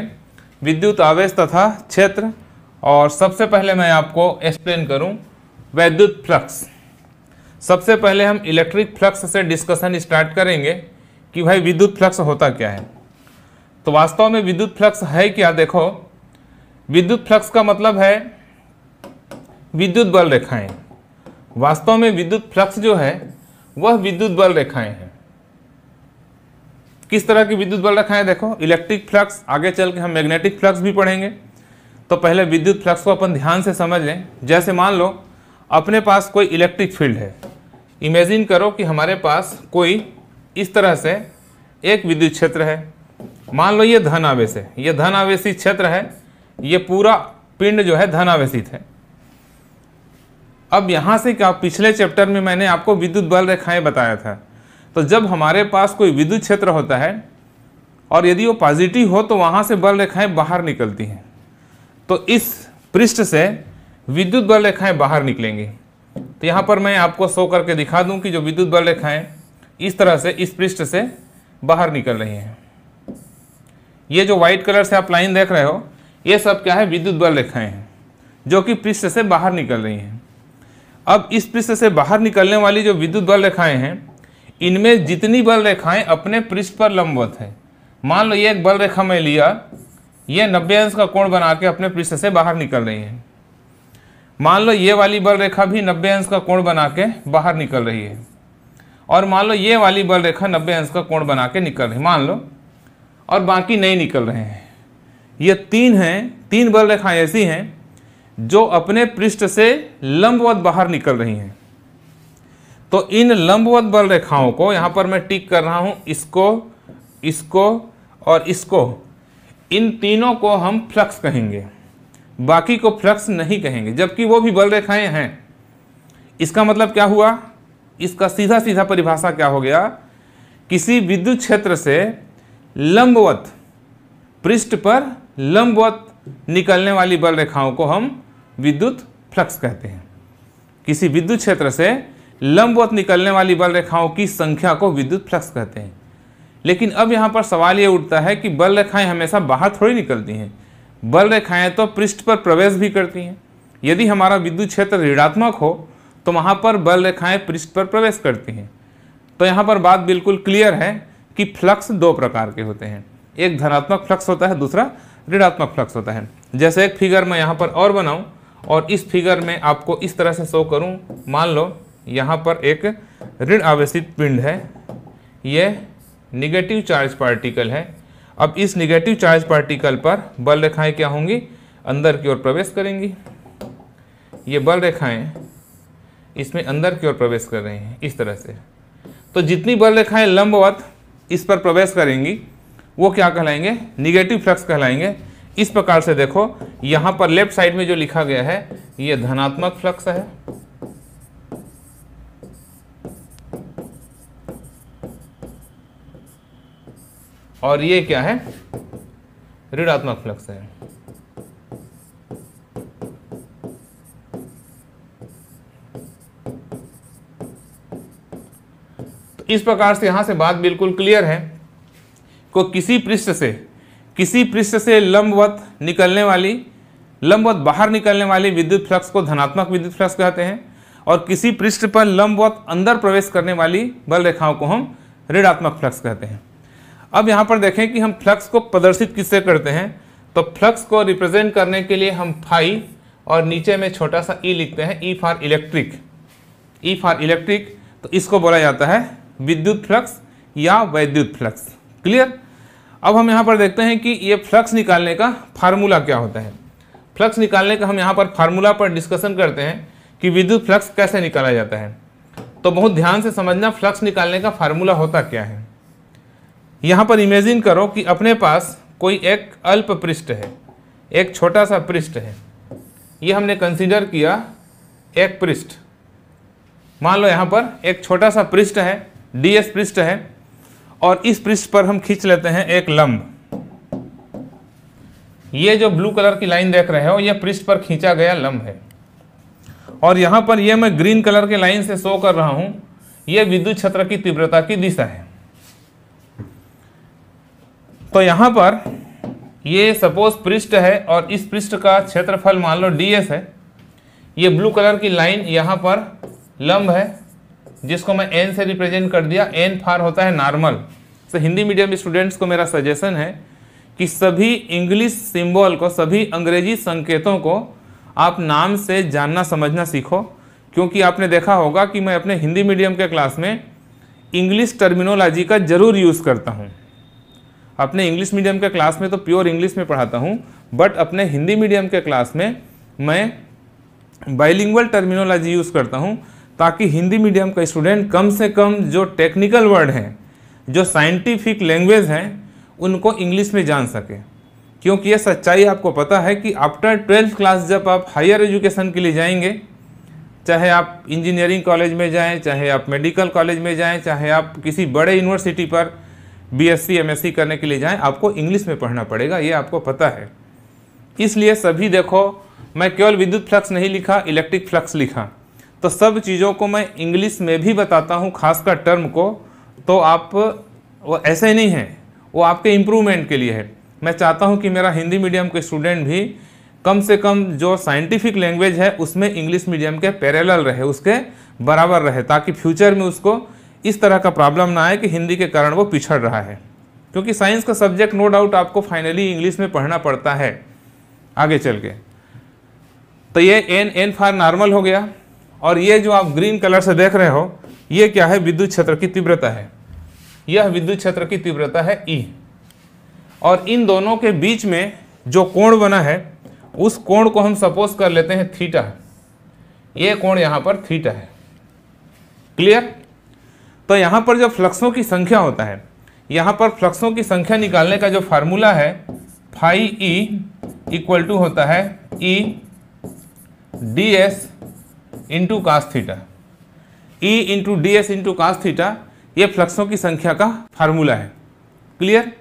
विद्युत आवेश तथा क्षेत्र और सबसे पहले मैं आपको एक्सप्लेन करूँ वैद्युत फ्लक्स सबसे पहले हम इलेक्ट्रिक फ्लक्स से डिस्कशन स्टार्ट करेंगे कि भाई विद्युत फ्लक्स होता क्या है तो वास्तव में विद्युत फ्लक्स है क्या देखो विद्युत फ्लक्स का मतलब है विद्युत बल रेखाएं वास्तव में विद्युत फ्लक्स जो है वह विद्युत बल रेखाएं हैं किस तरह की विद्युत बल रेखाएं देखो इलेक्ट्रिक फ्लक्स आगे चल के हम मैग्नेटिक फ्लक्स भी पढ़ेंगे तो पहले विद्युत फ्लक्स को अपन ध्यान से समझ लें जैसे मान लो अपने पास कोई इलेक्ट्रिक फील्ड है इमेजिन करो कि हमारे पास कोई इस तरह से एक विद्युत क्षेत्र है मान लो ये धन आवेश है ये धन आवेशी क्षेत्र है ये पूरा पिंड जो है धन आवेशित है अब यहाँ से क्या पिछले चैप्टर में मैंने आपको विद्युत बल रेखाएं बताया था तो जब हमारे पास कोई विद्युत क्षेत्र होता है और यदि वो पॉजिटिव हो तो वहाँ से बल रेखाएं बाहर निकलती हैं तो इस पृष्ठ से विद्युत बल रेखाएं बाहर निकलेंगी तो यहाँ पर मैं आपको शो करके दिखा दूँ कि जो विद्युत बल रेखाएँ इस तरह से इस पृष्ठ से बाहर निकल रही हैं ये जो व्हाइट कलर से आप लाइन देख रहे हो ये सब क्या है विद्युत बल रेखाएँ हैं जो कि पृष्ठ से बाहर निकल रही हैं अब इस पृष्ठ से बाहर निकलने वाली जो विद्युत बल रेखाएं हैं इनमें जितनी बल रेखाएं अपने पृष्ठ पर लंबवत है मान लो ये एक बल रेखा मैं लिया ये नब्बे अंश का कोण बना के अपने पृष्ठ से बाहर निकल रही है मान लो ये वाली बल रेखा भी नब्बे अंश का कोण बना के बाहर निकल रही है और मान लो ये वाली बल रेखा नब्बे अंश का कोण बना के निकल रही मान लो और बाकी नहीं निकल रहे हैं ये तीन हैं तीन बल रेखाएं ऐसी हैं जो अपने पृष्ठ से लंबवत बाहर निकल रही हैं तो इन लंबवत बल रेखाओं को यहाँ पर मैं टिक कर रहा हूँ इसको इसको और इसको इन तीनों को हम फ्लक्स कहेंगे बाकी को फ्लक्स नहीं कहेंगे जबकि वो भी बल रेखाएं हैं इसका मतलब क्या हुआ इसका सीधा सीधा परिभाषा क्या हो गया किसी विद्युत क्षेत्र से लंबवत पृष्ठ पर लंबवत निकलने वाली बल रेखाओं को हम विद्युत फ्लक्स कहते हैं किसी विद्युत क्षेत्र से लंबवत निकलने वाली बल रेखाओं की संख्या को विद्युत फ्लक्स कहते हैं लेकिन अब यहाँ पर सवाल ये उठता है कि बल रेखाएं हमेशा बाहर थोड़ी निकलती हैं बल रेखाएं तो पृष्ठ पर प्रवेश भी करती हैं यदि हमारा विद्युत क्षेत्र ऋणात्मक हो तो वहाँ पर बल रेखाएं पृष्ठ पर प्रवेश करती हैं तो यहाँ पर बात बिल्कुल क्लियर है कि फ्लक्स दो प्रकार के होते हैं एक धनात्मक फ्लक्स होता है दूसरा ऋणात्मक फ्लक्स होता है जैसे एक फिगर मैं यहाँ पर और बनाऊँ और इस फिगर में आपको इस तरह से शो करूँ मान लो यहाँ पर एक ऋण आवेशित पिंड है यह निगेटिव चार्ज पार्टिकल है अब इस निगेटिव चार्ज पार्टिकल पर बल रेखाएं क्या होंगी अंदर की ओर प्रवेश करेंगी ये बल रेखाएं इसमें अंदर की ओर प्रवेश कर रही हैं इस तरह से तो जितनी बल रेखाएं लंबवत इस पर प्रवेश करेंगी वो क्या कहलाएंगे निगेटिव फ्लक्स कहलाएंगे इस प्रकार से देखो यहाँ पर लेफ्ट साइड में जो लिखा गया है ये धनात्मक फ्लक्स है और ये क्या है ऋणात्मक फ्लक्स है तो इस प्रकार से यहां से बात बिल्कुल क्लियर है को किसी पृष्ठ से किसी पृष्ठ से लंबवत निकलने वाली लंबवत बाहर निकलने वाली विद्युत फ्लक्स को धनात्मक विद्युत फ्लक्स कहते हैं और किसी पृष्ठ पर लंबवत अंदर प्रवेश करने वाली बल रेखाओं को हम ऋणात्मक फ्लक्स कहते हैं अब यहाँ पर देखें कि हम फ्लक्स को प्रदर्शित किससे करते हैं तो फ्लक्स को रिप्रेजेंट करने के लिए हम फाई और नीचे में छोटा सा ई लिखते हैं E for electric E for electric तो इसको बोला जाता है विद्युत फ्लक्स या वैद्युत फ्लक्स क्लियर अब हम यहाँ पर देखते हैं कि ये फ्लक्स निकालने का फार्मूला क्या होता है फ्लक्स निकालने का हम यहाँ पर फार्मूला पर डिस्कशन करते हैं कि विद्युत फ्लक्स कैसे निकाला जाता है तो बहुत ध्यान से समझना फ्लक्स निकालने का फार्मूला होता क्या है यहाँ पर इमेजिन करो कि अपने पास कोई एक अल्प पृष्ठ है एक छोटा सा पृष्ठ है ये हमने कंसिडर किया एक पृष्ठ मान लो यहाँ पर एक छोटा सा पृष्ठ है डी एस पृष्ठ है और इस पृष्ठ पर हम खींच लेते हैं एक लंब ये जो ब्लू कलर की लाइन देख रहे हो ये पृष्ठ पर खींचा गया लंब है और यहां पर यह मैं ग्रीन कलर के लाइन से शो कर रहा हूं यह विद्युत क्षेत्र की तीव्रता की दिशा है तो यहां पर ये सपोज पृष्ठ है और इस पृष्ठ का क्षेत्रफल मान लो डीएस है ये ब्लू कलर की लाइन यहां पर लंब है जिसको मैं एन से रिप्रेजेंट कर दिया एन फार होता है नॉर्मल तो हिंदी मीडियम स्टूडेंट्स को मेरा सजेशन है कि सभी इंग्लिश सिंबल को सभी अंग्रेजी संकेतों को आप नाम से जानना समझना सीखो क्योंकि आपने देखा होगा कि मैं अपने हिंदी मीडियम के क्लास में इंग्लिश टर्मिनोलॉजी का ज़रूर यूज़ करता हूँ अपने इंग्लिश मीडियम के क्लास में तो प्योर इंग्लिश में पढ़ाता हूँ बट अपने हिंदी मीडियम के क्लास में मैं बाइलिंगुअल टर्मिनोलॉजी यूज़ करता हूँ ताकि हिंदी मीडियम का स्टूडेंट कम से कम जो टेक्निकल वर्ड हैं जो साइंटिफिक लैंग्वेज हैं उनको इंग्लिश में जान सके क्योंकि ये सच्चाई आपको पता है कि आफ्टर ट्वेल्थ क्लास जब आप हायर एजुकेशन के लिए जाएंगे चाहे आप इंजीनियरिंग कॉलेज में जाएं चाहे आप मेडिकल कॉलेज में जाएं चाहे आप किसी बड़े यूनिवर्सिटी पर बीएससी एमएससी करने के लिए जाएं आपको इंग्लिश में पढ़ना पड़ेगा ये आपको पता है इसलिए सभी देखो मैं केवल विद्युत फ्लक्स नहीं लिखा इलेक्ट्रिक फ्लक्स लिखा तो सब चीज़ों को मैं इंग्लिश में भी बताता हूँ खासकर टर्म को तो आप वो ऐसे ही नहीं है वो आपके इम्प्रूवमेंट के लिए है मैं चाहता हूँ कि मेरा हिंदी मीडियम के स्टूडेंट भी कम से कम जो साइंटिफिक लैंग्वेज है उसमें इंग्लिश मीडियम के पैरेलल रहे उसके बराबर रहे ताकि फ्यूचर में उसको इस तरह का प्रॉब्लम ना आए कि हिंदी के कारण वो पिछड़ रहा है क्योंकि साइंस का सब्जेक्ट नो डाउट आपको फाइनली इंग्लिश में पढ़ना पड़ता है आगे चल के तो ये एन एन फार नॉर्मल हो गया और ये जो आप ग्रीन कलर से देख रहे हो ये क्या है विद्युत क्षेत्र की तीव्रता है यह विद्युत क्षेत्र की तीव्रता है ई e। और इन दोनों के बीच में जो कोण बना है उस कोण को हम सपोज कर लेते हैं थीटा ये कोण यहाँ पर थीटा है क्लियर तो यहाँ पर जो फ्लक्सों की संख्या होता है यहाँ पर फ्लक्सों की संख्या निकालने का जो फार्मूला है फाई ई इक्वल टू होता है E D S into cos theta E into D S into cos theta ये फ्लक्सों की संख्या का फार्मूला है क्लियर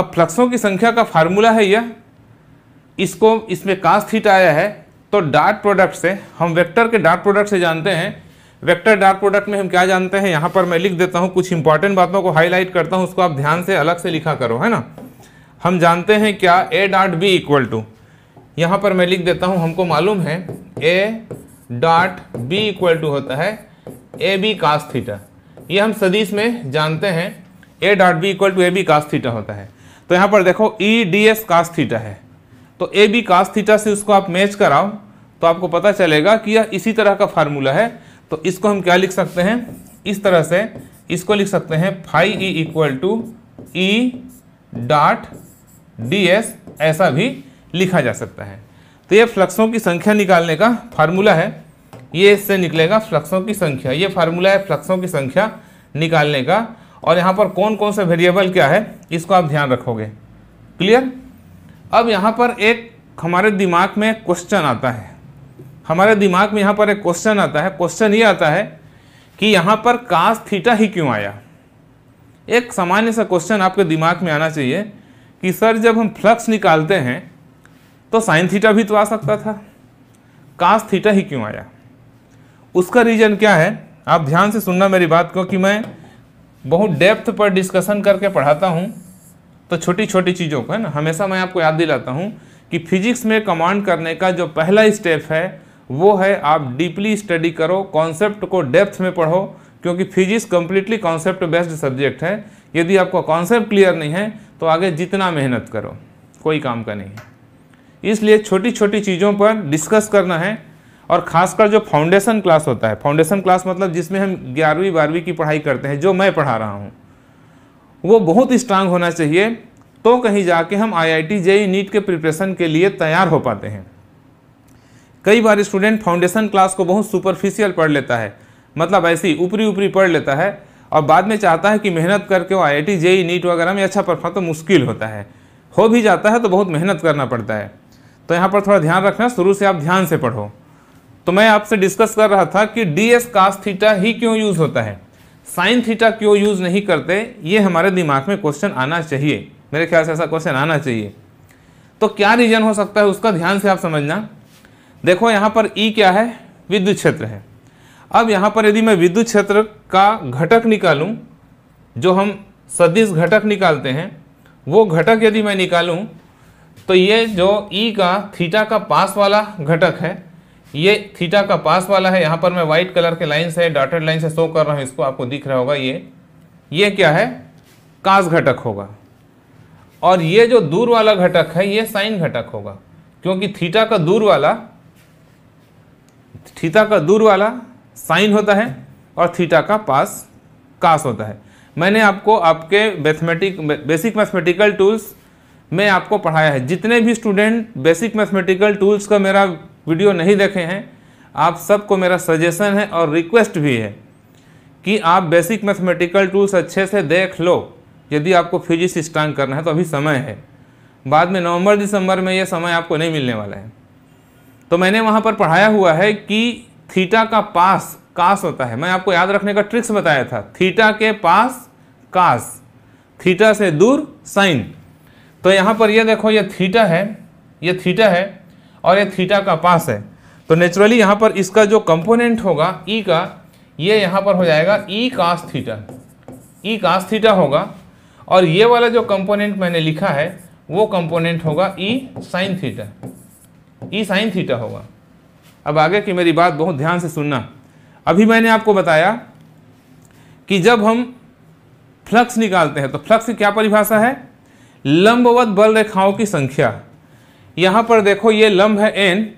अब फ्लक्सों की संख्या का फार्मूला है यह इसको इसमें कास थीटा आया है तो डार्ट प्रोडक्ट से हम वेक्टर के डार्ट प्रोडक्ट से जानते हैं वेक्टर डार्ट प्रोडक्ट में हम क्या जानते हैं यहाँ पर मैं लिख देता हूँ कुछ इंपॉर्टेंट बातों को हाईलाइट करता हूँ उसको आप ध्यान से अलग से लिखा करो है ना हम जानते हैं क्या A dot B equal to यहाँ पर मैं लिख देता हूँ हमको मालूम है A dot B equal to होता है ए बी कास थीटा ये हम सदीश में जानते हैं A dot B equal to A B cos theta होता है तो यहाँ पर देखो E D S cos theta है तो ए बी कास थीटा से उसको आप मैच कराओ तो आपको पता चलेगा कि यह इसी तरह का फार्मूला है तो इसको हम क्या लिख सकते हैं इस तरह से इसको लिख सकते हैं phi E e equal to E e dot D S ऐसा भी लिखा जा सकता है तो ये फ्लक्सों की संख्या निकालने का फार्मूला है ये इससे निकलेगा फ्लक्सों की संख्या ये फार्मूला है फ्लक्सों की संख्या निकालने का और यहाँ पर कौन कौन से वेरिएबल क्या है इसको आप ध्यान रखोगे क्लियर अब यहाँ पर एक हमारे दिमाग में क्वेश्चन आता है हमारे दिमाग में यहाँ पर एक क्वेश्चन आता है क्वेश्चन ये आता है कि यहाँ पर कास थीटा ही क्यों आया एक सामान्य सा क्वेश्चन आपके दिमाग में आना चाहिए कि सर जब हम फ्लक्स निकालते हैं तो साइन थीटा भी तो आ सकता था कास थीटा ही क्यों आया उसका रीज़न क्या है आप ध्यान से सुनना मेरी बात क्योंकि मैं बहुत डेप्थ पर डिस्कशन करके पढ़ाता हूँ तो छोटी छोटी चीज़ों को है ना हमेशा मैं आपको याद दिलाता हूँ कि फिजिक्स में कमांड करने का जो पहला स्टेप है वो है आप डीपली स्टडी करो कॉन्सेप्ट को डेप्थ में पढ़ो क्योंकि physics completely concept based subject है यदि आपका कॉन्सेप्ट क्लियर नहीं है तो आगे जितना मेहनत करो कोई काम का नहीं है इसलिए छोटी छोटी चीज़ों पर डिस्कस करना है और खासकर जो फाउंडेशन क्लास होता है फाउंडेशन क्लास मतलब जिसमें हम ग्यारहवीं बारहवीं की पढ़ाई करते हैं जो मैं पढ़ा रहा हूँ वो बहुत स्ट्रांग होना चाहिए तो कहीं जाके हम I I T JEE NEET के प्रिपरेशन के लिए तैयार हो पाते हैं कई बार स्टूडेंट फाउंडेशन क्लास को बहुत सुपरफिशियल पढ़ लेता है मतलब ऐसे ही ऊपरी ऊपरी पढ़ लेता है और बाद में चाहता है कि मेहनत करके वो I I T JEE NEET वगैरह में अच्छा परफॉर्म तो मुश्किल होता है हो भी जाता है तो बहुत मेहनत करना पड़ता है तो यहाँ पर थोड़ा ध्यान रखना शुरू से आप ध्यान से पढ़ो तो मैं आपसे डिस्कस कर रहा था कि डी एस कास थीटा ही क्यों यूज़ होता है साइन थीटा क्यों यूज़ नहीं करते ये हमारे दिमाग में क्वेश्चन आना चाहिए मेरे ख्याल से ऐसा क्वेश्चन आना चाहिए तो क्या रीजन हो सकता है उसका ध्यान से आप समझना देखो यहाँ पर ई e क्या है विद्युत क्षेत्र है अब यहाँ पर यदि मैं विद्युत क्षेत्र का घटक निकालूँ जो हम सदिश घटक निकालते हैं वो घटक यदि मैं निकालूँ तो ये जो ई e का थीटा का पास वाला घटक है ये थीटा का पास वाला है यहाँ पर मैं वाइट कलर के लाइन से डॉटेड लाइन से शो कर रहा हूँ इसको आपको दिख रहा होगा ये ये क्या है कास घटक होगा और ये जो दूर वाला घटक है ये साइन घटक होगा क्योंकि थीटा का दूर वाला थीटा का दूर वाला साइन होता है और थीटा का पास कास होता है मैंने आपको आपके मैथमेटिक बेसिक मैथमेटिकल टूल्स में आपको पढ़ाया है जितने भी स्टूडेंट बेसिक मैथमेटिकल टूल्स का मेरा वीडियो नहीं देखे हैं आप सबको मेरा सजेशन है और रिक्वेस्ट भी है कि आप बेसिक मैथमेटिकल टूल्स अच्छे से देख लो यदि आपको फिजिक्स स्ट्रांग करना है तो अभी समय है बाद में नवंबर दिसंबर में यह समय आपको नहीं मिलने वाला है तो मैंने वहाँ पर पढ़ाया हुआ है कि थीटा का पास कास होता है मैं आपको याद रखने का ट्रिक्स बताया था थीटा के पास कास थीटा से दूर साइन तो यहाँ पर ये देखो ये थीटा है ये थीटा है और ये थीटा का पास है तो नेचुरली यहाँ पर इसका जो कंपोनेंट होगा ई e का ये यहाँ पर हो जाएगा ई कास थीटा ई कास थीटा होगा और ये वाला जो कंपोनेंट मैंने लिखा है वो कंपोनेंट होगा E sine theta E sine theta होगा अब आगे की मेरी बात बहुत ध्यान से सुनना अभी मैंने आपको बताया कि जब हम फ्लक्स निकालते हैं तो फ्लक्स की क्या परिभाषा है लंबवत बल रेखाओं की संख्या यहाँ पर देखो ये लंब है एन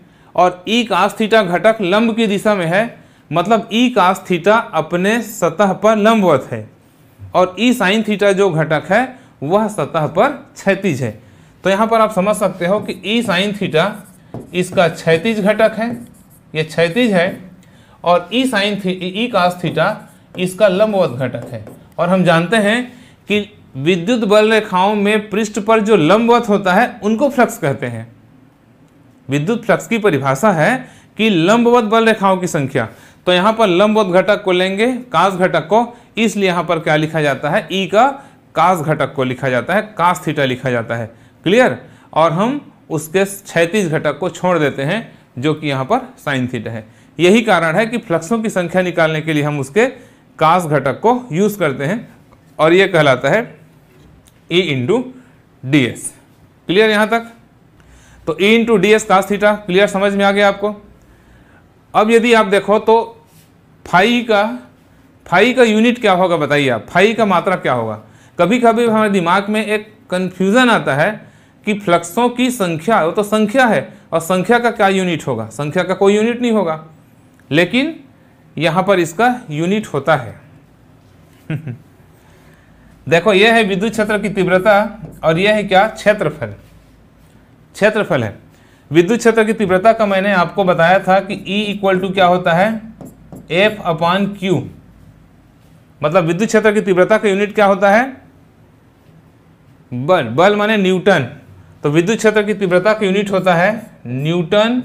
और ई कास थीटा घटक लंब की दिशा में है मतलब ई कास थीटा अपने सतह पर लंबवत है और ई साइन थीटा जो घटक है वह सतह पर क्षैतिज है तो यहाँ पर आप समझ सकते हो कि ई साइन थीटा इसका क्षैतिज घटक है ये क्षैतिज है और ई साइन थी ई कास थीटा इसका लंबवत घटक है और हम जानते हैं कि विद्युत बल रेखाओं में पृष्ठ पर जो लंबवत होता है उनको फ्लक्स कहते हैं विद्युत फ्लक्स की परिभाषा है कि लंबवत बल रेखाओं की संख्या तो यहां पर लंबवत घटक को लेंगे कास घटक को इसलिए यहां पर क्या लिखा जाता है ई e का कास घटक को लिखा जाता है कास थीटा लिखा जाता है क्लियर और हम उसके छैतीस घटक को छोड़ देते हैं जो कि यहां पर साइन थीटा है यही कारण है कि फ्लक्सों की संख्या निकालने के लिए हम उसके कास घटक को यूज़ करते हैं और यह कहलाता है A into D S clear यहां तक तो E into D S cos theta clear समझ में आ गया आपको अब यदि आप देखो तो फाई का फाई का यूनिट क्या होगा बताइए आप फाई का मात्रा क्या होगा कभी कभी हमारे दिमाग में एक कंफ्यूजन आता है कि फ्लक्सों की संख्या वो तो संख्या है और संख्या का क्या यूनिट होगा संख्या का कोई यूनिट नहीं होगा लेकिन यहाँ पर इसका यूनिट होता है देखो यह है विद्युत क्षेत्र की तीव्रता और यह है क्या क्षेत्रफल क्षेत्रफल है विद्युत क्षेत्र की तीव्रता का मैंने आपको बताया था कि E इक्वल टू क्या होता है एफ अपान क्यू मतलब विद्युत क्षेत्र की तीव्रता का यूनिट क्या होता है बल बल माने न्यूटन तो विद्युत क्षेत्र की तीव्रता का यूनिट होता है न्यूटन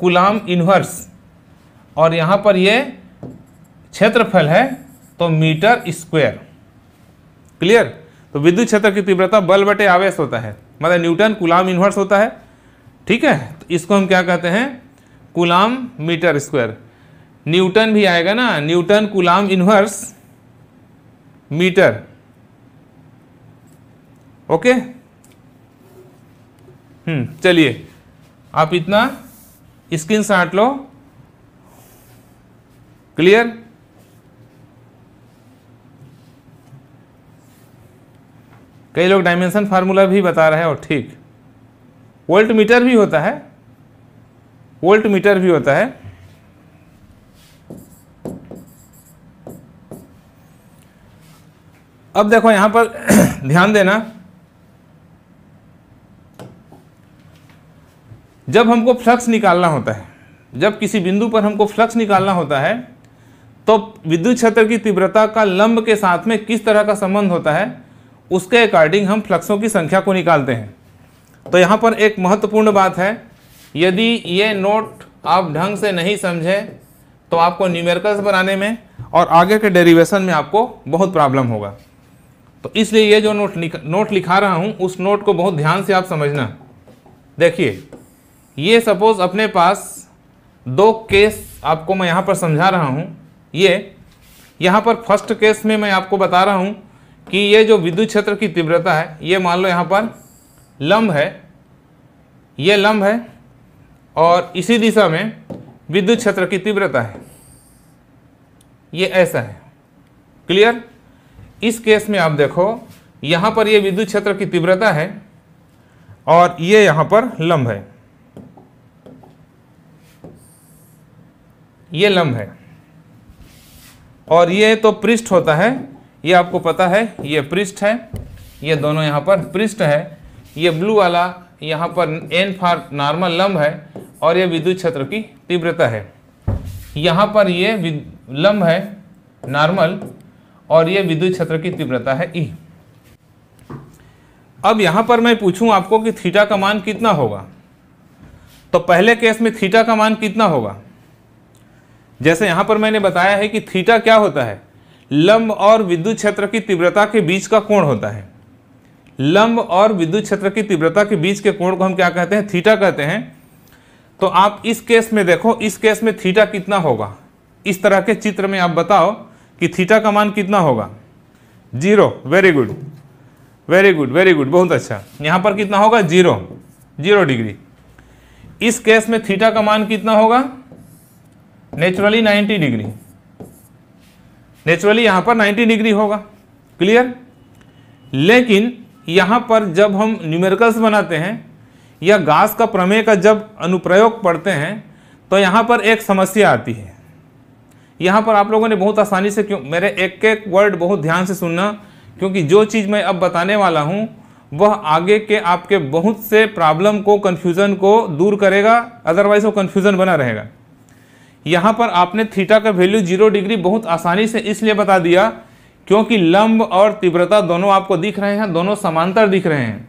कुलाम इन्वर्स और यहाँ पर यह क्षेत्रफल है तो मीटर स्क्वायर क्लियर तो विद्युत क्षेत्र की तीव्रता बल बटे आवेश होता है मतलब न्यूटन कुलाम इन्वर्स होता है ठीक है तो इसको हम क्या कहते हैं कुलाम मीटर स्क्वायर न्यूटन भी आएगा ना Newton coulomb inverse metre okay hmm चलिए आप इतना स्क्रीन शॉट लो क्लियर कई लोग डायमेंशन फार्मूला भी बता रहे हैं और ठीक वोल्ट मीटर भी होता है वोल्ट मीटर भी होता है अब देखो यहां पर ध्यान देना जब हमको फ्लक्स निकालना होता है जब किसी बिंदु पर हमको फ्लक्स निकालना होता है तो विद्युत क्षेत्र की तीव्रता का लंब के साथ में किस तरह का संबंध होता है उसके अकॉर्डिंग हम फ्लक्सों की संख्या को निकालते हैं तो यहाँ पर एक महत्वपूर्ण बात है यदि ये नोट आप ढंग से नहीं समझे तो आपको न्यूमेरिकल्स बनाने में और आगे के डेरिवेशन में आपको बहुत प्रॉब्लम होगा तो इसलिए ये जो नोट नोट लिखा रहा हूँ उस नोट को बहुत ध्यान से आप समझना देखिए ये सपोज़ अपने पास दो केस आपको मैं यहाँ पर समझा रहा हूँ ये यहाँ पर फर्स्ट केस में मैं आपको बता रहा हूँ कि ये जो विद्युत क्षेत्र की तीव्रता है ये मान लो यहाँ पर लंब है ये लंब है और इसी दिशा में विद्युत क्षेत्र की तीव्रता है ये ऐसा है क्लियर इस केस में आप देखो यहाँ पर ये विद्युत क्षेत्र की तीव्रता है और ये यहाँ पर लंब है ये लंब है और ये तो पृष्ठ होता है ये आपको पता है ये पृष्ठ है ये दोनों यहाँ पर पृष्ठ है ये ब्लू वाला यहाँ पर एन फार नॉर्मल लंब है और ये विद्युत क्षेत्र की तीव्रता है यहाँ पर ये लंब है नॉर्मल और ये विद्युत क्षेत्र की तीव्रता है ई e। अब यहाँ पर मैं पूछूं आपको कि थीटा का मान कितना होगा तो पहले केस में थीटा का मान कितना होगा जैसे यहाँ पर मैंने बताया है कि थीटा क्या होता है लंब और विद्युत क्षेत्र की तीव्रता के बीच का कोण होता है लंब और विद्युत क्षेत्र की तीव्रता के बीच के कोण को हम क्या कहते हैं थीटा कहते हैं तो आप इस केस में देखो इस केस में थीटा कितना होगा इस तरह के चित्र में आप बताओ कि थीटा का मान कितना होगा zero very good very good very good बहुत अच्छा यहाँ पर कितना होगा जीरो जीरो डिग्री इस केस में थीटा का मान कितना होगा नेचुरली 90 डिग्री नेचुरली यहाँ पर 90 डिग्री होगा क्लियर लेकिन यहाँ पर जब हम न्यूमेरिकल्स बनाते हैं या गास का प्रमेय का जब अनुप्रयोग पढ़ते हैं तो यहाँ पर एक समस्या आती है यहाँ पर आप लोगों ने बहुत आसानी से क्यों मेरे एक एक वर्ड बहुत ध्यान से सुनना क्योंकि जो चीज़ मैं अब बताने वाला हूँ वह आगे के आपके बहुत से प्रॉब्लम को कन्फ्यूज़न को दूर करेगा अदरवाइज वो कन्फ्यूज़न बना रहेगा यहाँ पर आपने थीटा का वैल्यू जीरो डिग्री बहुत आसानी से इसलिए बता दिया क्योंकि लंब और तीव्रता दोनों आपको दिख रहे हैं दोनों समांतर दिख रहे हैं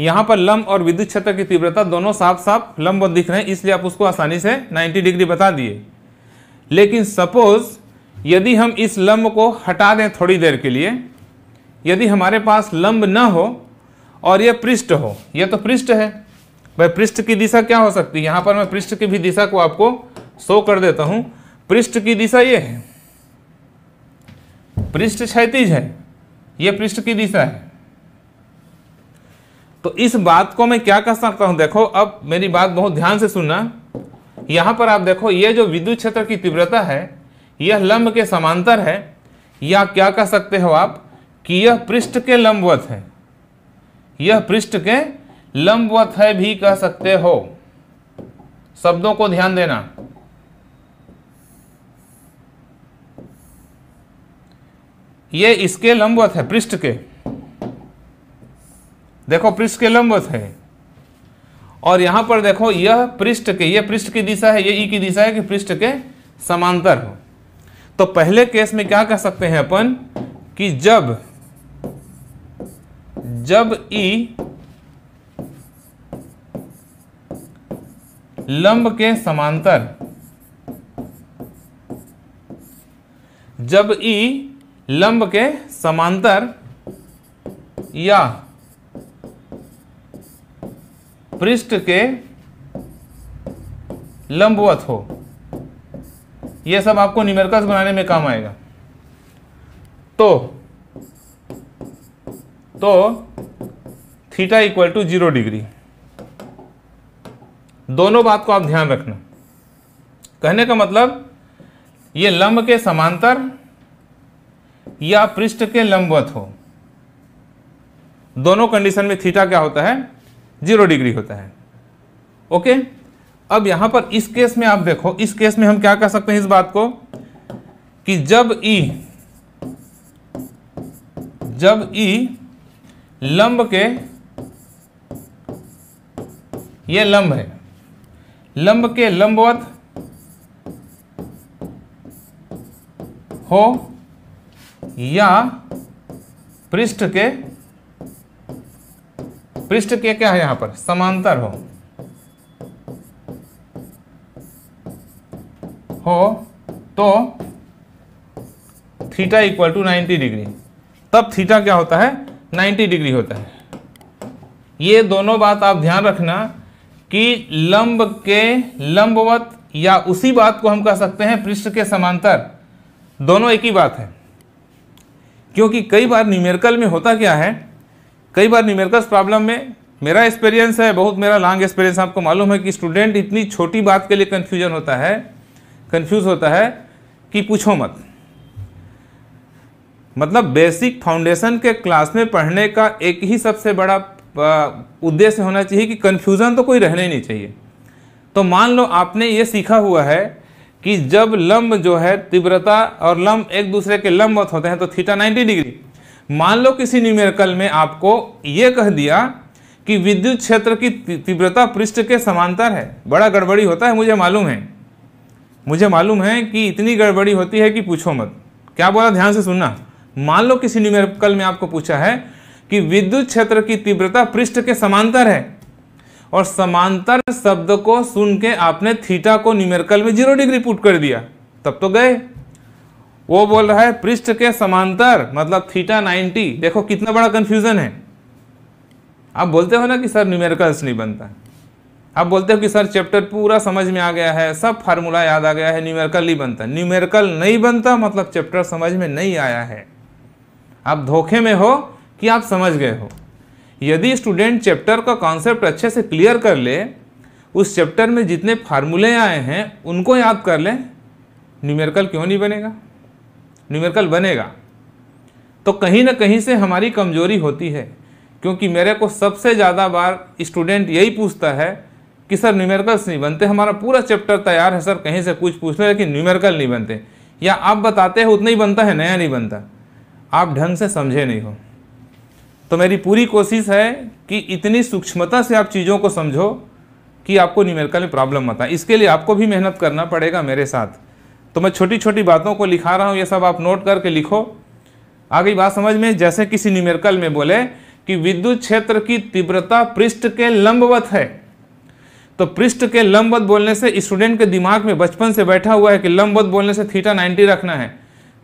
यहाँ पर लंब और विद्युत क्षेत्र की तीव्रता दोनों साफ साफ लंब दिख रहे हैं इसलिए आप उसको आसानी से 90 डिग्री बता दिए लेकिन सपोज यदि हम इस लंब को हटा दें थोड़ी देर के लिए यदि हमारे पास लंब न हो और यह पृष्ठ हो यह तो पृष्ठ है भाई पृष्ठ की दिशा क्या हो सकती है यहाँ पर मैं पृष्ठ की भी दिशा को आपको शो कर देता हूँ पृष्ठ की दिशा ये है पृष्ठ क्षैतिज है ये पृष्ठ की दिशा है तो इस बात को मैं क्या कह सकता हूँ देखो अब मेरी बात बहुत ध्यान से सुनना यहाँ पर आप देखो ये जो विद्युत क्षेत्र की तीव्रता है यह लंब के समांतर है या क्या कह सकते हो आप कि यह पृष्ठ के लंबवत है यह पृष्ठ के लंबवत है भी कह सकते हो शब्दों को ध्यान देना ये इसके लंबवत है पृष्ठ के देखो पृष्ठ के लंबवत है और यहां पर देखो यह पृष्ठ के यह पृष्ठ की दिशा है ये ई की दिशा है कि पृष्ठ के समांतर हो तो पहले केस में क्या कह सकते हैं अपन कि जब जब ई लंब के समांतर जब ई लंब के समांतर या पृष्ठ के लंबवत हो यह सब आपको निमरकस बनाने में काम आएगा तो तो theta equal to zero degree दोनों बात को आप ध्यान रखना कहने का मतलब ये लंब के समांतर या पृष्ठ के लंबवत हो दोनों कंडीशन में थीटा क्या होता है जीरो डिग्री होता है ओके अब यहां पर इस केस में आप देखो इस केस में हम क्या कह सकते हैं इस बात को कि जब ई e, जब ई e लंब के ये लंब है लंब के लंबवत हो या पृष्ठ के पृष्ठ के क्या है यहां पर समांतर हो हो तो थीटा इक्वल टू 90 डिग्री तब थीटा क्या होता है 90 डिग्री होता है ये दोनों बात आप ध्यान रखना कि लंब के लंबवत या उसी बात को हम कह सकते हैं पृष्ठ के समांतर दोनों एक ही बात है क्योंकि कई बार न्यूमेरिकल में होता क्या है कई बार न्यूमेरिकल प्रॉब्लम में मेरा एक्सपीरियंस है बहुत मेरा लॉन्ग एक्सपीरियंस आपको मालूम है कि स्टूडेंट इतनी छोटी बात के लिए कन्फ्यूजन होता है कन्फ्यूज होता है कि पूछो मत मतलब बेसिक फाउंडेशन के क्लास में पढ़ने का एक ही सबसे बड़ा उद्देश्य होना चाहिए कि कन्फ्यूज़न तो कोई रहना ही नहीं चाहिए तो मान लो आपने ये सीखा हुआ है कि जब लंब जो है तीव्रता और लंब एक दूसरे के लंबवत होते हैं तो थीटा 90 डिग्री मान लो किसी न्यूमेरिकल में आपको ये कह दिया कि विद्युत क्षेत्र की तीव्रता पृष्ठ के समांतर है बड़ा गड़बड़ी होता है मुझे मालूम है मुझे मालूम है कि इतनी गड़बड़ी होती है कि पूछो मत क्या बोला ध्यान से सुनना मान लो किसी न्यूमेरिकल में आपको पूछा है कि विद्युत क्षेत्र की तीव्रता पृष्ठ के समांतर है और समांतर शब्द को सुन के आपने थीटा को न्यूमेरिकल में जीरो डिग्री पुट कर दिया तब तो गए वो बोल रहा है पृष्ठ के समांतर मतलब थीटा 90 देखो कितना बड़ा कंफ्यूजन है आप बोलते हो ना कि सर न्यूमेरिकल्स नहीं बनता आप बोलते हो कि सर चैप्टर पूरा समझ में आ गया है सब फार्मूला याद आ गया है न्यूमेरिकल नहीं बनता न्यूमेरिकल नहीं बनता मतलब चैप्टर समझ में नहीं आया है आप धोखे में हो कि आप समझ गए हो यदि स्टूडेंट चैप्टर का कॉन्सेप्ट अच्छे से क्लियर कर ले उस चैप्टर में जितने फार्मूले आए हैं उनको याद कर लें न्यूमेरिकल क्यों नहीं बनेगा न्यूमेरिकल बनेगा तो कहीं ना कहीं से हमारी कमजोरी होती है क्योंकि मेरे को सबसे ज़्यादा बार स्टूडेंट यही पूछता है कि सर न्यूमेरिकल्स नहीं बनते हमारा पूरा चैप्टर तैयार है सर कहीं से कुछ पूछ लें लेकिन न्यूमेरिकल नहीं बनते या आप बताते हो उतना ही बनता है नया नहीं बनता आप ढंग से समझे नहीं हो तो मेरी पूरी कोशिश है कि इतनी सूक्ष्मता से आप चीज़ों को समझो कि आपको न्यूमेरिकल में प्रॉब्लम मत आए इसके लिए आपको भी मेहनत करना पड़ेगा मेरे साथ तो मैं छोटी छोटी बातों को लिखा रहा हूँ ये सब आप नोट करके लिखो आगे बात समझ में जैसे किसी न्यूमेरिकल में बोले कि विद्युत क्षेत्र की तीव्रता पृष्ठ के लंबवत है तो पृष्ठ के लंबवत बोलने से स्टूडेंट के दिमाग में बचपन से बैठा हुआ है कि लंबवत बोलने से थीटा 90 रखना है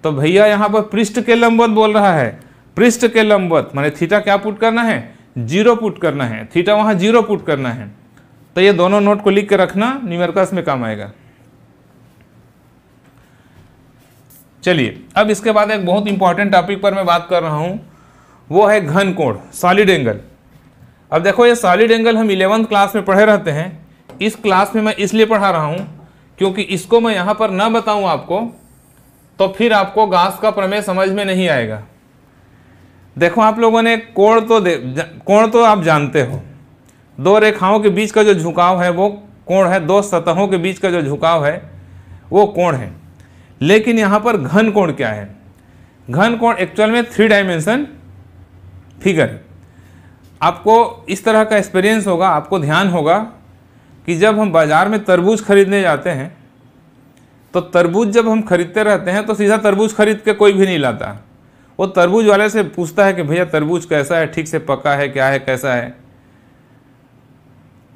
तो भैया यहाँ पर पृष्ठ के लंबवत बोल रहा है पृष्ठ के लंबवत माने थीटा क्या पुट करना है जीरो पुट करना है थीटा वहाँ जीरो पुट करना है तो ये दोनों नोट को लिख के रखना न्यूमेरिकल्स में काम आएगा चलिए अब इसके बाद एक बहुत इंपॉर्टेंट टॉपिक पर मैं बात कर रहा हूँ वो है घन कोण सॉलिड एंगल अब देखो ये सॉलिड एंगल हम इलेवंथ क्लास में पढ़े रहते हैं इस क्लास में मैं इसलिए पढ़ा रहा हूँ क्योंकि इसको मैं यहां पर ना बताऊं आपको तो फिर आपको गास का प्रमेय समझ में नहीं आएगा देखो आप लोगों ने कोण तो कोण तो आप जानते हो दो रेखाओं के बीच का जो झुकाव है वो कोण है दो सतहों के बीच का जो झुकाव है वो कोण है लेकिन यहाँ पर घन कोण क्या है घन कोण एक्चुअल में थ्री डायमेंशन फिगर आपको इस तरह का एक्सपीरियंस होगा आपको ध्यान होगा कि जब हम बाज़ार में तरबूज खरीदने जाते हैं तो तरबूज जब हम खरीदते रहते हैं तो सीधा तरबूज खरीद के कोई भी नहीं लाता वो तरबूज वाले से पूछता है कि भैया तरबूज कैसा है ठीक से पका है क्या है कैसा है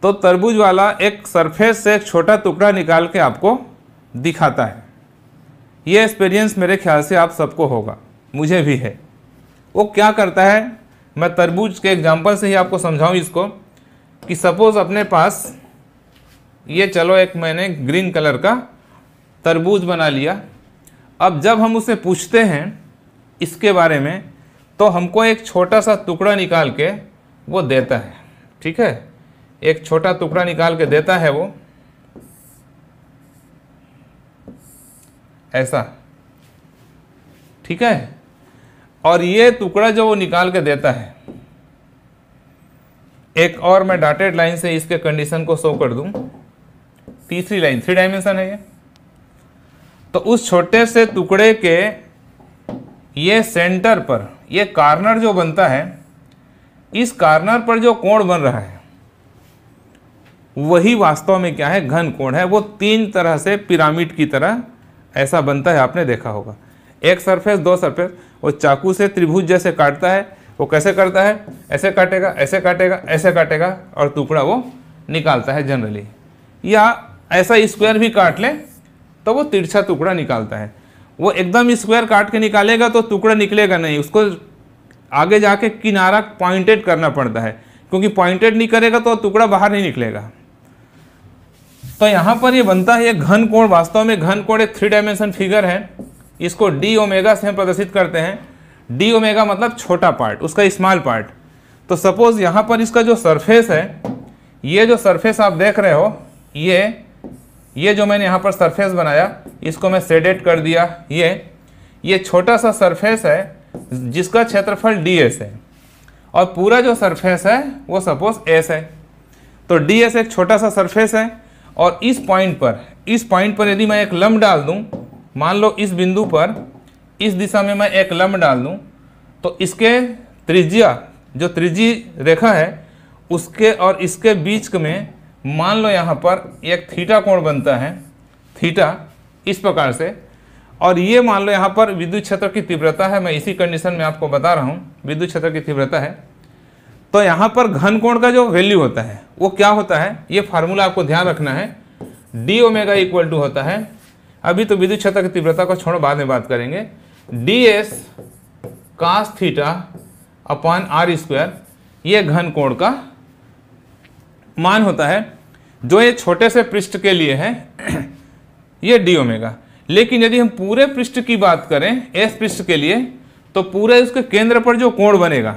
तो तरबूज वाला एक सरफेस से एक छोटा टुकड़ा निकाल के आपको दिखाता है ये एक्सपीरियंस मेरे ख्याल से आप सबको होगा मुझे भी है वो क्या करता है मैं तरबूज के एग्जाम्पल से ही आपको समझाऊँ इसको कि सपोज़ अपने पास ये चलो एक मैंने ग्रीन कलर का तरबूज बना लिया अब जब हम उसे पूछते हैं इसके बारे में तो हमको एक छोटा सा टुकड़ा निकाल के वो देता है ठीक है एक छोटा टुकड़ा निकाल के देता है वो ऐसा ठीक है और ये टुकड़ा जो वो निकाल के देता है एक और मैं डाटेड लाइन से इसके कंडीशन को शो कर दूं तीसरी लाइन थ्री डायमेंशन है ये तो उस छोटे से टुकड़े के ये सेंटर पर ये कार्नर जो बनता है इस कार्नर पर जो कोण बन रहा है वही वास्तव में क्या है घन कोण है वो तीन तरह से पिरामिड की तरह ऐसा बनता है आपने देखा होगा एक सरफेस दो सरफेस वो चाकू से त्रिभुज जैसे काटता है वो कैसे करता है ऐसे काटेगा ऐसे काटेगा ऐसे काटेगा और टुकड़ा वो निकालता है जनरली या ऐसा स्क्वायर भी काट ले तो वो तिरछा टुकड़ा निकालता है वो एकदम स्क्वायर काट के निकालेगा तो टुकड़ा निकलेगा नहीं उसको आगे जाके किनारा पॉइंटेड करना पड़ता है क्योंकि पॉइंटेड नहीं करेगा तो टुकड़ा बाहर नहीं निकलेगा तो यहाँ पर ये बनता है ये घन कोण वास्तव में घन कोण एक थ्री डायमेंशन फिगर है इसको डी ओमेगा से हम प्रदर्शित करते हैं डी ओमेगा मतलब छोटा पार्ट उसका स्मॉल पार्ट तो सपोज़ यहाँ पर इसका जो सरफेस है ये जो सरफेस आप देख रहे हो ये ये जो मैंने यहाँ पर सरफेस बनाया इसको मैं सेडेट कर दिया ये ये छोटा सा सरफेस है जिसका क्षेत्रफल डी एस है और पूरा जो सरफेस है वो सपोज एस है तो डी एस एक छोटा सा सरफेस है और इस पॉइंट पर इस पॉइंट पर यदि मैं एक लम्ब डाल दूँ मान लो इस बिंदु पर इस दिशा में मैं एक लम्ब डाल दूँ तो इसके त्रिज्या जो त्रिजी रेखा है उसके और इसके बीच में मान लो यहाँ पर एक थीटा कोण बनता है थीटा इस प्रकार से और ये मान लो यहाँ पर विद्युत क्षेत्र की तीव्रता है मैं इसी कंडीशन में आपको बता रहा हूँ विद्युत क्षेत्र की तीव्रता है तो यहाँ पर घन कोण का जो वैल्यू होता है वो क्या होता है ये फार्मूला आपको ध्यान रखना है डी ओमेगा इक्वल टू होता है अभी तो विद्युत क्षेत्र की तीव्रता को छोड़ो बाद में बात करेंगे D S cos theta upon are square ये घन कोण का मान होता है जो ये छोटे से पृष्ठ के लिए है ये डी ओमेगा लेकिन यदि हम पूरे पृष्ठ की बात करें एस पृष्ठ के लिए तो पूरे उसके केंद्र पर जो कोण बनेगा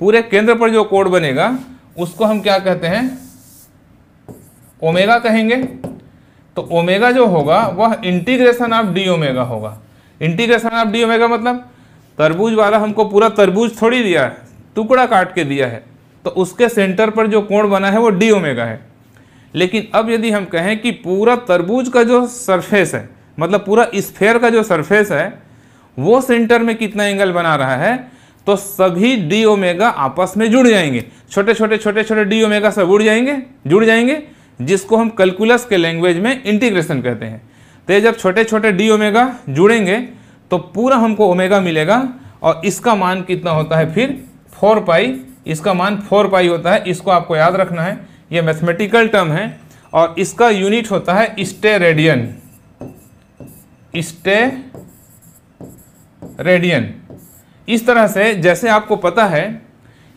पूरे केंद्र पर जो कोण बनेगा उसको हम क्या कहते हैं ओमेगा कहेंगे तो ओमेगा जो होगा वह इंटीग्रेशन ऑफ डी ओमेगा होगा इंटीग्रेशन ऑफ डी ओमेगा मतलब तरबूज वाला हमको पूरा तरबूज थोड़ी दिया है टुकड़ा काट के दिया है तो उसके सेंटर पर जो कोण बना है वो डी ओमेगा है लेकिन अब यदि हम कहें कि पूरा तरबूज का जो सरफेस है मतलब पूरा स्फेयर का जो सरफेस है वो सेंटर में कितना एंगल बना रहा है तो सभी डी ओमेगा आपस में जुड़ जाएंगे छोटे छोटे छोटे छोटे डी ओमेगा सब उड़ जाएंगे जुड़ जाएंगे जिसको हम कैलकुलस के लैंग्वेज में इंटीग्रेशन कहते हैं तो जब छोटे छोटे डी ओमेगा जुड़ेंगे तो पूरा हमको ओमेगा मिलेगा और इसका मान कितना होता है फिर फोर पाई इसका मान फोर पाई होता है इसको आपको याद रखना है ये मैथमेटिकल टर्म है और इसका यूनिट होता है स्टे रेडियन स्टे रेडियन इस तरह से जैसे आपको पता है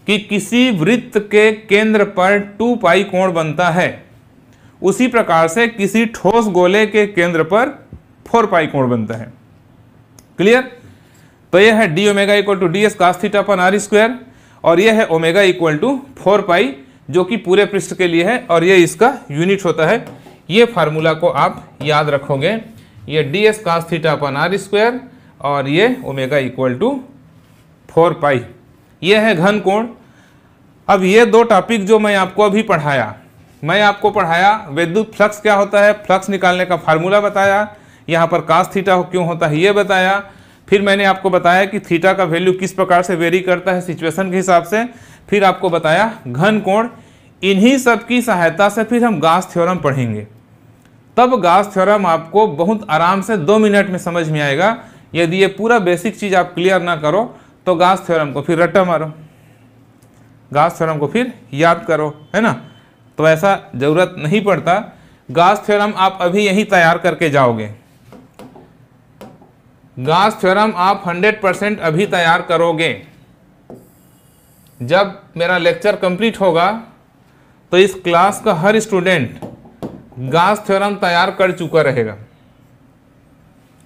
कि किसी वृत्त के केंद्र पर टू पाई कोण बनता है उसी प्रकार से किसी ठोस गोले के केंद्र पर फोर पाई कोण बनता है क्लियर तो यह है D omega equal to D S cos theta पर आर स्क्वायर और यह है omega equal to four pi जो कि पूरे पृष्ठ के लिए है और ये इसका यूनिट होता है ये फार्मूला को आप याद रखोगे ये D S cos theta upon R square और ये omega equal to four pi ये है घन कोण अब ये दो टॉपिक जो मैं आपको अभी पढ़ाया मैं आपको पढ़ाया विद्युत फ्लक्स क्या होता है फ्लक्स निकालने का फार्मूला बताया यहाँ पर कास थीटा क्यों होता है ये बताया फिर मैंने आपको बताया कि थीटा का वैल्यू किस प्रकार से वेरी करता है सिचुएशन के हिसाब से फिर आपको बताया घन कोण इन्हीं सब की सहायता से फिर हम गास थ्योरम पढ़ेंगे तब गास थ्योरम आपको बहुत आराम से दो मिनट में समझ में आएगा यदि ये पूरा बेसिक चीज़ आप क्लियर ना करो तो गास थ्योरम को फिर रट्टा मारो गास थ्योरम को फिर याद करो है ना तो ऐसा ज़रूरत नहीं पड़ता गास थ्योरम आप अभी यहीं तैयार करके जाओगे गास थ्योरम आप 100 परसेंट अभी तैयार करोगे जब मेरा लेक्चर कंप्लीट होगा तो इस क्लास का हर स्टूडेंट गास थ्योरम तैयार कर चुका रहेगा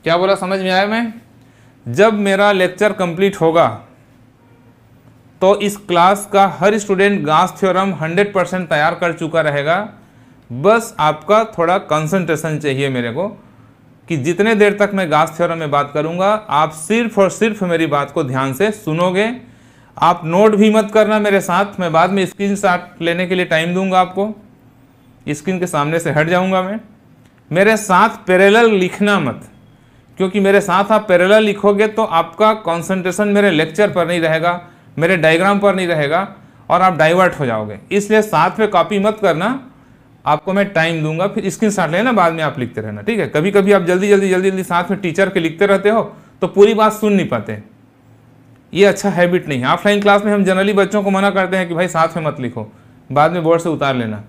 क्या बोला समझ में आया मैं जब मेरा लेक्चर कंप्लीट होगा तो इस क्लास का हर स्टूडेंट गास थ्योरम 100 परसेंट तैयार कर चुका रहेगा बस आपका थोड़ा कंसंट्रेशन चाहिए मेरे को कि जितने देर तक मैं गास थ्योरम में बात करूंगा आप सिर्फ और सिर्फ मेरी बात को ध्यान से सुनोगे आप नोट भी मत करना मेरे साथ मैं बाद में स्क्रीन शॉट लेने के लिए टाइम दूंगा आपको स्क्रीन के सामने से हट जाऊंगा मैं मेरे साथ पैरेलल लिखना मत क्योंकि मेरे साथ आप पैरेलल लिखोगे तो आपका कंसंट्रेशन मेरे लेक्चर पर नहीं रहेगा मेरे डायग्राम पर नहीं रहेगा और आप डाइवर्ट हो जाओगे इसलिए साथ में कॉपी मत करना आपको मैं टाइम दूंगा फिर स्क्रीन शॉट लेना बाद में आप लिखते रहना ठीक है कभी कभी आप जल्दी जल्दी जल्दी जल्दी साथ में टीचर के लिखते रहते हो तो पूरी बात सुन नहीं पाते ये अच्छा हैबिट नहीं है ऑफलाइन क्लास में हम जनरली बच्चों को मना करते हैं कि भाई साथ में मत लिखो बाद में बोर्ड से उतार लेना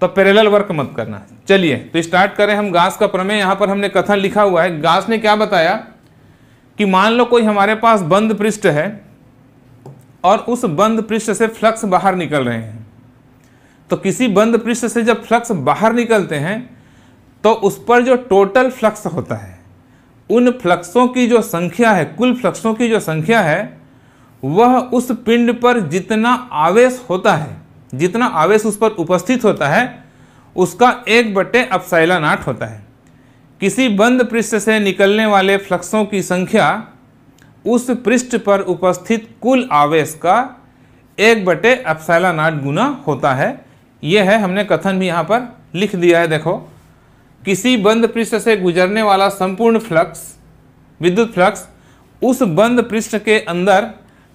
तो पैरेलल वर्क मत करना चलिए तो स्टार्ट करें हम गास का प्रमेय यहाँ पर हमने कथन लिखा हुआ है गास ने क्या बताया कि मान लो कोई हमारे पास बंद पृष्ठ है और उस बंद पृष्ठ से फ्लक्स बाहर निकल रहे हैं तो किसी बंद पृष्ठ से जब फ्लक्स बाहर निकलते हैं तो उस पर जो टोटल फ्लक्स होता है उन फ्लक्सों की जो संख्या है कुल फ्लक्सों की जो संख्या है वह उस पिंड पर जितना आवेश होता है जितना आवेश उस पर उपस्थित होता है उसका एक बटे अपसाइला नाट होता है किसी बंद पृष्ठ से निकलने वाले फ्लक्सों की संख्या उस पृष्ठ पर उपस्थित कुल आवेश का एक बटे अपसाइला नाट गुना होता है यह है हमने कथन भी यहाँ पर लिख दिया है देखो किसी बंद पृष्ठ से गुजरने वाला संपूर्ण फ्लक्स विद्युत फ्लक्स उस बंद पृष्ठ के अंदर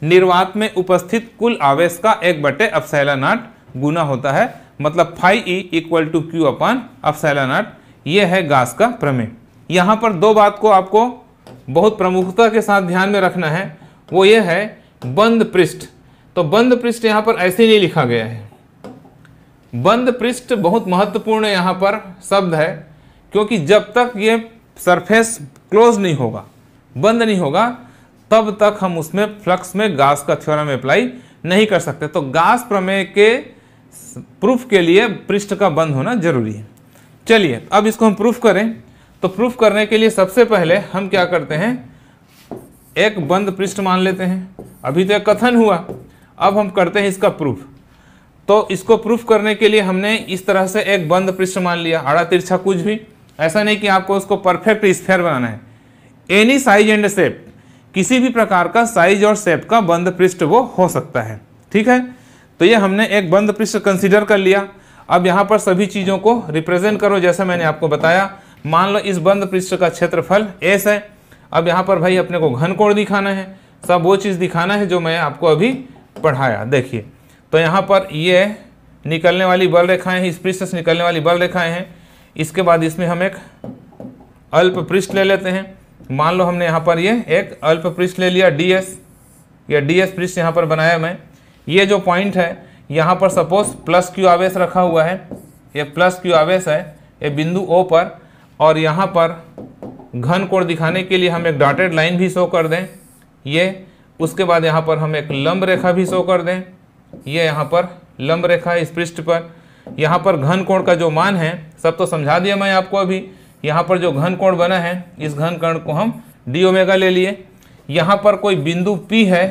निर्वात में उपस्थित कुल आवेश का एक बटे अफसैलानाट गुना होता है मतलब phi E equal to Q upon epsilon naught यह है गास का प्रमेय यहाँ पर दो बात को आपको बहुत प्रमुखता के साथ ध्यान में रखना है वो ये है बंद पृष्ठ तो बंद पृष्ठ यहाँ पर ऐसे नहीं लिखा गया है बंद पृष्ठ बहुत महत्वपूर्ण यहाँ पर शब्द है क्योंकि जब तक ये सरफेस क्लोज नहीं होगा बंद नहीं होगा तब तक हम उसमें फ्लक्स में गास का थ्योरम अप्लाई नहीं कर सकते तो गास प्रमेय के प्रूफ के लिए पृष्ठ का बंद होना जरूरी है चलिए अब इसको हम प्रूफ करें तो प्रूफ करने के लिए सबसे पहले हम क्या करते हैं एक बंद पृष्ठ मान लेते हैं अभी तो एक कथन हुआ अब हम करते हैं इसका प्रूफ तो इसको प्रूफ करने के लिए हमने इस तरह से एक बंद पृष्ठ मान लिया आड़ा तिरछा कुछ भी ऐसा नहीं कि आपको उसको परफेक्ट स्फेयर बनाना है एनी साइज एंड सेप किसी भी प्रकार का साइज और सेप का बंद पृष्ठ वो हो सकता है ठीक है तो ये हमने एक बंद पृष्ठ कंसिडर कर लिया अब यहाँ पर सभी चीज़ों को रिप्रेजेंट करो जैसा मैंने आपको बताया मान लो इस बंद पृष्ठ का क्षेत्रफल एस है अब यहाँ पर भाई अपने को घन कोण दिखाना है सब वो चीज़ दिखाना है जो मैं आपको अभी पढ़ाया देखिए तो यहाँ पर ये निकलने वाली बल रेखाएं हैं इस पृष्ठ से निकलने वाली बल रेखाएं हैं इसके बाद इसमें हम एक अल्प पृष्ठ ले लेते हैं मान लो हमने यहाँ पर ये एक अल्प पृष्ठ ले लिया डी एस या डी एस पृष्ठ यहाँ पर बनाया मैं ये जो पॉइंट है यहाँ पर सपोज प्लस क्यू आवेश रखा हुआ है ये प्लस क्यू आवेश है ये बिंदु ओ पर और यहाँ पर घन कोण दिखाने के लिए हम एक डॉटेड लाइन भी शो कर दें ये उसके बाद यहाँ पर हम एक लंब रेखा भी शो कर दें ये यहाँ पर लंब रेखा है इस पृष्ठ पर यहाँ पर घन कोण का जो मान है सब तो समझा दिया मैं आपको अभी यहाँ पर जो घन कोण बना है इस घन कोण को हम डी ओमेगा ले लिए यहाँ पर कोई बिंदु P है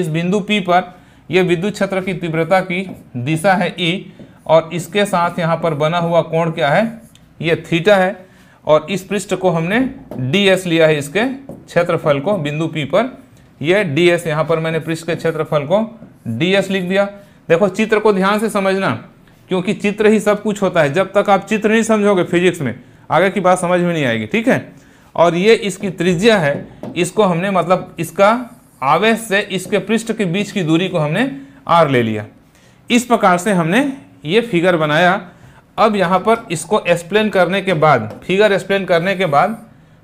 इस बिंदु P पर यह विद्युत क्षेत्र की तीव्रता की दिशा है E और इसके साथ यहाँ पर बना हुआ कोण क्या है ये थीटा है और इस पृष्ठ को हमने डी एस लिया है इसके क्षेत्रफल को बिंदु पी पर यह डी एस यहाँ पर मैंने पृष्ठ के क्षेत्रफल को डी एस लिख दिया देखो चित्र को ध्यान से समझना क्योंकि चित्र ही सब कुछ होता है जब तक आप चित्र नहीं समझोगे फिजिक्स में आगे की बात समझ में नहीं आएगी ठीक है और ये इसकी त्रिज्या है इसको हमने मतलब इसका आवेश से इसके पृष्ठ के बीच की दूरी को हमने आर ले लिया इस प्रकार से हमने ये फिगर बनाया अब यहाँ पर इसको एक्सप्लेन करने के बाद फिगर एक्सप्लेन करने के बाद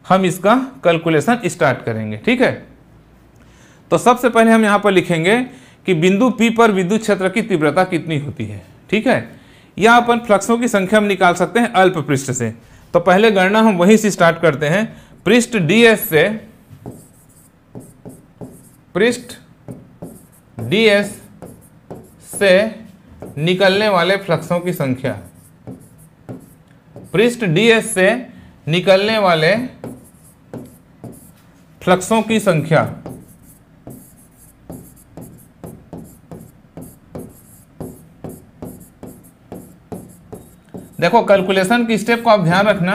हम इसका कैलकुलेशन स्टार्ट करेंगे ठीक है तो सबसे पहले हम यहाँ पर लिखेंगे कि बिंदु पी पर विद्युत क्षेत्र की तीव्रता कितनी होती है ठीक है या अपन फ्लक्सों की संख्या हम निकाल सकते हैं अल्प पृष्ठ से तो पहले गणना हम वहीं से स्टार्ट करते हैं पृष्ठ डीएस से पृष्ठ डीएस से निकलने वाले फ्लक्सों की संख्या पृष्ठ डीएस से निकलने वाले फ्लक्सों की संख्या देखो कैलकुलेशन की स्टेप को आप ध्यान रखना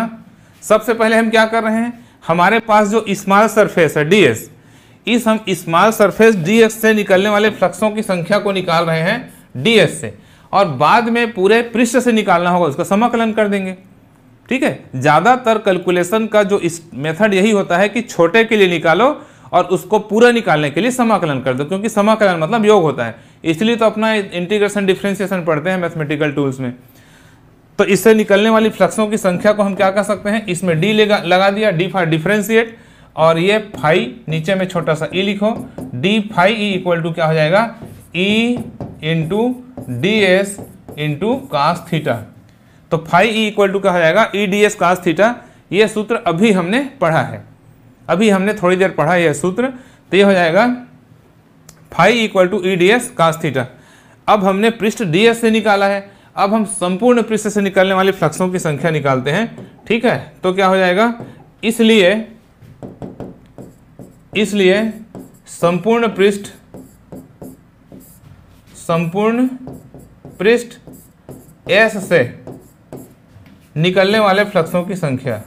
सबसे पहले हम क्या कर रहे हैं हमारे पास जो स्मॉल सरफेस है डी इस हम स्मॉल सरफेस डी से निकलने वाले फ्लक्सों की संख्या को निकाल रहे हैं डी से और बाद में पूरे पृष्ठ से निकालना होगा उसका समाकलन कर देंगे ठीक है ज़्यादातर कैलकुलेशन का जो इस मेथड यही होता है कि छोटे के लिए निकालो और उसको पूरा निकालने के लिए समाकलन कर दो क्योंकि समाकलन मतलब योग होता है इसलिए तो अपना इंटीग्रेशन डिफ्रेंसिएशन पढ़ते हैं मैथमेटिकल टूल्स में तो इससे निकलने वाली फ्लक्सों की संख्या को हम क्या कर सकते हैं इसमें डी लगा दिया डी फॉर डिफ्रेंशिएट और ये फाइव नीचे में छोटा सा ई e लिखो D phi E equal to क्या हो जाएगा E into D S into cos theta तो फाइव ई इक्वल टू क्या हो जाएगा E D S cos theta ये सूत्र अभी हमने पढ़ा है अभी हमने थोड़ी देर पढ़ा यह सूत्र तो ये हो जाएगा phi equal to E D S cos theta अब हमने पृष्ठ डी एस से निकाला है अब हम संपूर्ण पृष्ठ से निकलने वाले फ्लक्सों की संख्या निकालते हैं ठीक है तो क्या हो जाएगा इसलिए इसलिए संपूर्ण पृष्ठ संपूर्ण पृष्ठ एस से निकलने वाले फ्लक्सों की संख्या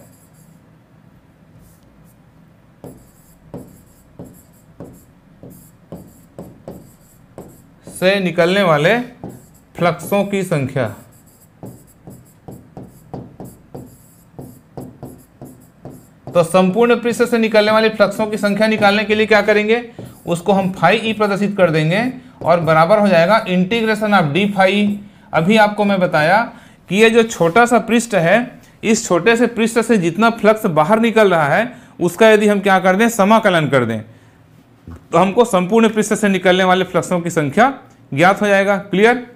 से निकलने वाले फ्लक्सों की संख्या तो संपूर्ण पृष्ठ से निकलने वाले फ्लक्सों की संख्या निकालने के लिए क्या करेंगे उसको हम फाइव ई e प्रदर्शित कर देंगे और बराबर हो जाएगा इंटीग्रेशन ऑफ डी फाइव अभी आपको मैं बताया कि ये जो छोटा सा पृष्ठ है इस छोटे से पृष्ठ से जितना फ्लक्स बाहर निकल रहा है उसका यदि हम क्या कर दें समाकलन कर दें तो हमको संपूर्ण पृष्ठ से निकलने वाले फ्लक्सों की संख्या ज्ञात हो जाएगा क्लियर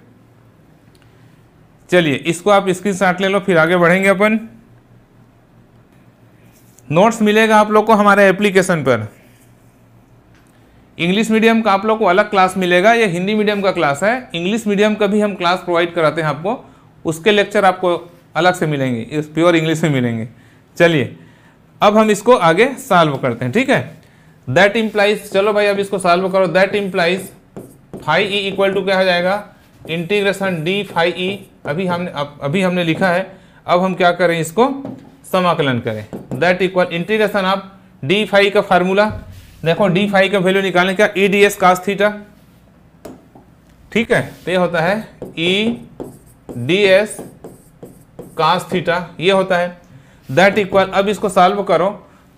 चलिए इसको आप स्क्रीनशॉट ले लो फिर आगे बढ़ेंगे अपन नोट्स मिलेगा आप लोग को हमारे एप्लीकेशन पर इंग्लिश मीडियम का आप लोग को अलग क्लास मिलेगा ये हिंदी मीडियम का क्लास है इंग्लिश मीडियम का भी हम क्लास प्रोवाइड कराते हैं आपको उसके लेक्चर आपको अलग से मिलेंगे इस प्योर इंग्लिश में मिलेंगे चलिए अब हम इसको आगे सॉल्व करते हैं ठीक है दैट इम्प्लाइज चलो भाई अब इसको सॉल्व करो that implies phi E equal to क्या हो जाएगा इंटीग्रेशन डी फाइव ई अभी हमने अब अभी हमने लिखा है अब हम क्या करें इसको समाकलन करें that equal integration of D phi का फार्मूला देखो डी फाइव का वैल्यू निकालें क्या E D S cos theta ठीक है तो ये होता है E D S cos theta ये होता है दैट इक्वल अब इसको सॉल्व करो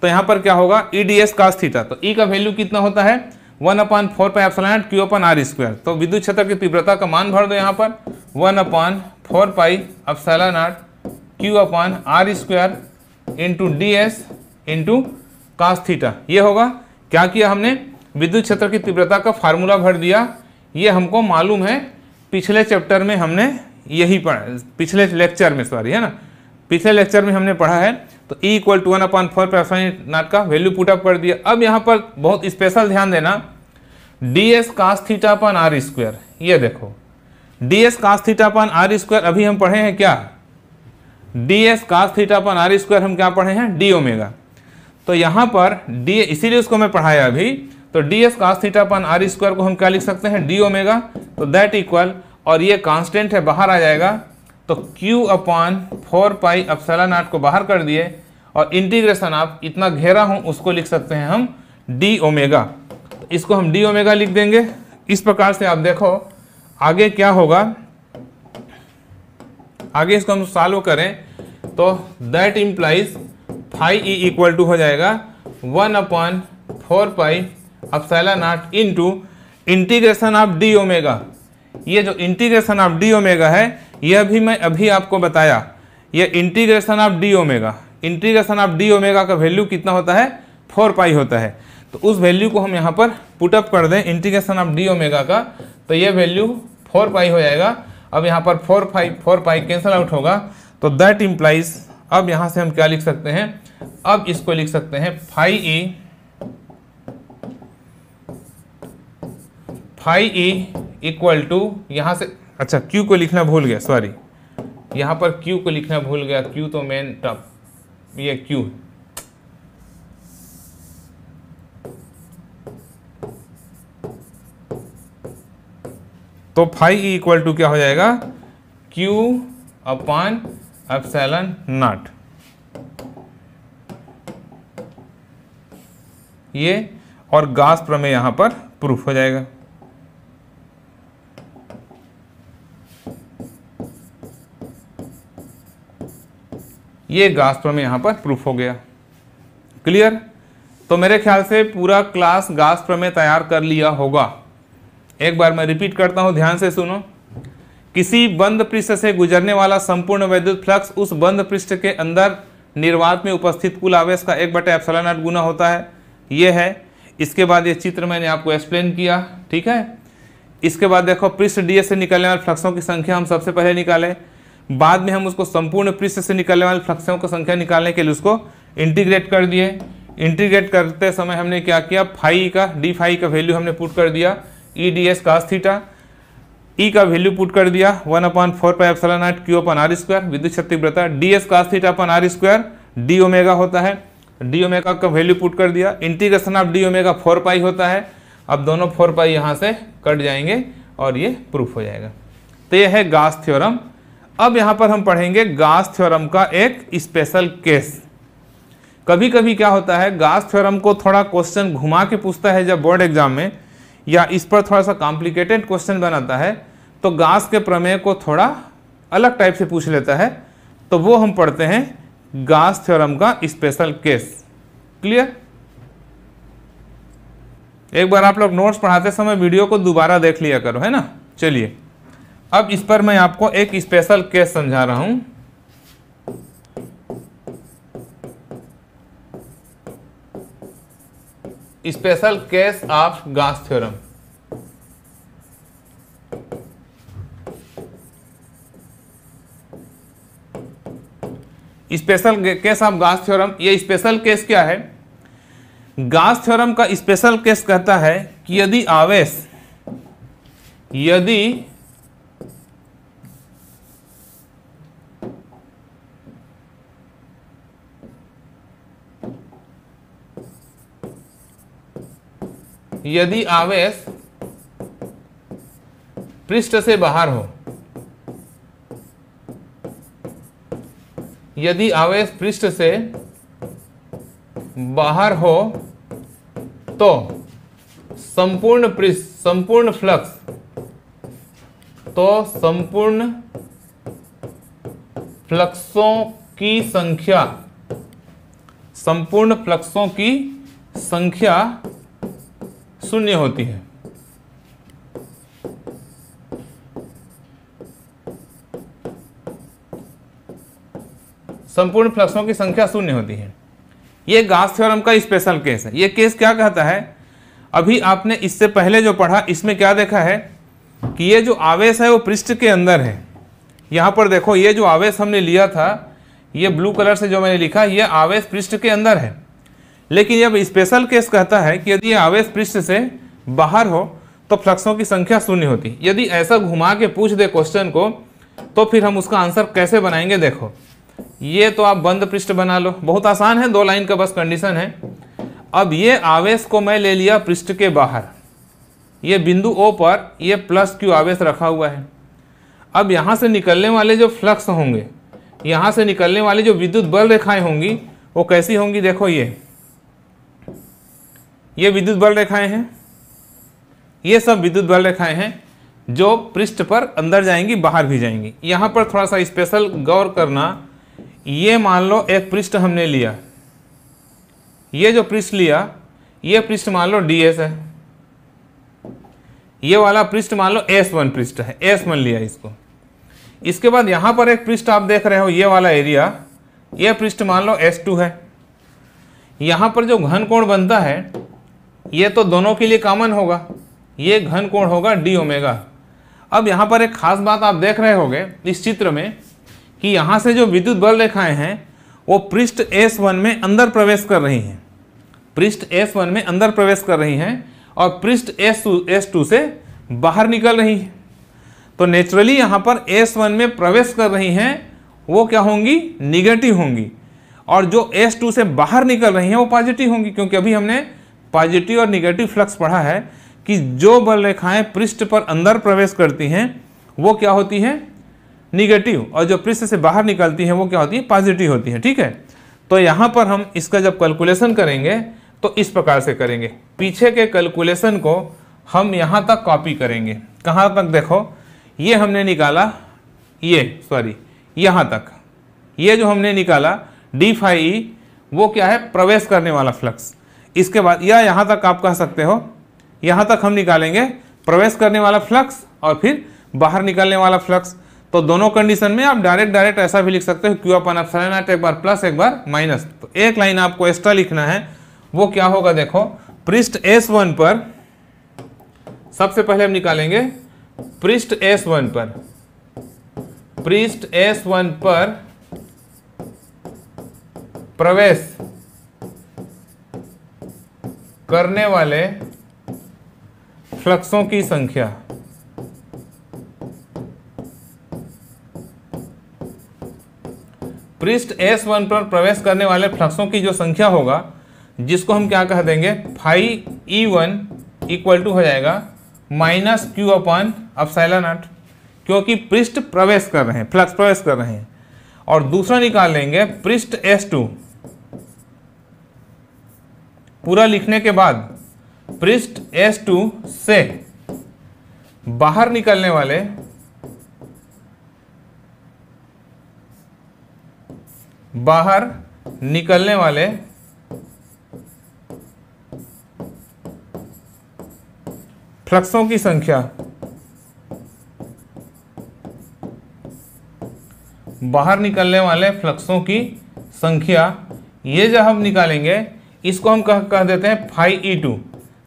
तो यहां पर क्या होगा E D S cos theta तो ई e का वैल्यू कितना होता है one upon four pi epsilon naught Q upon R square तो विद्युत क्षेत्र की तीव्रता का मान भर दो यहाँ पर one upon four pi epsilon naught Q upon are square into D S into cos theta ये होगा क्या किया हमने विद्युत क्षेत्र की तीव्रता का फार्मूला भर दिया ये हमको मालूम है पिछले चैप्टर में हमने यही पढ़ा पिछले लेक्चर में सॉरी है ना पिछले लेक्चर में हमने पढ़ा है तो E equal to one upon four percent naught का वैल्यू अप कर दिया अब यहाँ पर बहुत स्पेशल ध्यान देना D S cos R square ये देखो D S cos R square अभी हम पढ़े हैं क्या D S cos R square हम क्या पढ़े हैं डी ओमेगा तो यहाँ पर डी इसीलिए उसको मैं पढ़ाया अभी तो D S cos R square को हम क्या लिख सकते हैं डी ओमेगा तो दैट इक्वल और ये कांस्टेंट है बाहर आ जाएगा तो q upon four pi epsilon naught को बाहर कर दिए और इंटीग्रेशन आप इतना घेरा हूँ उसको लिख सकते हैं हम डी ओमेगा इसको हम डी ओमेगा लिख देंगे इस प्रकार से आप देखो आगे क्या होगा आगे इसको हम सॉल्व करें तो that implies phi E equal to हो जाएगा one upon four pi epsilon naught into integration of D omega ये जो इंटीग्रेशन ऑफ डी ओमेगा है यह भी मैं अभी आपको बताया यह integration of D omega integration of D omega का वैल्यू कितना होता है फोर पाई होता है तो उस वैल्यू को हम यहाँ पर पुटअप कर दें इंटीग्रेशन ऑफ डी ओमेगा का तो ये वैल्यू फोर पाई हो जाएगा अब यहाँ पर four five four pi cancel out होगा तो दैट इम्प्लाइज अब यहाँ से हम क्या लिख सकते हैं अब इसको लिख सकते हैं phi E five E equal to यहाँ से अच्छा क्यू को लिखना भूल गया सॉरी यहाँ पर क्यू को लिखना भूल गया क्यू तो मेन टॉप ये क्यू है तो फाइव ई इक्वल टू क्या हो जाएगा क्यू अपॉन एप्सैलन नॉट ये और गास प्रमेय यहां पर प्रूफ हो जाएगा ये गास प्रमेय यहां पर प्रूफ हो गया क्लियर तो मेरे ख्याल से पूरा क्लास गास प्रमेय तैयार कर लिया होगा एक बार मैं रिपीट करता हूं ध्यान से सुनो किसी बंद पृष्ठ से गुजरने वाला संपूर्ण वैद्युत फ्लक्स उस बंद पृष्ठ के अंदर निर्वात में उपस्थित कुल आवेश का एक बटे एप्सलन आठ गुना होता है ये है इसके बाद ये चित्र मैंने आपको एक्सप्लेन किया ठीक है इसके बाद देखो पृष्ठ डीएस से निकलने वाले फ्लक्सों की संख्या हम सबसे पहले निकालें बाद में हम उसको संपूर्ण पृष्ठ से निकलने वाले फ्लक्सों की संख्या निकालने के लिए उसको इंटीग्रेट कर दिए इंटीग्रेट करते समय हमने क्या किया फाई का डी फाई का वैल्यू हमने पुट कर दिया E D S cos theta E का वैल्यू पुट कर दिया one upon four pi epsilon naught Q upon R square विद्युत शक्ति व्रता D S cos theta upon R square D omega होता है डी ओमेगा का वैल्यू पुट कर दिया integration of D omega four pi होता है अब दोनों फोर पाई यहाँ से कट जाएंगे और ये प्रूफ हो जाएगा तो यह है गास थ्योरम अब यहाँ पर हम पढ़ेंगे गास थ्योरम का एक स्पेशल केस कभी कभी क्या होता है गास थ्योरम को थोड़ा क्वेश्चन घुमा के पूछता है जब बोर्ड एग्जाम में या इस पर थोड़ा सा कॉम्प्लिकेटेड क्वेश्चन बनाता है तो गास के प्रमेय को थोड़ा अलग टाइप से पूछ लेता है तो वो हम पढ़ते हैं गास थ्योरम का स्पेशल केस क्लियर एक बार आप लोग नोट्स पढ़ाते समय वीडियो को दोबारा देख लिया करो है ना चलिए अब इस पर मैं आपको एक स्पेशल केस समझा रहा हूँ special case of Gauss theorem special case of Gauss theorem ये स्पेशल केस क्या है गास थ्योरम का स्पेशल केस कहता है कि यदि आवेश यदि यदि आवेश पृष्ठ से बाहर हो यदि आवेश पृष्ठ से बाहर हो तो संपूर्ण पृष्ठ संपूर्ण फ्लक्स तो संपूर्ण फ्लक्सों की संख्या संपूर्ण फ्लक्सों की संख्या शून्य होती है संपूर्ण फ्लक्सों की संख्या शून्य होती है यह गास थ्योरम का स्पेशल केस है यह केस क्या कहता है अभी आपने इससे पहले जो पढ़ा इसमें क्या देखा है कि ये जो आवेश है वो पृष्ठ के अंदर है यहाँ पर देखो ये जो आवेश हमने लिया था ये ब्लू कलर से जो मैंने लिखा ये आवेश पृष्ठ के अंदर है लेकिन जब स्पेशल केस कहता है कि यदि आवेश पृष्ठ से बाहर हो तो फ्लक्सों की संख्या शून्य होती यदि ऐसा घुमा के पूछ दे क्वेश्चन को तो फिर हम उसका आंसर कैसे बनाएंगे देखो ये तो आप बंद पृष्ठ बना लो बहुत आसान है दो लाइन का बस कंडीशन है अब ये आवेश को मैं ले लिया पृष्ठ के बाहर ये बिंदु ओ पर ये प्लस क्यू आवेश रखा हुआ है अब यहाँ से निकलने वाले जो फ्लक्स होंगे यहाँ से निकलने वाले जो विद्युत बल रेखाएं होंगी वो कैसी होंगी देखो ये ये विद्युत बल रेखाएं हैं ये सब विद्युत बल रेखाएं हैं जो पृष्ठ पर अंदर जाएंगी बाहर भी जाएंगी यहाँ पर थोड़ा सा स्पेशल गौर करना ये मान लो एक पृष्ठ हमने लिया ये जो पृष्ठ लिया ये पृष्ठ मान लो डी एस है ये वाला पृष्ठ मान लो एस वन पृष्ठ है एस वन लिया इसको इसके बाद यहाँ पर एक पृष्ठ आप देख रहे हो ये वाला एरिया ये पृष्ठ मान लो एस टू है यहाँ पर जो घन कोण बनता है ये तो दोनों के लिए कॉमन होगा ये घन कोण होगा डी ओमेगा अब यहाँ पर एक खास बात आप देख रहे होंगे इस चित्र में कि यहाँ से जो विद्युत बल रेखाएं हैं वो पृष्ठ एस वन में अंदर प्रवेश कर रही हैं पृष्ठ एस वन में अंदर प्रवेश कर रही हैं और पृष्ठ एस एस टू से बाहर निकल रही हैं तो नेचुरली यहाँ पर एस वन में प्रवेश कर रही हैं वो क्या होंगी निगेटिव होंगी और जो एस टू से बाहर निकल रही हैं वो पॉजिटिव होंगी क्योंकि अभी हमने पॉजिटिव और निगेटिव फ्लक्स पढ़ा है कि जो बल रेखाएं पृष्ठ पर अंदर प्रवेश करती हैं वो क्या होती हैं निगेटिव और जो पृष्ठ से बाहर निकलती हैं वो क्या होती है पॉजिटिव होती है ठीक है तो यहाँ पर हम इसका जब कैलकुलेशन करेंगे तो इस प्रकार से करेंगे पीछे के कैलकुलेशन को हम यहाँ तक कॉपी करेंगे कहाँ तक देखो ये हमने निकाला ये सॉरी यहाँ तक ये जो हमने निकाला डी फाई e, वो क्या है प्रवेश करने वाला फ्लक्स इसके बाद या यहाँ तक आप कह सकते हो यहाँ तक हम निकालेंगे प्रवेश करने वाला फ्लक्स और फिर बाहर निकलने वाला फ्लक्स तो दोनों कंडीशन में आप डायरेक्ट डायरेक्ट ऐसा भी लिख सकते हो क्यू अपन एप्सलन आट एक बार प्लस एक बार माइनस तो एक लाइन आपको एक्स्ट्रा लिखना है वो क्या होगा देखो पृष्ठ एस वन पर सबसे पहले हम निकालेंगे पृष्ठ एस वन पर पृष्ठ एस वन पर प्रवेश करने वाले फ्लक्सों की संख्या पृष्ठ एस वन पर प्रवेश करने वाले फ्लक्सों की जो संख्या होगा जिसको हम क्या कह देंगे phi E one equal to हो जाएगा minus Q upon epsilon naught क्योंकि पृष्ठ प्रवेश कर रहे हैं फ्लक्स प्रवेश कर रहे हैं और दूसरा निकाल लेंगे पृष्ठ एस टू पूरा लिखने के बाद पृष्ठ एस टू से बाहर निकलने वाले बाहर निकलने वाले फ्लक्सों की संख्या बाहर निकलने वाले फ्लक्सों की संख्या ये जब हम निकालेंगे इसको हम कह, कह देते हैं फाइव ई टू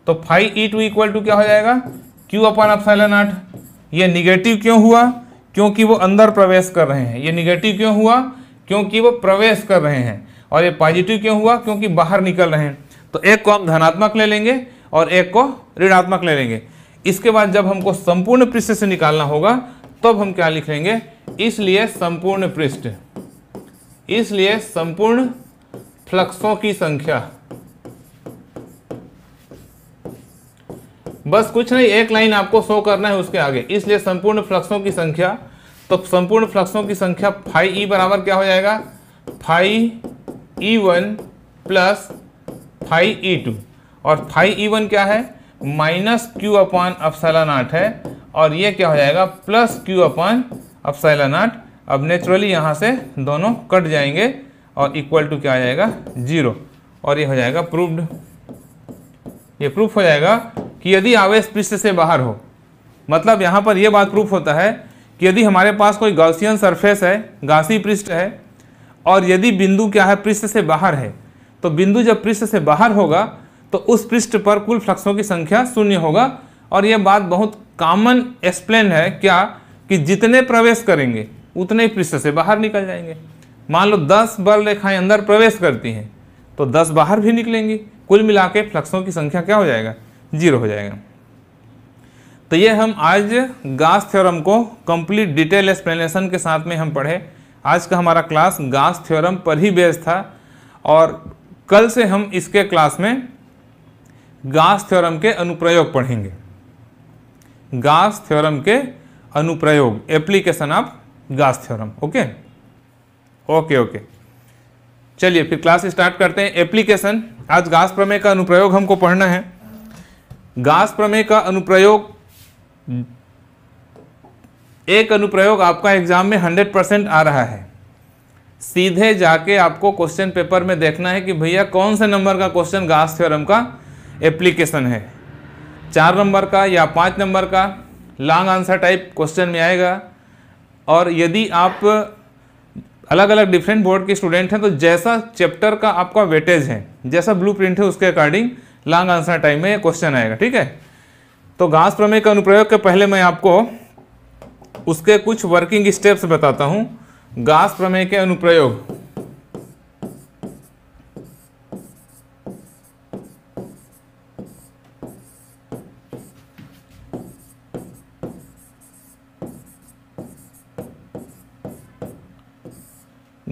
तो five E two equal to क्या हो जाएगा क्यू अपन अपसाइलन आठ ये निगेटिव क्यों हुआ क्योंकि वो अंदर प्रवेश कर रहे हैं ये निगेटिव क्यों हुआ क्योंकि वो प्रवेश कर रहे हैं और ये पॉजिटिव क्यों हुआ क्योंकि बाहर निकल रहे हैं तो एक को हम धनात्मक ले लेंगे और एक को ऋणात्मक ले लेंगे इसके बाद जब हमको संपूर्ण पृष्ठ से निकालना होगा तब तो हम क्या लिखेंगे इसलिए संपूर्ण पृष्ठ इसलिए संपूर्ण फ्लक्सों की संख्या बस कुछ नहीं एक लाइन आपको शो करना है उसके आगे इसलिए संपूर्ण फ्लक्सों की संख्या तो संपूर्ण फ्लक्सों की संख्या फाइव ई e बराबर क्या हो जाएगा five E one plus five E two और फाइव ई वन क्या है minus Q upon epsilon naught है और ये क्या हो जाएगा plus Q upon epsilon naught अब नेचुरली यहाँ से दोनों कट जाएंगे और इक्वल टू क्या आ जाएगा जीरो और ये हो जाएगा प्रूव्ड ये प्रूफ हो जाएगा कि यदि आवेश पृष्ठ से बाहर हो मतलब यहाँ पर यह बात प्रूफ होता है कि यदि हमारे पास कोई गौसियन सरफेस है गासी पृष्ठ है और यदि बिंदु क्या है पृष्ठ से बाहर है तो बिंदु जब पृष्ठ से बाहर होगा तो उस पृष्ठ पर कुल फ्लक्सों की संख्या शून्य होगा और यह बात बहुत कॉमन एक्सप्लेन है क्या कि जितने प्रवेश करेंगे उतने ही पृष्ठ से बाहर निकल जाएंगे मान लो दस बल रेखाएं अंदर प्रवेश करती हैं तो दस बाहर भी निकलेंगी कुल मिला के फ्लक्सों की संख्या क्या हो जाएगा जीरो हो जाएगा तो ये हम आज गास थ्योरम को कंप्लीट डिटेल एक्सप्लेनेशन के साथ में हम पढ़े आज का हमारा क्लास गास थ्योरम पर ही बेस्ड था और कल से हम इसके क्लास में गास थ्योरम के अनुप्रयोग पढ़ेंगे गास थ्योरम के अनुप्रयोग application of Gauss theorem okay okay okay चलिए फिर क्लास स्टार्ट करते हैं एप्लीकेशन आज गास प्रमेय का अनुप्रयोग हमको पढ़ना है गास प्रमेय का अनुप्रयोग एक अनुप्रयोग आपका एग्जाम में 100 परसेंट आ रहा है सीधे जाके आपको क्वेश्चन पेपर में देखना है कि भैया कौन से नंबर का क्वेश्चन गास थ्योरम का एप्लीकेशन है चार नंबर का या पाँच नंबर का लॉन्ग आंसर टाइप क्वेश्चन में आएगा और यदि आप अलग अलग डिफरेंट बोर्ड के स्टूडेंट हैं तो जैसा चैप्टर का आपका वेटेज है जैसा ब्लू प्रिंट है उसके अकॉर्डिंग लॉन्ग आंसर टाइम में क्वेश्चन आएगा ठीक है तो घास प्रमेय के अनुप्रयोग के पहले मैं आपको उसके कुछ वर्किंग स्टेप्स बताता हूं घास प्रमेय के अनुप्रयोग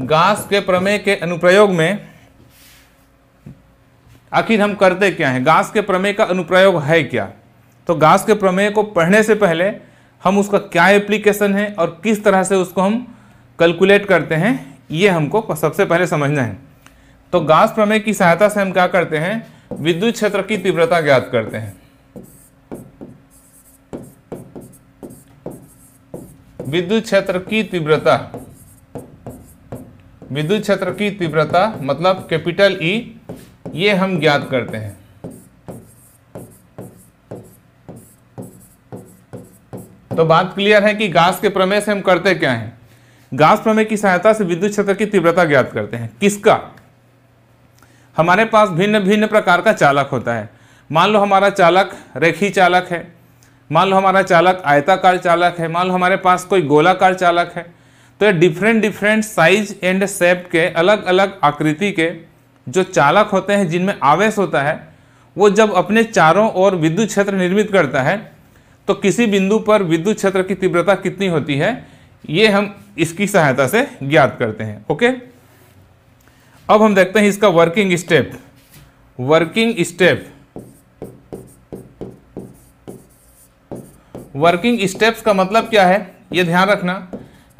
घास के प्रमेय के अनुप्रयोग में आखिर हम करते क्या हैं गास के प्रमेय का अनुप्रयोग है क्या तो गास के प्रमेय को पढ़ने से पहले हम उसका क्या एप्लीकेशन है और किस तरह से उसको हम कैलकुलेट करते हैं ये हमको सबसे पहले समझना है तो गास प्रमेय की सहायता से हम क्या करते हैं विद्युत क्षेत्र की तीव्रता ज्ञात करते हैं विद्युत क्षेत्र की तीव्रता विद्युत क्षेत्र की तीव्रता मतलब कैपिटल ई e ये हम ज्ञात करते हैं तो बात क्लियर है कि गास के प्रमेय से हम करते क्या हैं गास प्रमेय की सहायता से विद्युत क्षेत्र की तीव्रता ज्ञात करते हैं किसका हमारे पास भिन्न भिन्न प्रकार का चालक होता है मान लो हमारा चालक रेखी चालक है मान लो हमारा चालक आयताकार चालक है मान लो हमारे पास कोई गोलाकार चालक है तो ये different different size and shape के अलग अलग आकृति के जो चालक होते हैं जिनमें आवेश होता है वो जब अपने चारों ओर विद्युत क्षेत्र निर्मित करता है तो किसी बिंदु पर विद्युत क्षेत्र की तीव्रता कितनी होती है ये हम इसकी सहायता से ज्ञात करते हैं ओके अब हम देखते हैं इसका working step working step working steps का मतलब क्या है ये ध्यान रखना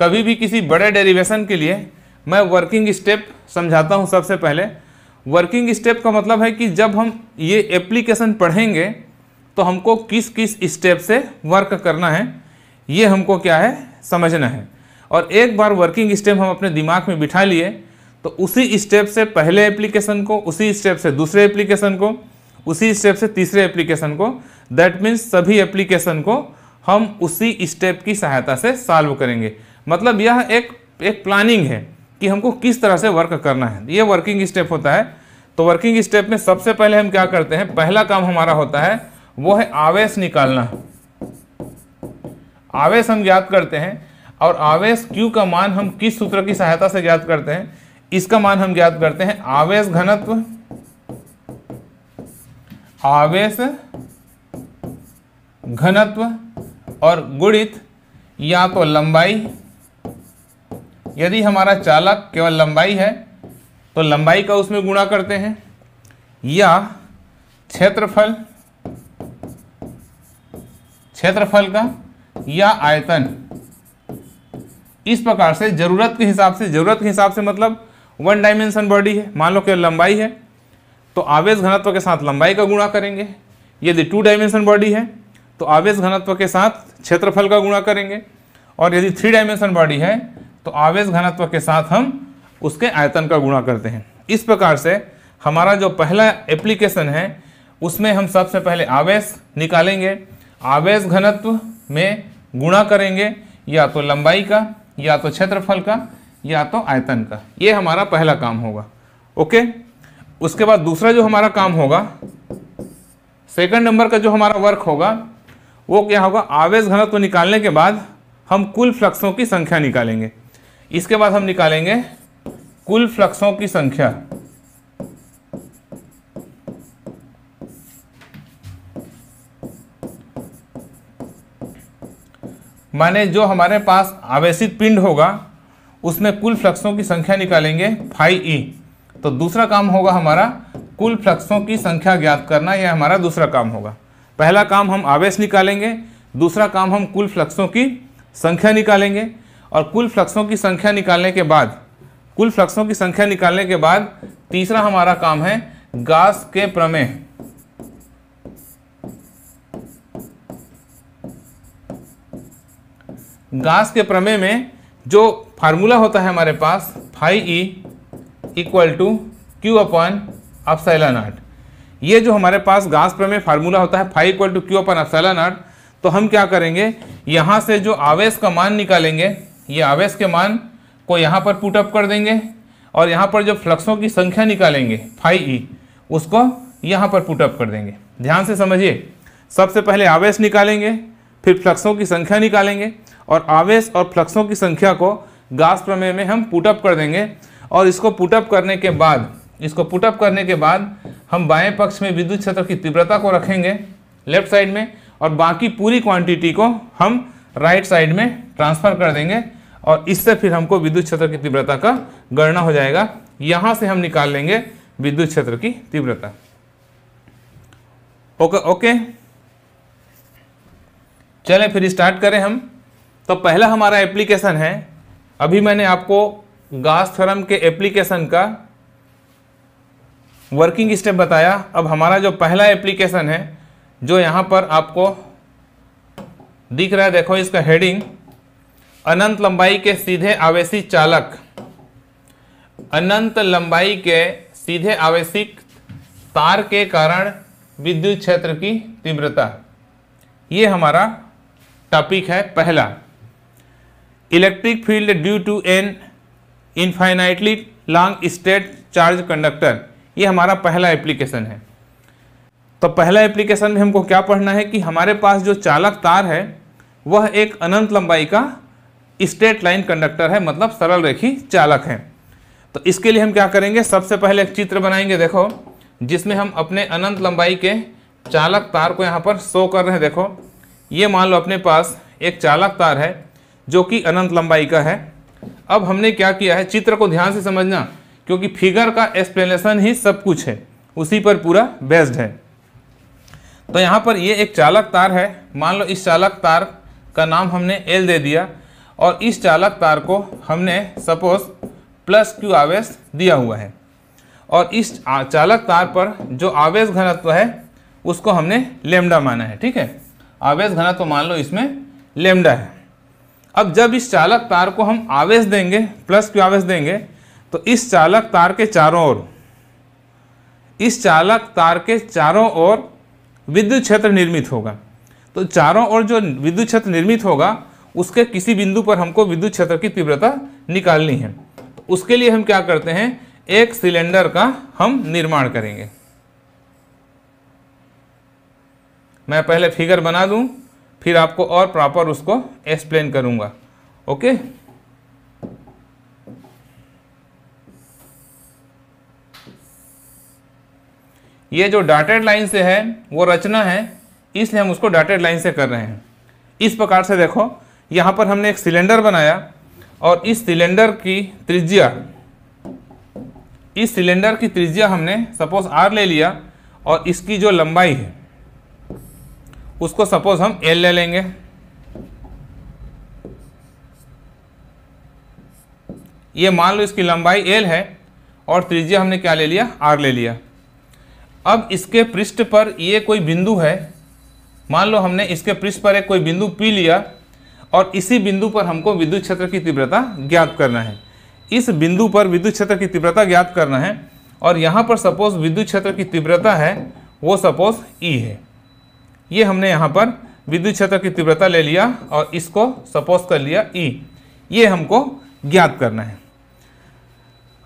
कभी भी किसी बड़े डेरिवेशन के लिए मैं वर्किंग स्टेप समझाता हूँ सबसे पहले वर्किंग स्टेप का मतलब है कि जब हम ये एप्लीकेशन पढ़ेंगे तो हमको किस किस स्टेप से वर्क करना है ये हमको क्या है समझना है और एक बार वर्किंग स्टेप हम अपने दिमाग में बिठा लिए तो उसी स्टेप से पहले एप्लीकेशन को उसी स्टेप से दूसरे एप्लीकेशन को उसी स्टेप से तीसरे एप्लीकेशन को दैट मीन्स सभी एप्लीकेशन को हम उसी स्टेप की सहायता से सॉल्व करेंगे मतलब यह एक एक प्लानिंग है कि हमको किस तरह से वर्क करना है ये वर्किंग स्टेप होता है तो वर्किंग स्टेप में सबसे पहले हम क्या करते हैं पहला काम हमारा होता है वो है आवेश निकालना आवेश हम ज्ञात करते हैं और आवेश क्यू का मान हम किस सूत्र की सहायता से ज्ञात करते हैं इसका मान हम ज्ञात करते हैं आवेश घनत्व आवेश घनत्व और गुणित या तो लंबाई यदि हमारा चालक केवल लंबाई है तो लंबाई का उसमें गुणा करते हैं या क्षेत्रफल क्षेत्रफल का या आयतन इस प्रकार से ज़रूरत के हिसाब से ज़रूरत के हिसाब से मतलब वन डायमेंशन बॉडी है मान लो कि लंबाई है तो आवेश घनत्व के साथ लंबाई का गुणा करेंगे यदि टू डायमेंशन बॉडी है तो आवेश घनत्व के साथ क्षेत्रफल का गुणा करेंगे और यदि थ्री डायमेंशन बॉडी है तो आवेश घनत्व के साथ हम उसके आयतन का गुणा करते हैं इस प्रकार से हमारा जो पहला एप्लीकेशन है उसमें हम सबसे पहले आवेश निकालेंगे आवेश घनत्व में गुणा करेंगे या तो लंबाई का या तो क्षेत्रफल का या तो आयतन का ये हमारा पहला काम होगा ओके उसके बाद दूसरा जो हमारा काम होगा सेकंड नंबर का जो हमारा वर्क होगा वो क्या होगा आवेश घनत्व निकालने के बाद हम कुल फ्लक्सों की संख्या निकालेंगे इसके बाद हम निकालेंगे कुल फ्लक्सों की संख्या माने जो हमारे पास आवेशित पिंड होगा उसमें कुल फ्लक्सों की संख्या निकालेंगे फाइव ई तो दूसरा काम होगा हमारा कुल फ्लक्सों की संख्या ज्ञात करना यह हमारा दूसरा काम होगा पहला काम हम आवेश निकालेंगे दूसरा काम हम कुल फ्लक्सों की संख्या निकालेंगे और कुल फ्लक्सों की संख्या निकालने के बाद कुल फ्लक्सों की संख्या निकालने के बाद तीसरा हमारा काम है गास के प्रमेय गास के प्रमेय में जो फार्मूला होता है हमारे पास phi E equal to Q upon epsilon naught ये जो हमारे पास गास प्रमेय फार्मूला होता है phi equal to Q upon epsilon naught तो हम क्या करेंगे यहाँ से जो आवेश का मान निकालेंगे ये आवेश के मान को यहाँ पर पुट अप कर देंगे और यहाँ पर जो फ्लक्सों की संख्या निकालेंगे फाइव ई e, उसको यहाँ पर पुट अप कर देंगे ध्यान से समझिए सबसे पहले आवेश निकालेंगे फिर फ्लक्सों की संख्या निकालेंगे और आवेश और फ्लक्सों की संख्या को गास प्रमेय में हम पुटअप कर देंगे और इसको पुटअप करने के बाद इसको पुटअप करने के बाद हम बाएं पक्ष में विद्युत क्षेत्र की तीव्रता को रखेंगे लेफ्ट साइड में और बाकी पूरी क्वांटिटी को हम राइट साइड में ट्रांसफर कर देंगे और इससे फिर हमको विद्युत क्षेत्र की तीव्रता का गणना हो जाएगा यहां से हम निकाल लेंगे विद्युत क्षेत्र की तीव्रता ओके ओके चलें फिर स्टार्ट करें हम तो पहला हमारा एप्लीकेशन है अभी मैंने आपको गास थ्योरम के एप्लीकेशन का वर्किंग स्टेप बताया अब हमारा जो पहला एप्लीकेशन है जो यहाँ पर आपको दिख रहा है देखो इसका हेडिंग अनंत लंबाई के सीधे आवेशी चालक अनंत लंबाई के सीधे आवेशिक तार के कारण विद्युत क्षेत्र की तीव्रता ये हमारा टॉपिक है पहला electric field due to an infinitely long straight charge conductor ये हमारा पहला एप्लीकेशन है तो पहला एप्लीकेशन में हमको क्या पढ़ना है कि हमारे पास जो चालक तार है वह एक अनंत लंबाई का स्ट्रेट लाइन कंडक्टर है मतलब सरल रेखी चालक है तो इसके लिए हम क्या करेंगे सबसे पहले एक चित्र बनाएंगे देखो जिसमें हम अपने अनंत लंबाई के चालक तार को यहाँ पर शो कर रहे हैं देखो ये मान लो अपने पास एक चालक तार है जो कि अनंत लंबाई का है अब हमने क्या किया है चित्र को ध्यान से समझना क्योंकि फिगर का एक्सप्लेनेशन ही सब कुछ है उसी पर पूरा बेस्ड है तो यहाँ पर ये एक चालक तार है मान लो इस चालक तार का नाम हमने एल दे दिया और इस चालक तार को हमने सपोज प्लस क्यू आवेश दिया हुआ है और इस चालक तार पर जो आवेश घनत्व है उसको हमने लेमडा माना है ठीक है आवेश घनत्व मान लो इसमें लेमडा है अब जब इस चालक तार को हम आवेश देंगे प्लस क्यू आवेश देंगे तो इस चालक तार के चारों ओर इस चालक तार के चारों ओर विद्युत क्षेत्र निर्मित होगा तो चारों ओर जो विद्युत क्षेत्र निर्मित होगा उसके किसी बिंदु पर हमको विद्युत क्षेत्र की तीव्रता निकालनी है तो उसके लिए हम क्या करते हैं एक सिलेंडर का हम निर्माण करेंगे मैं पहले फिगर बना दूं फिर आपको और प्रॉपर उसको एक्सप्लेन करूंगा ओके ये जो डाटेड लाइन से है वो रचना है इसलिए हम उसको डॉटेड लाइन से कर रहे हैं इस प्रकार से देखो यहाँ पर हमने एक सिलेंडर बनाया और इस सिलेंडर की त्रिज्या इस सिलेंडर की त्रिज्या हमने सपोज आर ले लिया और इसकी जो लंबाई है उसको सपोज हम एल ले लेंगे ये मान लो इसकी लंबाई एल है और त्रिज्या हमने क्या ले लिया आर ले लिया अब इसके पृष्ठ पर ये कोई बिंदु है मान लो हमने इसके पृष्ठ पर एक कोई बिंदु पी लिया और इसी बिंदु पर हमको विद्युत क्षेत्र की तीव्रता ज्ञात करना है इस बिंदु पर विद्युत क्षेत्र की तीव्रता ज्ञात करना है और यहाँ पर सपोज विद्युत क्षेत्र की तीव्रता है वो सपोज ई e है ये हमने यहाँ पर विद्युत क्षेत्र की तीव्रता ले लिया और इसको सपोज कर लिया ई e। ये हमको ज्ञात करना है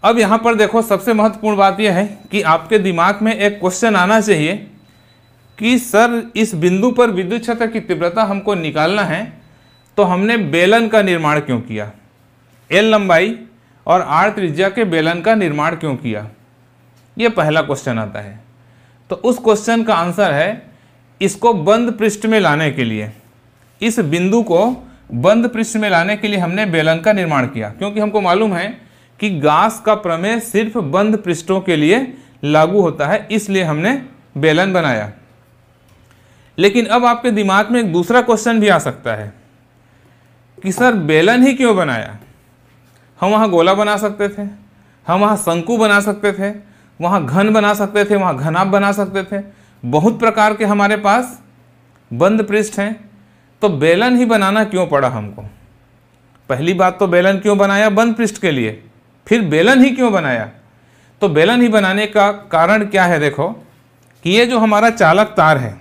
अब यहाँ पर देखो सबसे महत्वपूर्ण बात यह है कि आपके दिमाग में एक क्वेश्चन आना चाहिए कि सर इस बिंदु पर विद्युत क्षेत्र की तीव्रता हमको निकालना है तो हमने बेलन का निर्माण क्यों किया एल लंबाई और आर त्रिज्या के बेलन का निर्माण क्यों किया ये पहला क्वेश्चन आता है तो उस क्वेश्चन का आंसर है इसको बंद पृष्ठ में लाने के लिए इस बिंदु को बंद पृष्ठ में लाने के लिए हमने बेलन का निर्माण किया क्योंकि हमको मालूम है कि गास का प्रमेय सिर्फ बंद पृष्ठों के लिए लागू होता है इसलिए हमने बेलन बनाया लेकिन अब आपके दिमाग में एक दूसरा क्वेश्चन भी आ सकता है कि सर बेलन ही क्यों बनाया हम वहाँ गोला बना सकते थे हम वहाँ शंकु बना सकते थे वहाँ घन बना सकते थे वहाँ घनाप बना सकते थे बहुत प्रकार के हमारे पास बंद पृष्ठ हैं तो बेलन ही बनाना क्यों पड़ा हमको पहली बात तो बेलन क्यों बनाया बंद पृष्ठ के लिए फिर बेलन ही क्यों बनाया तो बेलन ही बनाने का कारण क्या है देखो कि ये जो हमारा चालक तार है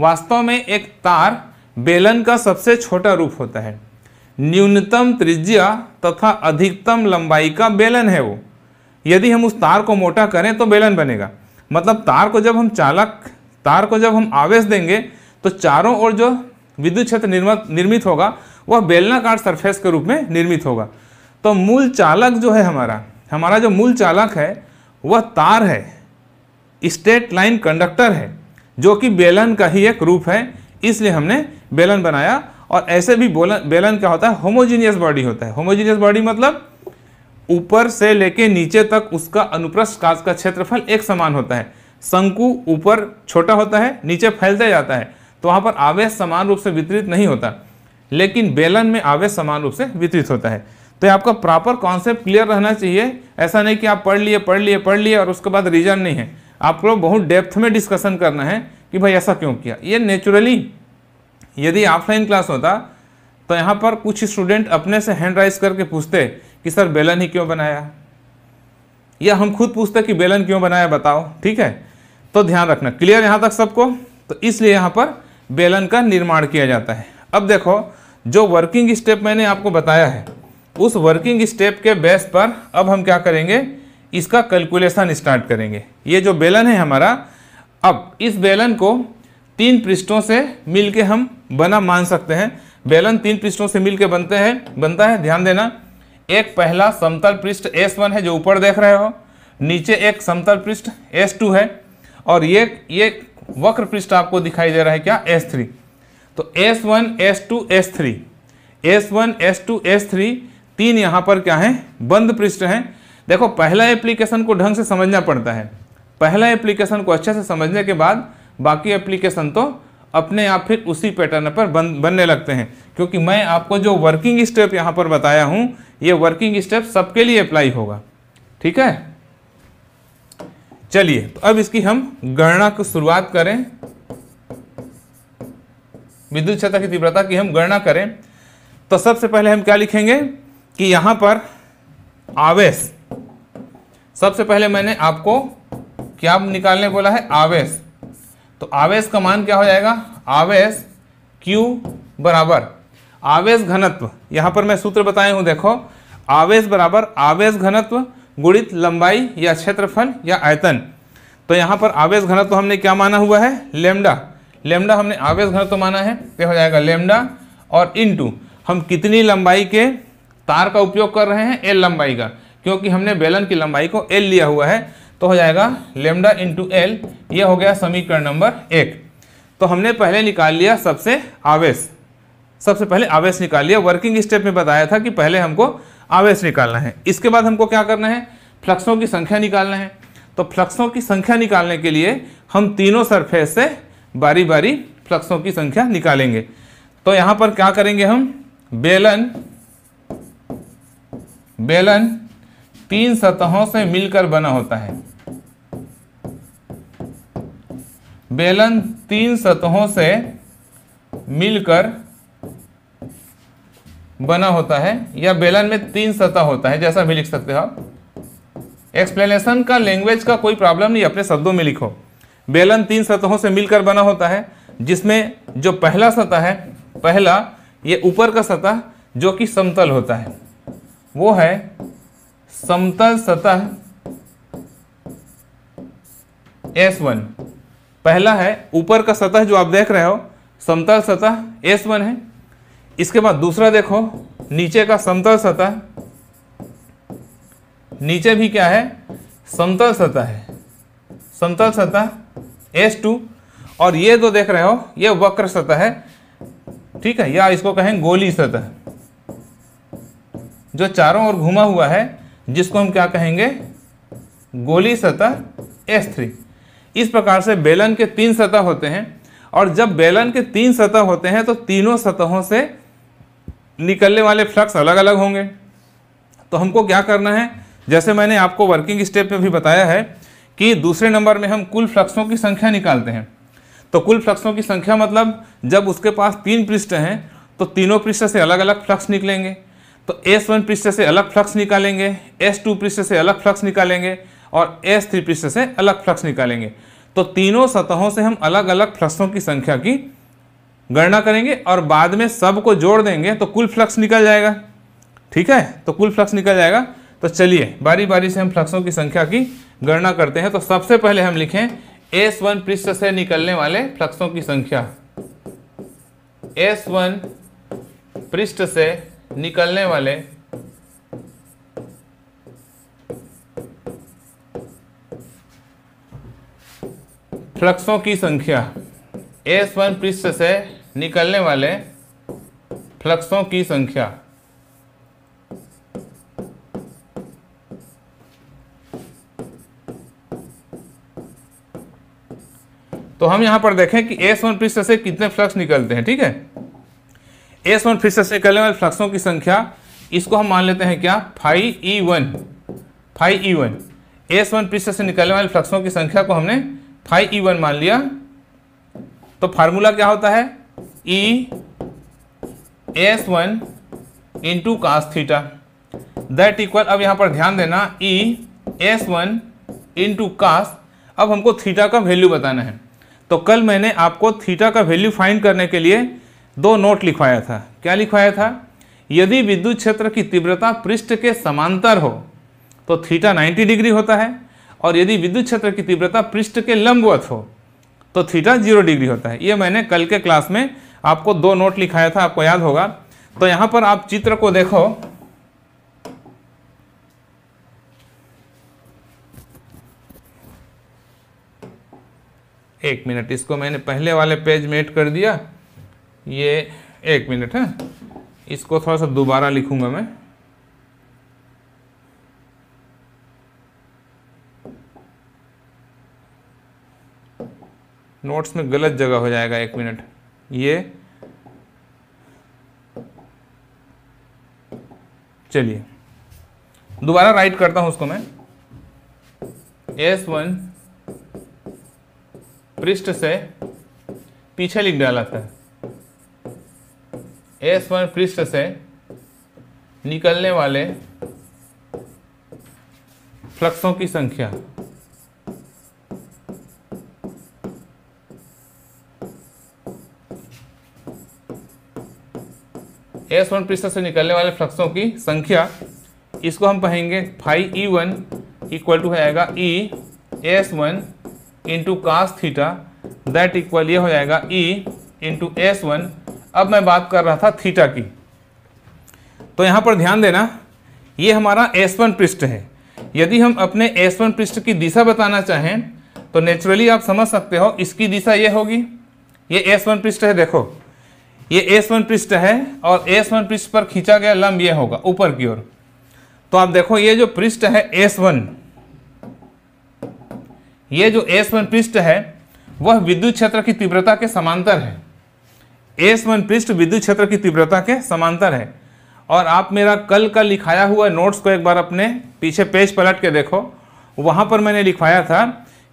वास्तव में एक तार बेलन का सबसे छोटा रूप होता है न्यूनतम त्रिज्या तथा अधिकतम लंबाई का बेलन है वो यदि हम उस तार को मोटा करें तो बेलन बनेगा मतलब तार को जब हम चालक तार को जब हम आवेश देंगे तो चारों ओर जो विद्युत क्षेत्र निर्मित निर्मित होगा वह बेलनाकार सरफेस के रूप में निर्मित होगा तो मूल चालक जो है हमारा हमारा जो मूल चालक है वह तार है स्टेट लाइन कंडक्टर है जो कि बेलन का ही एक रूप है इसलिए हमने बेलन बनाया और ऐसे भी बोलन बेलन क्या होता है होमोजीनियस बॉडी होता है होमोजीनियस बॉडी मतलब ऊपर से लेके नीचे तक उसका अनुप्रस्थ काज का क्षेत्रफल एक समान होता है शंकु ऊपर छोटा होता है नीचे फैलता जाता है तो वहाँ पर आवेश समान रूप से वितरित नहीं होता लेकिन बेलन में आवेश समान रूप से वितरित होता है तो आपका प्रॉपर कॉन्सेप्ट क्लियर रहना चाहिए ऐसा नहीं कि आप पढ़ लिए पढ़ लिए पढ़ लिए और उसके बाद रीजन नहीं है आपको बहुत डेप्थ में डिस्कशन करना है कि भाई ऐसा क्यों किया ये नेचुरली यदि ऑफलाइन क्लास होता तो यहाँ पर कुछ स्टूडेंट अपने से हैंड राइज करके पूछते कि सर बेलन ही क्यों बनाया या हम खुद पूछते कि बेलन क्यों बनाया बताओ ठीक है तो ध्यान रखना क्लियर यहाँ तक सबको तो इसलिए यहाँ पर बेलन का निर्माण किया जाता है अब देखो जो वर्किंग स्टेप मैंने आपको बताया है उस वर्किंग स्टेप के बेस पर अब हम क्या करेंगे इसका कैलकुलेशन स्टार्ट करेंगे ये जो बेलन है हमारा अब इस बेलन को तीन पृष्ठों से मिल के हम बना मान सकते हैं बेलन तीन पृष्ठों से मिल बनते हैं बनता है ध्यान देना एक पहला समतल पृष्ठ S1 है जो ऊपर देख रहे हो नीचे एक समतल पृष्ठ S2 है और ये ये वक्र पृष्ठ आपको दिखाई दे रहा है क्या S3 तो S1, S2, S3 S1, S2, S3 तीन यहाँ पर क्या हैं बंद पृष्ठ हैं देखो पहला एप्लीकेशन को ढंग से समझना पड़ता है पहला एप्लीकेशन को अच्छे से समझने के बाद बाकी एप्लीकेशन तो अपने आप फिर उसी पैटर्न पर बन बनने लगते हैं क्योंकि मैं आपको जो वर्किंग स्टेप यहाँ पर बताया हूँ ये वर्किंग स्टेप सबके लिए अप्लाई होगा ठीक है चलिए तो अब इसकी हम गणना की शुरुआत करें विद्युत क्षेत्र की तीव्रता की हम गणना करें तो सबसे पहले हम क्या लिखेंगे कि यहाँ पर आवेश सबसे पहले मैंने आपको क्या निकालने बोला है आवेश तो आवेश का मान क्या हो जाएगा आवेश Q बराबर आवेश घनत्व यहाँ पर मैं सूत्र बताया हूँ देखो आवेश बराबर आवेश घनत्व गुणित लंबाई या क्षेत्रफल या आयतन तो यहाँ पर आवेश घनत्व हमने क्या माना हुआ है लेमडा लेमडा हमने आवेश घनत्व माना है तो हो जाएगा लेमडा और इनटू हम कितनी लंबाई के तार का उपयोग कर रहे हैं एल लंबाई का क्योंकि हमने बेलन की लंबाई को एल लिया हुआ है तो हो जाएगा लेमडा इंटू एल यह हो गया समीकरण नंबर एक तो हमने पहले निकाल लिया सबसे आवेश सबसे पहले आवेश निकाल लिया वर्किंग स्टेप में बताया था कि पहले हमको आवेश निकालना है इसके बाद हमको क्या करना है फ्लक्सों की संख्या निकालना है तो फ्लक्सों की संख्या निकालने के लिए हम तीनों सरफेस से बारी बारी फ्लक्सों की संख्या निकालेंगे तो यहाँ पर क्या करेंगे हम बेलन बेलन तीन सतहों से मिलकर बना होता है बेलन तीन सतहों से मिलकर बना होता है या बेलन में तीन सतह होता है जैसा भी लिख सकते हो आप एक्सप्लेनेशन का लैंग्वेज का कोई प्रॉब्लम नहीं अपने शब्दों में लिखो बेलन तीन सतहों से मिलकर बना होता है जिसमें जो पहला सतह है पहला ये ऊपर का सतह जो कि समतल होता है वो है समतल सतह S1 पहला है ऊपर का सतह जो आप देख रहे हो समतल सतह S1 है इसके बाद दूसरा देखो नीचे का समतल सतह नीचे भी क्या है समतल सतह है समतल सतह S2 और ये जो देख रहे हो ये वक्र सतह है ठीक है या इसको कहें गोली सतह जो चारों ओर घुमा हुआ है जिसको हम क्या कहेंगे गोली सतह एस थ्री इस प्रकार से बेलन के तीन सतह होते हैं और जब बेलन के तीन सतह होते हैं तो तीनों सतहों से निकलने वाले फ्लक्स अलग अलग होंगे तो हमको क्या करना है जैसे मैंने आपको वर्किंग स्टेप में भी बताया है कि दूसरे नंबर में हम कुल फ्लक्सों की संख्या निकालते हैं तो कुल फ्लक्सों की संख्या मतलब जब उसके पास तीन पृष्ठ हैं तो तीनों पृष्ठ से अलग अलग फ्लक्स निकलेंगे तो S1 पृष्ठ से अलग फ्लक्स निकालेंगे S2 पृष्ठ से अलग फ्लक्स निकालेंगे और S3 पृष्ठ से अलग फ्लक्स निकालेंगे तो तीनों सतहों से हम अलग अलग फ्लक्सों की संख्या की गणना करेंगे और बाद में सब को जोड़ देंगे तो कुल फ्लक्स निकल जाएगा ठीक है तो कुल फ्लक्स निकल जाएगा तो चलिए बारी बारी से हम फ्लक्सों की संख्या की गणना करते हैं तो सबसे पहले हम लिखें एस वन पृष्ठ से निकलने वाले फ्लक्सों की संख्या एस वन पृष्ठ से निकलने वाले फ्लक्सों की संख्या एस वन पृष्ठ से निकलने वाले फ्लक्सों की संख्या तो हम यहां पर देखें कि एस वन पृष्ठ से कितने फ्लक्स निकलते हैं ठीक है एस वन फिर से कहने वाले फ्लक्सों की संख्या इसको हम मान लेते हैं क्या five E one phi E one S one पृष्ठ से निकलने वाले फ्लक्सों की संख्या को हमने फाइव ई वन मान लिया तो फार्मूला क्या होता है E S one into cos theta that equal अब यहाँ पर ध्यान देना E S one into cos अब हमको थीटा का वैल्यू बताना है तो कल मैंने आपको थीटा का वैल्यू फाइंड करने के लिए दो नोट लिखवाया था क्या लिखवाया था यदि विद्युत क्षेत्र की तीव्रता पृष्ठ के समांतर हो तो थीटा 90 डिग्री होता है और यदि विद्युत क्षेत्र की तीव्रता पृष्ठ के लंबवत हो तो थीटा जीरो डिग्री होता है ये मैंने कल के क्लास में आपको दो नोट लिखाया था आपको याद होगा तो यहाँ पर आप चित्र को देखो एक मिनट इसको मैंने पहले वाले पेज में एड कर दिया ये एक मिनट है हाँ। इसको थोड़ा सा दोबारा लिखूंगा मैं नोट्स में गलत जगह हो जाएगा एक मिनट ये चलिए दोबारा राइट करता हूं उसको मैं एस वन पृष्ठ से पीछे लिख डाला था एस वन पृष्ठ से निकलने वाले फ्लक्सों की संख्या एस वन पृष्ठ से निकलने वाले फ्लक्सों की संख्या इसको हम कहेंगे phi E one equal to हो जाएगा E S one into cos theta that equal ये हो जाएगा ई इंटू एस वन अब मैं बात कर रहा था थीटा की तो यहाँ पर ध्यान देना ये हमारा एस वन पृष्ठ है यदि हम अपने एस वन पृष्ठ की दिशा बताना चाहें तो नेचुरली आप समझ सकते हो इसकी दिशा ये होगी ये वन पृष्ठ है देखो ये वन पृष्ठ है और एस वन पृष्ठ पर खींचा गया लंब ये होगा ऊपर की ओर तो आप देखो ये जो पृष्ठ है एस वन ये जो एस वन पृष्ठ है वह विद्युत क्षेत्र की तीव्रता के समांतर है एस वन पृष्ठ विद्युत क्षेत्र की तीव्रता के समांतर है और आप मेरा कल का लिखाया हुआ नोट्स को एक बार अपने पीछे पेज पलट के देखो वहाँ पर मैंने लिखवाया था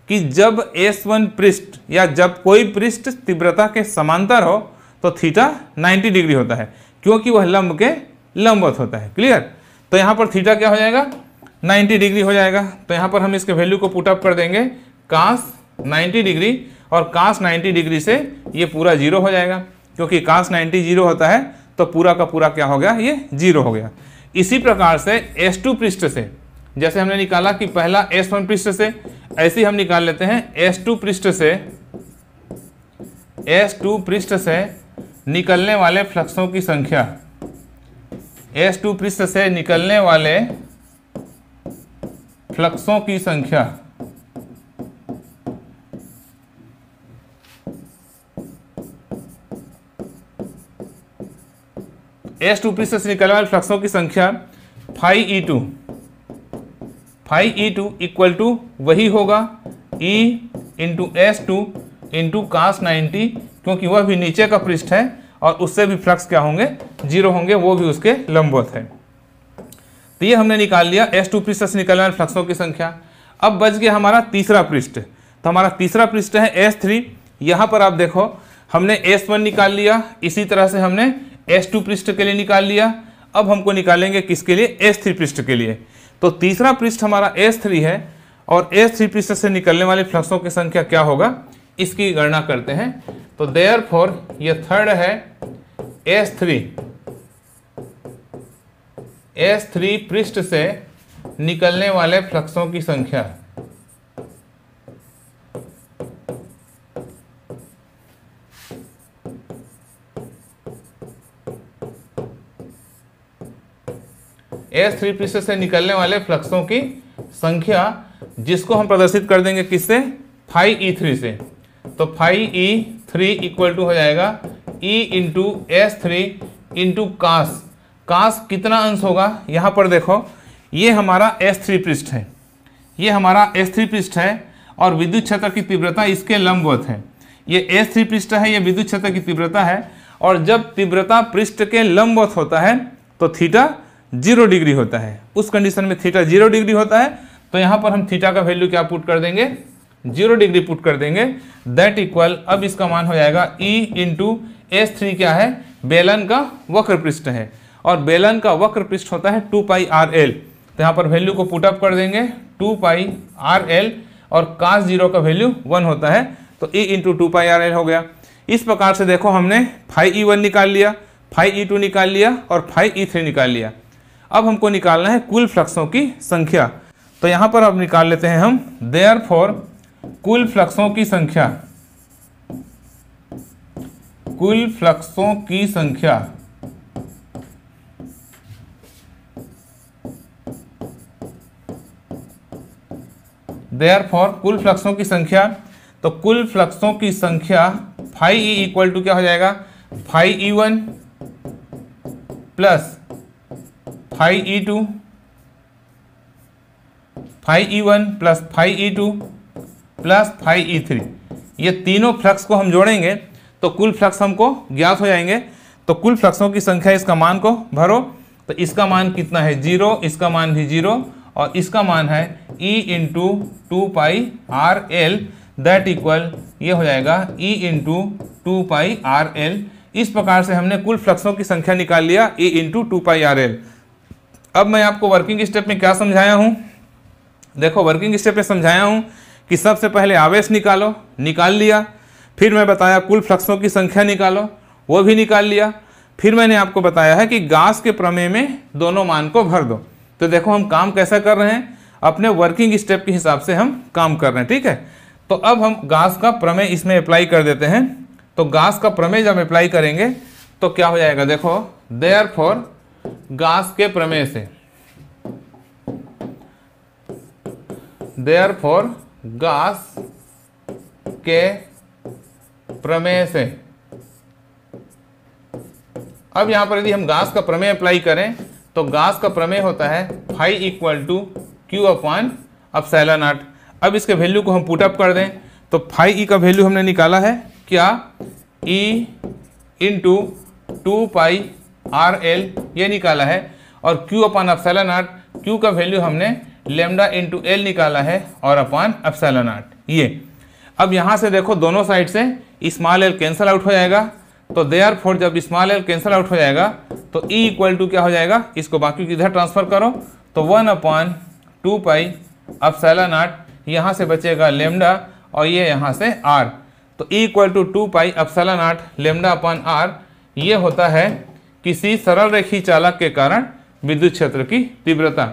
कि जब एस वन पृष्ठ या जब कोई पृष्ठ तीव्रता के समांतर हो तो थीटा 90 डिग्री होता है क्योंकि वह लंब के लंबवत होता है क्लियर तो यहाँ पर थीटा क्या हो जाएगा 90 डिग्री हो जाएगा तो यहाँ पर हम इसके वैल्यू को पुटअप कर देंगे कांस 90 डिग्री और कांस 90 डिग्री से ये पूरा जीरो हो जाएगा क्योंकि कांस 90 जीरो होता है तो पूरा का पूरा क्या हो गया ये जीरो हो गया इसी प्रकार से एस टू पृष्ठ से जैसे हमने निकाला कि पहला एस वन पृष्ठ से ऐसे हम निकाल लेते हैं एस टू पृष्ठ से एस टू पृष्ठ से निकलने वाले फ्लक्सों की संख्या एस टू पृष्ठ से निकलने वाले फ्लक्सों की संख्या एस टू पी से निकलने वाले फ्लक्सों की संख्या phi E e two phi E two equal to वही होगा E into S two into cos ninety क्योंकि वह भी नीचे का पृष्ठ है और उससे भी फ्लक्स क्या होंगे जीरो होंगे वो भी उसके लंबवत है तो ये हमने निकाल लिया एस टू पृष्ठ से निकलने वाले फ्लक्सों की संख्या अब बच गया हमारा तीसरा पृष्ठ तो हमारा तीसरा पृष्ठ है एस थ्री यहाँ पर आप देखो हमने एस वन निकाल लिया इसी तरह से हमने एस टू पृष्ठ के लिए निकाल लिया अब हमको निकालेंगे किसके लिए एस थ्री पृष्ठ के लिए तो तीसरा पृष्ठ हमारा एस थ्री है और एस थ्री पृष्ठ से निकलने वाले फ्लक्सों की संख्या क्या होगा इसकी गणना करते हैं तो देयर फॉर यह थर्ड है एस थ्री एस थ्री पृष्ठ से निकलने वाले फ्लक्सों की संख्या एस थ्री पीसेस से निकलने वाले फ्लक्सों की संख्या जिसको हम प्रदर्शित कर देंगे किससे फाइव ई थ्री से तो five E three equal to हो जाएगा E into S three into cos cos कितना अंश होगा यहाँ पर देखो ये हमारा एस थ्री पृष्ठ है ये हमारा एस थ्री पृष्ठ है और विद्युत क्षेत्र की तीव्रता इसके लंबवत है ये एस थ्री पृष्ठ है ये विद्युत क्षेत्र की तीव्रता है और जब तीव्रता पृष्ठ के लंबवत होता है तो थीटा जीरो डिग्री होता है उस कंडीशन में थीटा जीरो डिग्री होता है तो यहां पर हम थीटा का वैल्यू क्या पुट कर देंगे जीरो डिग्री पुट कर देंगे दैट इक्वल अब इसका मान हो जाएगा ई इंटू एस थ्री क्या है बेलन का वक्र पृष्ठ है और बेलन का वक्र पृष्ठ होता है टू पाई आर एल तो यहाँ पर वैल्यू को पुटअप कर देंगे टू पाई आर एल और कास जीरो का वैल्यू वन होता है तो E into two pi R L हो गया इस प्रकार से देखो हमने फाइव ई वन निकाल लिया फाइव ई टू निकाल लिया और फाइव ई थ्री निकाल लिया अब हमको निकालना है कुल फ्लक्सों की संख्या तो यहाँ पर अब निकाल लेते हैं हम देयर फॉर कुल फ्लक्सों की संख्या कुल फ्लक्सों की संख्या देयर फॉर कुल फ्लक्सों की संख्या तो कुल फ्लक्सों की संख्या फाइव ई इक्वल टू क्या हो जाएगा five E one plus five E two phi E one plus five E two plus five E three ये तीनों फ्लक्स को हम जोड़ेंगे तो कुल फ्लक्स हमको ज्ञात हो जाएंगे तो कुल फ्लक्सों की संख्या इसका मान को भरो तो इसका मान कितना है जीरो इसका मान भी जीरो और इसका मान है E into two pi R L that equal ये हो जाएगा E into two pi R L इस प्रकार से हमने कुल फ्लक्सों की संख्या निकाल लिया E into two pi R L अब मैं आपको वर्किंग स्टेप में क्या समझाया हूँ देखो वर्किंग स्टेप में समझाया हूँ कि सबसे पहले आवेश निकालो निकाल लिया फिर मैं बताया कुल फ्लक्सों की संख्या निकालो वो भी निकाल लिया फिर मैंने आपको बताया है कि गास के प्रमेय में दोनों मान को भर दो तो देखो हम काम कैसा कर रहे हैं अपने वर्किंग स्टेप के हिसाब से हम काम कर रहे हैं ठीक है तो अब हम गास का प्रमेय इसमें अप्लाई कर देते हैं तो गास का प्रमेय जब अप्लाई करेंगे तो क्या हो जाएगा देखो देयर फॉर गास के प्रमेय से देयर फॉर गास के प्रमेय से अब यहां पर यदि हम गास का प्रमेय अप्लाई करें तो गास का प्रमेय होता है five equal to Q upon सैला नाट अब इसके वैल्यू को हम पुटअप कर दें तो फाइव ई e का वैल्यू हमने निकाला है क्या E into two pi R L ये निकाला है और क्यू अपान अफसेलन आर्ट क्यू का वैल्यू हमने लेमडा इंटू एल निकाला है और अपान अफसेलन आर्ट ये अब यहाँ से देखो दोनों साइड से स्मॉल एल कैंसल आउट हो जाएगा तो दे आर फोर जब स्मॉल एल कैंसल आउट हो जाएगा तो ई इक्वल टू क्या हो जाएगा इसको बाकी किधर ट्रांसफर करो तो one upon two pi epsilon आर्ट यहाँ से बचेगा लेमडा और ये यहाँ से आर तो E equal to two pi epsilon आर्ट लेमडा अपॉन आर ये होता है किसी सरल रेखी चालक के कारण विद्युत क्षेत्र की तीव्रता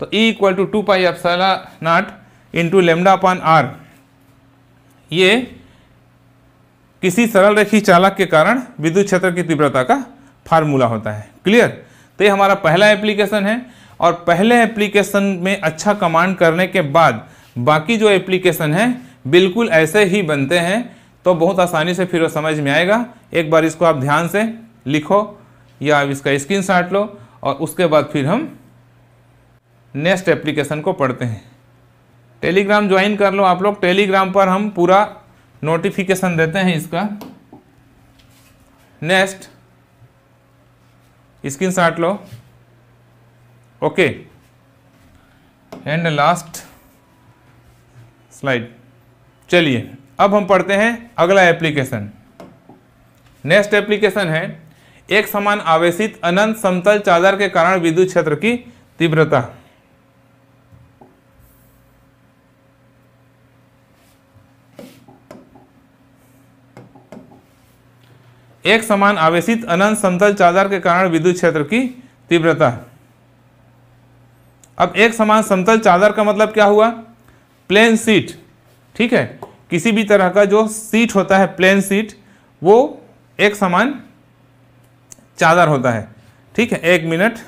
तो E equal to two pi सला नाट इंटू लेमडा पान आर ये किसी सरल रेखी चालक के कारण विद्युत क्षेत्र की तीव्रता का फार्मूला होता है क्लियर तो ये हमारा पहला एप्लीकेशन है और पहले एप्लीकेशन में अच्छा कमांड करने के बाद बाकी जो एप्लीकेशन है बिल्कुल ऐसे ही बनते हैं तो बहुत आसानी से फिर वो समझ में आएगा एक बार इसको आप ध्यान से लिखो या आप इसका स्क्रीन लो और उसके बाद फिर हम नेक्स्ट एप्लीकेशन को पढ़ते हैं टेलीग्राम ज्वाइन कर लो आप लोग टेलीग्राम पर हम पूरा नोटिफिकेशन देते हैं इसका नेक्स्ट स्क्रीन शाट लो ओके एंड लास्ट स्लाइड चलिए अब हम पढ़ते हैं अगला एप्लीकेशन नेक्स्ट एप्लीकेशन है एक समान आवेशित अनंत समतल चादर के कारण विद्युत क्षेत्र की तीव्रता एक समान आवेशित अनंत समतल चादर के कारण विद्युत क्षेत्र की तीव्रता अब एक समान समतल चादर का मतलब क्या हुआ प्लेन सीट ठीक है किसी भी तरह का जो सीट होता है प्लेन सीट वो एक समान चादर होता है ठीक है एक मिनट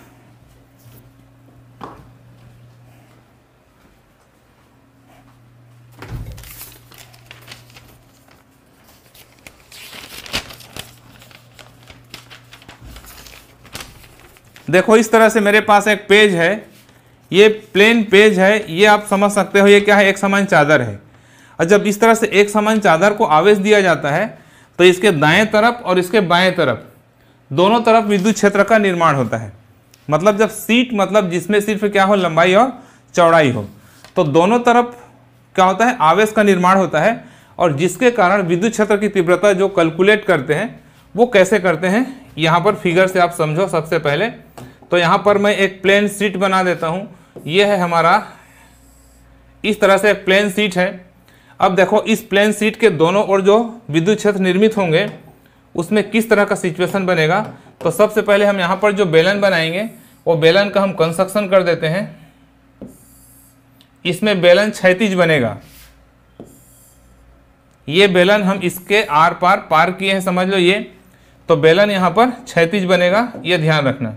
देखो इस तरह से मेरे पास एक पेज है ये प्लेन पेज है ये आप समझ सकते हो ये क्या है एक समान चादर है और जब इस तरह से एक समान चादर को आवेश दिया जाता है तो इसके दाएं तरफ और इसके बाएं तरफ दोनों तरफ विद्युत क्षेत्र का निर्माण होता है मतलब जब सीट मतलब जिसमें सिर्फ क्या हो लंबाई और चौड़ाई हो तो दोनों तरफ क्या होता है आवेश का निर्माण होता है और जिसके कारण विद्युत क्षेत्र की तीव्रता जो कैलकुलेट करते हैं वो कैसे करते हैं यहाँ पर फिगर से आप समझो सबसे पहले तो यहाँ पर मैं एक प्लेन सीट बना देता हूँ ये है हमारा इस तरह से एक प्लेन सीट है अब देखो इस प्लेन सीट के दोनों ओर जो विद्युत क्षेत्र निर्मित होंगे उसमें किस तरह का सिचुएशन बनेगा तो सबसे पहले हम यहाँ पर जो बेलन बनाएंगे वो बेलन का हम कंस्ट्रक्शन कर देते हैं इसमें बेलन क्षैतिज बनेगा ये बेलन हम इसके आर पार पार किए हैं समझ लो ये तो बेलन यहाँ पर क्षैतिज बनेगा ये ध्यान रखना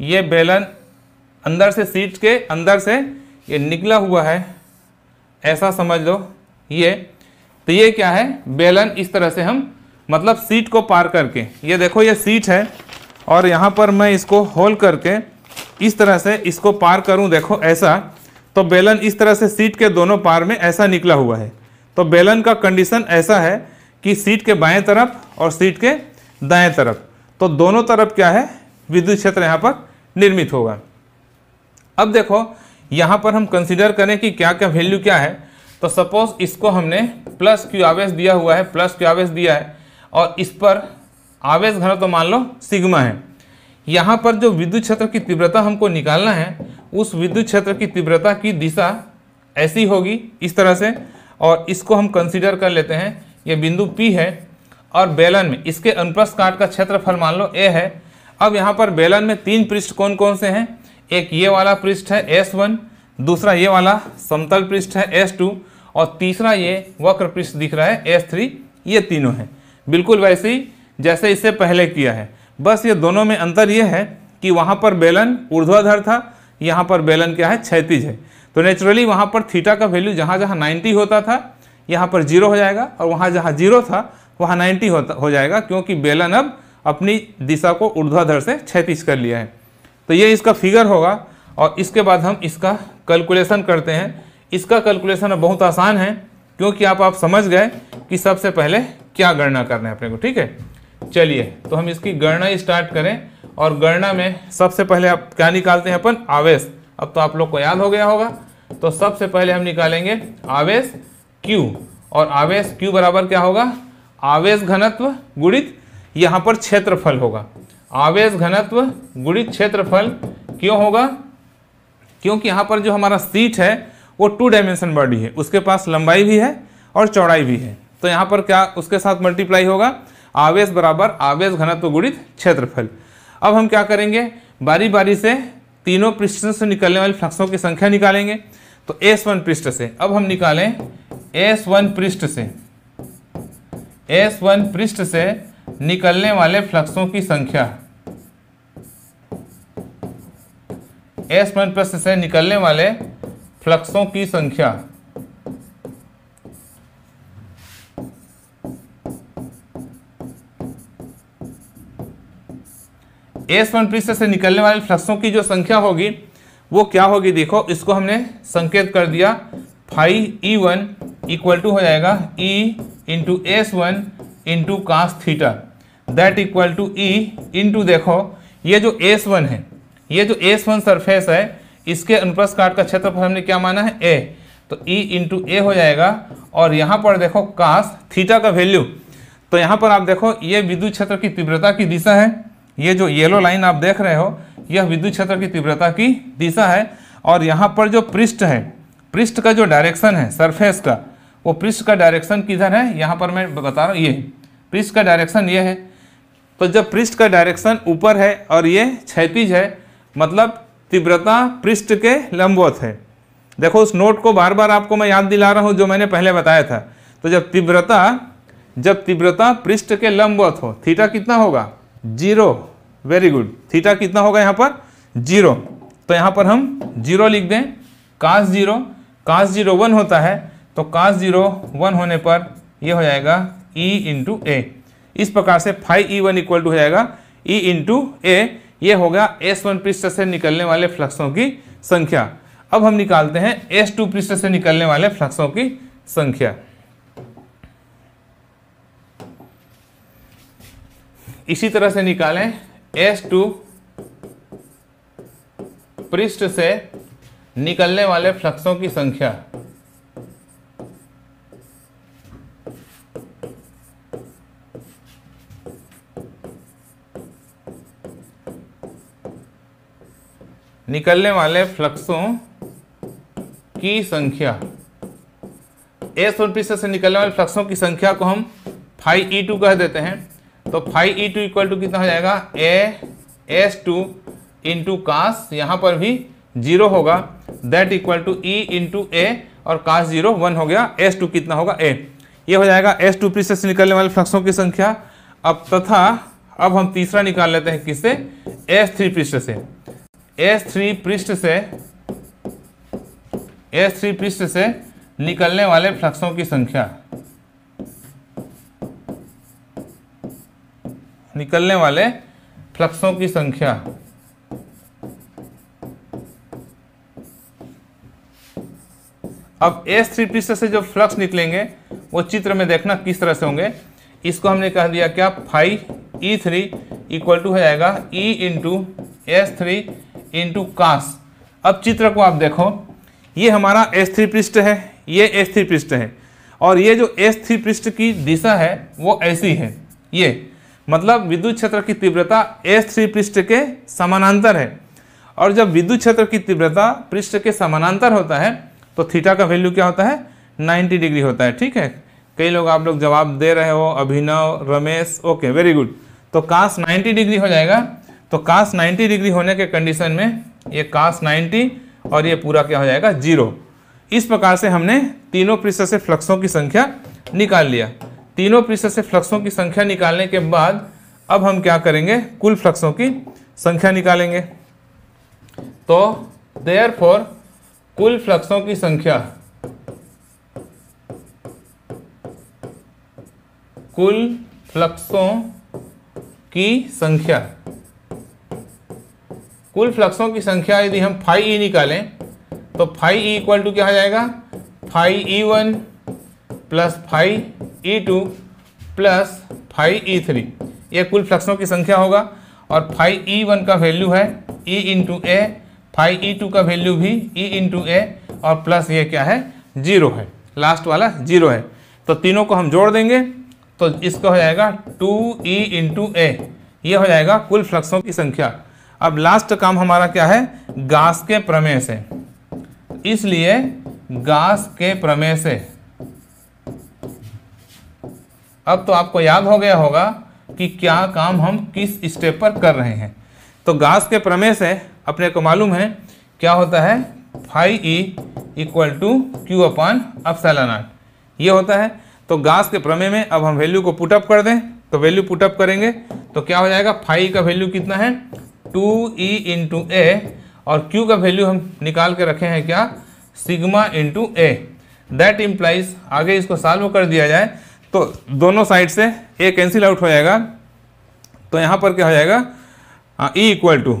ये बेलन अंदर से सीट के अंदर से ये निकला हुआ है ऐसा समझ लो ये तो ये क्या है बेलन इस तरह से हम मतलब सीट को पार करके ये देखो ये सीट है और यहाँ पर मैं इसको होल करके इस तरह से इसको पार करूँ देखो ऐसा तो बेलन इस तरह से सीट के दोनों पार में ऐसा निकला हुआ है तो बेलन का कंडीशन ऐसा है कि सीट के बाएं तरफ और सीट के दाएं तरफ तो दोनों तरफ क्या है विद्युत क्षेत्र यहाँ पर निर्मित होगा अब देखो यहाँ पर हम कंसिडर करें कि क्या क्या वैल्यू क्या है तो सपोज इसको हमने प्लस क्यू आवेश दिया हुआ है प्लस क्यू आवेश दिया है और इस पर आवेश घनत्व तो मान लो सिग्मा है यहाँ पर जो विद्युत क्षेत्र की तीव्रता हमको निकालना है उस विद्युत क्षेत्र की तीव्रता की दिशा ऐसी होगी इस तरह से और इसको हम कंसिडर कर लेते हैं ये बिंदु पी है और बेलन में इसके अनुप्रस्थ काट का क्षेत्रफल मान लो ए है अब यहाँ पर बेलन में तीन पृष्ठ कौन कौन से हैं एक ये वाला पृष्ठ है एस वन दूसरा ये वाला समतल पृष्ठ है एस टू और तीसरा ये वक्र पृष्ठ दिख रहा है एस थ्री ये तीनों हैं बिल्कुल वैसे ही जैसे इससे पहले किया है बस ये दोनों में अंतर ये है कि वहाँ पर बेलन ऊर्ध्वाधर था यहाँ पर बेलन क्या है क्षैतिज है तो नेचुरली वहाँ पर थीटा का वैल्यू जहाँ जहाँ नाइन्टी होता था यहाँ पर जीरो हो जाएगा और वहाँ जहाँ जीरो था वहाँ नाइन्टी होता हो जाएगा क्योंकि बेलन अब अपनी दिशा को ऊर्ध्वाधर से क्षैतिज कर लिया है तो ये इसका फिगर होगा और इसके बाद हम इसका कैलकुलेशन करते हैं इसका कैलकुलेशन बहुत आसान है क्योंकि आप आप समझ गए कि सबसे पहले क्या गणना करना है अपने को ठीक है चलिए तो हम इसकी गणना स्टार्ट करें और गणना में सबसे पहले आप क्या निकालते हैं अपन आवेश अब तो आप लोग को याद हो गया होगा तो सबसे पहले हम निकालेंगे आवेश क्यू और आवेश क्यू बराबर क्या होगा आवेश घनत्व गुणित यहाँ पर क्षेत्रफल होगा आवेश घनत्व गुणित क्षेत्रफल क्यों होगा क्योंकि यहाँ पर जो हमारा सीट है वो टू डायमेंशन बॉडी है उसके पास लंबाई भी है और चौड़ाई भी है तो यहाँ पर क्या उसके साथ मल्टीप्लाई होगा आवेश बराबर आवेश घनत्व गुणित क्षेत्रफल अब हम क्या करेंगे बारी बारी से तीनों पृष्ठ से निकलने वाले फ्लक्सों की संख्या निकालेंगे तो एस वन पृष्ठ से अब हम निकालें एस वन पृष्ठ से एस वन पृष्ठ से निकलने वाले फ्लक्सों की संख्या एस मन प्रश्न से निकलने वाले फ्लक्सों की संख्या एस वन पृष्ठ से निकलने वाले फ्लक्सों की जो संख्या होगी वो क्या होगी देखो इसको हमने संकेत कर दिया five E one equal to हो जाएगा E into S one into cos theta that equal to E into देखो ये जो एस वन है ये जो एस वन सरफेस है इसके अनुप्रस्थ काट का क्षेत्रफल हमने क्या माना है ए तो ई इंटू ए हो जाएगा और यहाँ पर देखो कास थीटा का वैल्यू तो यहाँ पर आप देखो ये विद्युत क्षेत्र की तीव्रता की दिशा है ये जो येलो लाइन आप देख रहे हो यह विद्युत क्षेत्र की तीव्रता की दिशा है और यहाँ पर जो पृष्ठ है पृष्ठ का जो डायरेक्शन है सरफेस का वो पृष्ठ का डायरेक्शन किधर है यहाँ पर मैं बता रहा हूँ ये पृष्ठ का डायरेक्शन ये है तो जब पृष्ठ का डायरेक्शन ऊपर है और ये क्षैतिज है मतलब तीव्रता पृष्ठ के लंबवत है देखो उस नोट को बार बार आपको मैं याद दिला रहा हूँ जो मैंने पहले बताया था तो जब तीव्रता जब तीव्रता पृष्ठ के लंबवत हो थीटा कितना होगा जीरो वेरी गुड थीटा कितना होगा यहाँ पर जीरो तो यहाँ पर हम जीरो लिख दें cos zero cos zero one होता है तो कास जीरो वन होने पर यह हो जाएगा ई इंटू ए इस प्रकार से five E one equal to हो जाएगा ई इन टू ए ये होगा एस वन पृष्ठ से निकलने वाले फ्लक्सों की संख्या अब हम निकालते हैं एस टू पृष्ठ से निकलने वाले फ्लक्सों की संख्या इसी तरह से निकालें एस टू पृष्ठ से निकलने वाले फ्लक्सों की संख्या निकलने वाले फ्लक्सों की संख्या एस पी से निकलने वाले फ्लक्सों की संख्या को हम फाइव ई टू कह देते हैं तो five E two equal to कितना हो जाएगा A S two into cos यहाँ पर भी जीरो होगा that equal to E into A और कास जीरो वन हो गया एस टू कितना होगा ए ये हो जाएगा एस टू पी से निकलने वाले फ्लक्सों की संख्या अब तथा अब हम तीसरा निकाल लेते हैं किससे एस थ्री पृष्ठ से एस थ्री पृष्ठ से एस थ्री पृष्ठ से निकलने वाले फ्लक्सों की संख्या निकलने वाले फ्लक्सों की संख्या अब एस थ्री पृष्ठ से जो फ्लक्स निकलेंगे वो चित्र में देखना किस तरह से होंगे इसको हमने कह दिया क्या five E three equal to हो जाएगा E into S three into cos अब चित्र को आप देखो ये हमारा एस थ्री पृष्ठ है ये एस थ्री पृष्ठ है और ये जो एस थ्री पृष्ठ की दिशा है वो ऐसी है ये मतलब विद्युत क्षेत्र की तीव्रता एस थ्री पृष्ठ के समानांतर है और जब विद्युत क्षेत्र की तीव्रता पृष्ठ के समानांतर होता है तो थीटा का वैल्यू क्या होता है 90 डिग्री होता है ठीक है कई लोग आप लोग जवाब दे रहे हो Abhinav Ramesh okay very good तो कास 90 डिग्री हो जाएगा तो कास 90 डिग्री होने के कंडीशन में ये कास 90 और ये पूरा क्या हो जाएगा जीरो इस प्रकार से हमने तीनों प्रतिशत से फ्लक्सों की संख्या निकाल लिया तीनों प्रतिशत से फ्लक्सों की संख्या निकालने के बाद अब हम क्या करेंगे कुल फ्लक्सों की संख्या निकालेंगे तो देयर फॉर कुल फ्लक्सों की संख्या कुल फ्लक्सों की संख्या कुल फ्लक्सों की संख्या यदि हम फाइव ई निकालें तो फाइव ई इक्वल टू क्या हो जाएगा five E one plus five E two plus five E three ये कुल फ्लक्सों की संख्या होगा और फाइव ई वन का वैल्यू है E into A five E two का वैल्यू भी ई इंटू ए और प्लस ये क्या है जीरो है लास्ट वाला जीरो है तो तीनों को हम जोड़ देंगे तो इसका हो जाएगा टू ई इंटू ए यह हो जाएगा कुल फ्लक्सों की संख्या अब लास्ट काम हमारा क्या है गास के प्रमेय से इसलिए गास के प्रमेय से अब तो आपको याद हो गया होगा कि क्या काम हम किस स्टेप पर कर रहे हैं तो गास के प्रमेय से अपने को मालूम है क्या होता है five E equal to Q upon epsilon naught ये होता है तो गास के प्रमेय में अब हम वैल्यू को पुटअप कर दें तो वैल्यू पुटअप करेंगे तो क्या हो जाएगा फाइव e का वैल्यू कितना है टू ई इंटू ए और क्यू का वैल्यू हम निकाल के रखे हैं क्या sigma into A that implies आगे इसको सॉल्व कर दिया जाए तो दोनों साइड से ए कैंसिल आउट हो जाएगा तो यहाँ पर क्या हो जाएगा ई इक्वल टू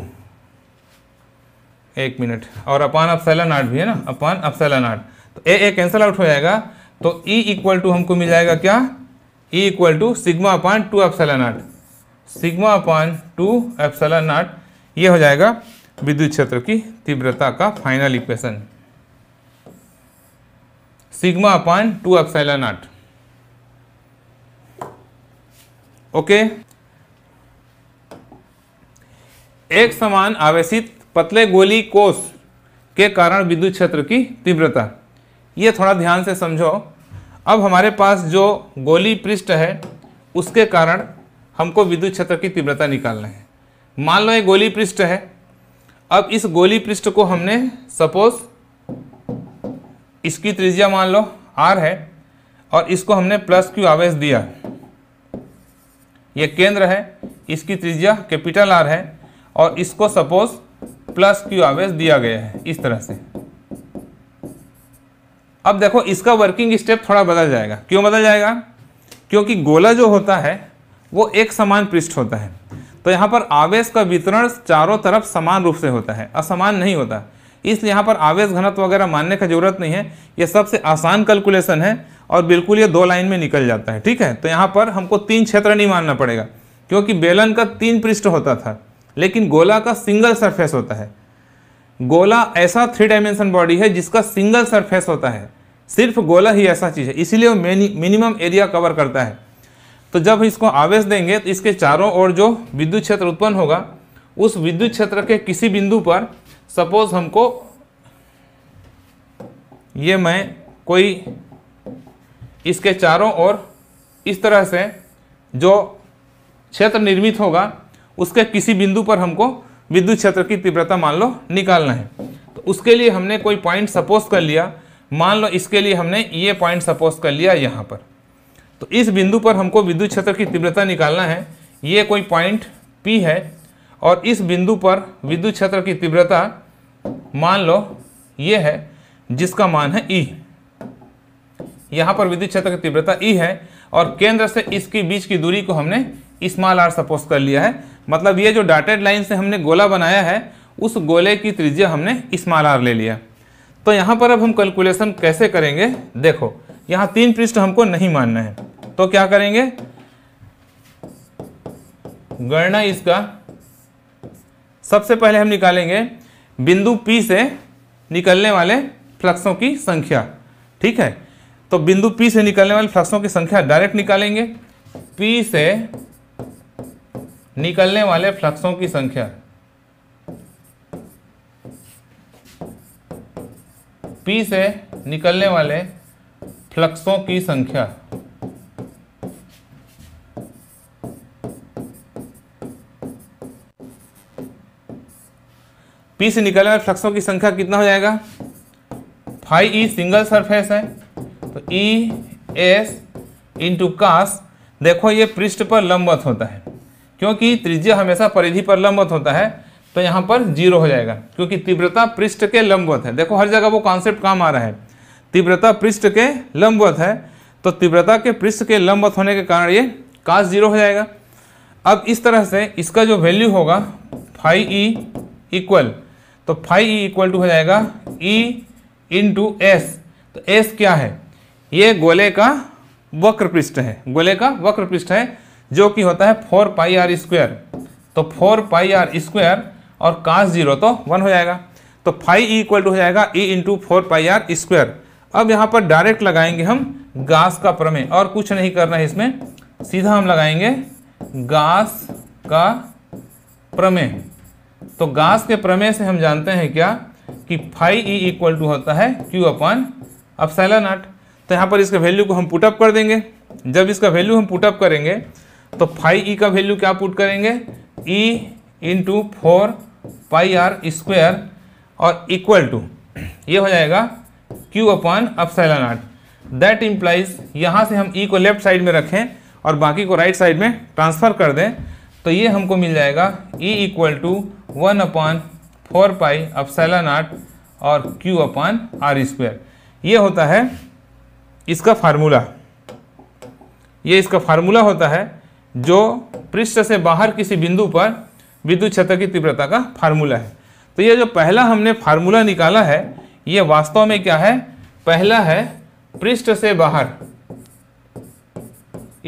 एक मिनट और अपान अपसैलन आर्ट भी है ना अपान अपसैलन आर्ट तो ए ए कैंसिल आउट हो जाएगा तो ई इक्वल टू हमको मिल जाएगा क्या E equal to sigma upon two epsilon आर्ट sigma upon two epsilon naught ये हो जाएगा विद्युत क्षेत्र की तीव्रता का final equation sigma upon two epsilon naught okay एक समान आवेशित पतले गोली कोष के कारण विद्युत क्षेत्र की तीव्रता ये थोड़ा ध्यान से समझो अब हमारे पास जो गोली पृष्ठ है उसके कारण हमको विद्युत क्षेत्र की तीव्रता निकालना है मान लो ये गोली पृष्ठ है अब इस गोली पृष्ठ को हमने सपोज इसकी त्रिज्या मान लो आर है और इसको हमने प्लस क्यू आवेश दिया यह केंद्र है इसकी त्रिज्या कैपिटल आर है और इसको सपोज प्लस क्यू आवेश दिया गया है इस तरह से अब देखो इसका वर्किंग स्टेप थोड़ा बदल जाएगा क्यों बदल जाएगा क्योंकि गोला जो होता है वो एक समान पृष्ठ होता है तो यहाँ पर आवेश का वितरण चारों तरफ समान रूप से होता है असमान नहीं होता इसलिए यहाँ पर आवेश घनत्व वगैरह मानने का जरूरत नहीं है ये सबसे आसान कैलकुलेशन है और बिल्कुल ये दो लाइन में निकल जाता है ठीक है तो यहाँ पर हमको तीन क्षेत्र नहीं मानना पड़ेगा क्योंकि बेलन का तीन पृष्ठ होता था लेकिन गोला का सिंगल सरफेस होता है गोला ऐसा थ्री डायमेंशन बॉडी है जिसका सिंगल सरफेस होता है सिर्फ गोला ही ऐसा चीज़ है इसीलिए वो मिनिमम एरिया कवर करता है तो जब इसको आवेश देंगे तो इसके चारों ओर जो विद्युत क्षेत्र उत्पन्न होगा उस विद्युत क्षेत्र के किसी बिंदु पर सपोज हमको ये मैं कोई इसके चारों ओर इस तरह से जो क्षेत्र निर्मित होगा उसके किसी बिंदु पर हमको विद्युत क्षेत्र की तीव्रता मान लो निकालना है तो उसके लिए हमने कोई पॉइंट सपोज कर लिया मान लो इसके लिए हमने ये पॉइंट सपोज कर लिया यहाँ पर तो इस बिंदु पर हमको विद्युत क्षेत्र की तीव्रता निकालना है ये कोई पॉइंट पी है और इस बिंदु पर विद्युत क्षेत्र की तीव्रता मान लो ये है जिसका मान है ई e। यहाँ पर विद्युत क्षेत्र की तीव्रता ई e है और केंद्र से इसके बीच की दूरी को हमने स्मॉल आर सपोज कर लिया है मतलब ये जो डाटेड लाइन से हमने गोला बनाया है उस गोले की त्रिज्या हमने स्मॉल आर ले लिया तो यहाँ पर अब हम कैलकुलेशन कैसे करेंगे देखो यहां तीन पृष्ठ हमको नहीं मानना है तो क्या करेंगे गणना इसका सबसे पहले हम निकालेंगे बिंदु P से निकलने वाले फ्लक्सों की संख्या ठीक है तो बिंदु P से निकलने वाले फ्लक्सों की संख्या डायरेक्ट निकालेंगे P से निकलने वाले फ्लक्सों की संख्या P से निकलने वाले फ्लक्सों की संख्या पी से निकलने वाले फ्लक्सों की संख्या कितना हो जाएगा फाइव ई सिंगल सरफेस है तो ई एस इंटू कास देखो ये पृष्ठ पर लंबवत होता है क्योंकि त्रिज्या हमेशा परिधि पर लंबवत होता है तो यहाँ पर जीरो हो जाएगा क्योंकि तीव्रता पृष्ठ के लंबवत है देखो हर जगह वो कॉन्सेप्ट काम आ रहा है तीव्रता पृष्ठ के लंबवत है तो तीव्रता के पृष्ठ के लंबवत होने के कारण ये कास जीरो हो जाएगा अब इस तरह से इसका जो वैल्यू होगा फाइव ई इक्वल तो फाइव ई इक्वल टू हो जाएगा ई इंटू एस तो एस क्या है ये गोले का वक्र पृष्ठ है गोले का वक्र पृष्ठ है जो कि होता है फोर पाई आर स्क्वायर तो फोर पाई आर स्क्वायर और कास जीरो तो वन हो जाएगा तो फाइव ई इक्वल टू हो जाएगा E into four pi R square अब यहाँ पर डायरेक्ट लगाएंगे हम गास का प्रमेय और कुछ नहीं करना है इसमें सीधा हम लगाएंगे गास का प्रमेय तो गास के प्रमेय से हम जानते हैं क्या कि फाइव ई इक्वल टू होता है क्यू अपॉन अपसैला नाट तो यहाँ पर इसके वैल्यू को हम पुटअप कर देंगे जब इसका वैल्यू हम पुटअप करेंगे तो फाइव ई e का वैल्यू क्या पुट करेंगे E into four pi R square और इक्वल टू ये हो जाएगा Q upon epsilon naught that implies यहाँ से हम ई e को लेफ्ट साइड में रखें और बाकी को राइट right साइड में ट्रांसफ़र कर दें तो ये हमको मिल जाएगा E equal to one upon four pi epsilon naught और क्यू अपॉन आर स्क्वायर ये होता है इसका फार्मूला ये इसका फार्मूला होता है जो पृष्ठ से बाहर किसी बिंदु पर विद्युत क्षेत्र की तीव्रता का फार्मूला है तो ये जो पहला हमने फार्मूला निकाला है ये वास्तव में क्या है पहला है पृष्ठ से बाहर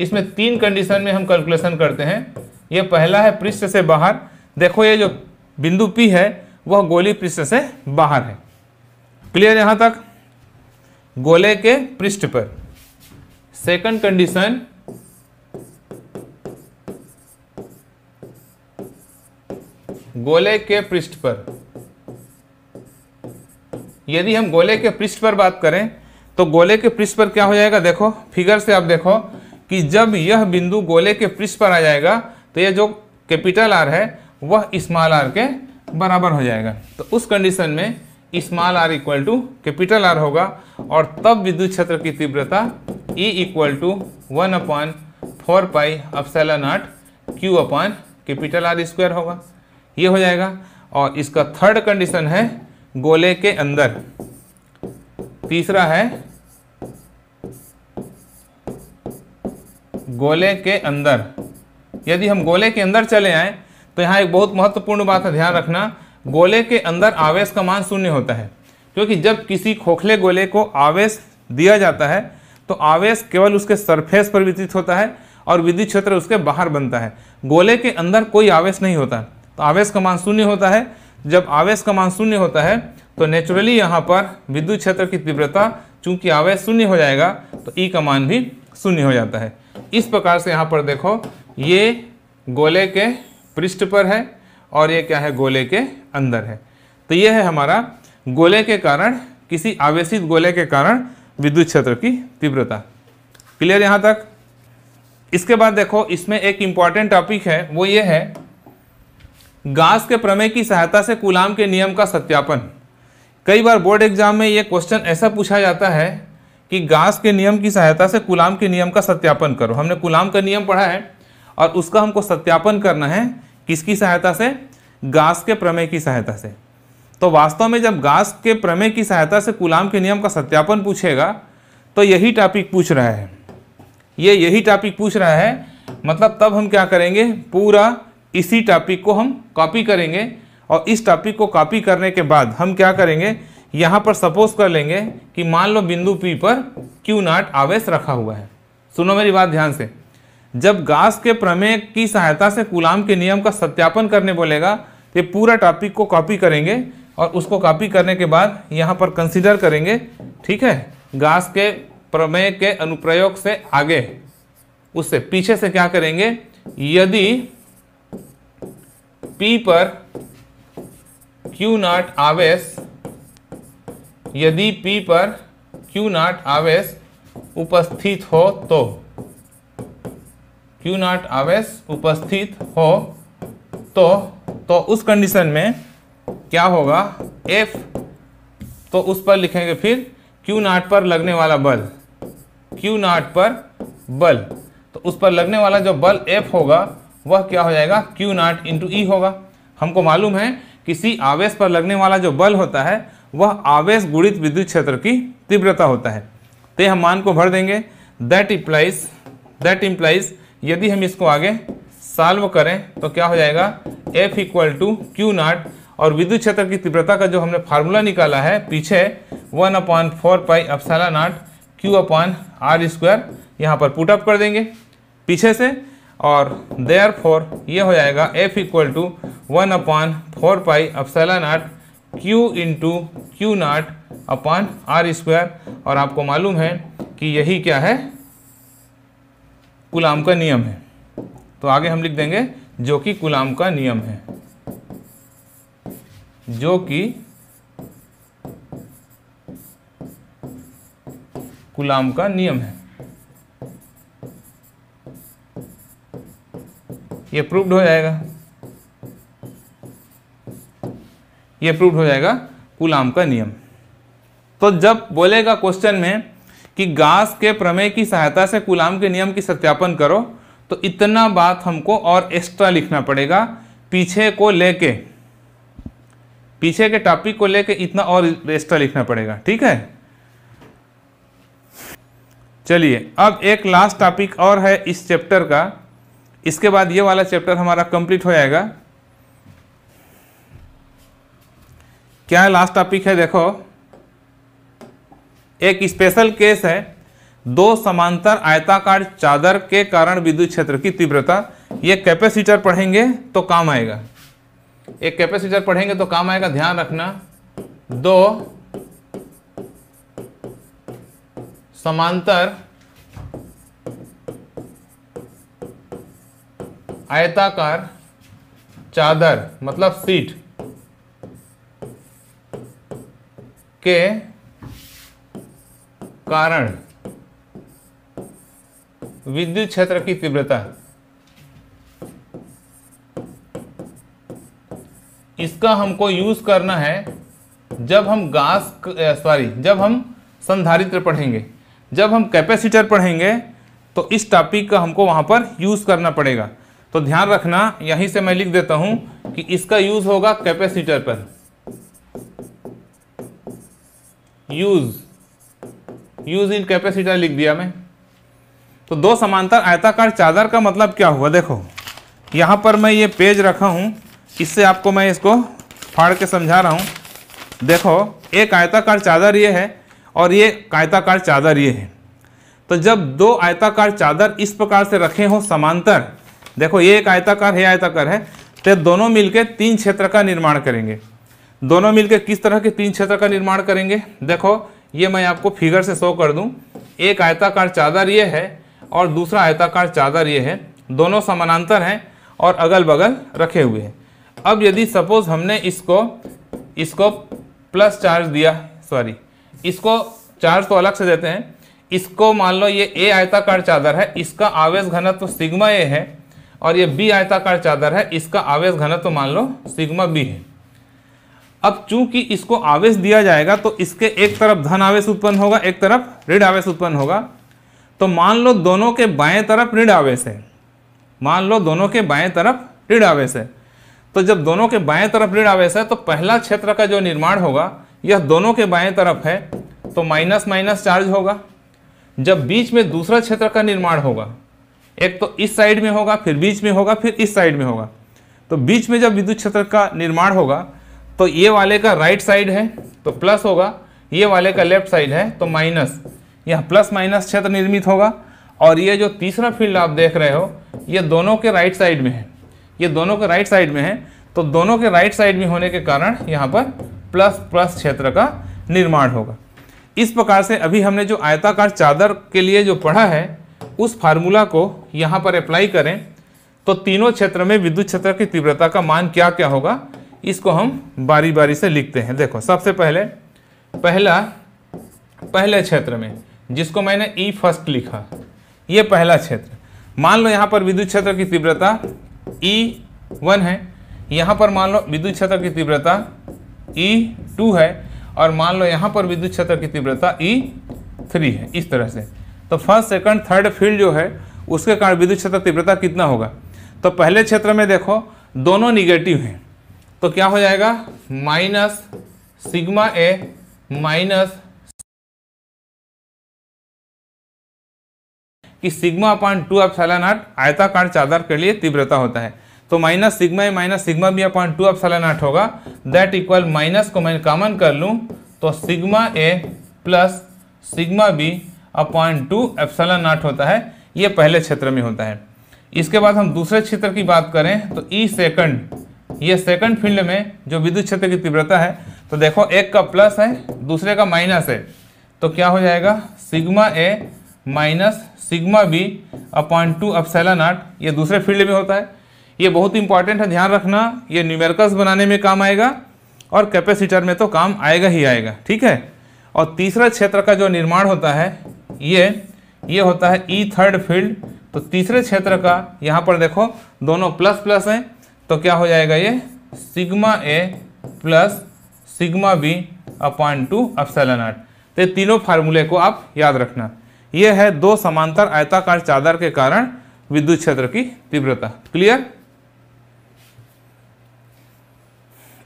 इसमें तीन कंडीशन में हम कैलकुलेशन करते हैं यह पहला है पृष्ठ से बाहर देखो ये जो बिंदु पी है वह गोली पृष्ठ से बाहर है क्लियर यहां तक गोले के पृष्ठ पर सेकंड कंडीशन गोले के पृष्ठ पर यदि हम गोले के पृष्ठ पर बात करें तो गोले के पृष्ठ पर क्या हो जाएगा देखो फिगर से आप देखो कि जब यह बिंदु गोले के पृष्ठ पर आ जाएगा तो यह जो कैपिटल आर है वह स्मॉल आर के बराबर हो जाएगा तो उस कंडीशन में small R equal to capital R होगा और तब विद्युत क्षेत्र की तीव्रता E equal to one upon four pi epsilon naught Q upon capital R square होगा ये हो जाएगा और इसका थर्ड कंडीशन है गोले के अंदर तीसरा है गोले के अंदर यदि हम गोले के अंदर चले आए तो यहाँ एक बहुत महत्वपूर्ण बात है ध्यान रखना गोले के अंदर आवेश का मान शून्य होता है क्योंकि जब किसी खोखले गोले को आवेश दिया जाता है तो आवेश केवल उसके सरफेस पर वितरित होता है और विद्युत क्षेत्र उसके बाहर बनता है गोले के अंदर कोई आवेश नहीं होता तो आवेश का मान शून्य होता है जब आवेश का मान शून्य होता है तो नेचुरली यहाँ पर विद्युत क्षेत्र की तीव्रता चूंकि आवेश शून्य हो जाएगा तो ई e का मान भी शून्य हो जाता है इस प्रकार से यहाँ पर देखो ये गोले के पृष्ठ पर है और ये क्या है गोले के अंदर है तो ये है हमारा गोले के कारण किसी आवेशित गोले के कारण विद्युत क्षेत्र की तीव्रता क्लियर यहाँ तक इसके बाद देखो इसमें एक इम्पॉर्टेंट टॉपिक है वो ये है गास के प्रमेय की सहायता से कुलाम के नियम का सत्यापन कई बार बोर्ड एग्जाम में ये क्वेश्चन ऐसा पूछा जाता है कि गास के नियम की सहायता से कुलाम के नियम का सत्यापन करो हमने कुलाम का नियम पढ़ा है और उसका हमको सत्यापन करना है किसकी सहायता से गास के प्रमेय की सहायता से तो वास्तव में जब गास के प्रमेय की सहायता से कुलाम के नियम का सत्यापन पूछेगा तो यही टॉपिक पूछ रहा है ये यही टॉपिक पूछ रहा है मतलब तब हम क्या करेंगे पूरा इसी टॉपिक को हम कॉपी करेंगे और इस टॉपिक को कॉपी करने के बाद हम क्या करेंगे यहाँ पर सपोज कर लेंगे कि मान लो बिंदु पी पर क्यू नाट आवेश रखा हुआ है सुनो मेरी बात ध्यान से जब गास के प्रमेय की सहायता से गुलाम के नियम का सत्यापन करने बोलेगा तो ये पूरा टॉपिक को कॉपी करेंगे और उसको कॉपी करने के बाद यहाँ पर कंसिडर करेंगे ठीक है गास के प्रमेय के अनुप्रयोग से आगे उससे पीछे से क्या करेंगे यदि P पर Q नॉट आवेश यदि P पर Q नॉट आवेश उपस्थित हो तो Q नॉट आवेश उपस्थित हो तो तो उस कंडीशन में क्या होगा F तो उस पर लिखेंगे फिर Q नॉट पर लगने वाला बल Q नॉट पर बल तो उस पर लगने वाला जो बल F होगा वह क्या हो जाएगा क्यू नॉट इंटू ई होगा हमको मालूम है किसी आवेश पर लगने वाला जो बल होता है वह आवेश गुणित विद्युत क्षेत्र की तीव्रता होता है तो हम मान को भर देंगे दैट इम्प्लाइज दैट इम्प्लाइज यदि हम इसको आगे साल्व करें तो क्या हो जाएगा F equal to Q naught और विद्युत क्षेत्र की तीव्रता का जो हमने फार्मूला निकाला है पीछे one upon four pi epsilon naught Q upon are square यहाँ पर पुट अप कर देंगे पीछे से और देयर फोर ये हो जाएगा F equal to one upon four pi epsilon naught Q into Q naught upon are square और आपको मालूम है कि यही क्या है गुलाम का नियम है तो आगे हम लिख देंगे जो कि गुलाम का नियम है जो कि गुलाम का नियम है ये प्रूव्ड हो जाएगा ये प्रूव्ड हो जाएगा कुलाम का नियम तो जब बोलेगा क्वेश्चन में कि गास के प्रमेय की सहायता से कुलाम के नियम की सत्यापन करो तो इतना बात हमको और एक्स्ट्रा लिखना पड़ेगा पीछे को लेके पीछे के टॉपिक को लेके इतना और एक्स्ट्रा लिखना पड़ेगा ठीक है चलिए अब एक लास्ट टॉपिक और है इस चैप्टर का इसके बाद ये वाला चैप्टर हमारा कंप्लीट हो जाएगा क्या लास्ट टॉपिक है देखो एक स्पेशल केस है दो समांतर आयताकार चादर के कारण विद्युत क्षेत्र की तीव्रता ये कैपेसिटर पढ़ेंगे तो काम आएगा एक कैपेसिटर पढ़ेंगे तो काम आएगा ध्यान रखना दो समांतर आयताकार चादर मतलब सीट के कारण विद्युत क्षेत्र की तीव्रता इसका हमको यूज करना है जब हम गास सॉरी जब हम संधारित्र पढ़ेंगे जब हम कैपेसिटर पढ़ेंगे तो इस टॉपिक का हमको वहां पर यूज़ करना पड़ेगा तो ध्यान रखना यहीं से मैं लिख देता हूं कि इसका यूज होगा कैपेसिटर पर यूज यूज इन कैपेसिटर लिख दिया मैं तो दो समांतर आयताकार चादर का मतलब क्या हुआ देखो यहाँ पर मैं ये पेज रखा हूँ इससे आपको मैं इसको फाड़ के समझा रहा हूँ देखो एक आयताकार चादर ये है और ये आयताकार चादर ये है तो जब दो आयताकार चादर इस प्रकार से रखे हों समांतर देखो ये एक आयताकार है आयताकार है तो दोनों मिलके तीन क्षेत्र का निर्माण करेंगे दोनों मिलके किस तरह के तीन क्षेत्र का निर्माण करेंगे देखो ये मैं आपको फिगर से शो कर दूँ एक आयताकार चादर ये है और दूसरा आयताकार चादर ये है दोनों समानांतर हैं और अगल बगल रखे हुए हैं अब यदि सपोज हमने इसको इसको प्लस चार्ज दिया सॉरी इसको चार्ज तो अलग से देते हैं इसको मान लो ये ए आयताकार चादर है इसका आवेश घनत्व तो सिग्मा ए है और ये बी आयताकार चादर है इसका आवेश घनत्व तो मान लो सिग्मा बी है अब चूंकि इसको आवेश दिया जाएगा तो इसके एक तरफ धन आवेश उत्पन्न होगा एक तरफ ऋण आवेश उत्पन्न होगा तो मान लो दोनों के बाएं तरफ ऋण आवेश है मान लो दोनों के बाएं तरफ ऋण आवेश है तो जब दोनों के बाएं तरफ ऋण आवेश है तो पहला क्षेत्र का जो निर्माण होगा यह दोनों के बाएं तरफ है तो माइनस माइनस चार्ज होगा जब बीच में दूसरा क्षेत्र का निर्माण होगा एक तो इस साइड में होगा फिर बीच में होगा फिर इस साइड में होगा तो बीच में जब विद्युत क्षेत्र का निर्माण होगा तो ये वाले का राइट साइड है तो प्लस होगा ये वाले का लेफ्ट साइड है तो माइनस यह प्लस माइनस क्षेत्र निर्मित होगा और ये जो तीसरा फील्ड आप देख रहे हो ये दोनों के राइट साइड में है ये दोनों के राइट साइड में है तो दोनों के राइट साइड में होने के कारण यहाँ पर प्लस प्लस क्षेत्र का निर्माण होगा इस प्रकार से अभी हमने जो आयताकार चादर के लिए जो पढ़ा है उस फार्मूला को यहाँ पर अप्लाई करें तो तीनों क्षेत्र में विद्युत क्षेत्र की तीव्रता का मान क्या क्या होगा इसको हम बारी बारी से लिखते हैं देखो सबसे पहले पहला पहले क्षेत्र में जिसको मैंने ई e फर्स्ट लिखा ये पहला क्षेत्र मान लो यहाँ पर विद्युत क्षेत्र की तीव्रता ई e वन है यहाँ पर मान लो विद्युत क्षेत्र की तीव्रता ई e टू है और मान लो यहाँ पर विद्युत क्षेत्र की तीव्रता ई थ्री है इस तरह से तो फर्स्ट सेकंड थर्ड फील्ड जो है उसके कारण विद्युत क्षेत्र तीव्रता कितना होगा तो पहले क्षेत्र में देखो दोनों निगेटिव हैं तो क्या हो जाएगा माइनस सिग्मा ए माइनस कि sigma upon two epsilon आयता आयताकार चादर के लिए तीव्रता होता है तो minus sigma A minus sigma B upon two epsilon आठ होगा दैट इक्वल माइनस को मैं कॉमन कर लूं तो sigma A plus sigma B upon two epsilon naught होता है ये पहले क्षेत्र में होता है इसके बाद हम दूसरे क्षेत्र की बात करें तो ई e सेकंड ये सेकंड फील्ड में जो विद्युत क्षेत्र की तीव्रता है तो देखो एक का प्लस है दूसरे का माइनस है तो क्या हो जाएगा sigma A minus sigma B upon two epsilon naught ये दूसरे फील्ड में होता है ये बहुत इंपॉर्टेंट है ध्यान रखना ये न्यूमेरिकल्स बनाने में काम आएगा और कैपेसिटर में तो काम आएगा ही आएगा ठीक है और तीसरा क्षेत्र का जो निर्माण होता है ये ये होता है ई थर्ड फील्ड तो तीसरे क्षेत्र का यहाँ पर देखो दोनों प्लस प्लस हैं तो क्या हो जाएगा ये sigma A plus sigma B upon two epsilon आठ तो तीनों फार्मूले को आप याद रखना ये है दो समांतर आयताकार चादर के कारण विद्युत क्षेत्र की तीव्रता क्लियर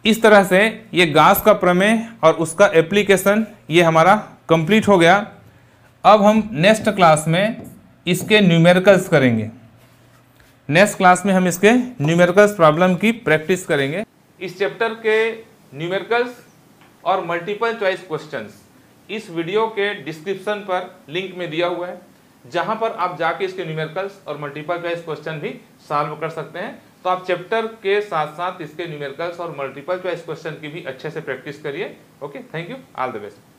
इस तरह से ये गैस का प्रमेय और उसका एप्लीकेशन ये हमारा कंप्लीट हो गया अब हम नेक्स्ट क्लास में इसके न्यूमेरिकल्स करेंगे नेक्स्ट क्लास में हम इसके न्यूमेरिकल्स प्रॉब्लम की प्रैक्टिस करेंगे इस चैप्टर के न्यूमेरिकल्स और मल्टीपल चॉइस क्वेश्चंस इस वीडियो के डिस्क्रिप्शन पर लिंक में दिया हुआ है जहां पर आप जाके इसके न्यूमेरिकल्स और मल्टीपल चॉइस क्वेश्चन भी सॉल्व कर सकते हैं तो आप चैप्टर के साथ साथ इसके न्यूमेरिकल्स और मल्टीपल चॉइस क्वेश्चन की भी अच्छे से प्रैक्टिस करिए okay thank you all the best